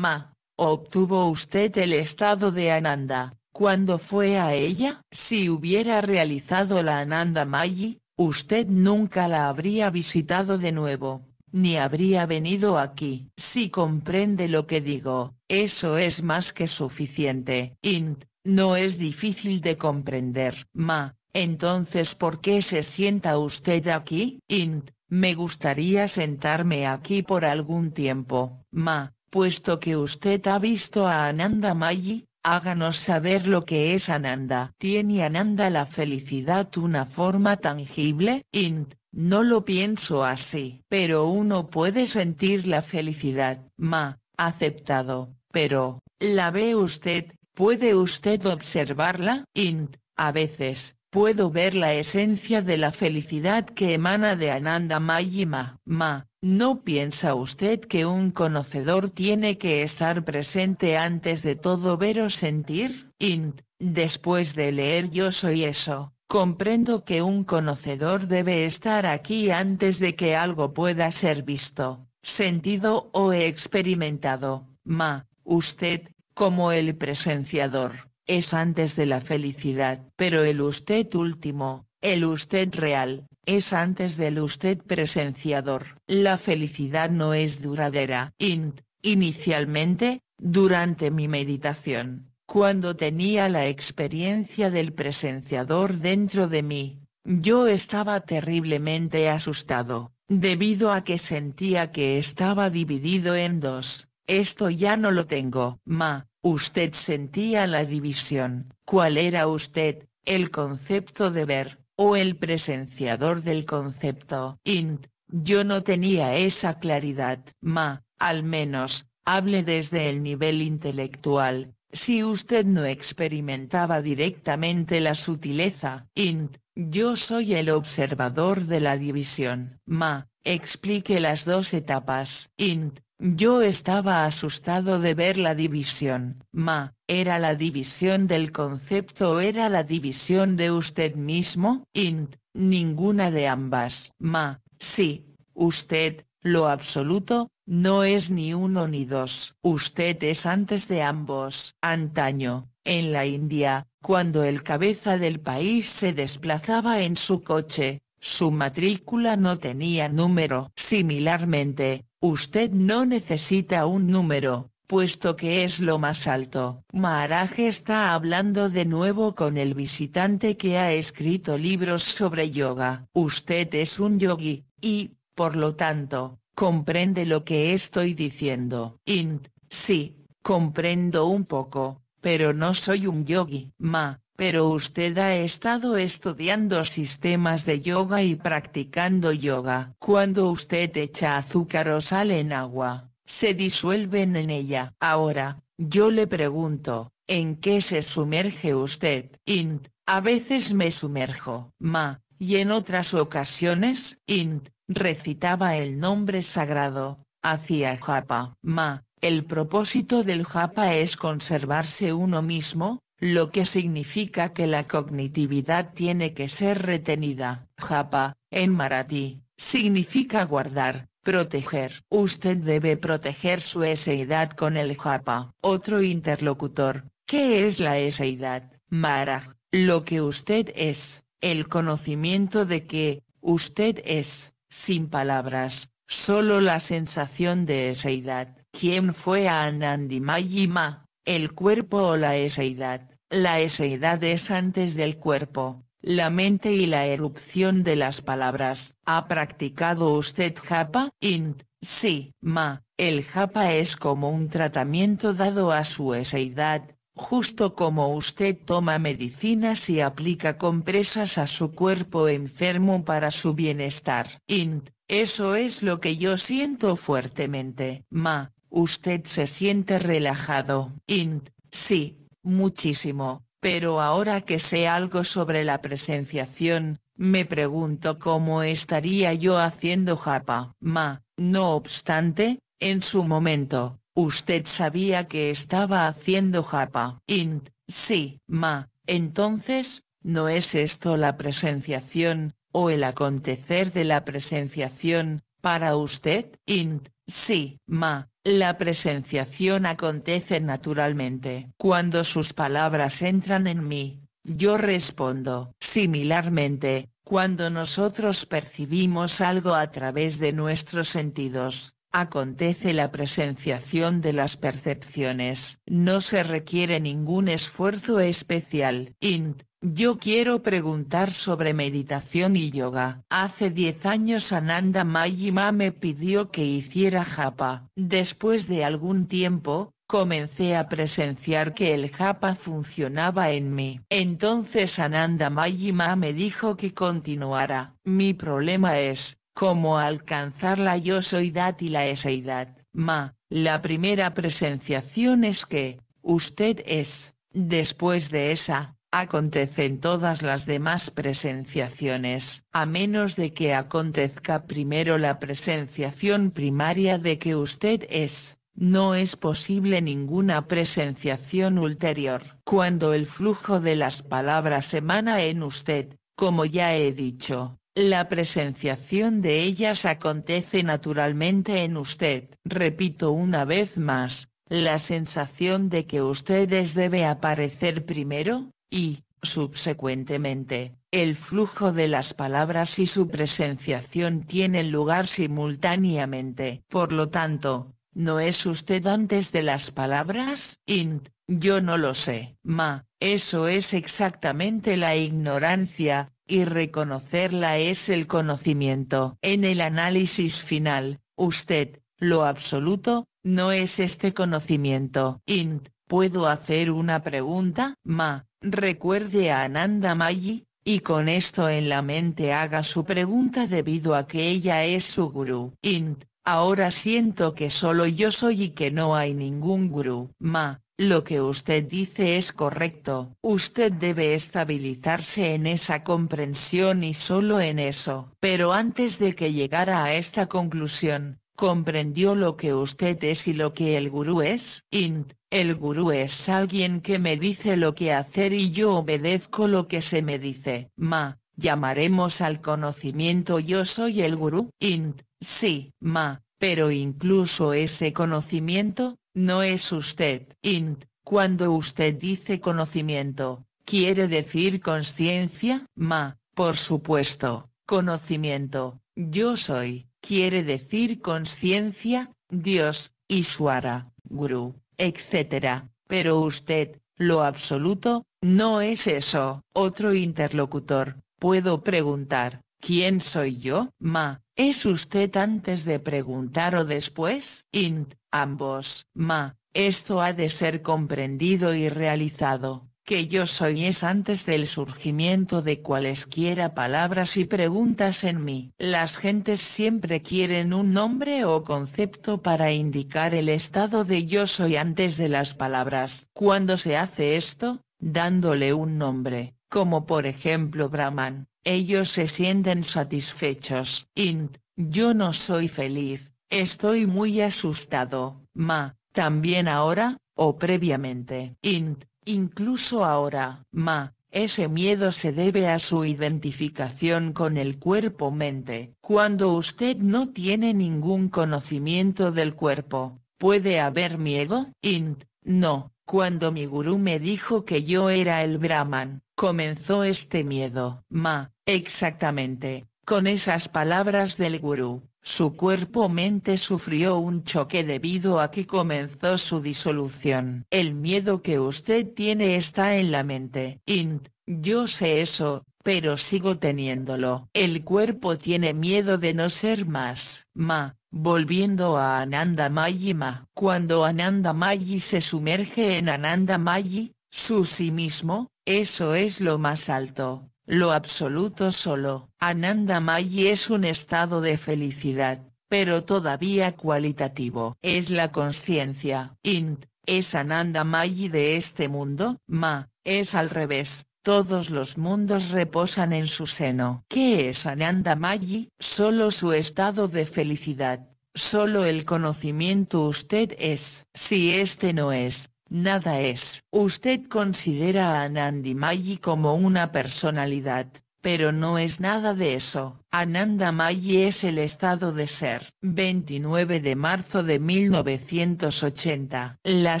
obtuvo usted el estado de Ananda, cuando fue a ella, si hubiera realizado la Ananda Mayi, usted nunca la habría visitado de nuevo ni habría venido aquí. Si comprende lo que digo, eso es más que suficiente. Int, no es difícil de comprender. Ma, entonces ¿por qué se sienta usted aquí? Int, me gustaría sentarme aquí por algún tiempo. Ma, puesto que usted ha visto a Ananda Mayi, háganos saber lo que es Ananda. ¿Tiene Ananda la felicidad una forma tangible? Int, no lo pienso así, pero uno puede sentir la felicidad, ma, aceptado, pero, ¿la ve usted? ¿Puede usted observarla? Int, a veces, puedo ver la esencia de la felicidad que emana de Ananda Ma. Ma, ¿no piensa usted que un conocedor tiene que estar presente antes de todo ver o sentir? Int, después de leer Yo soy eso, Comprendo que un conocedor debe estar aquí antes de que algo pueda ser visto, sentido o experimentado, ma, usted, como el presenciador, es antes de la felicidad, pero el usted último, el usted real, es antes del usted presenciador. La felicidad no es duradera. Int, inicialmente, durante mi meditación, cuando tenía la experiencia del presenciador dentro de mí, yo estaba terriblemente asustado, debido a que sentía que estaba dividido en dos, esto ya no lo tengo. Ma, usted sentía la división, ¿cuál era usted, el concepto de ver, o el presenciador del concepto? Int, yo no tenía esa claridad. Ma, al menos, hable desde el nivel intelectual, si usted no experimentaba directamente la sutileza, int, yo soy el observador de la división, ma, explique las dos etapas, int, yo estaba asustado de ver la división, ma, ¿era la división del concepto o era la división de usted mismo? Int, ninguna de ambas, ma, sí, usted, lo absoluto, no es ni uno ni dos. Usted es antes de ambos. Antaño, en la India, cuando el cabeza del país se desplazaba en su coche, su matrícula no tenía número. Similarmente, usted no necesita un número, puesto que es lo más alto. Maharaj está hablando de nuevo con el visitante que ha escrito libros sobre yoga. Usted es un yogi, y, por lo tanto, comprende lo que estoy diciendo. Int, sí, comprendo un poco, pero no soy un yogi. Ma, pero usted ha estado estudiando sistemas de yoga y practicando yoga. Cuando usted echa azúcar o sal en agua, se disuelven en ella. Ahora, yo le pregunto, ¿en qué se sumerge usted? Int, a veces me sumerjo. Ma, y en otras ocasiones, Int, recitaba el nombre sagrado, hacía japa. Ma, el propósito del japa es conservarse uno mismo, lo que significa que la cognitividad tiene que ser retenida. Japa, en maratí, significa guardar, proteger. Usted debe proteger su eseidad con el japa. Otro interlocutor, ¿qué es la eseidad? mara lo que usted es, el conocimiento de que, usted es, sin palabras, solo la sensación de eseidad. ¿Quién fue a Ma, ¿El cuerpo o la eseidad? La eseidad es antes del cuerpo, la mente y la erupción de las palabras. ¿Ha practicado usted japa? Int, sí, ma, el japa es como un tratamiento dado a su eseidad, justo como usted toma medicinas y aplica compresas a su cuerpo enfermo para su bienestar. Int, eso es lo que yo siento fuertemente. Ma, usted se siente relajado. Int, sí, muchísimo, pero ahora que sé algo sobre la presenciación, me pregunto cómo estaría yo haciendo japa. Ma, no obstante, en su momento, Usted sabía que estaba haciendo japa. Int, sí, ma, entonces, ¿no es esto la presenciación, o el acontecer de la presenciación, para usted? Int, sí, ma, la presenciación acontece naturalmente. Cuando sus palabras entran en mí, yo respondo. Similarmente, cuando nosotros percibimos algo a través de nuestros sentidos, Acontece la presenciación de las percepciones. No se requiere ningún esfuerzo especial. Int. Yo quiero preguntar sobre meditación y yoga. Hace 10 años Ananda Mayima me pidió que hiciera japa. Después de algún tiempo, comencé a presenciar que el japa funcionaba en mí. Entonces Ananda Mayima me dijo que continuara. Mi problema es, ¿Cómo alcanzar la yo edad y la eseidad? Ma, la primera presenciación es que, usted es, después de esa, acontecen todas las demás presenciaciones, a menos de que acontezca primero la presenciación primaria de que usted es. No es posible ninguna presenciación ulterior. Cuando el flujo de las palabras emana en usted, como ya he dicho, la presenciación de ellas acontece naturalmente en usted. Repito una vez más, la sensación de que ustedes debe aparecer primero, y, subsecuentemente, el flujo de las palabras y su presenciación tienen lugar simultáneamente. Por lo tanto, ¿no es usted antes de las palabras? Int, yo no lo sé. Ma, eso es exactamente la ignorancia, y reconocerla es el conocimiento. En el análisis final, usted, lo absoluto, no es este conocimiento. Int, ¿puedo hacer una pregunta? Ma, recuerde a Ananda Mayi, y con esto en la mente haga su pregunta debido a que ella es su gurú. Int, ahora siento que solo yo soy y que no hay ningún gurú. Ma, lo que usted dice es correcto, usted debe estabilizarse en esa comprensión y solo en eso. Pero antes de que llegara a esta conclusión, comprendió lo que usted es y lo que el gurú es. Int, el gurú es alguien que me dice lo que hacer y yo obedezco lo que se me dice. Ma, llamaremos al conocimiento yo soy el gurú. Int, sí, ma, pero incluso ese conocimiento, no es usted, int, cuando usted dice conocimiento, ¿quiere decir conciencia? Ma, por supuesto, conocimiento, yo soy, quiere decir conciencia, Dios, Ishwara, Guru, etc. Pero usted, lo absoluto, no es eso. Otro interlocutor, puedo preguntar, ¿quién soy yo? Ma, ¿Es usted antes de preguntar o después? Int, ambos, ma, esto ha de ser comprendido y realizado, que yo soy es antes del surgimiento de cualesquiera palabras y preguntas en mí. Las gentes siempre quieren un nombre o concepto para indicar el estado de yo soy antes de las palabras. Cuando se hace esto, dándole un nombre, como por ejemplo Brahman, ellos se sienten satisfechos. Int, yo no soy feliz, estoy muy asustado, ma, también ahora, o previamente. Int, incluso ahora, ma, ese miedo se debe a su identificación con el cuerpo-mente. Cuando usted no tiene ningún conocimiento del cuerpo, ¿puede haber miedo? Int, no, cuando mi gurú me dijo que yo era el Brahman, comenzó este miedo. Ma, Exactamente, con esas palabras del gurú, su cuerpo-mente sufrió un choque debido a que comenzó su disolución. El miedo que usted tiene está en la mente. Int, yo sé eso, pero sigo teniéndolo. El cuerpo tiene miedo de no ser más. Ma, Volviendo a Ananda Ma. Cuando Ananda Mayi se sumerge en Ananda Mayi, su sí mismo, eso es lo más alto, lo absoluto solo. Ananda Mayi es un estado de felicidad, pero todavía cualitativo. Es la conciencia. Int, es Ananda Mayi de este mundo. Ma, es al revés. Todos los mundos reposan en su seno. ¿Qué es Ananda Mayi? Solo su estado de felicidad. Solo el conocimiento usted es. Si este no es, Nada es. Usted considera a Anandi como una personalidad, pero no es nada de eso. Ananda Mayi es el estado de ser. 29 de marzo de 1980. La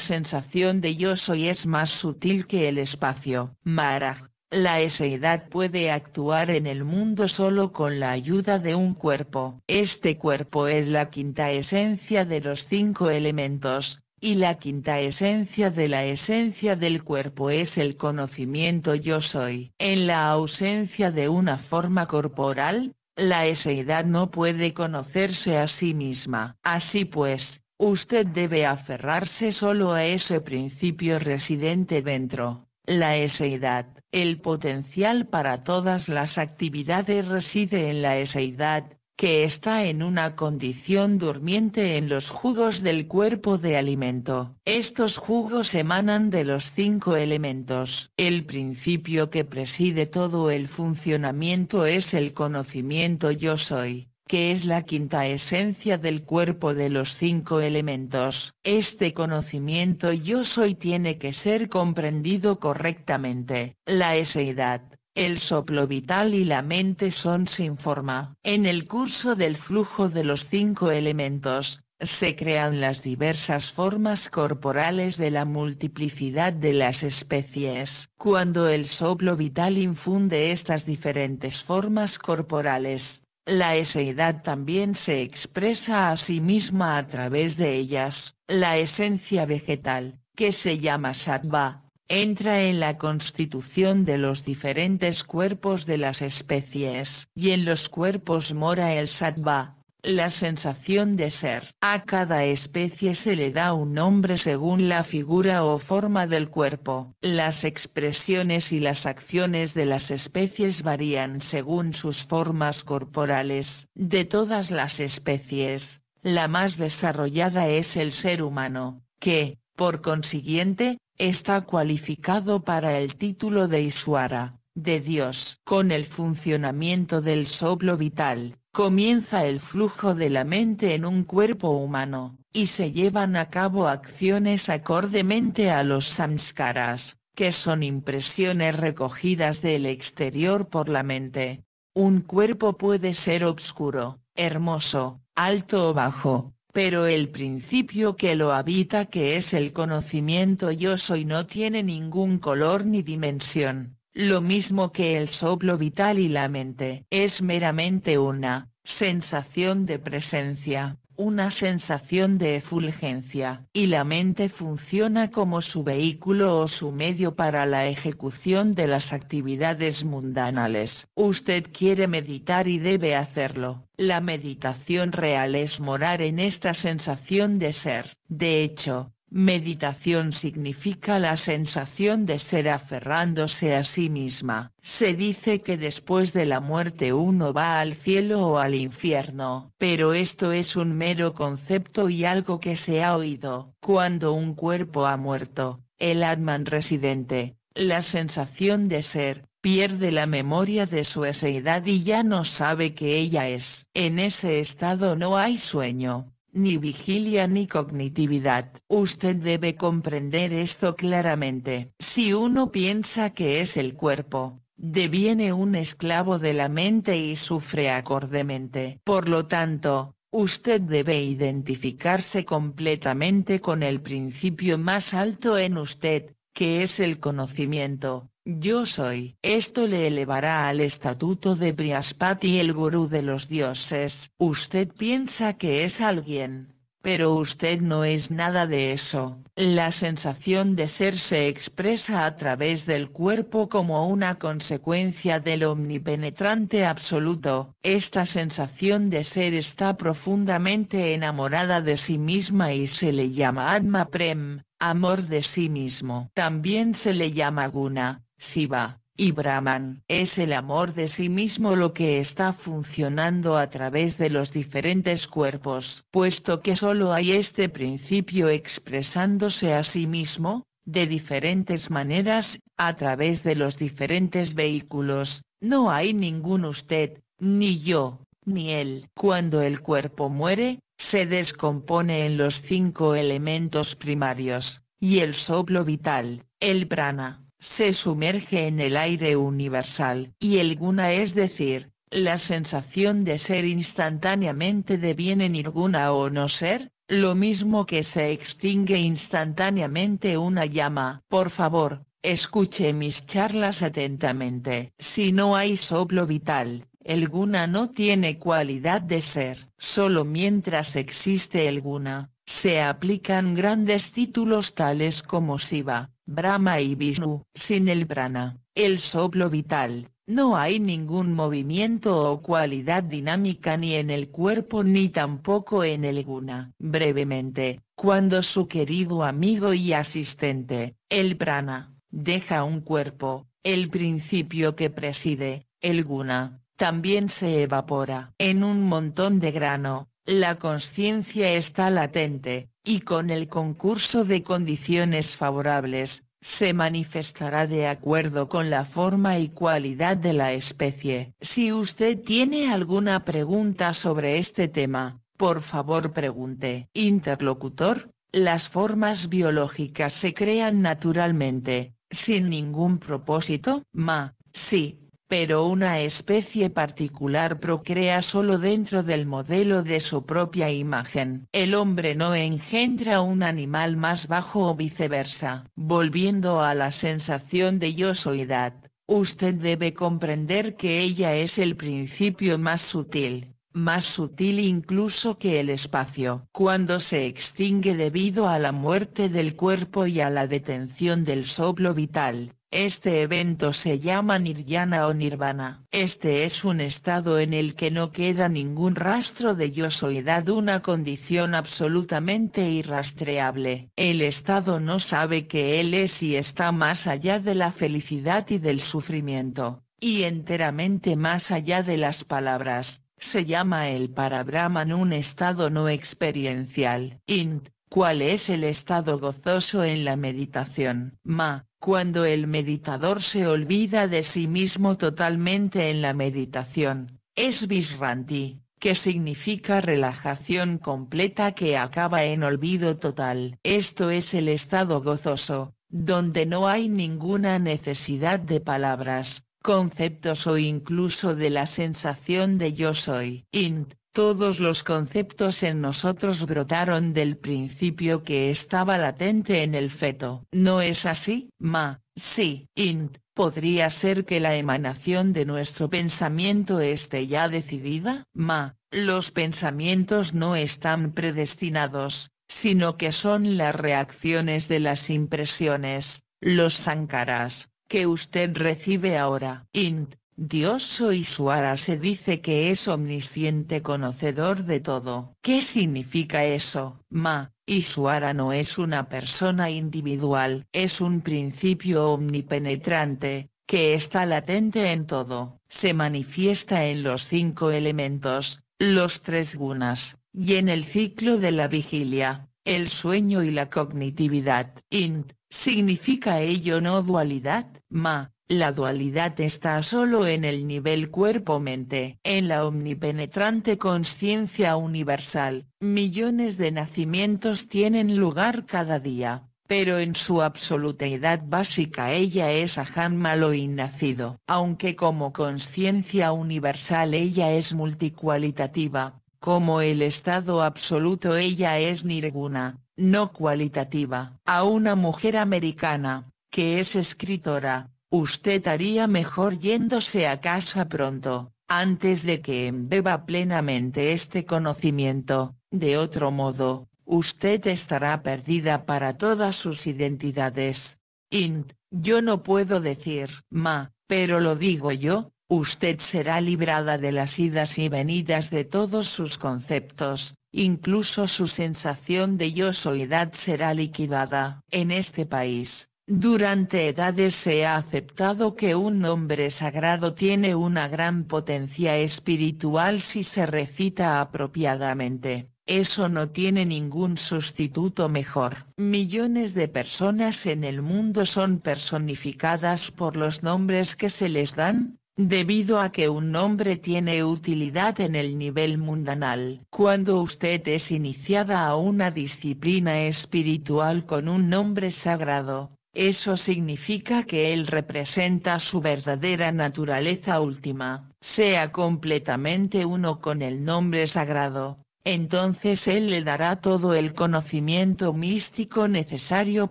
sensación de yo soy es más sutil que el espacio. Mara. La eseidad puede actuar en el mundo solo con la ayuda de un cuerpo. Este cuerpo es la quinta esencia de los cinco elementos, y la quinta esencia de la esencia del cuerpo es el conocimiento yo soy. En la ausencia de una forma corporal, la eseidad no puede conocerse a sí misma. Así pues, usted debe aferrarse solo a ese principio residente dentro, la eseidad. El potencial para todas las actividades reside en la eseidad, que está en una condición durmiente en los jugos del cuerpo de alimento. Estos jugos emanan de los cinco elementos. El principio que preside todo el funcionamiento es el conocimiento yo soy que es la quinta esencia del cuerpo de los cinco elementos. Este conocimiento yo soy tiene que ser comprendido correctamente. La eseidad el soplo vital y la mente son sin forma. En el curso del flujo de los cinco elementos, se crean las diversas formas corporales de la multiplicidad de las especies. Cuando el soplo vital infunde estas diferentes formas corporales, la eseidad también se expresa a sí misma a través de ellas. La esencia vegetal, que se llama sattva, entra en la constitución de los diferentes cuerpos de las especies, y en los cuerpos mora el sattva, la sensación de ser. A cada especie se le da un nombre según la figura o forma del cuerpo. Las expresiones y las acciones de las especies varían según sus formas corporales. De todas las especies, la más desarrollada es el ser humano, que, por consiguiente, está cualificado para el título de Iswara, de Dios. Con el funcionamiento del soplo vital, comienza el flujo de la mente en un cuerpo humano, y se llevan a cabo acciones acordemente a los samskaras, que son impresiones recogidas del exterior por la mente. Un cuerpo puede ser obscuro, hermoso, alto o bajo, pero el principio que lo habita que es el conocimiento yo soy no tiene ningún color ni dimensión, lo mismo que el soplo vital y la mente. Es meramente una sensación de presencia, una sensación de efulgencia, y la mente funciona como su vehículo o su medio para la ejecución de las actividades mundanales. Usted quiere meditar y debe hacerlo. La meditación real es morar en esta sensación de ser. De hecho, Meditación significa la sensación de ser aferrándose a sí misma. Se dice que después de la muerte uno va al cielo o al infierno, pero esto es un mero concepto y algo que se ha oído. Cuando un cuerpo ha muerto, el Atman residente, la sensación de ser, pierde la memoria de su eseidad y ya no sabe que ella es. En ese estado no hay sueño, ni vigilia ni cognitividad. Usted debe comprender esto claramente. Si uno piensa que es el cuerpo, deviene un esclavo de la mente y sufre acordemente. Por lo tanto, usted debe identificarse completamente con el principio más alto en usted, que es el conocimiento, yo soy. Esto le elevará al estatuto de Brihaspati el gurú de los dioses. Usted piensa que es alguien. Pero usted no es nada de eso. La sensación de ser se expresa a través del cuerpo como una consecuencia del omnipenetrante absoluto. Esta sensación de ser está profundamente enamorada de sí misma y se le llama Atma Prem, amor de sí mismo. También se le llama Guna, Siva, y Brahman. Es el amor de sí mismo lo que está funcionando a través de los diferentes cuerpos. Puesto que solo hay este principio expresándose a sí mismo, de diferentes maneras, a través de los diferentes vehículos, no hay ningún usted, ni yo, ni él. Cuando el cuerpo muere, se descompone en los cinco elementos primarios, y el soplo vital, el prana se sumerge en el aire universal, y el guna es decir, la sensación de ser instantáneamente de deviene nirguna o no ser, lo mismo que se extingue instantáneamente una llama. Por favor, escuche mis charlas atentamente. Si no hay soplo vital, el guna no tiene cualidad de ser. Solo mientras existe el guna, se aplican grandes títulos tales como Siva, Brahma y Vishnu, sin el prana, el soplo vital, no hay ningún movimiento o cualidad dinámica ni en el cuerpo ni tampoco en el guna. Brevemente, cuando su querido amigo y asistente, el prana, deja un cuerpo, el principio que preside, el guna, también se evapora en un montón de grano, la conciencia está latente, y con el concurso de condiciones favorables, se manifestará de acuerdo con la forma y cualidad de la especie. Si usted tiene alguna pregunta sobre este tema, por favor pregunte. Interlocutor, las formas biológicas se crean naturalmente, sin ningún propósito, ma, sí, pero una especie particular procrea solo dentro del modelo de su propia imagen. El hombre no engendra un animal más bajo o viceversa. Volviendo a la sensación de yo soyidad, usted debe comprender que ella es el principio más sutil, más sutil incluso que el espacio. Cuando se extingue debido a la muerte del cuerpo y a la detención del soplo vital, este evento se llama nirjana o nirvana. Este es un estado en el que no queda ningún rastro de yo edad una condición absolutamente irrastreable. El estado no sabe que él es y está más allá de la felicidad y del sufrimiento, y enteramente más allá de las palabras. Se llama el para Brahman un estado no experiencial. Int, ¿cuál es el estado gozoso en la meditación? Ma, cuando el meditador se olvida de sí mismo totalmente en la meditación, es visranti, que significa relajación completa que acaba en olvido total. Esto es el estado gozoso, donde no hay ninguna necesidad de palabras, conceptos o incluso de la sensación de yo soy. Int, todos los conceptos en nosotros brotaron del principio que estaba latente en el feto. ¿No es así? Ma, sí, int, ¿podría ser que la emanación de nuestro pensamiento esté ya decidida? Ma, los pensamientos no están predestinados, sino que son las reacciones de las impresiones, los sankaras, que usted recibe ahora. Int, Dios Suara se dice que es omnisciente conocedor de todo. ¿Qué significa eso? Ma, Isuara no es una persona individual, es un principio omnipenetrante, que está latente en todo, se manifiesta en los cinco elementos, los tres gunas, y en el ciclo de la vigilia, el sueño y la cognitividad. Int, significa ello no dualidad, ma, la dualidad está solo en el nivel cuerpo-mente. En la omnipenetrante conciencia universal, millones de nacimientos tienen lugar cada día, pero en su edad básica ella es aján malo innacido. Aunque como conciencia universal ella es multicualitativa, como el estado absoluto ella es nirguna, no cualitativa. A una mujer americana, que es escritora, Usted haría mejor yéndose a casa pronto, antes de que embeba plenamente este conocimiento, de otro modo, usted estará perdida para todas sus identidades. Int, yo no puedo decir, ma, pero lo digo yo, usted será librada de las idas y venidas de todos sus conceptos, incluso su sensación de yo soledad será liquidada. En este país, durante edades se ha aceptado que un nombre sagrado tiene una gran potencia espiritual si se recita apropiadamente. Eso no tiene ningún sustituto mejor. Millones de personas en el mundo son personificadas por los nombres que se les dan, debido a que un nombre tiene utilidad en el nivel mundanal. Cuando usted es iniciada a una disciplina espiritual con un nombre sagrado, eso significa que él representa su verdadera naturaleza última, sea completamente uno con el nombre sagrado, entonces él le dará todo el conocimiento místico necesario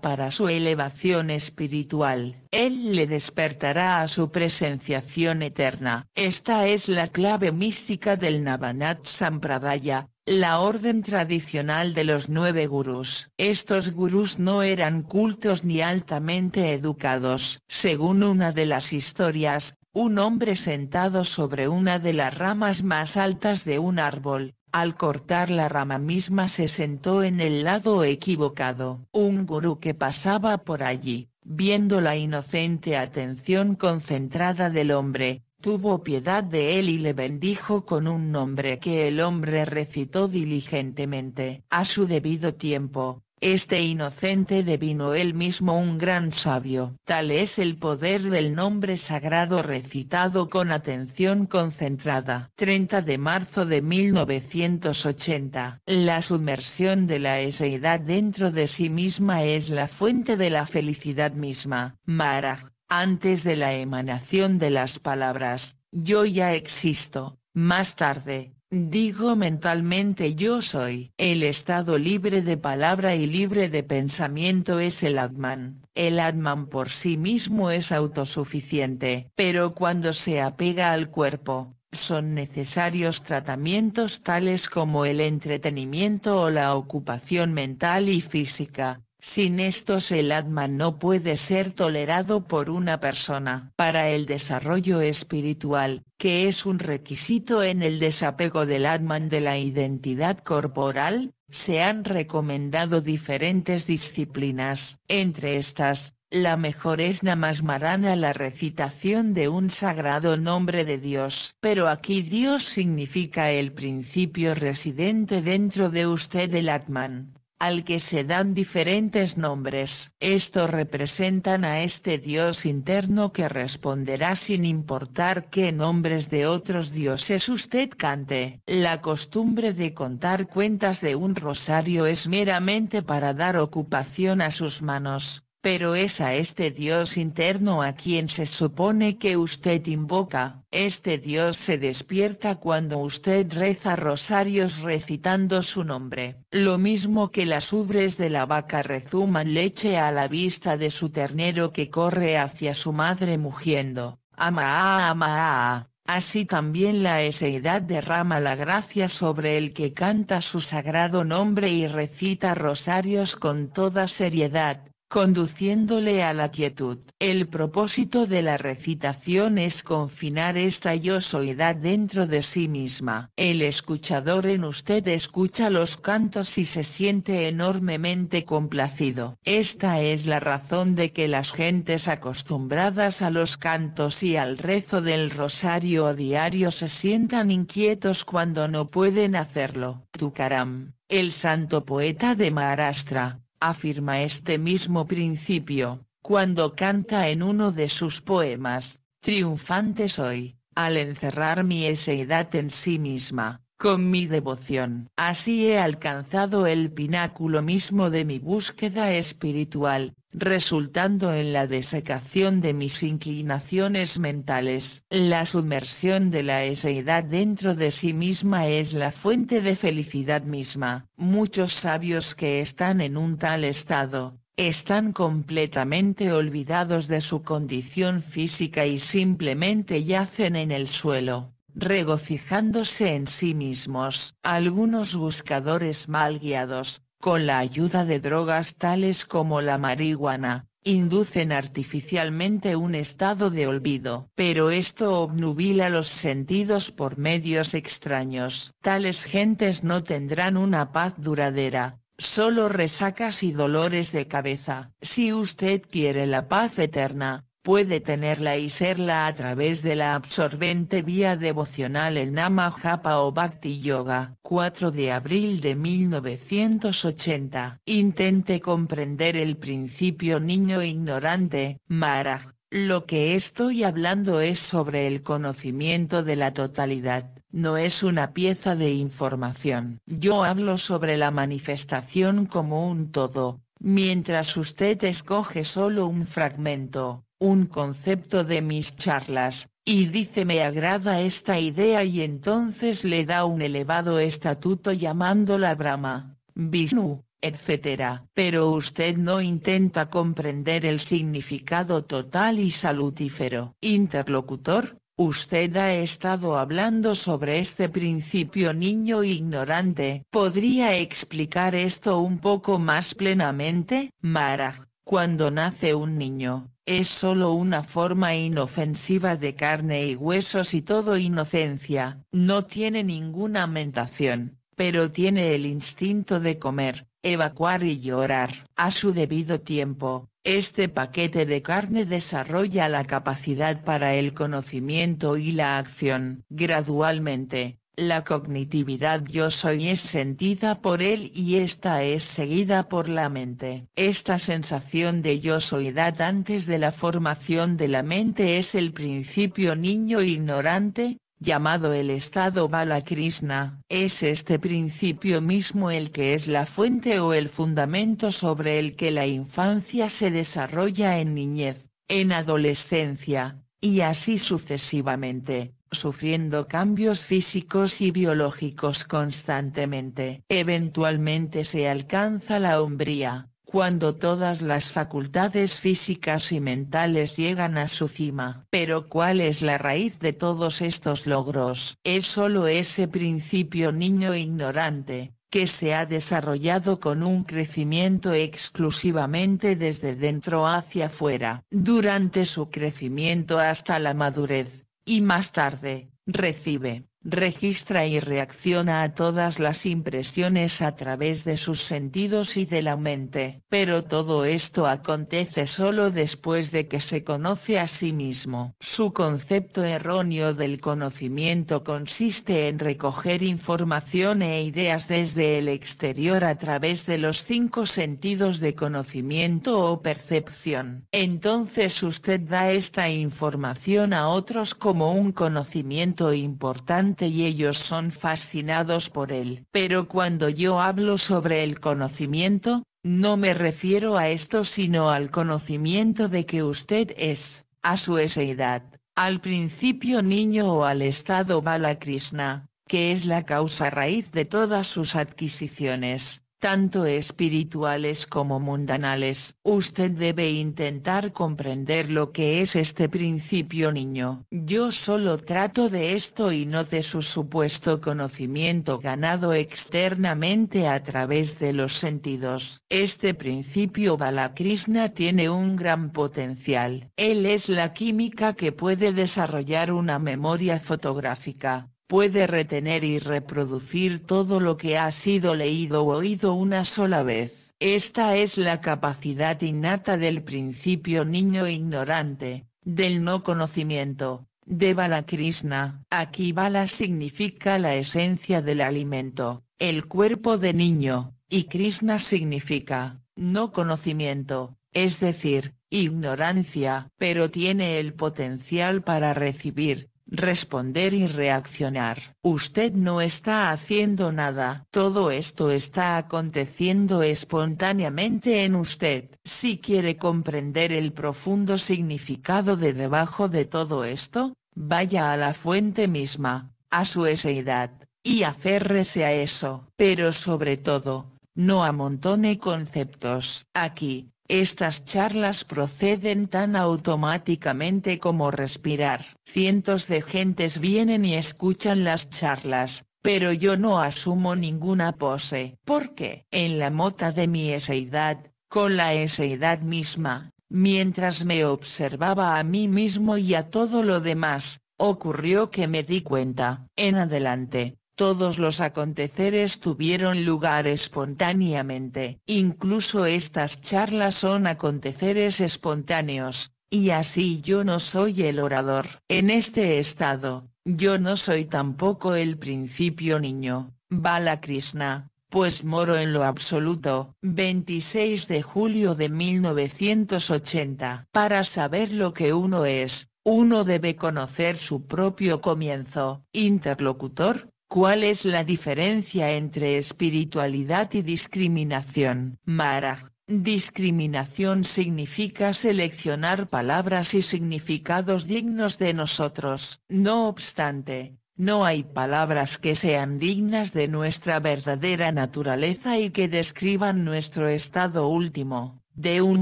para su elevación espiritual. Él le despertará a su presenciación eterna. Esta es la clave mística del Navanat Sampradaya, la orden tradicional de los nueve gurús. Estos gurús no eran cultos ni altamente educados. Según una de las historias, un hombre sentado sobre una de las ramas más altas de un árbol, al cortar la rama misma se sentó en el lado equivocado. Un gurú que pasaba por allí, viendo la inocente atención concentrada del hombre, tuvo piedad de él y le bendijo con un nombre que el hombre recitó diligentemente. A su debido tiempo, este inocente devino él mismo un gran sabio. Tal es el poder del nombre sagrado recitado con atención concentrada. 30 de marzo de 1980. La sumersión de la eseidad dentro de sí misma es la fuente de la felicidad misma. Mara antes de la emanación de las palabras, yo ya existo, más tarde, digo mentalmente yo soy. El estado libre de palabra y libre de pensamiento es el Atman. El Atman por sí mismo es autosuficiente, pero cuando se apega al cuerpo, son necesarios tratamientos tales como el entretenimiento o la ocupación mental y física, sin estos el Atman no puede ser tolerado por una persona. Para el desarrollo espiritual, que es un requisito en el desapego del Atman de la identidad corporal, se han recomendado diferentes disciplinas. Entre estas, la mejor es Namasmarana la recitación de un sagrado nombre de Dios. Pero aquí Dios significa el principio residente dentro de usted el Atman al que se dan diferentes nombres. Estos representan a este dios interno que responderá sin importar qué nombres de otros dioses usted cante. La costumbre de contar cuentas de un rosario es meramente para dar ocupación a sus manos, pero es a este Dios interno a quien se supone que usted invoca. Este Dios se despierta cuando usted reza rosarios recitando su nombre. Lo mismo que las ubres de la vaca rezuman leche a la vista de su ternero que corre hacia su madre mugiendo. Ama, ama, Así también la eseidad derrama la gracia sobre el que canta su sagrado nombre y recita rosarios con toda seriedad, conduciéndole a la quietud. El propósito de la recitación es confinar esta yo soledad dentro de sí misma. El escuchador en usted escucha los cantos y se siente enormemente complacido. Esta es la razón de que las gentes acostumbradas a los cantos y al rezo del rosario diario se sientan inquietos cuando no pueden hacerlo. Tukaram, el santo poeta de Maharashtra, afirma este mismo principio, cuando canta en uno de sus poemas, Triunfante soy, al encerrar mi eseidad en sí misma, con mi devoción. Así he alcanzado el pináculo mismo de mi búsqueda espiritual, resultando en la desecación de mis inclinaciones mentales. La sumersión de la eseidad dentro de sí misma es la fuente de felicidad misma. Muchos sabios que están en un tal estado, están completamente olvidados de su condición física y simplemente yacen en el suelo, regocijándose en sí mismos. Algunos buscadores mal guiados, con la ayuda de drogas tales como la marihuana, inducen artificialmente un estado de olvido. Pero esto obnubila los sentidos por medios extraños. Tales gentes no tendrán una paz duradera, solo resacas y dolores de cabeza. Si usted quiere la paz eterna, puede tenerla y serla a través de la absorbente vía devocional el Nama Japa o Bhakti Yoga. 4 de abril de 1980. Intente comprender el principio niño ignorante, Mara. Lo que estoy hablando es sobre el conocimiento de la totalidad no es una pieza de información. Yo hablo sobre la manifestación como un todo, mientras usted escoge solo un fragmento, un concepto de mis charlas, y dice me agrada esta idea y entonces le da un elevado estatuto llamándola Brahma, Vishnu, etc. Pero usted no intenta comprender el significado total y salutífero. Interlocutor, Usted ha estado hablando sobre este principio niño ignorante. ¿Podría explicar esto un poco más plenamente, Mara? Cuando nace un niño, es solo una forma inofensiva de carne y huesos y todo inocencia, no tiene ninguna mentación, pero tiene el instinto de comer, evacuar y llorar. A su debido tiempo, este paquete de carne desarrolla la capacidad para el conocimiento y la acción. Gradualmente, la cognitividad yo soy es sentida por él y esta es seguida por la mente. Esta sensación de yo soy» edad antes de la formación de la mente es el principio niño ignorante, llamado el estado Krishna. Es este principio mismo el que es la fuente o el fundamento sobre el que la infancia se desarrolla en niñez, en adolescencia, y así sucesivamente sufriendo cambios físicos y biológicos constantemente. Eventualmente se alcanza la hombría, cuando todas las facultades físicas y mentales llegan a su cima. Pero ¿cuál es la raíz de todos estos logros? Es solo ese principio niño ignorante, que se ha desarrollado con un crecimiento exclusivamente desde dentro hacia afuera. Durante su crecimiento hasta la madurez, y más tarde, recibe registra y reacciona a todas las impresiones a través de sus sentidos y de la mente. Pero todo esto acontece solo después de que se conoce a sí mismo. Su concepto erróneo del conocimiento consiste en recoger información e ideas desde el exterior a través de los cinco sentidos de conocimiento o percepción. Entonces usted da esta información a otros como un conocimiento importante y ellos son fascinados por él. Pero cuando yo hablo sobre el conocimiento, no me refiero a esto sino al conocimiento de que usted es, a su edad, al principio niño o al estado Bala Krishna, que es la causa raíz de todas sus adquisiciones, tanto espirituales como mundanales. Usted debe intentar comprender lo que es este principio niño. Yo solo trato de esto y no de su supuesto conocimiento ganado externamente a través de los sentidos. Este principio Balakrishna tiene un gran potencial. Él es la química que puede desarrollar una memoria fotográfica puede retener y reproducir todo lo que ha sido leído o oído una sola vez. Esta es la capacidad innata del principio niño ignorante, del no conocimiento, de Krishna. Aquí Bala significa la esencia del alimento, el cuerpo de niño, y Krishna significa, no conocimiento, es decir, ignorancia, pero tiene el potencial para recibir, responder y reaccionar. Usted no está haciendo nada. Todo esto está aconteciendo espontáneamente en usted. Si quiere comprender el profundo significado de debajo de todo esto, vaya a la fuente misma, a su eseidad, y aférrese a eso. Pero sobre todo, no amontone conceptos. Aquí, estas charlas proceden tan automáticamente como respirar. Cientos de gentes vienen y escuchan las charlas, pero yo no asumo ninguna pose, porque en la mota de mi eseidad, con la eseidad misma, mientras me observaba a mí mismo y a todo lo demás, ocurrió que me di cuenta, en adelante, todos los aconteceres tuvieron lugar espontáneamente, incluso estas charlas son aconteceres espontáneos, y así yo no soy el orador. En este estado, yo no soy tampoco el principio niño, Bala Krishna, pues moro en lo absoluto. 26 de julio de 1980. Para saber lo que uno es, uno debe conocer su propio comienzo. Interlocutor, ¿Cuál es la diferencia entre espiritualidad y discriminación? Mara? discriminación significa seleccionar palabras y significados dignos de nosotros. No obstante, no hay palabras que sean dignas de nuestra verdadera naturaleza y que describan nuestro estado último, de un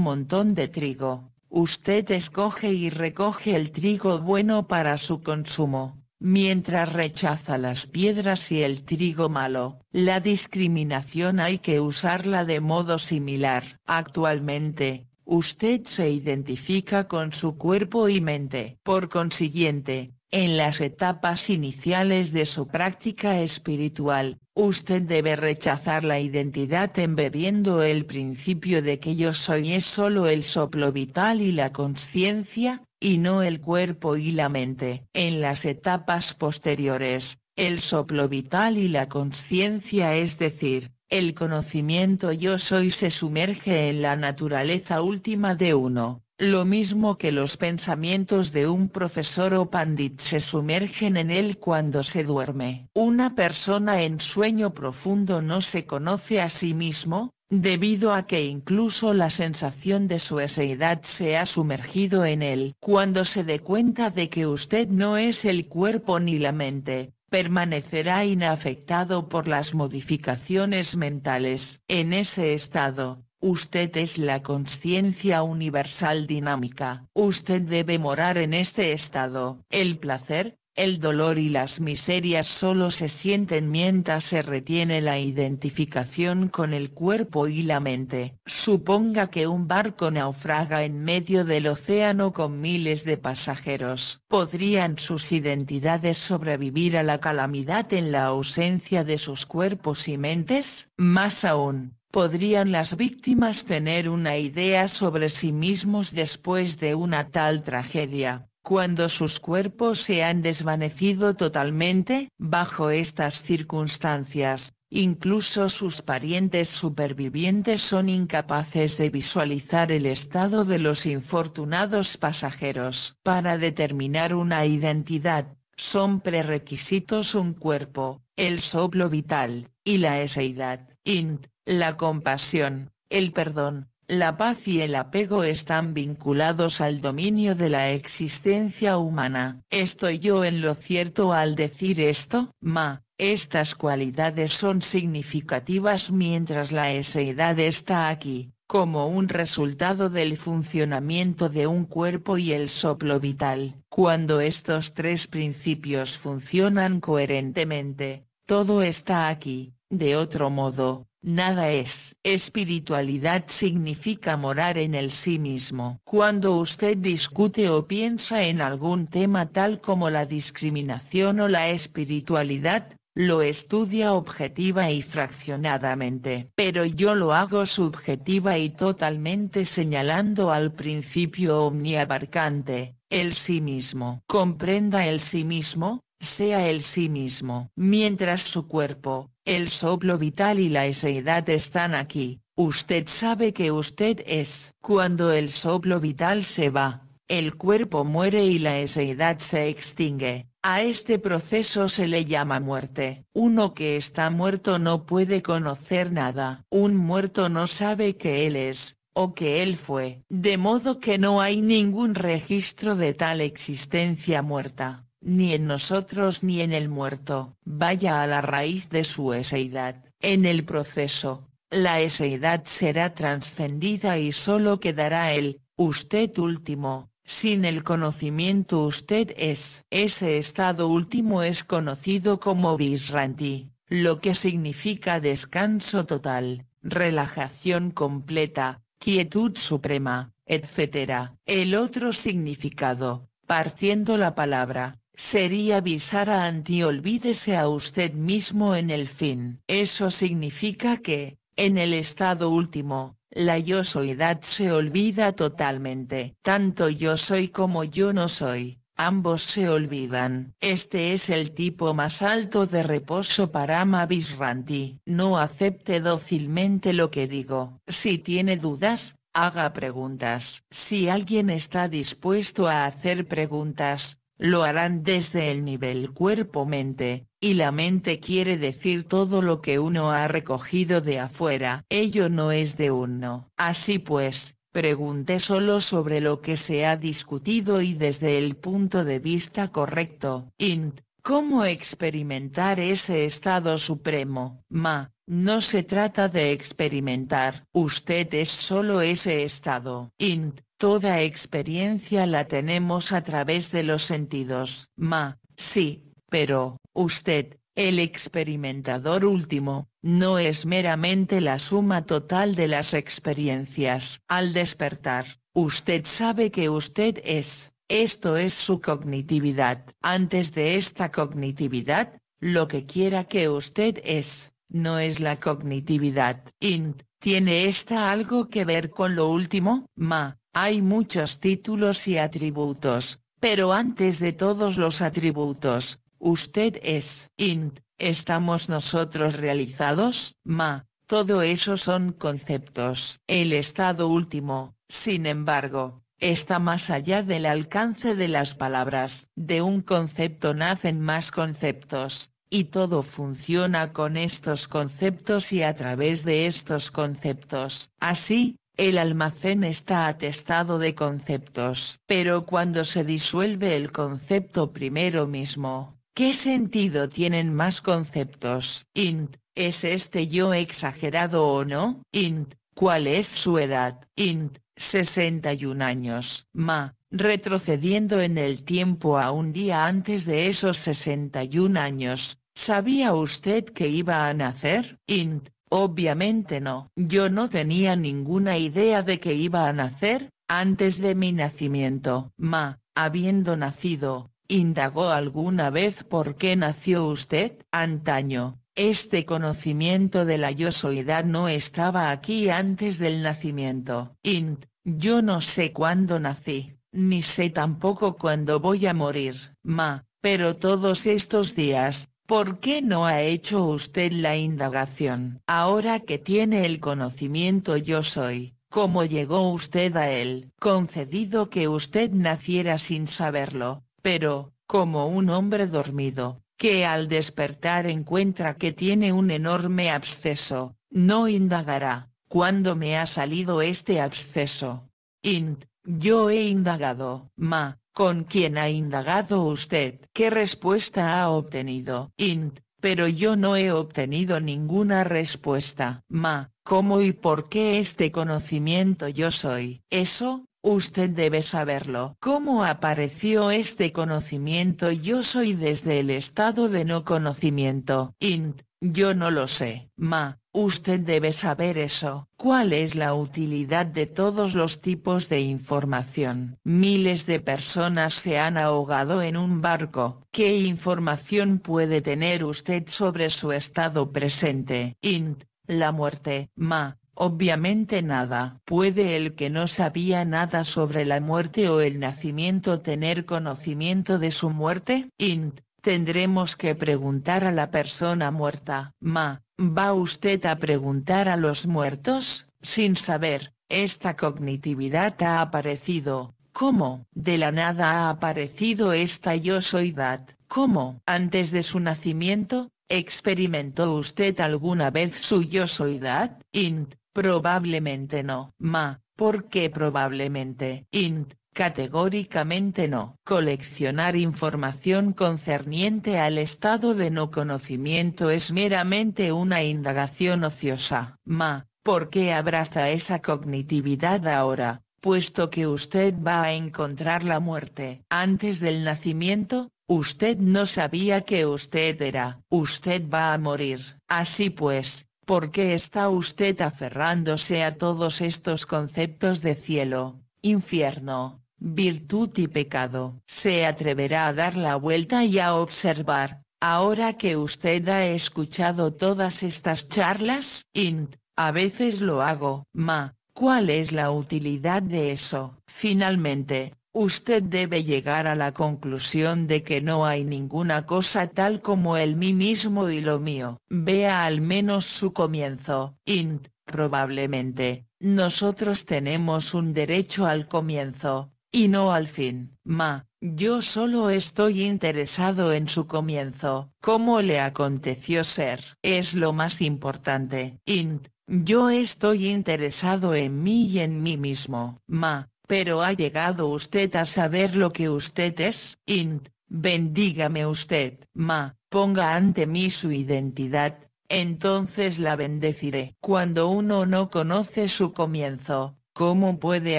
montón de trigo. Usted escoge y recoge el trigo bueno para su consumo Mientras rechaza las piedras y el trigo malo, la discriminación hay que usarla de modo similar. Actualmente, usted se identifica con su cuerpo y mente. Por consiguiente, en las etapas iniciales de su práctica espiritual, usted debe rechazar la identidad embebiendo el principio de que yo soy es solo el soplo vital y la conciencia, y no el cuerpo y la mente. En las etapas posteriores, el soplo vital y la conciencia es decir, el conocimiento yo soy se sumerge en la naturaleza última de uno, lo mismo que los pensamientos de un profesor o pandit se sumergen en él cuando se duerme. Una persona en sueño profundo no se conoce a sí mismo, debido a que incluso la sensación de su eseidad se ha sumergido en él. Cuando se dé cuenta de que usted no es el cuerpo ni la mente, permanecerá inafectado por las modificaciones mentales. En ese estado, usted es la conciencia universal dinámica. Usted debe morar en este estado. El placer, el dolor y las miserias solo se sienten mientras se retiene la identificación con el cuerpo y la mente. Suponga que un barco naufraga en medio del océano con miles de pasajeros. ¿Podrían sus identidades sobrevivir a la calamidad en la ausencia de sus cuerpos y mentes? Más aún, ¿Podrían las víctimas tener una idea sobre sí mismos después de una tal tragedia? cuando sus cuerpos se han desvanecido totalmente, bajo estas circunstancias, incluso sus parientes supervivientes son incapaces de visualizar el estado de los infortunados pasajeros. Para determinar una identidad, son prerequisitos un cuerpo, el soplo vital, y la eseidad, int, la compasión, el perdón, la paz y el apego están vinculados al dominio de la existencia humana. ¿Estoy yo en lo cierto al decir esto? Ma, estas cualidades son significativas mientras la eseidad está aquí, como un resultado del funcionamiento de un cuerpo y el soplo vital. Cuando estos tres principios funcionan coherentemente, todo está aquí, de otro modo, Nada es. Espiritualidad significa morar en el sí mismo. Cuando usted discute o piensa en algún tema tal como la discriminación o la espiritualidad, lo estudia objetiva y fraccionadamente. Pero yo lo hago subjetiva y totalmente señalando al principio omniabarcante, el sí mismo. Comprenda el sí mismo, sea el sí mismo. Mientras su cuerpo, el soplo vital y la eseidad están aquí, usted sabe que usted es. Cuando el soplo vital se va, el cuerpo muere y la eseidad se extingue. A este proceso se le llama muerte. Uno que está muerto no puede conocer nada. Un muerto no sabe que él es, o que él fue. De modo que no hay ningún registro de tal existencia muerta ni en nosotros ni en el muerto, vaya a la raíz de su eseidad, en el proceso, la eseidad será trascendida y solo quedará el, usted último, sin el conocimiento usted es. Ese estado último es conocido como Visranti, lo que significa descanso total, relajación completa, quietud suprema, etc. El otro significado, partiendo la palabra, sería a anti olvídese a usted mismo en el fin. Eso significa que, en el estado último, la yo soledad se olvida totalmente. Tanto yo soy como yo no soy, ambos se olvidan. Este es el tipo más alto de reposo para Ranti. No acepte dócilmente lo que digo. Si tiene dudas, haga preguntas. Si alguien está dispuesto a hacer preguntas, lo harán desde el nivel cuerpo-mente, y la mente quiere decir todo lo que uno ha recogido de afuera. Ello no es de uno. Así pues, pregunte solo sobre lo que se ha discutido y desde el punto de vista correcto. Int. ¿Cómo experimentar ese estado supremo? Ma, no se trata de experimentar. Usted es solo ese estado. Int. Toda experiencia la tenemos a través de los sentidos. Ma, sí, pero, usted, el experimentador último, no es meramente la suma total de las experiencias. Al despertar, usted sabe que usted es, esto es su cognitividad. Antes de esta cognitividad, lo que quiera que usted es, no es la cognitividad. Int, ¿tiene esta algo que ver con lo último? Ma, hay muchos títulos y atributos, pero antes de todos los atributos, usted es, int, estamos nosotros realizados, ma, todo eso son conceptos. El estado último, sin embargo, está más allá del alcance de las palabras. De un concepto nacen más conceptos, y todo funciona con estos conceptos y a través de estos conceptos. Así, el almacén está atestado de conceptos, pero cuando se disuelve el concepto primero mismo, ¿qué sentido tienen más conceptos? Int, ¿es este yo exagerado o no? Int, ¿cuál es su edad? Int, 61 años. Ma, retrocediendo en el tiempo a un día antes de esos 61 años, ¿sabía usted que iba a nacer? Int, Obviamente no. Yo no tenía ninguna idea de que iba a nacer, antes de mi nacimiento. Ma, habiendo nacido, ¿indagó alguna vez por qué nació usted? Antaño, este conocimiento de la yo edad no estaba aquí antes del nacimiento. Int, yo no sé cuándo nací, ni sé tampoco cuándo voy a morir. Ma, pero todos estos días, ¿Por qué no ha hecho usted la indagación? Ahora que tiene el conocimiento yo soy, ¿cómo llegó usted a él? Concedido que usted naciera sin saberlo, pero, como un hombre dormido, que al despertar encuentra que tiene un enorme absceso, no indagará, ¿cuándo me ha salido este absceso? Int, yo he indagado, ma, con quien ha indagado usted. ¿Qué respuesta ha obtenido? Int, pero yo no he obtenido ninguna respuesta. Ma, ¿cómo y por qué este conocimiento yo soy? Eso, Usted debe saberlo. ¿Cómo apareció este conocimiento yo soy desde el estado de no conocimiento? Int, yo no lo sé. Ma, Usted debe saber eso. ¿Cuál es la utilidad de todos los tipos de información? Miles de personas se han ahogado en un barco. ¿Qué información puede tener usted sobre su estado presente? Int, la muerte. Ma, Obviamente nada. Puede el que no sabía nada sobre la muerte o el nacimiento tener conocimiento de su muerte? Int, Tendremos que preguntar a la persona muerta. Ma, ¿va usted a preguntar a los muertos? Sin saber, esta cognitividad ha aparecido. ¿Cómo? De la nada ha aparecido esta yo dad. ¿Cómo? Antes de su nacimiento, ¿experimentó usted alguna vez su yo dad? Int, probablemente no. Ma, ¿por qué probablemente? Int, Categóricamente no. Coleccionar información concerniente al estado de no conocimiento es meramente una indagación ociosa. Ma, ¿por qué abraza esa cognitividad ahora, puesto que usted va a encontrar la muerte? Antes del nacimiento, usted no sabía que usted era. Usted va a morir. Así pues, ¿por qué está usted aferrándose a todos estos conceptos de cielo, infierno, virtud y pecado. Se atreverá a dar la vuelta y a observar, ahora que usted ha escuchado todas estas charlas, int, a veces lo hago, ma, ¿cuál es la utilidad de eso? Finalmente, usted debe llegar a la conclusión de que no hay ninguna cosa tal como el mí mismo y lo mío. Vea al menos su comienzo, int, probablemente, nosotros tenemos un derecho al comienzo, y no al fin, ma, yo solo estoy interesado en su comienzo, cómo le aconteció ser. Es lo más importante. Int, yo estoy interesado en mí y en mí mismo. Ma, pero ha llegado usted a saber lo que usted es. Int, bendígame usted. Ma, ponga ante mí su identidad, entonces la bendeciré. Cuando uno no conoce su comienzo, ¿Cómo puede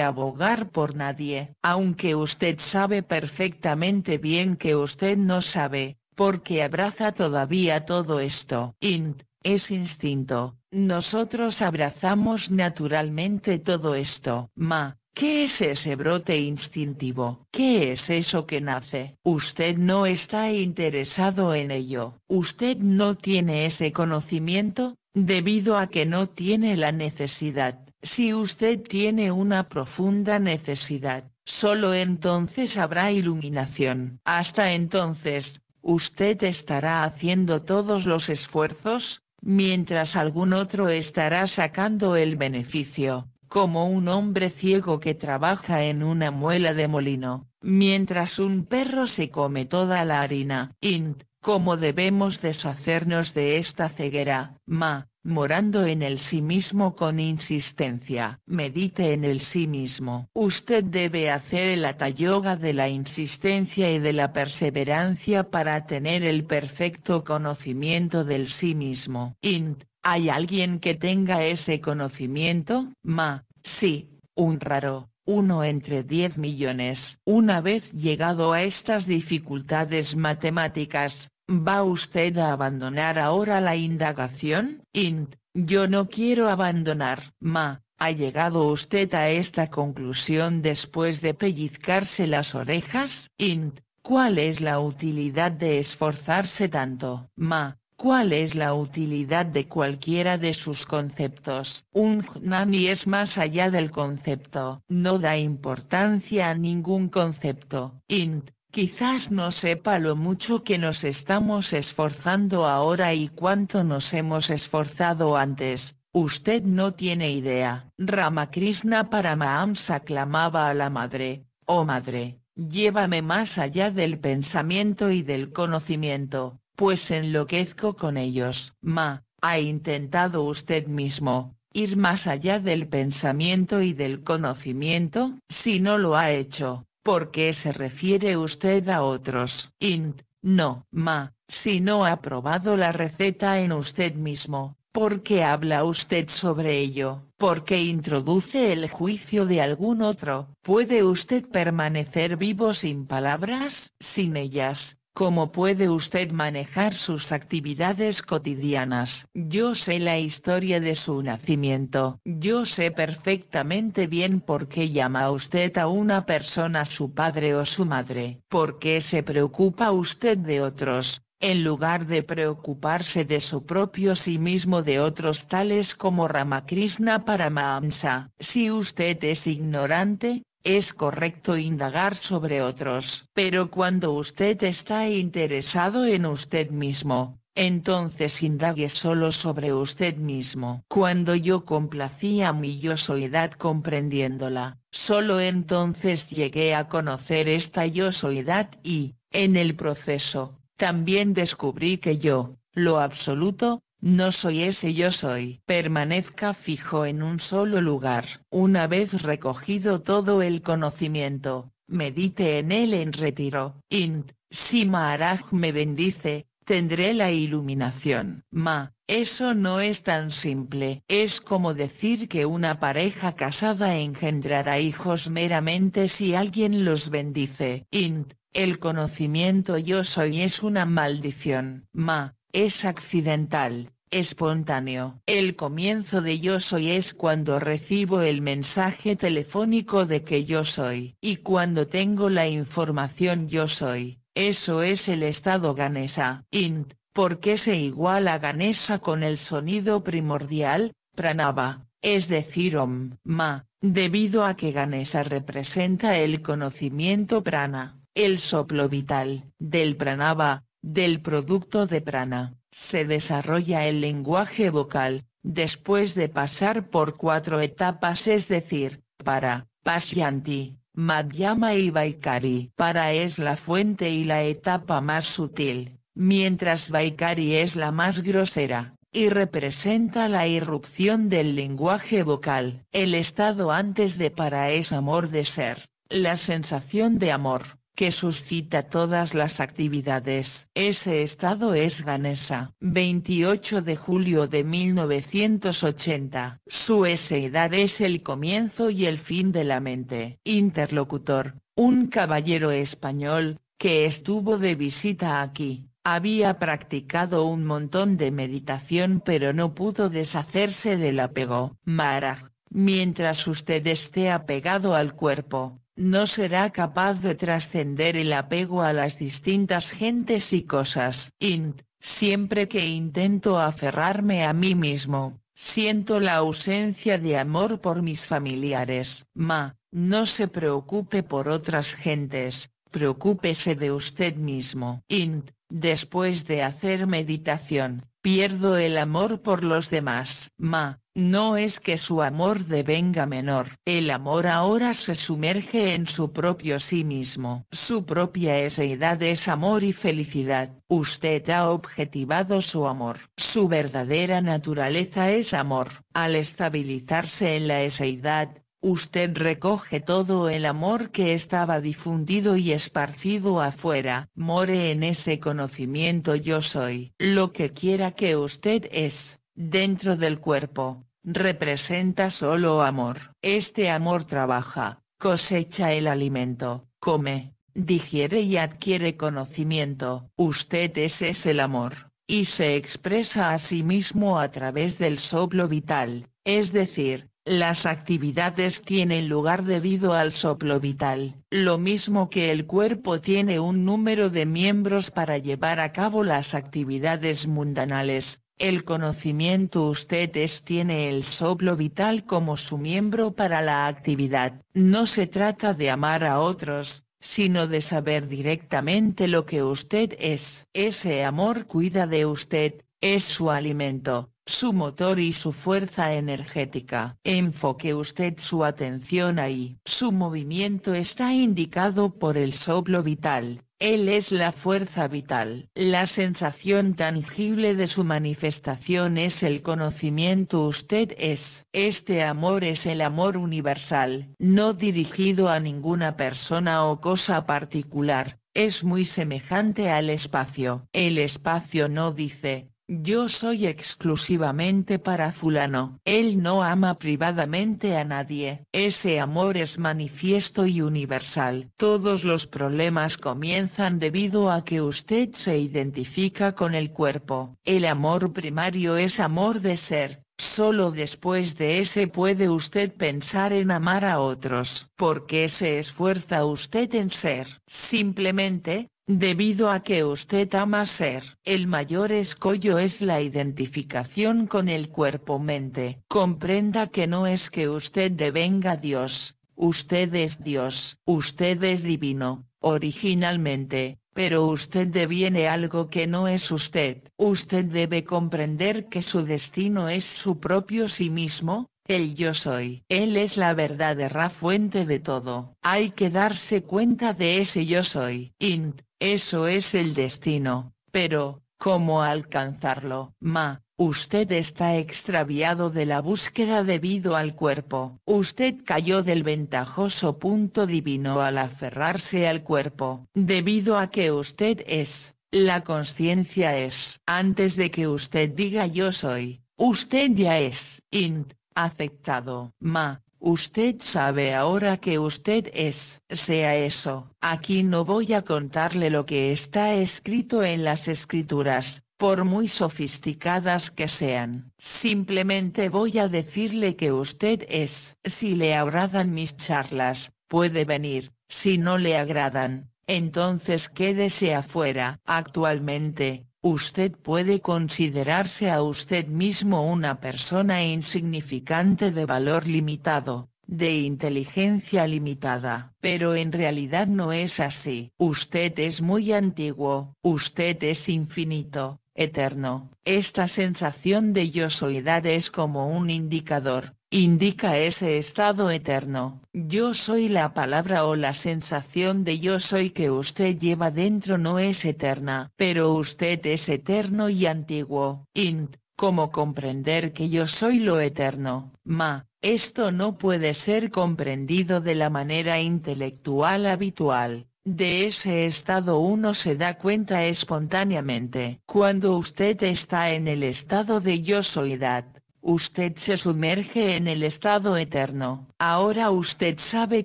abogar por nadie? Aunque usted sabe perfectamente bien que usted no sabe, porque abraza todavía todo esto. Int, es instinto, nosotros abrazamos naturalmente todo esto. Ma, ¿Qué es ese brote instintivo? ¿Qué es eso que nace? Usted no está interesado en ello. Usted no tiene ese conocimiento, debido a que no tiene la necesidad. Si usted tiene una profunda necesidad, solo entonces habrá iluminación. Hasta entonces, usted estará haciendo todos los esfuerzos, mientras algún otro estará sacando el beneficio, como un hombre ciego que trabaja en una muela de molino, mientras un perro se come toda la harina. Int, ¿cómo debemos deshacernos de esta ceguera? Ma, morando en el sí mismo con insistencia. Medite en el sí mismo. Usted debe hacer el atayoga de la insistencia y de la perseverancia para tener el perfecto conocimiento del sí mismo. Int, ¿hay alguien que tenga ese conocimiento? Ma, sí, un raro uno entre 10 millones. Una vez llegado a estas dificultades matemáticas, ¿Va usted a abandonar ahora la indagación, Int? Yo no quiero abandonar, ma. ¿Ha llegado usted a esta conclusión después de pellizcarse las orejas, Int? ¿Cuál es la utilidad de esforzarse tanto, ma? ¿Cuál es la utilidad de cualquiera de sus conceptos? Un nani es más allá del concepto. No da importancia a ningún concepto. Int, Quizás no sepa lo mucho que nos estamos esforzando ahora y cuánto nos hemos esforzado antes, usted no tiene idea. Ramakrishna Paramahamsa clamaba a la madre, oh madre, llévame más allá del pensamiento y del conocimiento, pues enloquezco con ellos. Ma, ha intentado usted mismo, ir más allá del pensamiento y del conocimiento, si no lo ha hecho, ¿Por qué se refiere usted a otros? Int, no, ma, si no ha probado la receta en usted mismo, ¿por qué habla usted sobre ello? ¿Por qué introduce el juicio de algún otro? ¿Puede usted permanecer vivo sin palabras? Sin ellas, ¿Cómo puede usted manejar sus actividades cotidianas? Yo sé la historia de su nacimiento. Yo sé perfectamente bien por qué llama usted a una persona su padre o su madre. ¿Por qué se preocupa usted de otros? en lugar de preocuparse de su propio sí mismo de otros tales como Ramakrishna Paramahamsa. Si usted es ignorante, es correcto indagar sobre otros, pero cuando usted está interesado en usted mismo, entonces indague solo sobre usted mismo. Cuando yo complacía mi yo soledad comprendiéndola, solo entonces llegué a conocer esta yo soledad y, en el proceso, también descubrí que yo, lo absoluto, no soy ese yo soy. Permanezca fijo en un solo lugar. Una vez recogido todo el conocimiento, medite en él en retiro. Int, si Maharaj me bendice, tendré la iluminación. Ma, eso no es tan simple. Es como decir que una pareja casada engendrará hijos meramente si alguien los bendice. Int, el conocimiento yo soy es una maldición. Ma, es accidental, espontáneo. El comienzo de Yo Soy es cuando recibo el mensaje telefónico de que yo soy. Y cuando tengo la información yo soy, eso es el estado Ganesa. Int, ¿por qué se iguala Ganesa con el sonido primordial, Pranava, es decir Om, Ma, debido a que Ganesa representa el conocimiento prana, el soplo vital, del Pranava, del producto de prana, se desarrolla el lenguaje vocal, después de pasar por cuatro etapas es decir, para, pasyanti, madhyama y vaikari. Para es la fuente y la etapa más sutil, mientras vaikari es la más grosera y representa la irrupción del lenguaje vocal. El estado antes de para es amor de ser, la sensación de amor, que suscita todas las actividades. Ese estado es Ganesa. 28 de julio de 1980. Su edad es el comienzo y el fin de la mente. Interlocutor, un caballero español, que estuvo de visita aquí. Había practicado un montón de meditación pero no pudo deshacerse del apego. Mara, mientras usted esté apegado al cuerpo, no será capaz de trascender el apego a las distintas gentes y cosas. Int, siempre que intento aferrarme a mí mismo, siento la ausencia de amor por mis familiares. Ma, no se preocupe por otras gentes, preocúpese de usted mismo. Int, después de hacer meditación, pierdo el amor por los demás. Ma, no es que su amor devenga menor. El amor ahora se sumerge en su propio sí mismo. Su propia eseidad es amor y felicidad. Usted ha objetivado su amor. Su verdadera naturaleza es amor. Al estabilizarse en la eseidad, Usted recoge todo el amor que estaba difundido y esparcido afuera. More en ese conocimiento yo soy. Lo que quiera que usted es, dentro del cuerpo, representa solo amor. Este amor trabaja, cosecha el alimento, come, digiere y adquiere conocimiento. Usted ese es el amor, y se expresa a sí mismo a través del soplo vital, es decir, las actividades tienen lugar debido al soplo vital, lo mismo que el cuerpo tiene un número de miembros para llevar a cabo las actividades mundanales, el conocimiento ustedes tiene el soplo vital como su miembro para la actividad. No se trata de amar a otros, sino de saber directamente lo que usted es. Ese amor cuida de usted, es su alimento, su motor y su fuerza energética. Enfoque usted su atención ahí. Su movimiento está indicado por el soplo vital, él es la fuerza vital. La sensación tangible de su manifestación es el conocimiento usted es. Este amor es el amor universal, no dirigido a ninguna persona o cosa particular, es muy semejante al espacio. El espacio no dice, yo soy exclusivamente para fulano. Él no ama privadamente a nadie. Ese amor es manifiesto y universal. Todos los problemas comienzan debido a que usted se identifica con el cuerpo. El amor primario es amor de ser. Solo después de ese puede usted pensar en amar a otros. porque se esfuerza usted en ser? Simplemente, Debido a que usted ama ser. El mayor escollo es la identificación con el cuerpo-mente. Comprenda que no es que usted devenga Dios, usted es Dios, usted es divino, originalmente, pero usted deviene algo que no es usted. Usted debe comprender que su destino es su propio sí mismo, el yo soy. Él es la verdadera fuente de todo. Hay que darse cuenta de ese yo soy. Int. Eso es el destino, pero, ¿cómo alcanzarlo? Ma, usted está extraviado de la búsqueda debido al cuerpo. Usted cayó del ventajoso punto divino al aferrarse al cuerpo, debido a que usted es, la conciencia es. Antes de que usted diga yo soy, usted ya es, int, aceptado. Ma, Usted sabe ahora que usted es, sea eso. Aquí no voy a contarle lo que está escrito en las escrituras, por muy sofisticadas que sean. Simplemente voy a decirle que usted es. Si le agradan mis charlas, puede venir, si no le agradan, entonces quédese afuera. Actualmente, Usted puede considerarse a usted mismo una persona insignificante de valor limitado, de inteligencia limitada. Pero en realidad no es así. Usted es muy antiguo, usted es infinito, eterno. Esta sensación de yo soyidad es como un indicador, indica ese estado eterno. Yo soy la palabra o la sensación de yo soy que usted lleva dentro no es eterna, pero usted es eterno y antiguo. Int, como comprender que yo soy lo eterno, ma, esto no puede ser comprendido de la manera intelectual habitual. De ese estado uno se da cuenta espontáneamente. Cuando usted está en el estado de yo soy dat, Usted se sumerge en el estado eterno. Ahora usted sabe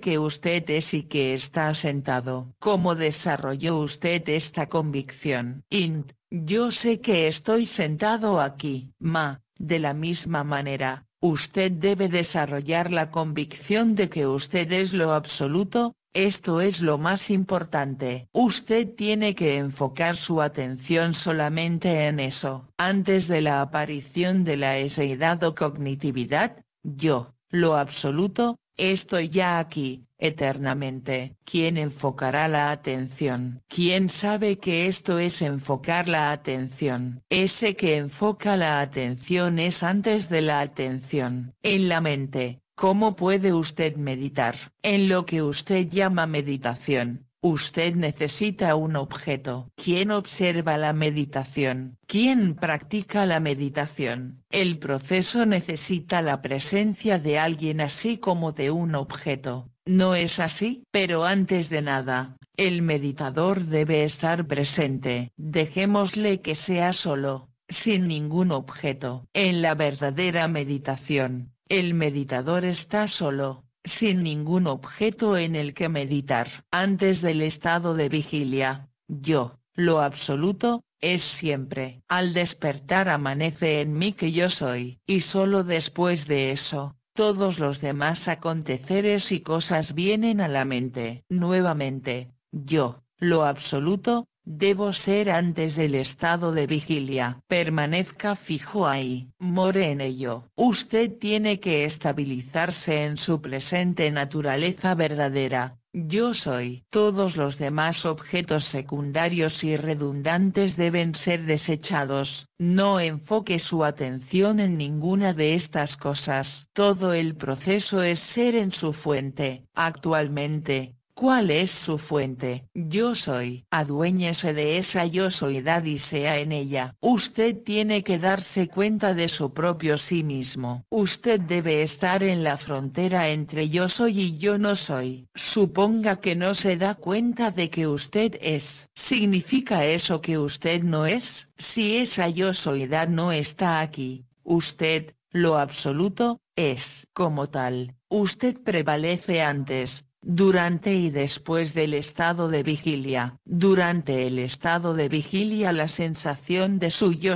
que usted es y que está sentado. ¿Cómo desarrolló usted esta convicción? Int, yo sé que estoy sentado aquí. Ma, de la misma manera, usted debe desarrollar la convicción de que usted es lo absoluto, esto es lo más importante. Usted tiene que enfocar su atención solamente en eso. Antes de la aparición de la eseidad o cognitividad, yo, lo absoluto, estoy ya aquí, eternamente. ¿Quién enfocará la atención? ¿Quién sabe que esto es enfocar la atención? Ese que enfoca la atención es antes de la atención. En la mente, ¿Cómo puede usted meditar? En lo que usted llama meditación, usted necesita un objeto. ¿Quién observa la meditación? ¿Quién practica la meditación? El proceso necesita la presencia de alguien así como de un objeto. ¿No es así? Pero antes de nada, el meditador debe estar presente. Dejémosle que sea solo, sin ningún objeto. En la verdadera meditación, el meditador está solo, sin ningún objeto en el que meditar. Antes del estado de vigilia, yo, lo absoluto, es siempre. Al despertar amanece en mí que yo soy. Y solo después de eso, todos los demás aconteceres y cosas vienen a la mente. Nuevamente, yo, lo absoluto, Debo ser antes del estado de vigilia. Permanezca fijo ahí. More en ello. Usted tiene que estabilizarse en su presente naturaleza verdadera. Yo soy. Todos los demás objetos secundarios y redundantes deben ser desechados. No enfoque su atención en ninguna de estas cosas. Todo el proceso es ser en su fuente. Actualmente, ¿Cuál es su fuente? Yo soy. Aduéñese de esa yo soyidad y sea en ella. Usted tiene que darse cuenta de su propio sí mismo. Usted debe estar en la frontera entre yo soy y yo no soy. Suponga que no se da cuenta de que usted es. ¿Significa eso que usted no es? Si esa yo soyidad no está aquí, usted, lo absoluto, es. Como tal, usted prevalece antes, durante y después del estado de vigilia. Durante el estado de vigilia la sensación de su yo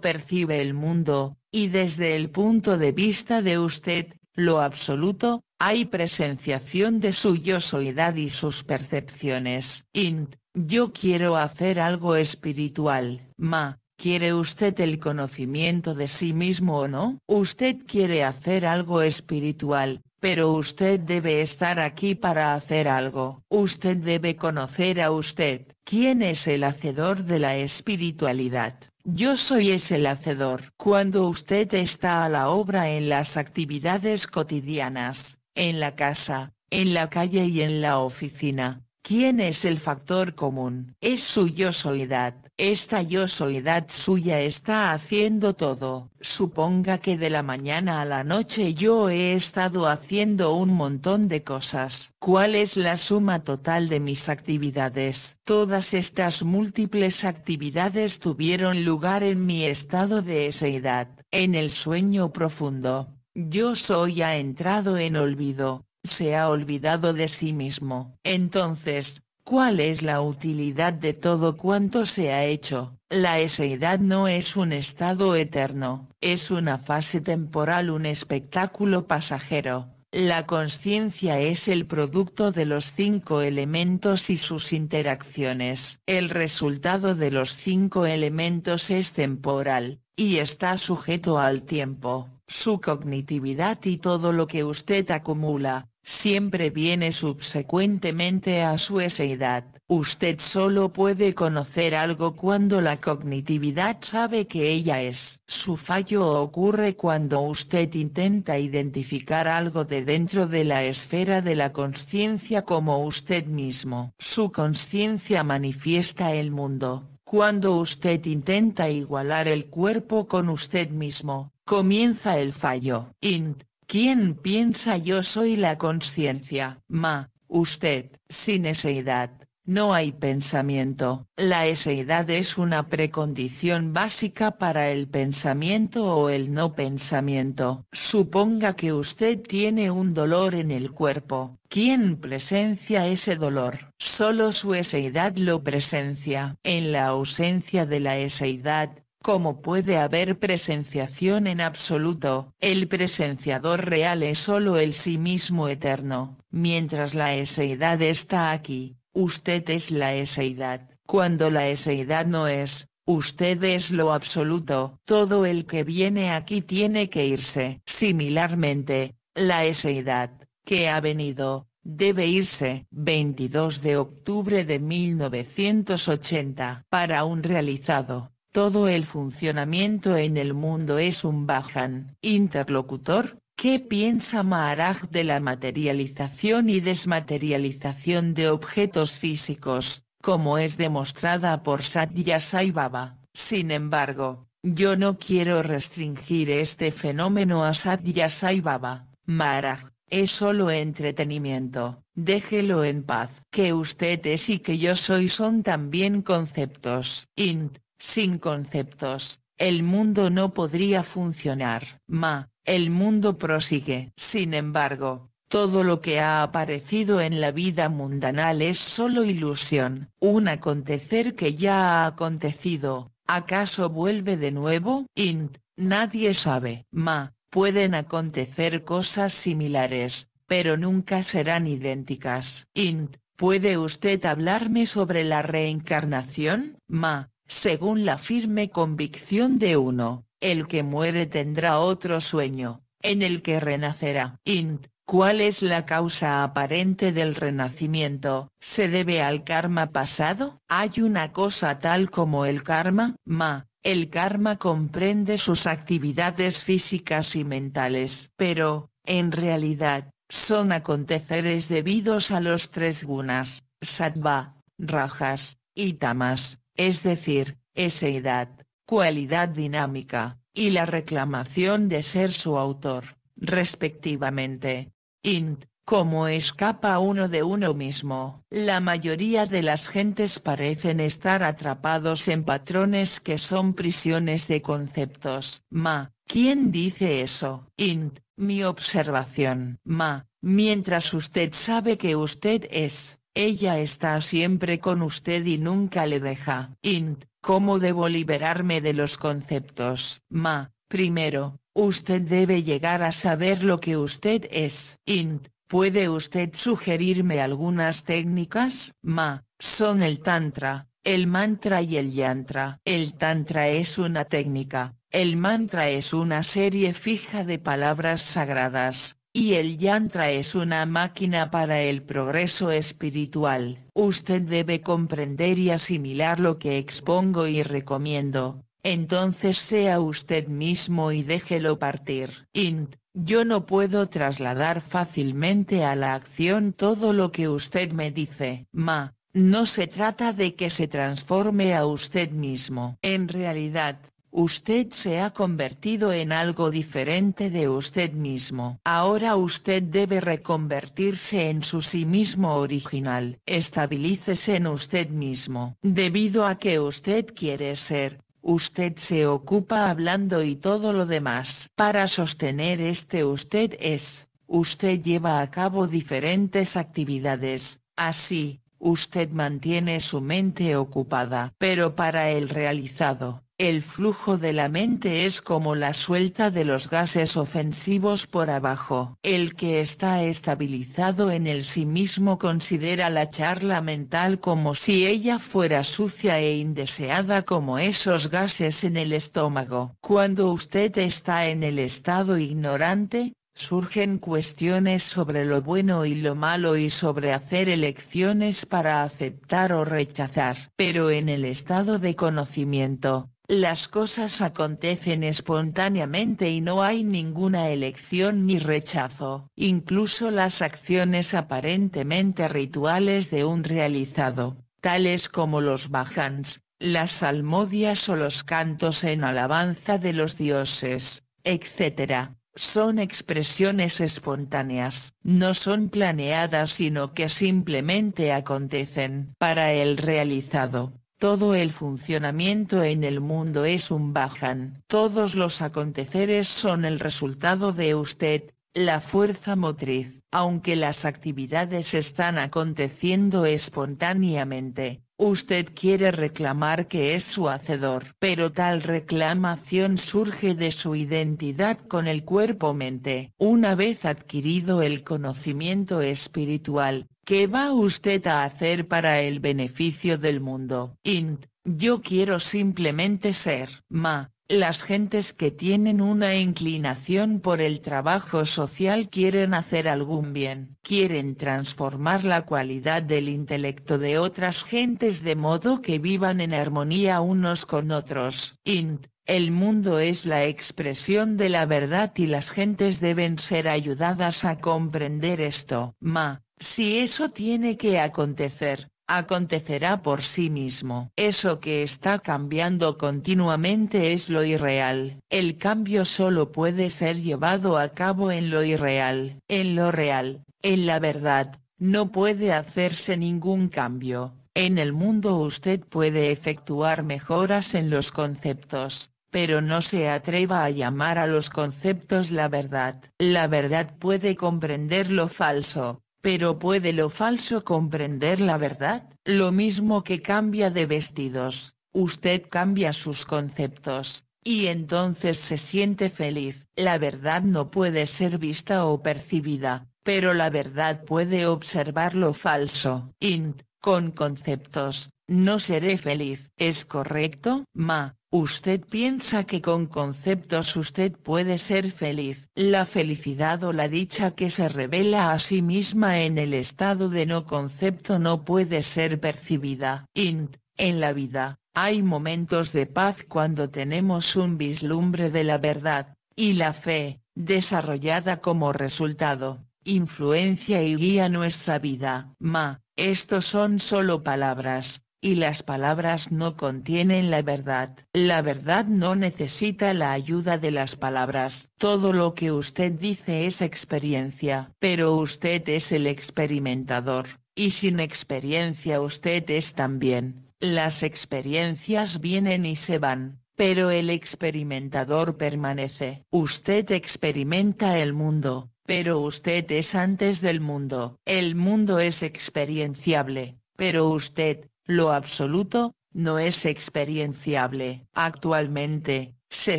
percibe el mundo, y desde el punto de vista de usted, lo absoluto, hay presenciación de su yo y sus percepciones. Int, yo quiero hacer algo espiritual, ma, ¿Quiere usted el conocimiento de sí mismo o no? Usted quiere hacer algo espiritual, pero usted debe estar aquí para hacer algo. Usted debe conocer a usted. ¿Quién es el hacedor de la espiritualidad? Yo soy ese hacedor. Cuando usted está a la obra en las actividades cotidianas, en la casa, en la calle y en la oficina, ¿quién es el factor común? Es su yo soledad. Esta yo soledad suya está haciendo todo. Suponga que de la mañana a la noche yo he estado haciendo un montón de cosas. ¿Cuál es la suma total de mis actividades? Todas estas múltiples actividades tuvieron lugar en mi estado de esa edad. en el sueño profundo. Yo soy ha entrado en olvido, se ha olvidado de sí mismo. Entonces, ¿Cuál es la utilidad de todo cuanto se ha hecho? La eseidad no es un estado eterno, es una fase temporal, un espectáculo pasajero. La conciencia es el producto de los cinco elementos y sus interacciones. El resultado de los cinco elementos es temporal, y está sujeto al tiempo, su cognitividad y todo lo que usted acumula, siempre viene subsecuentemente a su edad. Usted solo puede conocer algo cuando la cognitividad sabe que ella es. Su fallo ocurre cuando usted intenta identificar algo de dentro de la esfera de la conciencia como usted mismo. Su conciencia manifiesta el mundo. Cuando usted intenta igualar el cuerpo con usted mismo, comienza el fallo. Int ¿Quién piensa yo soy la conciencia? Ma, usted, sin eseidad, no hay pensamiento. La eseidad es una precondición básica para el pensamiento o el no pensamiento. Suponga que usted tiene un dolor en el cuerpo. ¿Quién presencia ese dolor? Solo su eseidad lo presencia. En la ausencia de la eseidad, ¿Cómo puede haber presenciación en absoluto? El presenciador real es solo el sí mismo eterno, mientras la eseidad está aquí, usted es la eseidad, cuando la eseidad no es, usted es lo absoluto, todo el que viene aquí tiene que irse. Similarmente, la eseidad, que ha venido, debe irse. 22 de octubre de 1980. Para un realizado. Todo el funcionamiento en el mundo es un Bajan interlocutor, ¿Qué piensa Maharaj de la materialización y desmaterialización de objetos físicos, como es demostrada por Satya Sai Baba? Sin embargo, yo no quiero restringir este fenómeno a Satya Sai Baba, Maharaj, es solo entretenimiento, déjelo en paz. Que usted es y que yo soy son también conceptos. Int. Sin conceptos, el mundo no podría funcionar. Ma, el mundo prosigue. Sin embargo, todo lo que ha aparecido en la vida mundanal es solo ilusión, un acontecer que ya ha acontecido, ¿acaso vuelve de nuevo? Int, nadie sabe. Ma, pueden acontecer cosas similares, pero nunca serán idénticas. Int, ¿puede usted hablarme sobre la reencarnación? Ma, según la firme convicción de uno, el que muere tendrá otro sueño, en el que renacerá. Int. ¿Cuál es la causa aparente del renacimiento? ¿Se debe al karma pasado? Hay una cosa tal como el karma, ma, el karma comprende sus actividades físicas y mentales, pero, en realidad, son aconteceres debidos a los tres gunas, sattva, rajas, y tamas es decir, edad, cualidad dinámica, y la reclamación de ser su autor, respectivamente. Int, como escapa uno de uno mismo. La mayoría de las gentes parecen estar atrapados en patrones que son prisiones de conceptos. Ma, ¿quién dice eso? Int, mi observación. Ma, mientras usted sabe que usted es, ella está siempre con usted y nunca le deja. Int, ¿cómo debo liberarme de los conceptos? Ma, primero, usted debe llegar a saber lo que usted es. Int, ¿puede usted sugerirme algunas técnicas? Ma, son el tantra, el mantra y el yantra. El tantra es una técnica, el mantra es una serie fija de palabras sagradas, y el yantra es una máquina para el progreso espiritual. Usted debe comprender y asimilar lo que expongo y recomiendo, entonces sea usted mismo y déjelo partir. Int, yo no puedo trasladar fácilmente a la acción todo lo que usted me dice. Ma, no se trata de que se transforme a usted mismo. En realidad, usted se ha convertido en algo diferente de usted mismo. Ahora usted debe reconvertirse en su sí mismo original. Estabilícese en usted mismo. Debido a que usted quiere ser, usted se ocupa hablando y todo lo demás. Para sostener este usted es, usted lleva a cabo diferentes actividades, así, usted mantiene su mente ocupada. Pero para el realizado, el flujo de la mente es como la suelta de los gases ofensivos por abajo. El que está estabilizado en el sí mismo considera la charla mental como si ella fuera sucia e indeseada como esos gases en el estómago. Cuando usted está en el estado ignorante, surgen cuestiones sobre lo bueno y lo malo y sobre hacer elecciones para aceptar o rechazar. Pero en el estado de conocimiento, las cosas acontecen espontáneamente y no hay ninguna elección ni rechazo. Incluso las acciones aparentemente rituales de un realizado, tales como los bajans, las salmodias o los cantos en alabanza de los dioses, etc., son expresiones espontáneas, no son planeadas sino que simplemente acontecen para el realizado. Todo el funcionamiento en el mundo es un bajan. Todos los aconteceres son el resultado de usted, la fuerza motriz, aunque las actividades están aconteciendo espontáneamente. Usted quiere reclamar que es su hacedor, pero tal reclamación surge de su identidad con el cuerpo-mente. Una vez adquirido el conocimiento espiritual, ¿Qué va usted a hacer para el beneficio del mundo? Int, yo quiero simplemente ser. Ma, las gentes que tienen una inclinación por el trabajo social quieren hacer algún bien, quieren transformar la cualidad del intelecto de otras gentes de modo que vivan en armonía unos con otros. Int, el mundo es la expresión de la verdad y las gentes deben ser ayudadas a comprender esto. Ma, si eso tiene que acontecer, acontecerá por sí mismo. Eso que está cambiando continuamente es lo irreal. El cambio solo puede ser llevado a cabo en lo irreal, en lo real, en la verdad. No puede hacerse ningún cambio. En el mundo usted puede efectuar mejoras en los conceptos, pero no se atreva a llamar a los conceptos la verdad. La verdad puede comprender lo falso, pero puede lo falso comprender la verdad, lo mismo que cambia de vestidos, usted cambia sus conceptos, y entonces se siente feliz. La verdad no puede ser vista o percibida, pero la verdad puede observar lo falso. Int, con conceptos, no seré feliz. ¿Es correcto? Ma, Usted piensa que con conceptos usted puede ser feliz. La felicidad o la dicha que se revela a sí misma en el estado de no concepto no puede ser percibida. Int, en la vida, hay momentos de paz cuando tenemos un vislumbre de la verdad, y la fe, desarrollada como resultado, influencia y guía nuestra vida. Ma, estos son solo palabras, y las palabras no contienen la verdad. La verdad no necesita la ayuda de las palabras. Todo lo que usted dice es experiencia. Pero usted es el experimentador, y sin experiencia usted es también. Las experiencias vienen y se van, pero el experimentador permanece. Usted experimenta el mundo, pero usted es antes del mundo. El mundo es experienciable, pero usted, lo absoluto, no es experienciable. Actualmente, se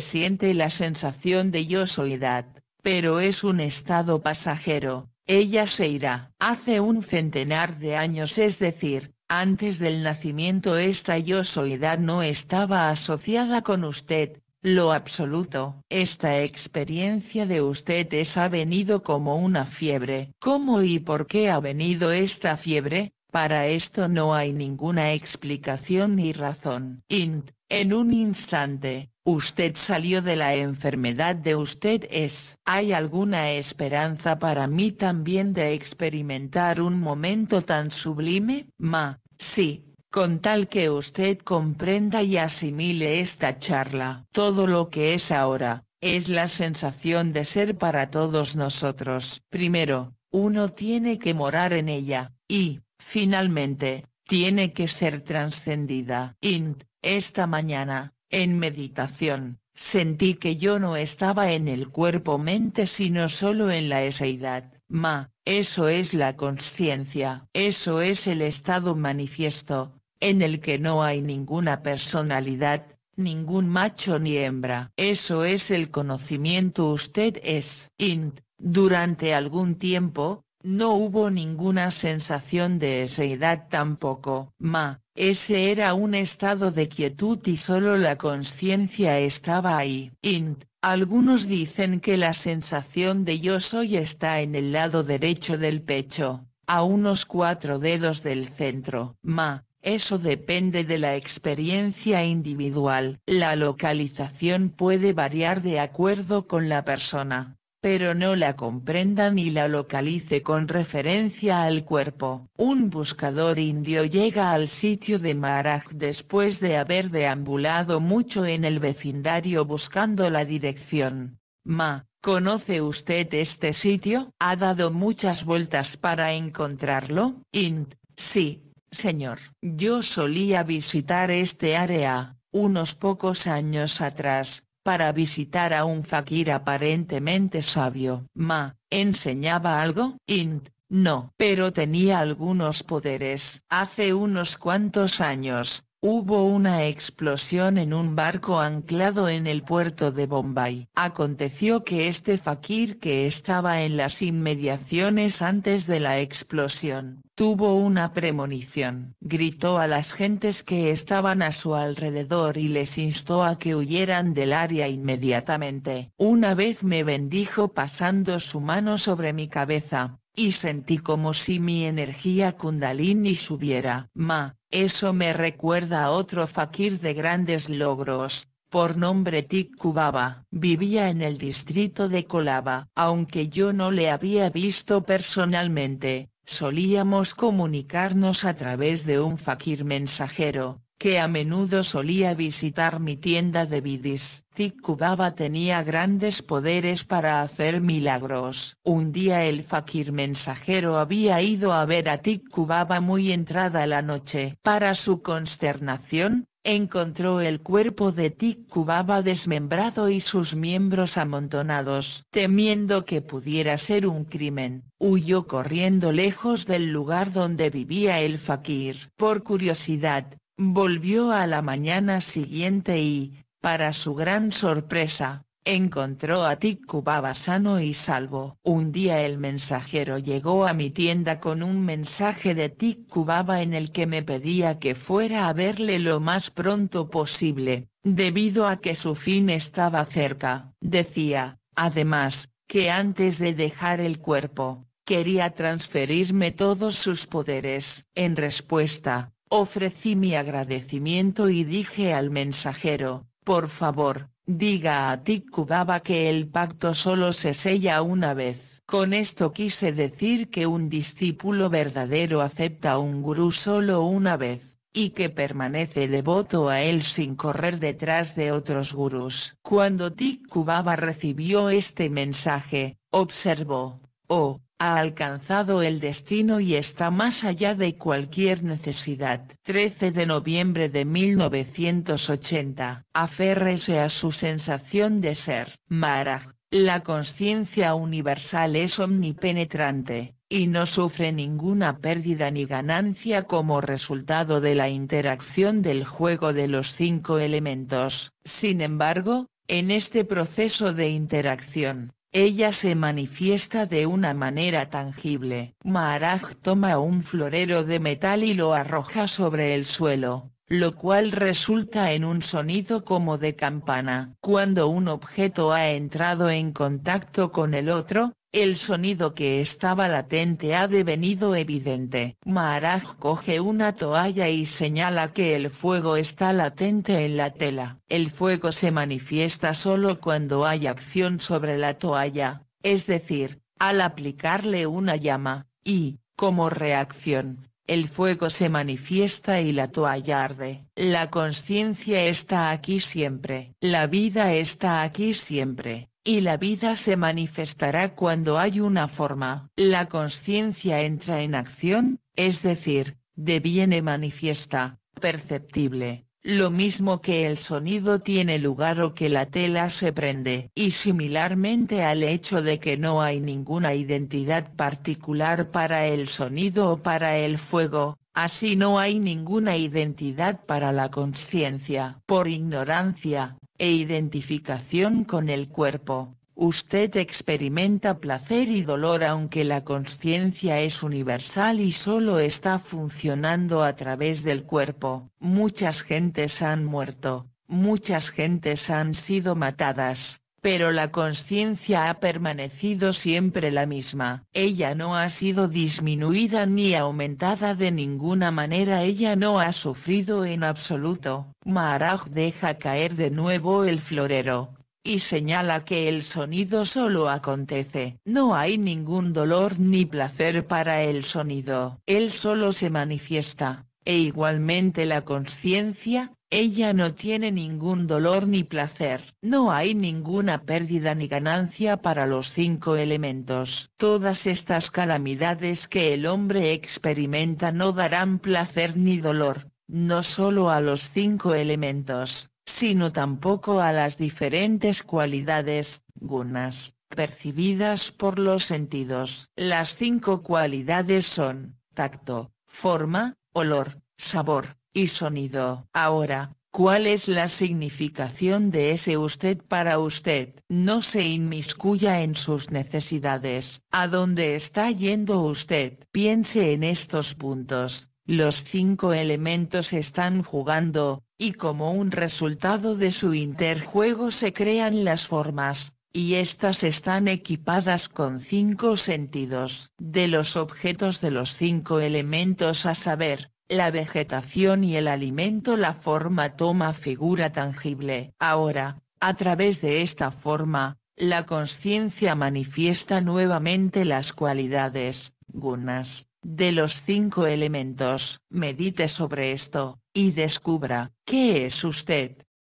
siente la sensación de yo soledad, pero es un estado pasajero, ella se irá. Hace un centenar de años es decir, antes del nacimiento esta yo soyidad no estaba asociada con usted, lo absoluto. Esta experiencia de ustedes ha venido como una fiebre. ¿Cómo y por qué ha venido esta fiebre? Para esto no hay ninguna explicación ni razón. Int, en un instante, usted salió de la enfermedad de usted es. ¿Hay alguna esperanza para mí también de experimentar un momento tan sublime? Ma, sí, con tal que usted comprenda y asimile esta charla. Todo lo que es ahora, es la sensación de ser para todos nosotros. Primero, uno tiene que morar en ella, y, finalmente, tiene que ser trascendida. Int, esta mañana, en meditación, sentí que yo no estaba en el cuerpo-mente sino solo en la eseidad, ma, eso es la conciencia, eso es el estado manifiesto, en el que no hay ninguna personalidad, ningún macho ni hembra. Eso es el conocimiento usted es. Int, durante algún tiempo, no hubo ninguna sensación de edad tampoco, ma, ese era un estado de quietud y solo la conciencia estaba ahí. Int, algunos dicen que la sensación de yo soy está en el lado derecho del pecho, a unos cuatro dedos del centro. Ma, eso depende de la experiencia individual. La localización puede variar de acuerdo con la persona pero no la comprenda ni la localice con referencia al cuerpo. Un buscador indio llega al sitio de Maharaj después de haber deambulado mucho en el vecindario buscando la dirección. Ma, ¿conoce usted este sitio? ¿Ha dado muchas vueltas para encontrarlo? Int, sí, señor. Yo solía visitar este área, unos pocos años atrás, para visitar a un fakir aparentemente sabio. Ma, ¿enseñaba algo? Int, no. Pero tenía algunos poderes. Hace unos cuantos años, Hubo una explosión en un barco anclado en el puerto de Bombay. Aconteció que este fakir que estaba en las inmediaciones antes de la explosión, Tuvo una premonición. Gritó a las gentes que estaban a su alrededor y les instó a que huyeran del área inmediatamente. Una vez me bendijo pasando su mano sobre mi cabeza, y sentí como si mi energía kundalini subiera. Ma, eso me recuerda a otro fakir de grandes logros, por nombre Tik Kubaba. Vivía en el distrito de Colaba. Aunque yo no le había visto personalmente, solíamos comunicarnos a través de un fakir mensajero, que a menudo solía visitar mi tienda de bidis. Tikkubaba tenía grandes poderes para hacer milagros. Un día el fakir mensajero había ido a ver a Tikkubaba muy entrada la noche. Para su consternación, encontró el cuerpo de Tikubaba desmembrado y sus miembros amontonados. Temiendo que pudiera ser un crimen, huyó corriendo lejos del lugar donde vivía el fakir. Por curiosidad, volvió a la mañana siguiente y, para su gran sorpresa, encontró a Tikubaba sano y salvo. Un día el mensajero llegó a mi tienda con un mensaje de Tikubaba en el que me pedía que fuera a verle lo más pronto posible, debido a que su fin estaba cerca. Decía, además, que antes de dejar el cuerpo, quería transferirme todos sus poderes. En respuesta, ofrecí mi agradecimiento y dije al mensajero, por favor, diga a Tikkubaba que el pacto solo se sella una vez. Con esto quise decir que un discípulo verdadero acepta a un gurú solo una vez, y que permanece devoto a él sin correr detrás de otros gurús. Cuando Tikkubaba recibió este mensaje, observó, oh, ha alcanzado el destino y está más allá de cualquier necesidad. 13 de noviembre de 1980. Aférrese a su sensación de ser. Mara, la conciencia universal es omnipenetrante, y no sufre ninguna pérdida ni ganancia como resultado de la interacción del juego de los cinco elementos. Sin embargo, en este proceso de interacción, ella se manifiesta de una manera tangible. Maharaj toma un florero de metal y lo arroja sobre el suelo, lo cual resulta en un sonido como de campana. Cuando un objeto ha entrado en contacto con el otro, el sonido que estaba latente ha devenido evidente. Maharaj coge una toalla y señala que el fuego está latente en la tela. El fuego se manifiesta solo cuando hay acción sobre la toalla, es decir, al aplicarle una llama, y, como reacción, el fuego se manifiesta y la toalla arde. La conciencia está aquí siempre. La vida está aquí siempre y la vida se manifestará cuando hay una forma. La conciencia entra en acción, es decir, deviene manifiesta, perceptible, lo mismo que el sonido tiene lugar o que la tela se prende. Y similarmente al hecho de que no hay ninguna identidad particular para el sonido o para el fuego, Así no hay ninguna identidad para la conciencia. Por ignorancia, e identificación con el cuerpo, usted experimenta placer y dolor aunque la conciencia es universal y solo está funcionando a través del cuerpo. Muchas gentes han muerto, muchas gentes han sido matadas, pero la conciencia ha permanecido siempre la misma. Ella no ha sido disminuida ni aumentada de ninguna manera, ella no ha sufrido en absoluto. Maharaj deja caer de nuevo el florero, y señala que el sonido solo acontece. No hay ningún dolor ni placer para el sonido. Él solo se manifiesta, e igualmente la conciencia, ella no tiene ningún dolor ni placer. No hay ninguna pérdida ni ganancia para los cinco elementos. Todas estas calamidades que el hombre experimenta no darán placer ni dolor, no solo a los cinco elementos, sino tampoco a las diferentes cualidades, gunas, percibidas por los sentidos. Las cinco cualidades son, tacto, forma, olor, sabor, y sonido. Ahora, ¿Cuál es la significación de ese usted para usted? No se inmiscuya en sus necesidades. ¿A dónde está yendo usted? Piense en estos puntos. Los cinco elementos están jugando, y como un resultado de su interjuego se crean las formas, y estas están equipadas con cinco sentidos. De los objetos de los cinco elementos a saber, la vegetación y el alimento la forma toma figura tangible. Ahora, a través de esta forma, la conciencia manifiesta nuevamente las cualidades, gunas, de los cinco elementos. Medite sobre esto, y descubra, ¿qué es usted?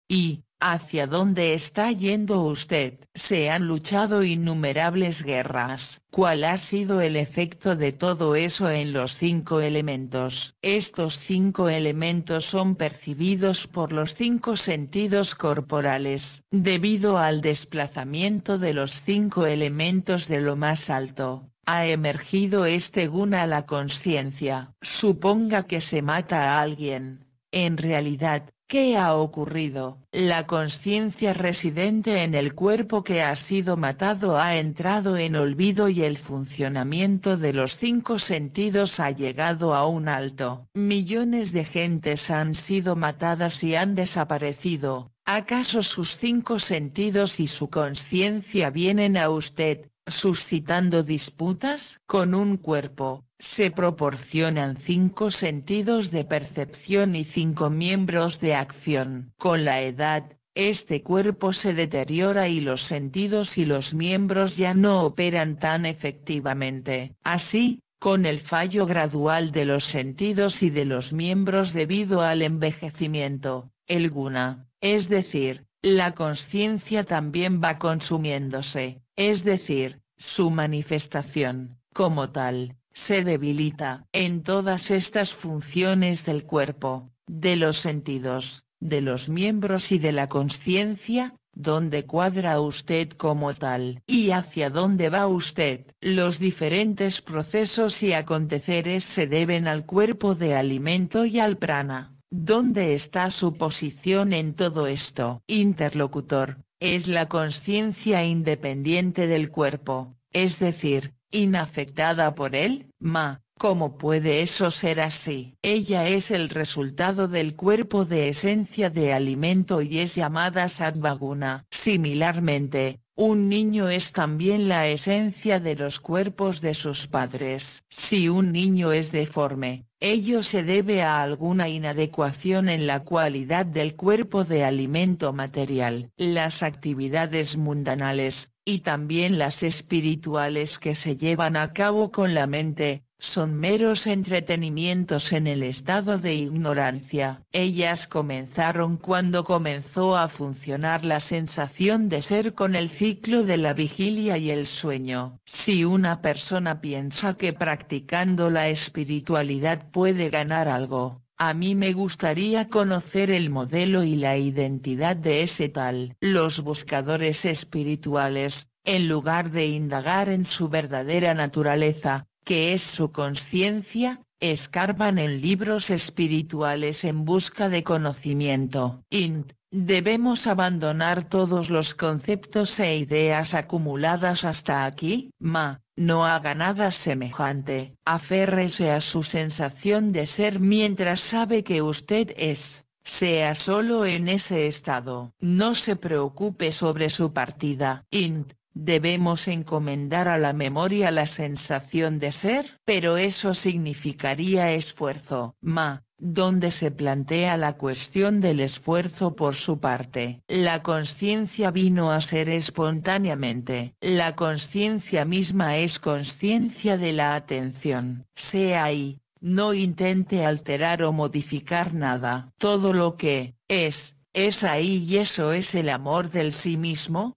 Y, ¿Hacia dónde está yendo usted? Se han luchado innumerables guerras. ¿Cuál ha sido el efecto de todo eso en los cinco elementos? Estos cinco elementos son percibidos por los cinco sentidos corporales, debido al desplazamiento de los cinco elementos de lo más alto, ha emergido este guna a la conciencia. Suponga que se mata a alguien. En realidad, ¿Qué ha ocurrido? La conciencia residente en el cuerpo que ha sido matado ha entrado en olvido y el funcionamiento de los cinco sentidos ha llegado a un alto. Millones de gentes han sido matadas y han desaparecido. ¿Acaso sus cinco sentidos y su conciencia vienen a usted, suscitando disputas con un cuerpo, se proporcionan cinco sentidos de percepción y cinco miembros de acción. Con la edad, este cuerpo se deteriora y los sentidos y los miembros ya no operan tan efectivamente. Así, con el fallo gradual de los sentidos y de los miembros debido al envejecimiento, el guna, es decir, la conciencia también va consumiéndose, es decir, su manifestación, como tal, se debilita en todas estas funciones del cuerpo, de los sentidos, de los miembros y de la conciencia, ¿Dónde cuadra usted como tal? ¿Y hacia dónde va usted? Los diferentes procesos y aconteceres se deben al cuerpo de alimento y al prana. ¿Dónde está su posición en todo esto? Interlocutor, es la conciencia independiente del cuerpo, es decir, inafectada por él, Ma, ¿cómo puede eso ser así? Ella es el resultado del cuerpo de esencia de alimento y es llamada Sattvaguna. Similarmente, un niño es también la esencia de los cuerpos de sus padres. Si un niño es deforme, Ello se debe a alguna inadecuación en la cualidad del cuerpo de alimento material. Las actividades mundanales, y también las espirituales que se llevan a cabo con la mente, son meros entretenimientos en el estado de ignorancia. Ellas comenzaron cuando comenzó a funcionar la sensación de ser con el ciclo de la vigilia y el sueño. Si una persona piensa que practicando la espiritualidad puede ganar algo, a mí me gustaría conocer el modelo y la identidad de ese tal. Los buscadores espirituales, en lugar de indagar en su verdadera naturaleza, que es su conciencia, escarban en libros espirituales en busca de conocimiento. Int. ¿Debemos abandonar todos los conceptos e ideas acumuladas hasta aquí? Ma, no haga nada semejante, aférrese a su sensación de ser mientras sabe que usted es, sea solo en ese estado. No se preocupe sobre su partida. Int, debemos encomendar a la memoria la sensación de ser, pero eso significaría esfuerzo. Ma, donde se plantea la cuestión del esfuerzo por su parte. La conciencia vino a ser espontáneamente. La conciencia misma es conciencia de la atención. Sea ahí, no intente alterar o modificar nada. Todo lo que, es, es ahí y eso es el amor del sí mismo,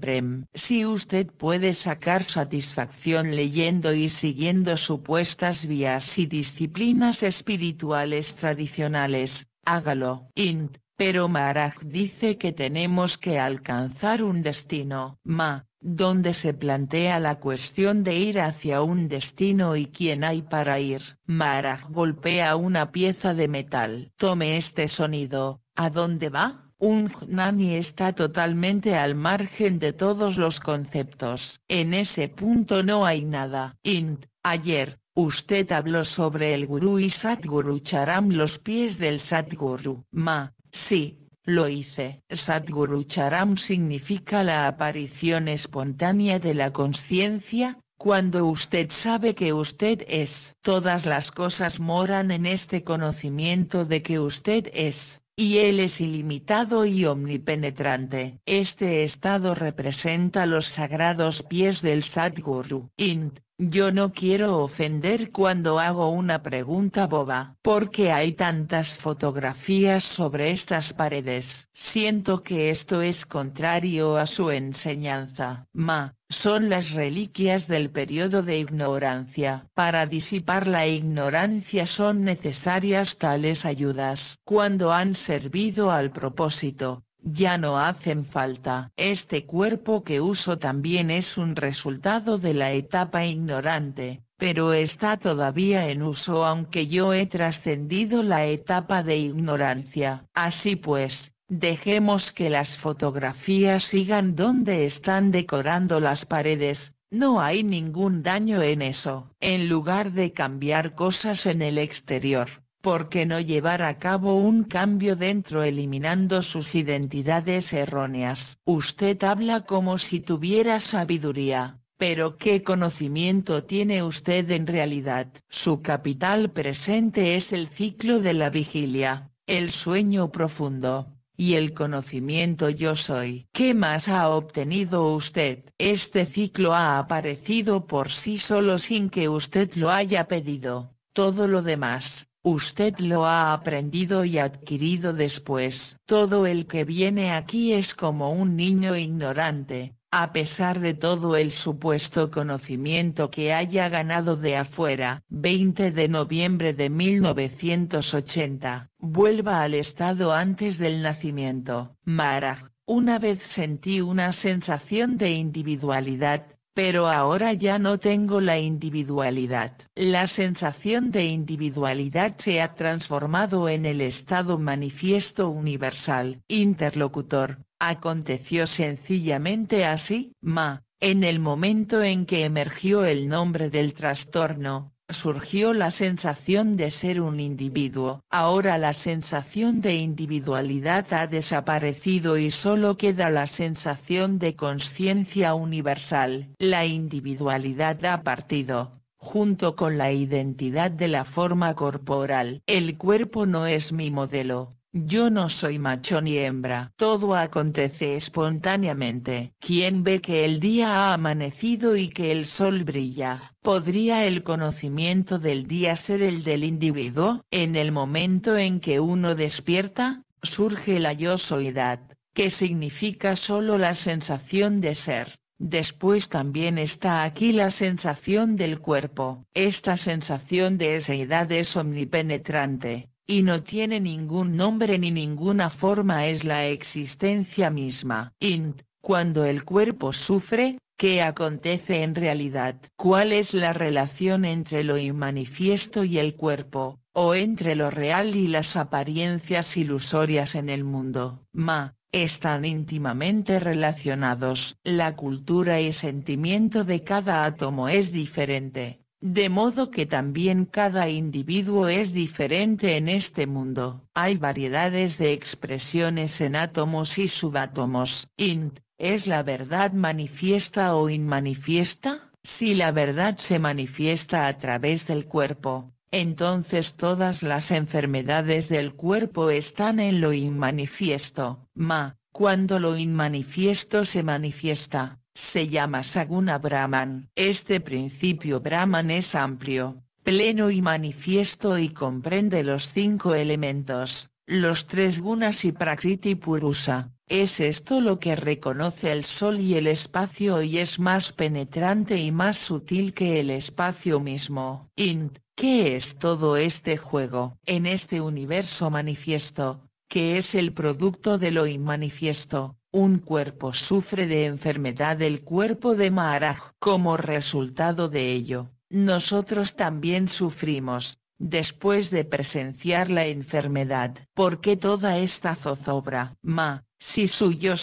Prem. Si usted puede sacar satisfacción leyendo y siguiendo supuestas vías y disciplinas espirituales tradicionales, hágalo. Int, pero Maharaj dice que tenemos que alcanzar un destino. Ma, donde se plantea la cuestión de ir hacia un destino y quién hay para ir. Maharaj golpea una pieza de metal. Tome este sonido. ¿A dónde va? un nani está totalmente al margen de todos los conceptos. En ese punto no hay nada. Int, ayer, usted habló sobre el gurú y Satguru Charam los pies del Satguru. Ma, sí, lo hice. Satguru Charam significa la aparición espontánea de la conciencia, cuando usted sabe que usted es. Todas las cosas moran en este conocimiento de que usted es y Él es ilimitado y omnipenetrante. Este estado representa los sagrados pies del Sadguru. Int, yo no quiero ofender cuando hago una pregunta boba. porque hay tantas fotografías sobre estas paredes? Siento que esto es contrario a su enseñanza. Ma, son las reliquias del periodo de ignorancia. Para disipar la ignorancia son necesarias tales ayudas. Cuando han servido al propósito, ya no hacen falta. Este cuerpo que uso también es un resultado de la etapa ignorante, pero está todavía en uso aunque yo he trascendido la etapa de ignorancia. Así pues, Dejemos que las fotografías sigan donde están decorando las paredes, no hay ningún daño en eso. En lugar de cambiar cosas en el exterior, ¿por qué no llevar a cabo un cambio dentro eliminando sus identidades erróneas? Usted habla como si tuviera sabiduría, pero ¿qué conocimiento tiene usted en realidad? Su capital presente es el ciclo de la vigilia, el sueño profundo y el conocimiento yo soy. ¿Qué más ha obtenido usted? Este ciclo ha aparecido por sí solo sin que usted lo haya pedido. Todo lo demás, Usted lo ha aprendido y adquirido después. Todo el que viene aquí es como un niño ignorante, a pesar de todo el supuesto conocimiento que haya ganado de afuera, 20 de noviembre de 1980, vuelva al estado antes del nacimiento. Mara, una vez sentí una sensación de individualidad, pero ahora ya no tengo la individualidad. La sensación de individualidad se ha transformado en el estado manifiesto universal, interlocutor, Aconteció sencillamente así, ma, en el momento en que emergió el nombre del trastorno, surgió la sensación de ser un individuo. Ahora la sensación de individualidad ha desaparecido y solo queda la sensación de conciencia universal. La individualidad ha partido, junto con la identidad de la forma corporal. El cuerpo no es mi modelo, yo no soy macho ni hembra. Todo acontece espontáneamente. Quien ve que el día ha amanecido y que el sol brilla, ¿podría el conocimiento del día ser el del individuo? En el momento en que uno despierta, surge la yo soyidad, que significa solo la sensación de ser. Después también está aquí la sensación del cuerpo. Esta sensación de esa edad es omnipenetrante, y no tiene ningún nombre ni ninguna forma es la existencia misma. Int, cuando el cuerpo sufre, ¿qué acontece en realidad? ¿Cuál es la relación entre lo inmanifiesto y el cuerpo, o entre lo real y las apariencias ilusorias en el mundo? Ma, están íntimamente relacionados. La cultura y sentimiento de cada átomo es diferente de modo que también cada individuo es diferente en este mundo. Hay variedades de expresiones en átomos y subátomos. Int, ¿es la verdad manifiesta o inmanifiesta? Si la verdad se manifiesta a través del cuerpo, entonces todas las enfermedades del cuerpo están en lo inmanifiesto. Ma, cuando lo inmanifiesto se manifiesta, se llama Saguna Brahman. Este principio Brahman es amplio, pleno y manifiesto y comprende los cinco elementos, los tres gunas y Prakriti Purusa. Es esto lo que reconoce el sol y el espacio y es más penetrante y más sutil que el espacio mismo. Int, ¿qué es todo este juego? En este universo manifiesto, que es el producto de lo inmanifiesto, un cuerpo sufre de enfermedad el cuerpo de Maharaj. Como resultado de ello, nosotros también sufrimos, después de presenciar la enfermedad. ¿Por qué toda esta zozobra? Ma, si su yo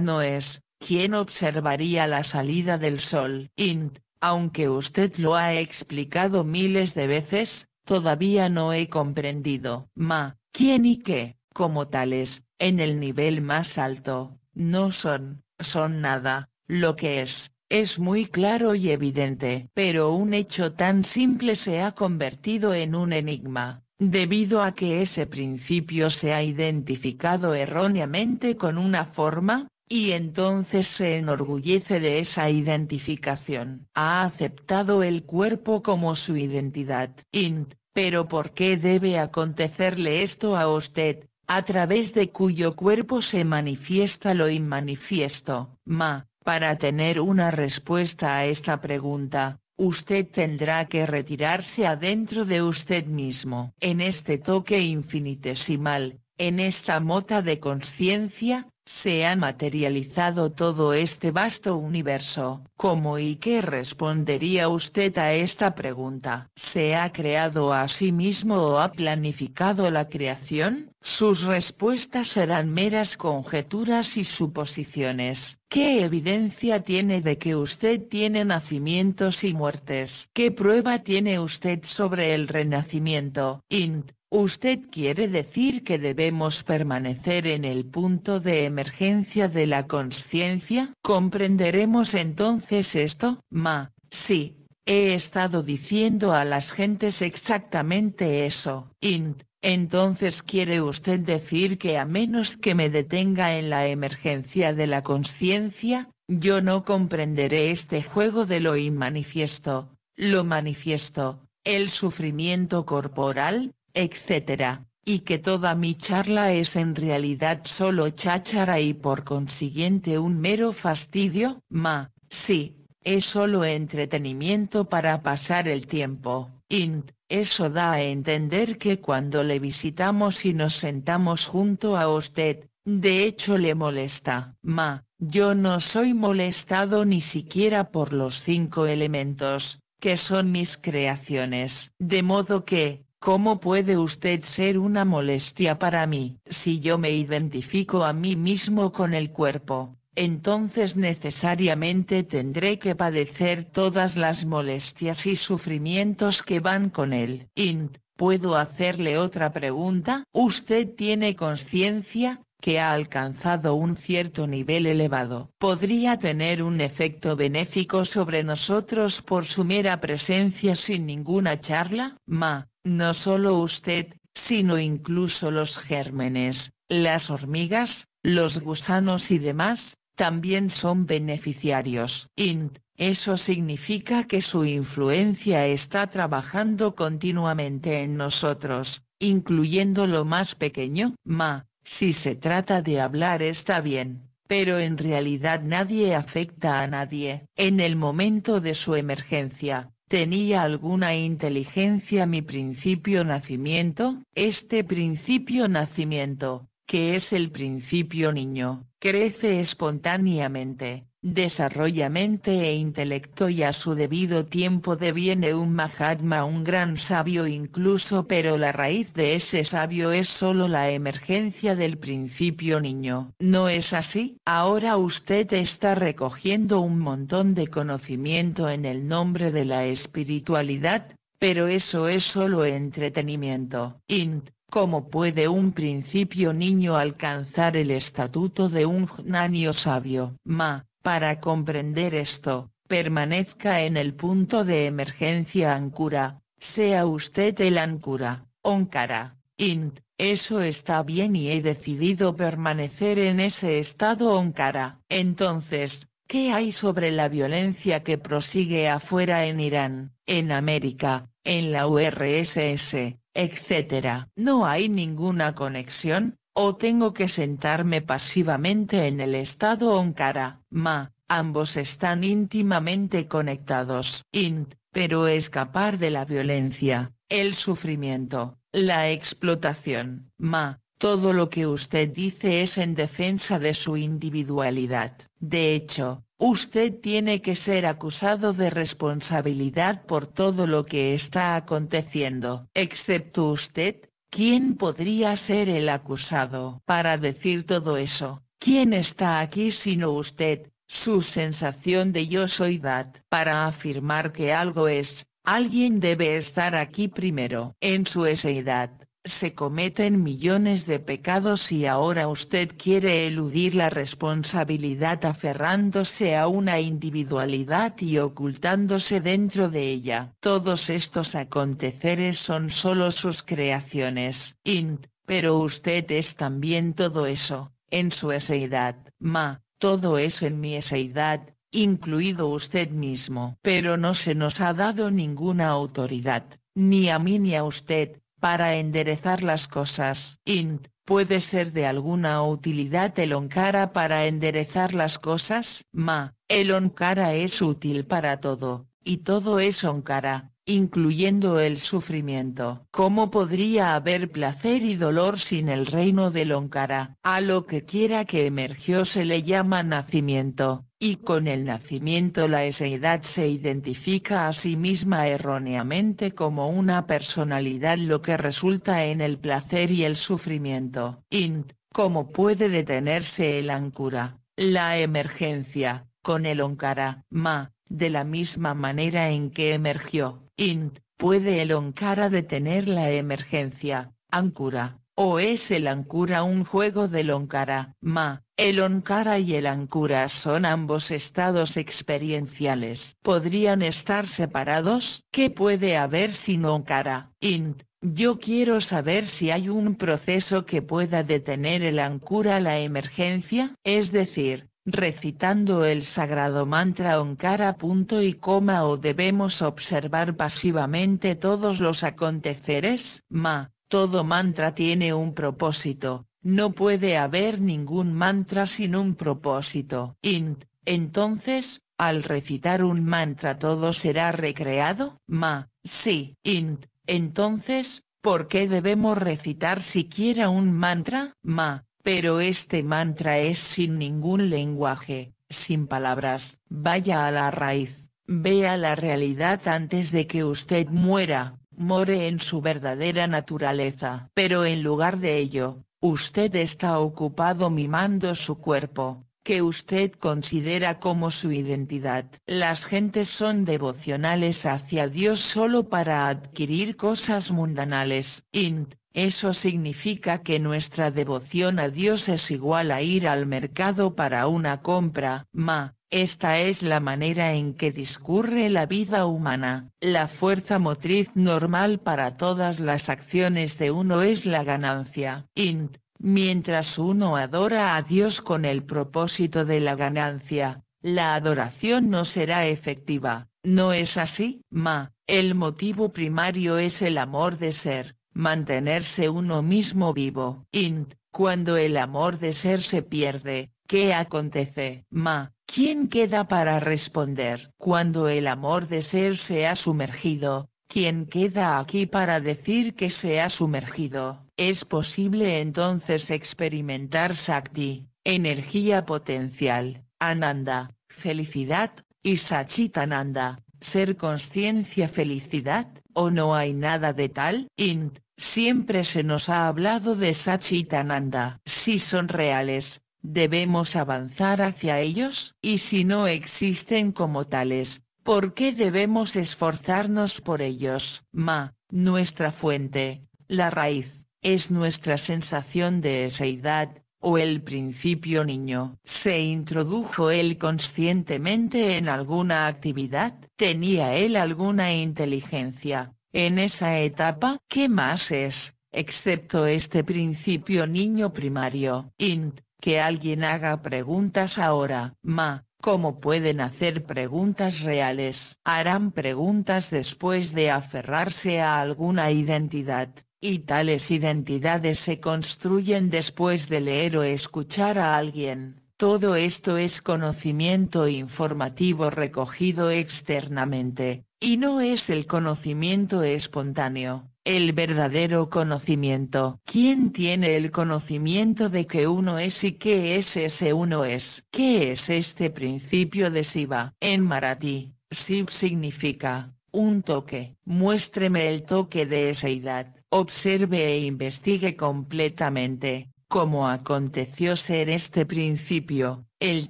no es, ¿quién observaría la salida del sol? Int, aunque usted lo ha explicado miles de veces, todavía no he comprendido. Ma, ¿quién y qué, como tales, en el nivel más alto, no son, son nada, lo que es, es muy claro y evidente. Pero un hecho tan simple se ha convertido en un enigma, debido a que ese principio se ha identificado erróneamente con una forma, y entonces se enorgullece de esa identificación. Ha aceptado el cuerpo como su identidad. Int, pero ¿por qué debe acontecerle esto a usted? a través de cuyo cuerpo se manifiesta lo inmanifiesto. Ma, para tener una respuesta a esta pregunta, usted tendrá que retirarse adentro de usted mismo. En este toque infinitesimal, en esta mota de conciencia, se ha materializado todo este vasto universo. ¿Cómo y qué respondería usted a esta pregunta? ¿Se ha creado a sí mismo o ha planificado la creación? Sus respuestas serán meras conjeturas y suposiciones. ¿Qué evidencia tiene de que usted tiene nacimientos y muertes? ¿Qué prueba tiene usted sobre el renacimiento? Int. Usted quiere decir que debemos permanecer en el punto de emergencia de la conciencia? ¿Comprenderemos entonces esto? Ma, sí, he estado diciendo a las gentes exactamente eso. Int. Entonces quiere usted decir que a menos que me detenga en la emergencia de la conciencia, yo no comprenderé este juego de lo inmanifiesto, lo manifiesto, el sufrimiento corporal, etc., y que toda mi charla es en realidad solo cháchara y por consiguiente un mero fastidio, ma, sí, es solo entretenimiento para pasar el tiempo, int, eso da a entender que cuando le visitamos y nos sentamos junto a usted, de hecho le molesta. Ma, yo no soy molestado ni siquiera por los cinco elementos, que son mis creaciones. De modo que, ¿Cómo puede usted ser una molestia para mí? Si yo me identifico a mí mismo con el cuerpo, entonces necesariamente tendré que padecer todas las molestias y sufrimientos que van con él. Int, ¿puedo hacerle otra pregunta? ¿Usted tiene conciencia, que ha alcanzado un cierto nivel elevado, podría tener un efecto benéfico sobre nosotros por su mera presencia sin ninguna charla? Ma, no solo usted, sino incluso los gérmenes, las hormigas, los gusanos y demás, también son beneficiarios. Int, eso significa que su influencia está trabajando continuamente en nosotros, incluyendo lo más pequeño. Ma, si se trata de hablar está bien, pero en realidad nadie afecta a nadie. En el momento de su emergencia, ¿Tenía alguna inteligencia mi principio nacimiento? Este principio nacimiento, que es el principio niño, crece espontáneamente, desarrolla mente e intelecto y a su debido tiempo deviene un Mahatma, un gran sabio incluso, pero la raíz de ese sabio es solo la emergencia del principio niño. ¿No es así? Ahora usted está recogiendo un montón de conocimiento en el nombre de la espiritualidad, pero eso es solo entretenimiento. Int. ¿Cómo puede un principio niño alcanzar el estatuto de un gnanio sabio? Ma, para comprender esto, permanezca en el punto de emergencia Ancura, sea usted el Ancura, Onkara, Int, eso está bien y he decidido permanecer en ese estado Onkara. Entonces, ¿qué hay sobre la violencia que prosigue afuera en Irán, en América, en la URSS, etc. No hay ninguna conexión, o tengo que sentarme pasivamente en el estado onkara, ma, ambos están íntimamente conectados. Int, pero escapar de la violencia, el sufrimiento, la explotación, ma, todo lo que usted dice es en defensa de su individualidad. De hecho, Usted tiene que ser acusado de responsabilidad por todo lo que está aconteciendo. Excepto usted, ¿quién podría ser el acusado para decir todo eso? ¿Quién está aquí sino usted? Su sensación de yo soy dad para afirmar que algo es, alguien debe estar aquí primero. En su eseidad, se cometen millones de pecados y ahora usted quiere eludir la responsabilidad aferrándose a una individualidad y ocultándose dentro de ella. Todos estos aconteceres son solo sus creaciones, int, pero usted es también todo eso, en su eseidad, ma, todo es en mi eseidad, incluido usted mismo. Pero no se nos ha dado ninguna autoridad, ni a mí ni a usted, para enderezar las cosas. Int, ¿puede ser de alguna utilidad el onkara para enderezar las cosas? Ma, el onkara es útil para todo, y todo es onkara incluyendo el sufrimiento. ¿Cómo podría haber placer y dolor sin el reino del Onkara? A lo que quiera que emergió se le llama nacimiento, y con el nacimiento la eseidad se identifica a sí misma erróneamente como una personalidad lo que resulta en el placer y el sufrimiento. Int, ¿cómo puede detenerse el Ankura, la emergencia, con el Onkara, Ma, de la misma manera en que emergió, int, puede el Onkara detener la emergencia, Ankura, o es el Ankura un juego del Onkara, ma, el Onkara y el Ankura son ambos estados experienciales. ¿Podrían estar separados? ¿Qué puede haber sin Onkara, int? Yo quiero saber si hay un proceso que pueda detener el Ankura la emergencia, es decir, recitando el sagrado mantra Onkara punto y coma o debemos observar pasivamente todos los aconteceres, ma, todo mantra tiene un propósito, no puede haber ningún mantra sin un propósito. Int, entonces, al recitar un mantra todo será recreado, ma, sí, int, entonces, ¿por qué debemos recitar siquiera un mantra, ma? Pero este mantra es sin ningún lenguaje, sin palabras, vaya a la raíz, vea la realidad antes de que usted muera, more en su verdadera naturaleza. Pero en lugar de ello, usted está ocupado mimando su cuerpo, que usted considera como su identidad. Las gentes son devocionales hacia Dios solo para adquirir cosas mundanales. Int. Eso significa que nuestra devoción a Dios es igual a ir al mercado para una compra, ma, esta es la manera en que discurre la vida humana, la fuerza motriz normal para todas las acciones de uno es la ganancia. Int, mientras uno adora a Dios con el propósito de la ganancia, la adoración no será efectiva, ¿no es así? Ma, el motivo primario es el amor de ser, mantenerse uno mismo vivo. Int, cuando el amor de ser se pierde, ¿qué acontece? Ma, ¿quién queda para responder? Cuando el amor de ser se ha sumergido, ¿quién queda aquí para decir que se ha sumergido? Es posible entonces experimentar Sakti, energía potencial, Ananda, felicidad, y Sachitananda, ser conciencia felicidad, o no hay nada de tal, int, siempre se nos ha hablado de Sachitananda. Si son reales, debemos avanzar hacia ellos, y si no existen como tales, ¿por qué debemos esforzarnos por ellos? Ma, nuestra fuente, la raíz, es nuestra sensación de eseidad, o el principio niño. ¿Se introdujo él conscientemente en alguna actividad? ¿Tenía él alguna inteligencia, en esa etapa? ¿Qué más es, excepto este principio niño primario? Int, que alguien haga preguntas ahora. Ma, ¿Cómo pueden hacer preguntas reales? Harán preguntas después de aferrarse a alguna identidad. Y tales identidades se construyen después de leer o escuchar a alguien. Todo esto es conocimiento informativo recogido externamente, y no es el conocimiento espontáneo, el verdadero conocimiento. ¿Quién tiene el conocimiento de que uno es y qué es ese uno es? ¿Qué es este principio de Siva? En Marathi, Siv significa, un toque. Muéstreme el toque de esa edad observe e investigue completamente, cómo aconteció ser este principio, el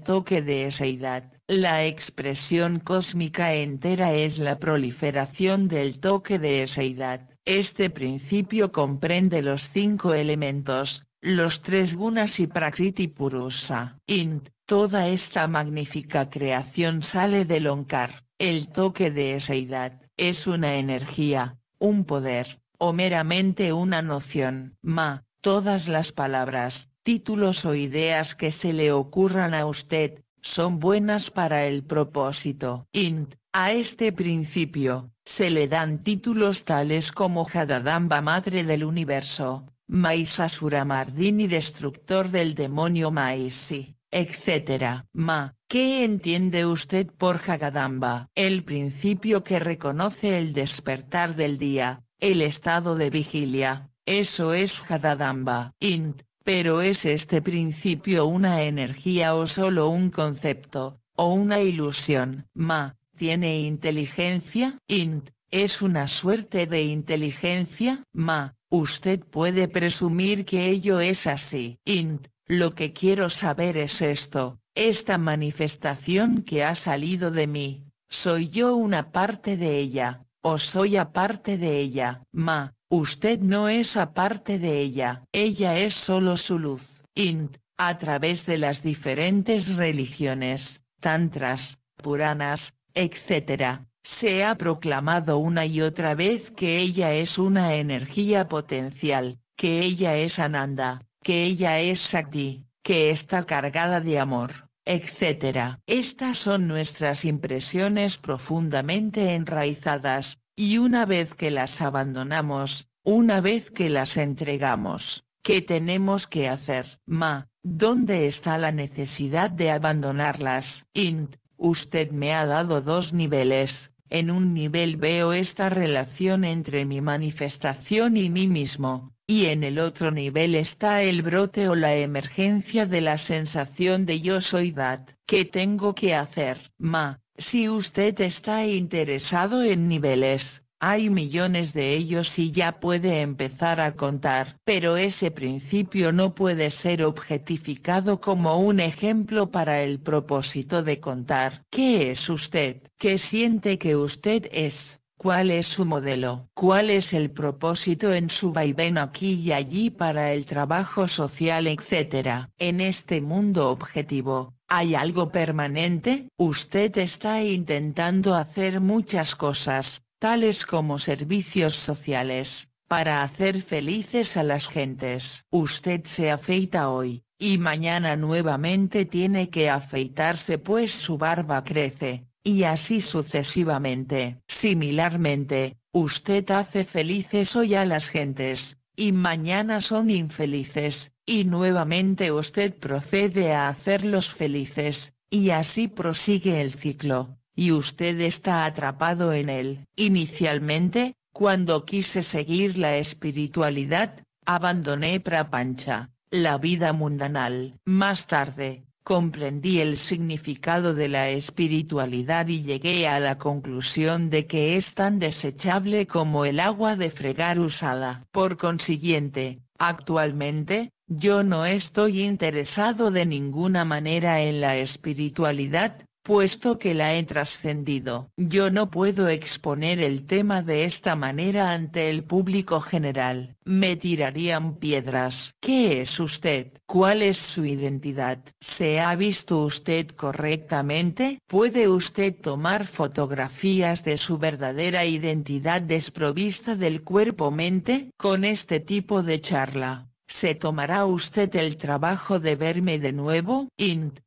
toque de eseidad. La expresión cósmica entera es la proliferación del toque de eseidad. Este principio comprende los cinco elementos, los tres gunas y Prakriti Purusa. Int, toda esta magnífica creación sale del Onkar. El toque de eseidad es una energía, un poder, o meramente una noción. Ma, todas las palabras, títulos o ideas que se le ocurran a usted, son buenas para el propósito. Int, a este principio, se le dan títulos tales como Jagadamba Madre del Universo, Maisasura Mardini Destructor del Demonio Maisi, etc. Ma, ¿qué entiende usted por Jagadamba? El principio que reconoce el despertar del día, el estado de vigilia, eso es Jadadamba. Int, pero ¿es este principio una energía o solo un concepto, o una ilusión? Ma, ¿tiene inteligencia? Int, ¿es una suerte de inteligencia? Ma, usted puede presumir que ello es así. Int, lo que quiero saber es esto, esta manifestación que ha salido de mí, soy yo una parte de ella, o soy aparte de ella, ma, usted no es aparte de ella, ella es solo su luz, int, a través de las diferentes religiones, tantras, puranas, etc., se ha proclamado una y otra vez que ella es una energía potencial, que ella es Ananda, que ella es Shakti, que está cargada de amor, etc. Estas son nuestras impresiones profundamente enraizadas, y una vez que las abandonamos, una vez que las entregamos, ¿qué tenemos que hacer? Ma, ¿dónde está la necesidad de abandonarlas? Int, usted me ha dado dos niveles, en un nivel veo esta relación entre mi manifestación y mí mismo, y en el otro nivel está el brote o la emergencia de la sensación de yo soy dat, ¿Qué tengo que hacer? Ma, si usted está interesado en niveles, hay millones de ellos y ya puede empezar a contar. Pero ese principio no puede ser objetificado como un ejemplo para el propósito de contar. ¿Qué es usted? ¿Qué siente que usted es? ¿Cuál es su modelo? ¿Cuál es el propósito en su vaivén aquí y allí para el trabajo social etcétera? En este mundo objetivo, ¿hay algo permanente? Usted está intentando hacer muchas cosas, tales como servicios sociales, para hacer felices a las gentes. Usted se afeita hoy, y mañana nuevamente tiene que afeitarse pues su barba crece y así sucesivamente. Similarmente, usted hace felices hoy a las gentes, y mañana son infelices, y nuevamente usted procede a hacerlos felices, y así prosigue el ciclo, y usted está atrapado en él. Inicialmente, cuando quise seguir la espiritualidad, abandoné Prapancha, la vida mundanal. Más tarde, comprendí el significado de la espiritualidad y llegué a la conclusión de que es tan desechable como el agua de fregar usada. Por consiguiente, actualmente, yo no estoy interesado de ninguna manera en la espiritualidad, puesto que la he trascendido. Yo no puedo exponer el tema de esta manera ante el público general, me tirarían piedras. ¿Qué es usted? ¿Cuál es su identidad? ¿Se ha visto usted correctamente? ¿Puede usted tomar fotografías de su verdadera identidad desprovista del cuerpo-mente? Con este tipo de charla, ¿se tomará usted el trabajo de verme de nuevo? Int.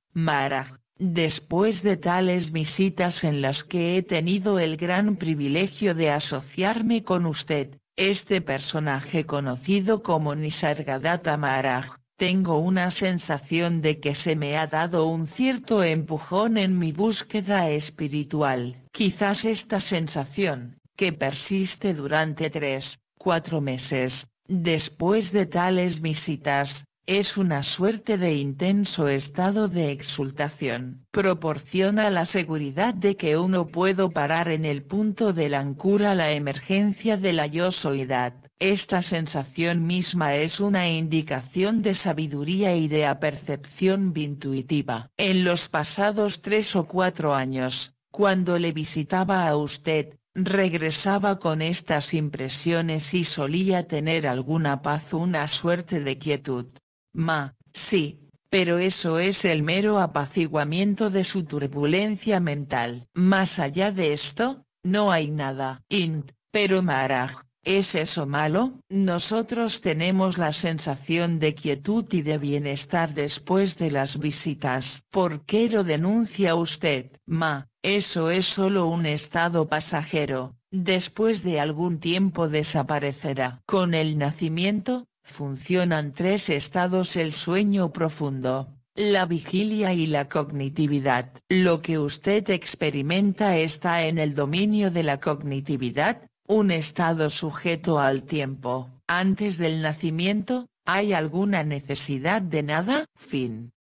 Después de tales visitas en las que he tenido el gran privilegio de asociarme con usted, este personaje conocido como Nisargadatta Maharaj, tengo una sensación de que se me ha dado un cierto empujón en mi búsqueda espiritual. Quizás esta sensación, que persiste durante tres, cuatro meses, después de tales visitas, es una suerte de intenso estado de exultación. Proporciona la seguridad de que uno puedo parar en el punto de la ancura la emergencia de la yo soledad Esta sensación misma es una indicación de sabiduría y de apercepción intuitiva. En los pasados tres o cuatro años, cuando le visitaba a usted, regresaba con estas impresiones y solía tener alguna paz una suerte de quietud. Ma, sí, pero eso es el mero apaciguamiento de su turbulencia mental. Más allá de esto, no hay nada. Int, pero Maharaj, ¿es eso malo? Nosotros tenemos la sensación de quietud y de bienestar después de las visitas. ¿Por qué lo denuncia usted? Ma, eso es solo un estado pasajero, después de algún tiempo desaparecerá. Con el nacimiento, Funcionan tres estados el sueño profundo, la vigilia y la cognitividad. Lo que usted experimenta está en el dominio de la cognitividad, un estado sujeto al tiempo. Antes del nacimiento, ¿hay alguna necesidad de nada? Fin.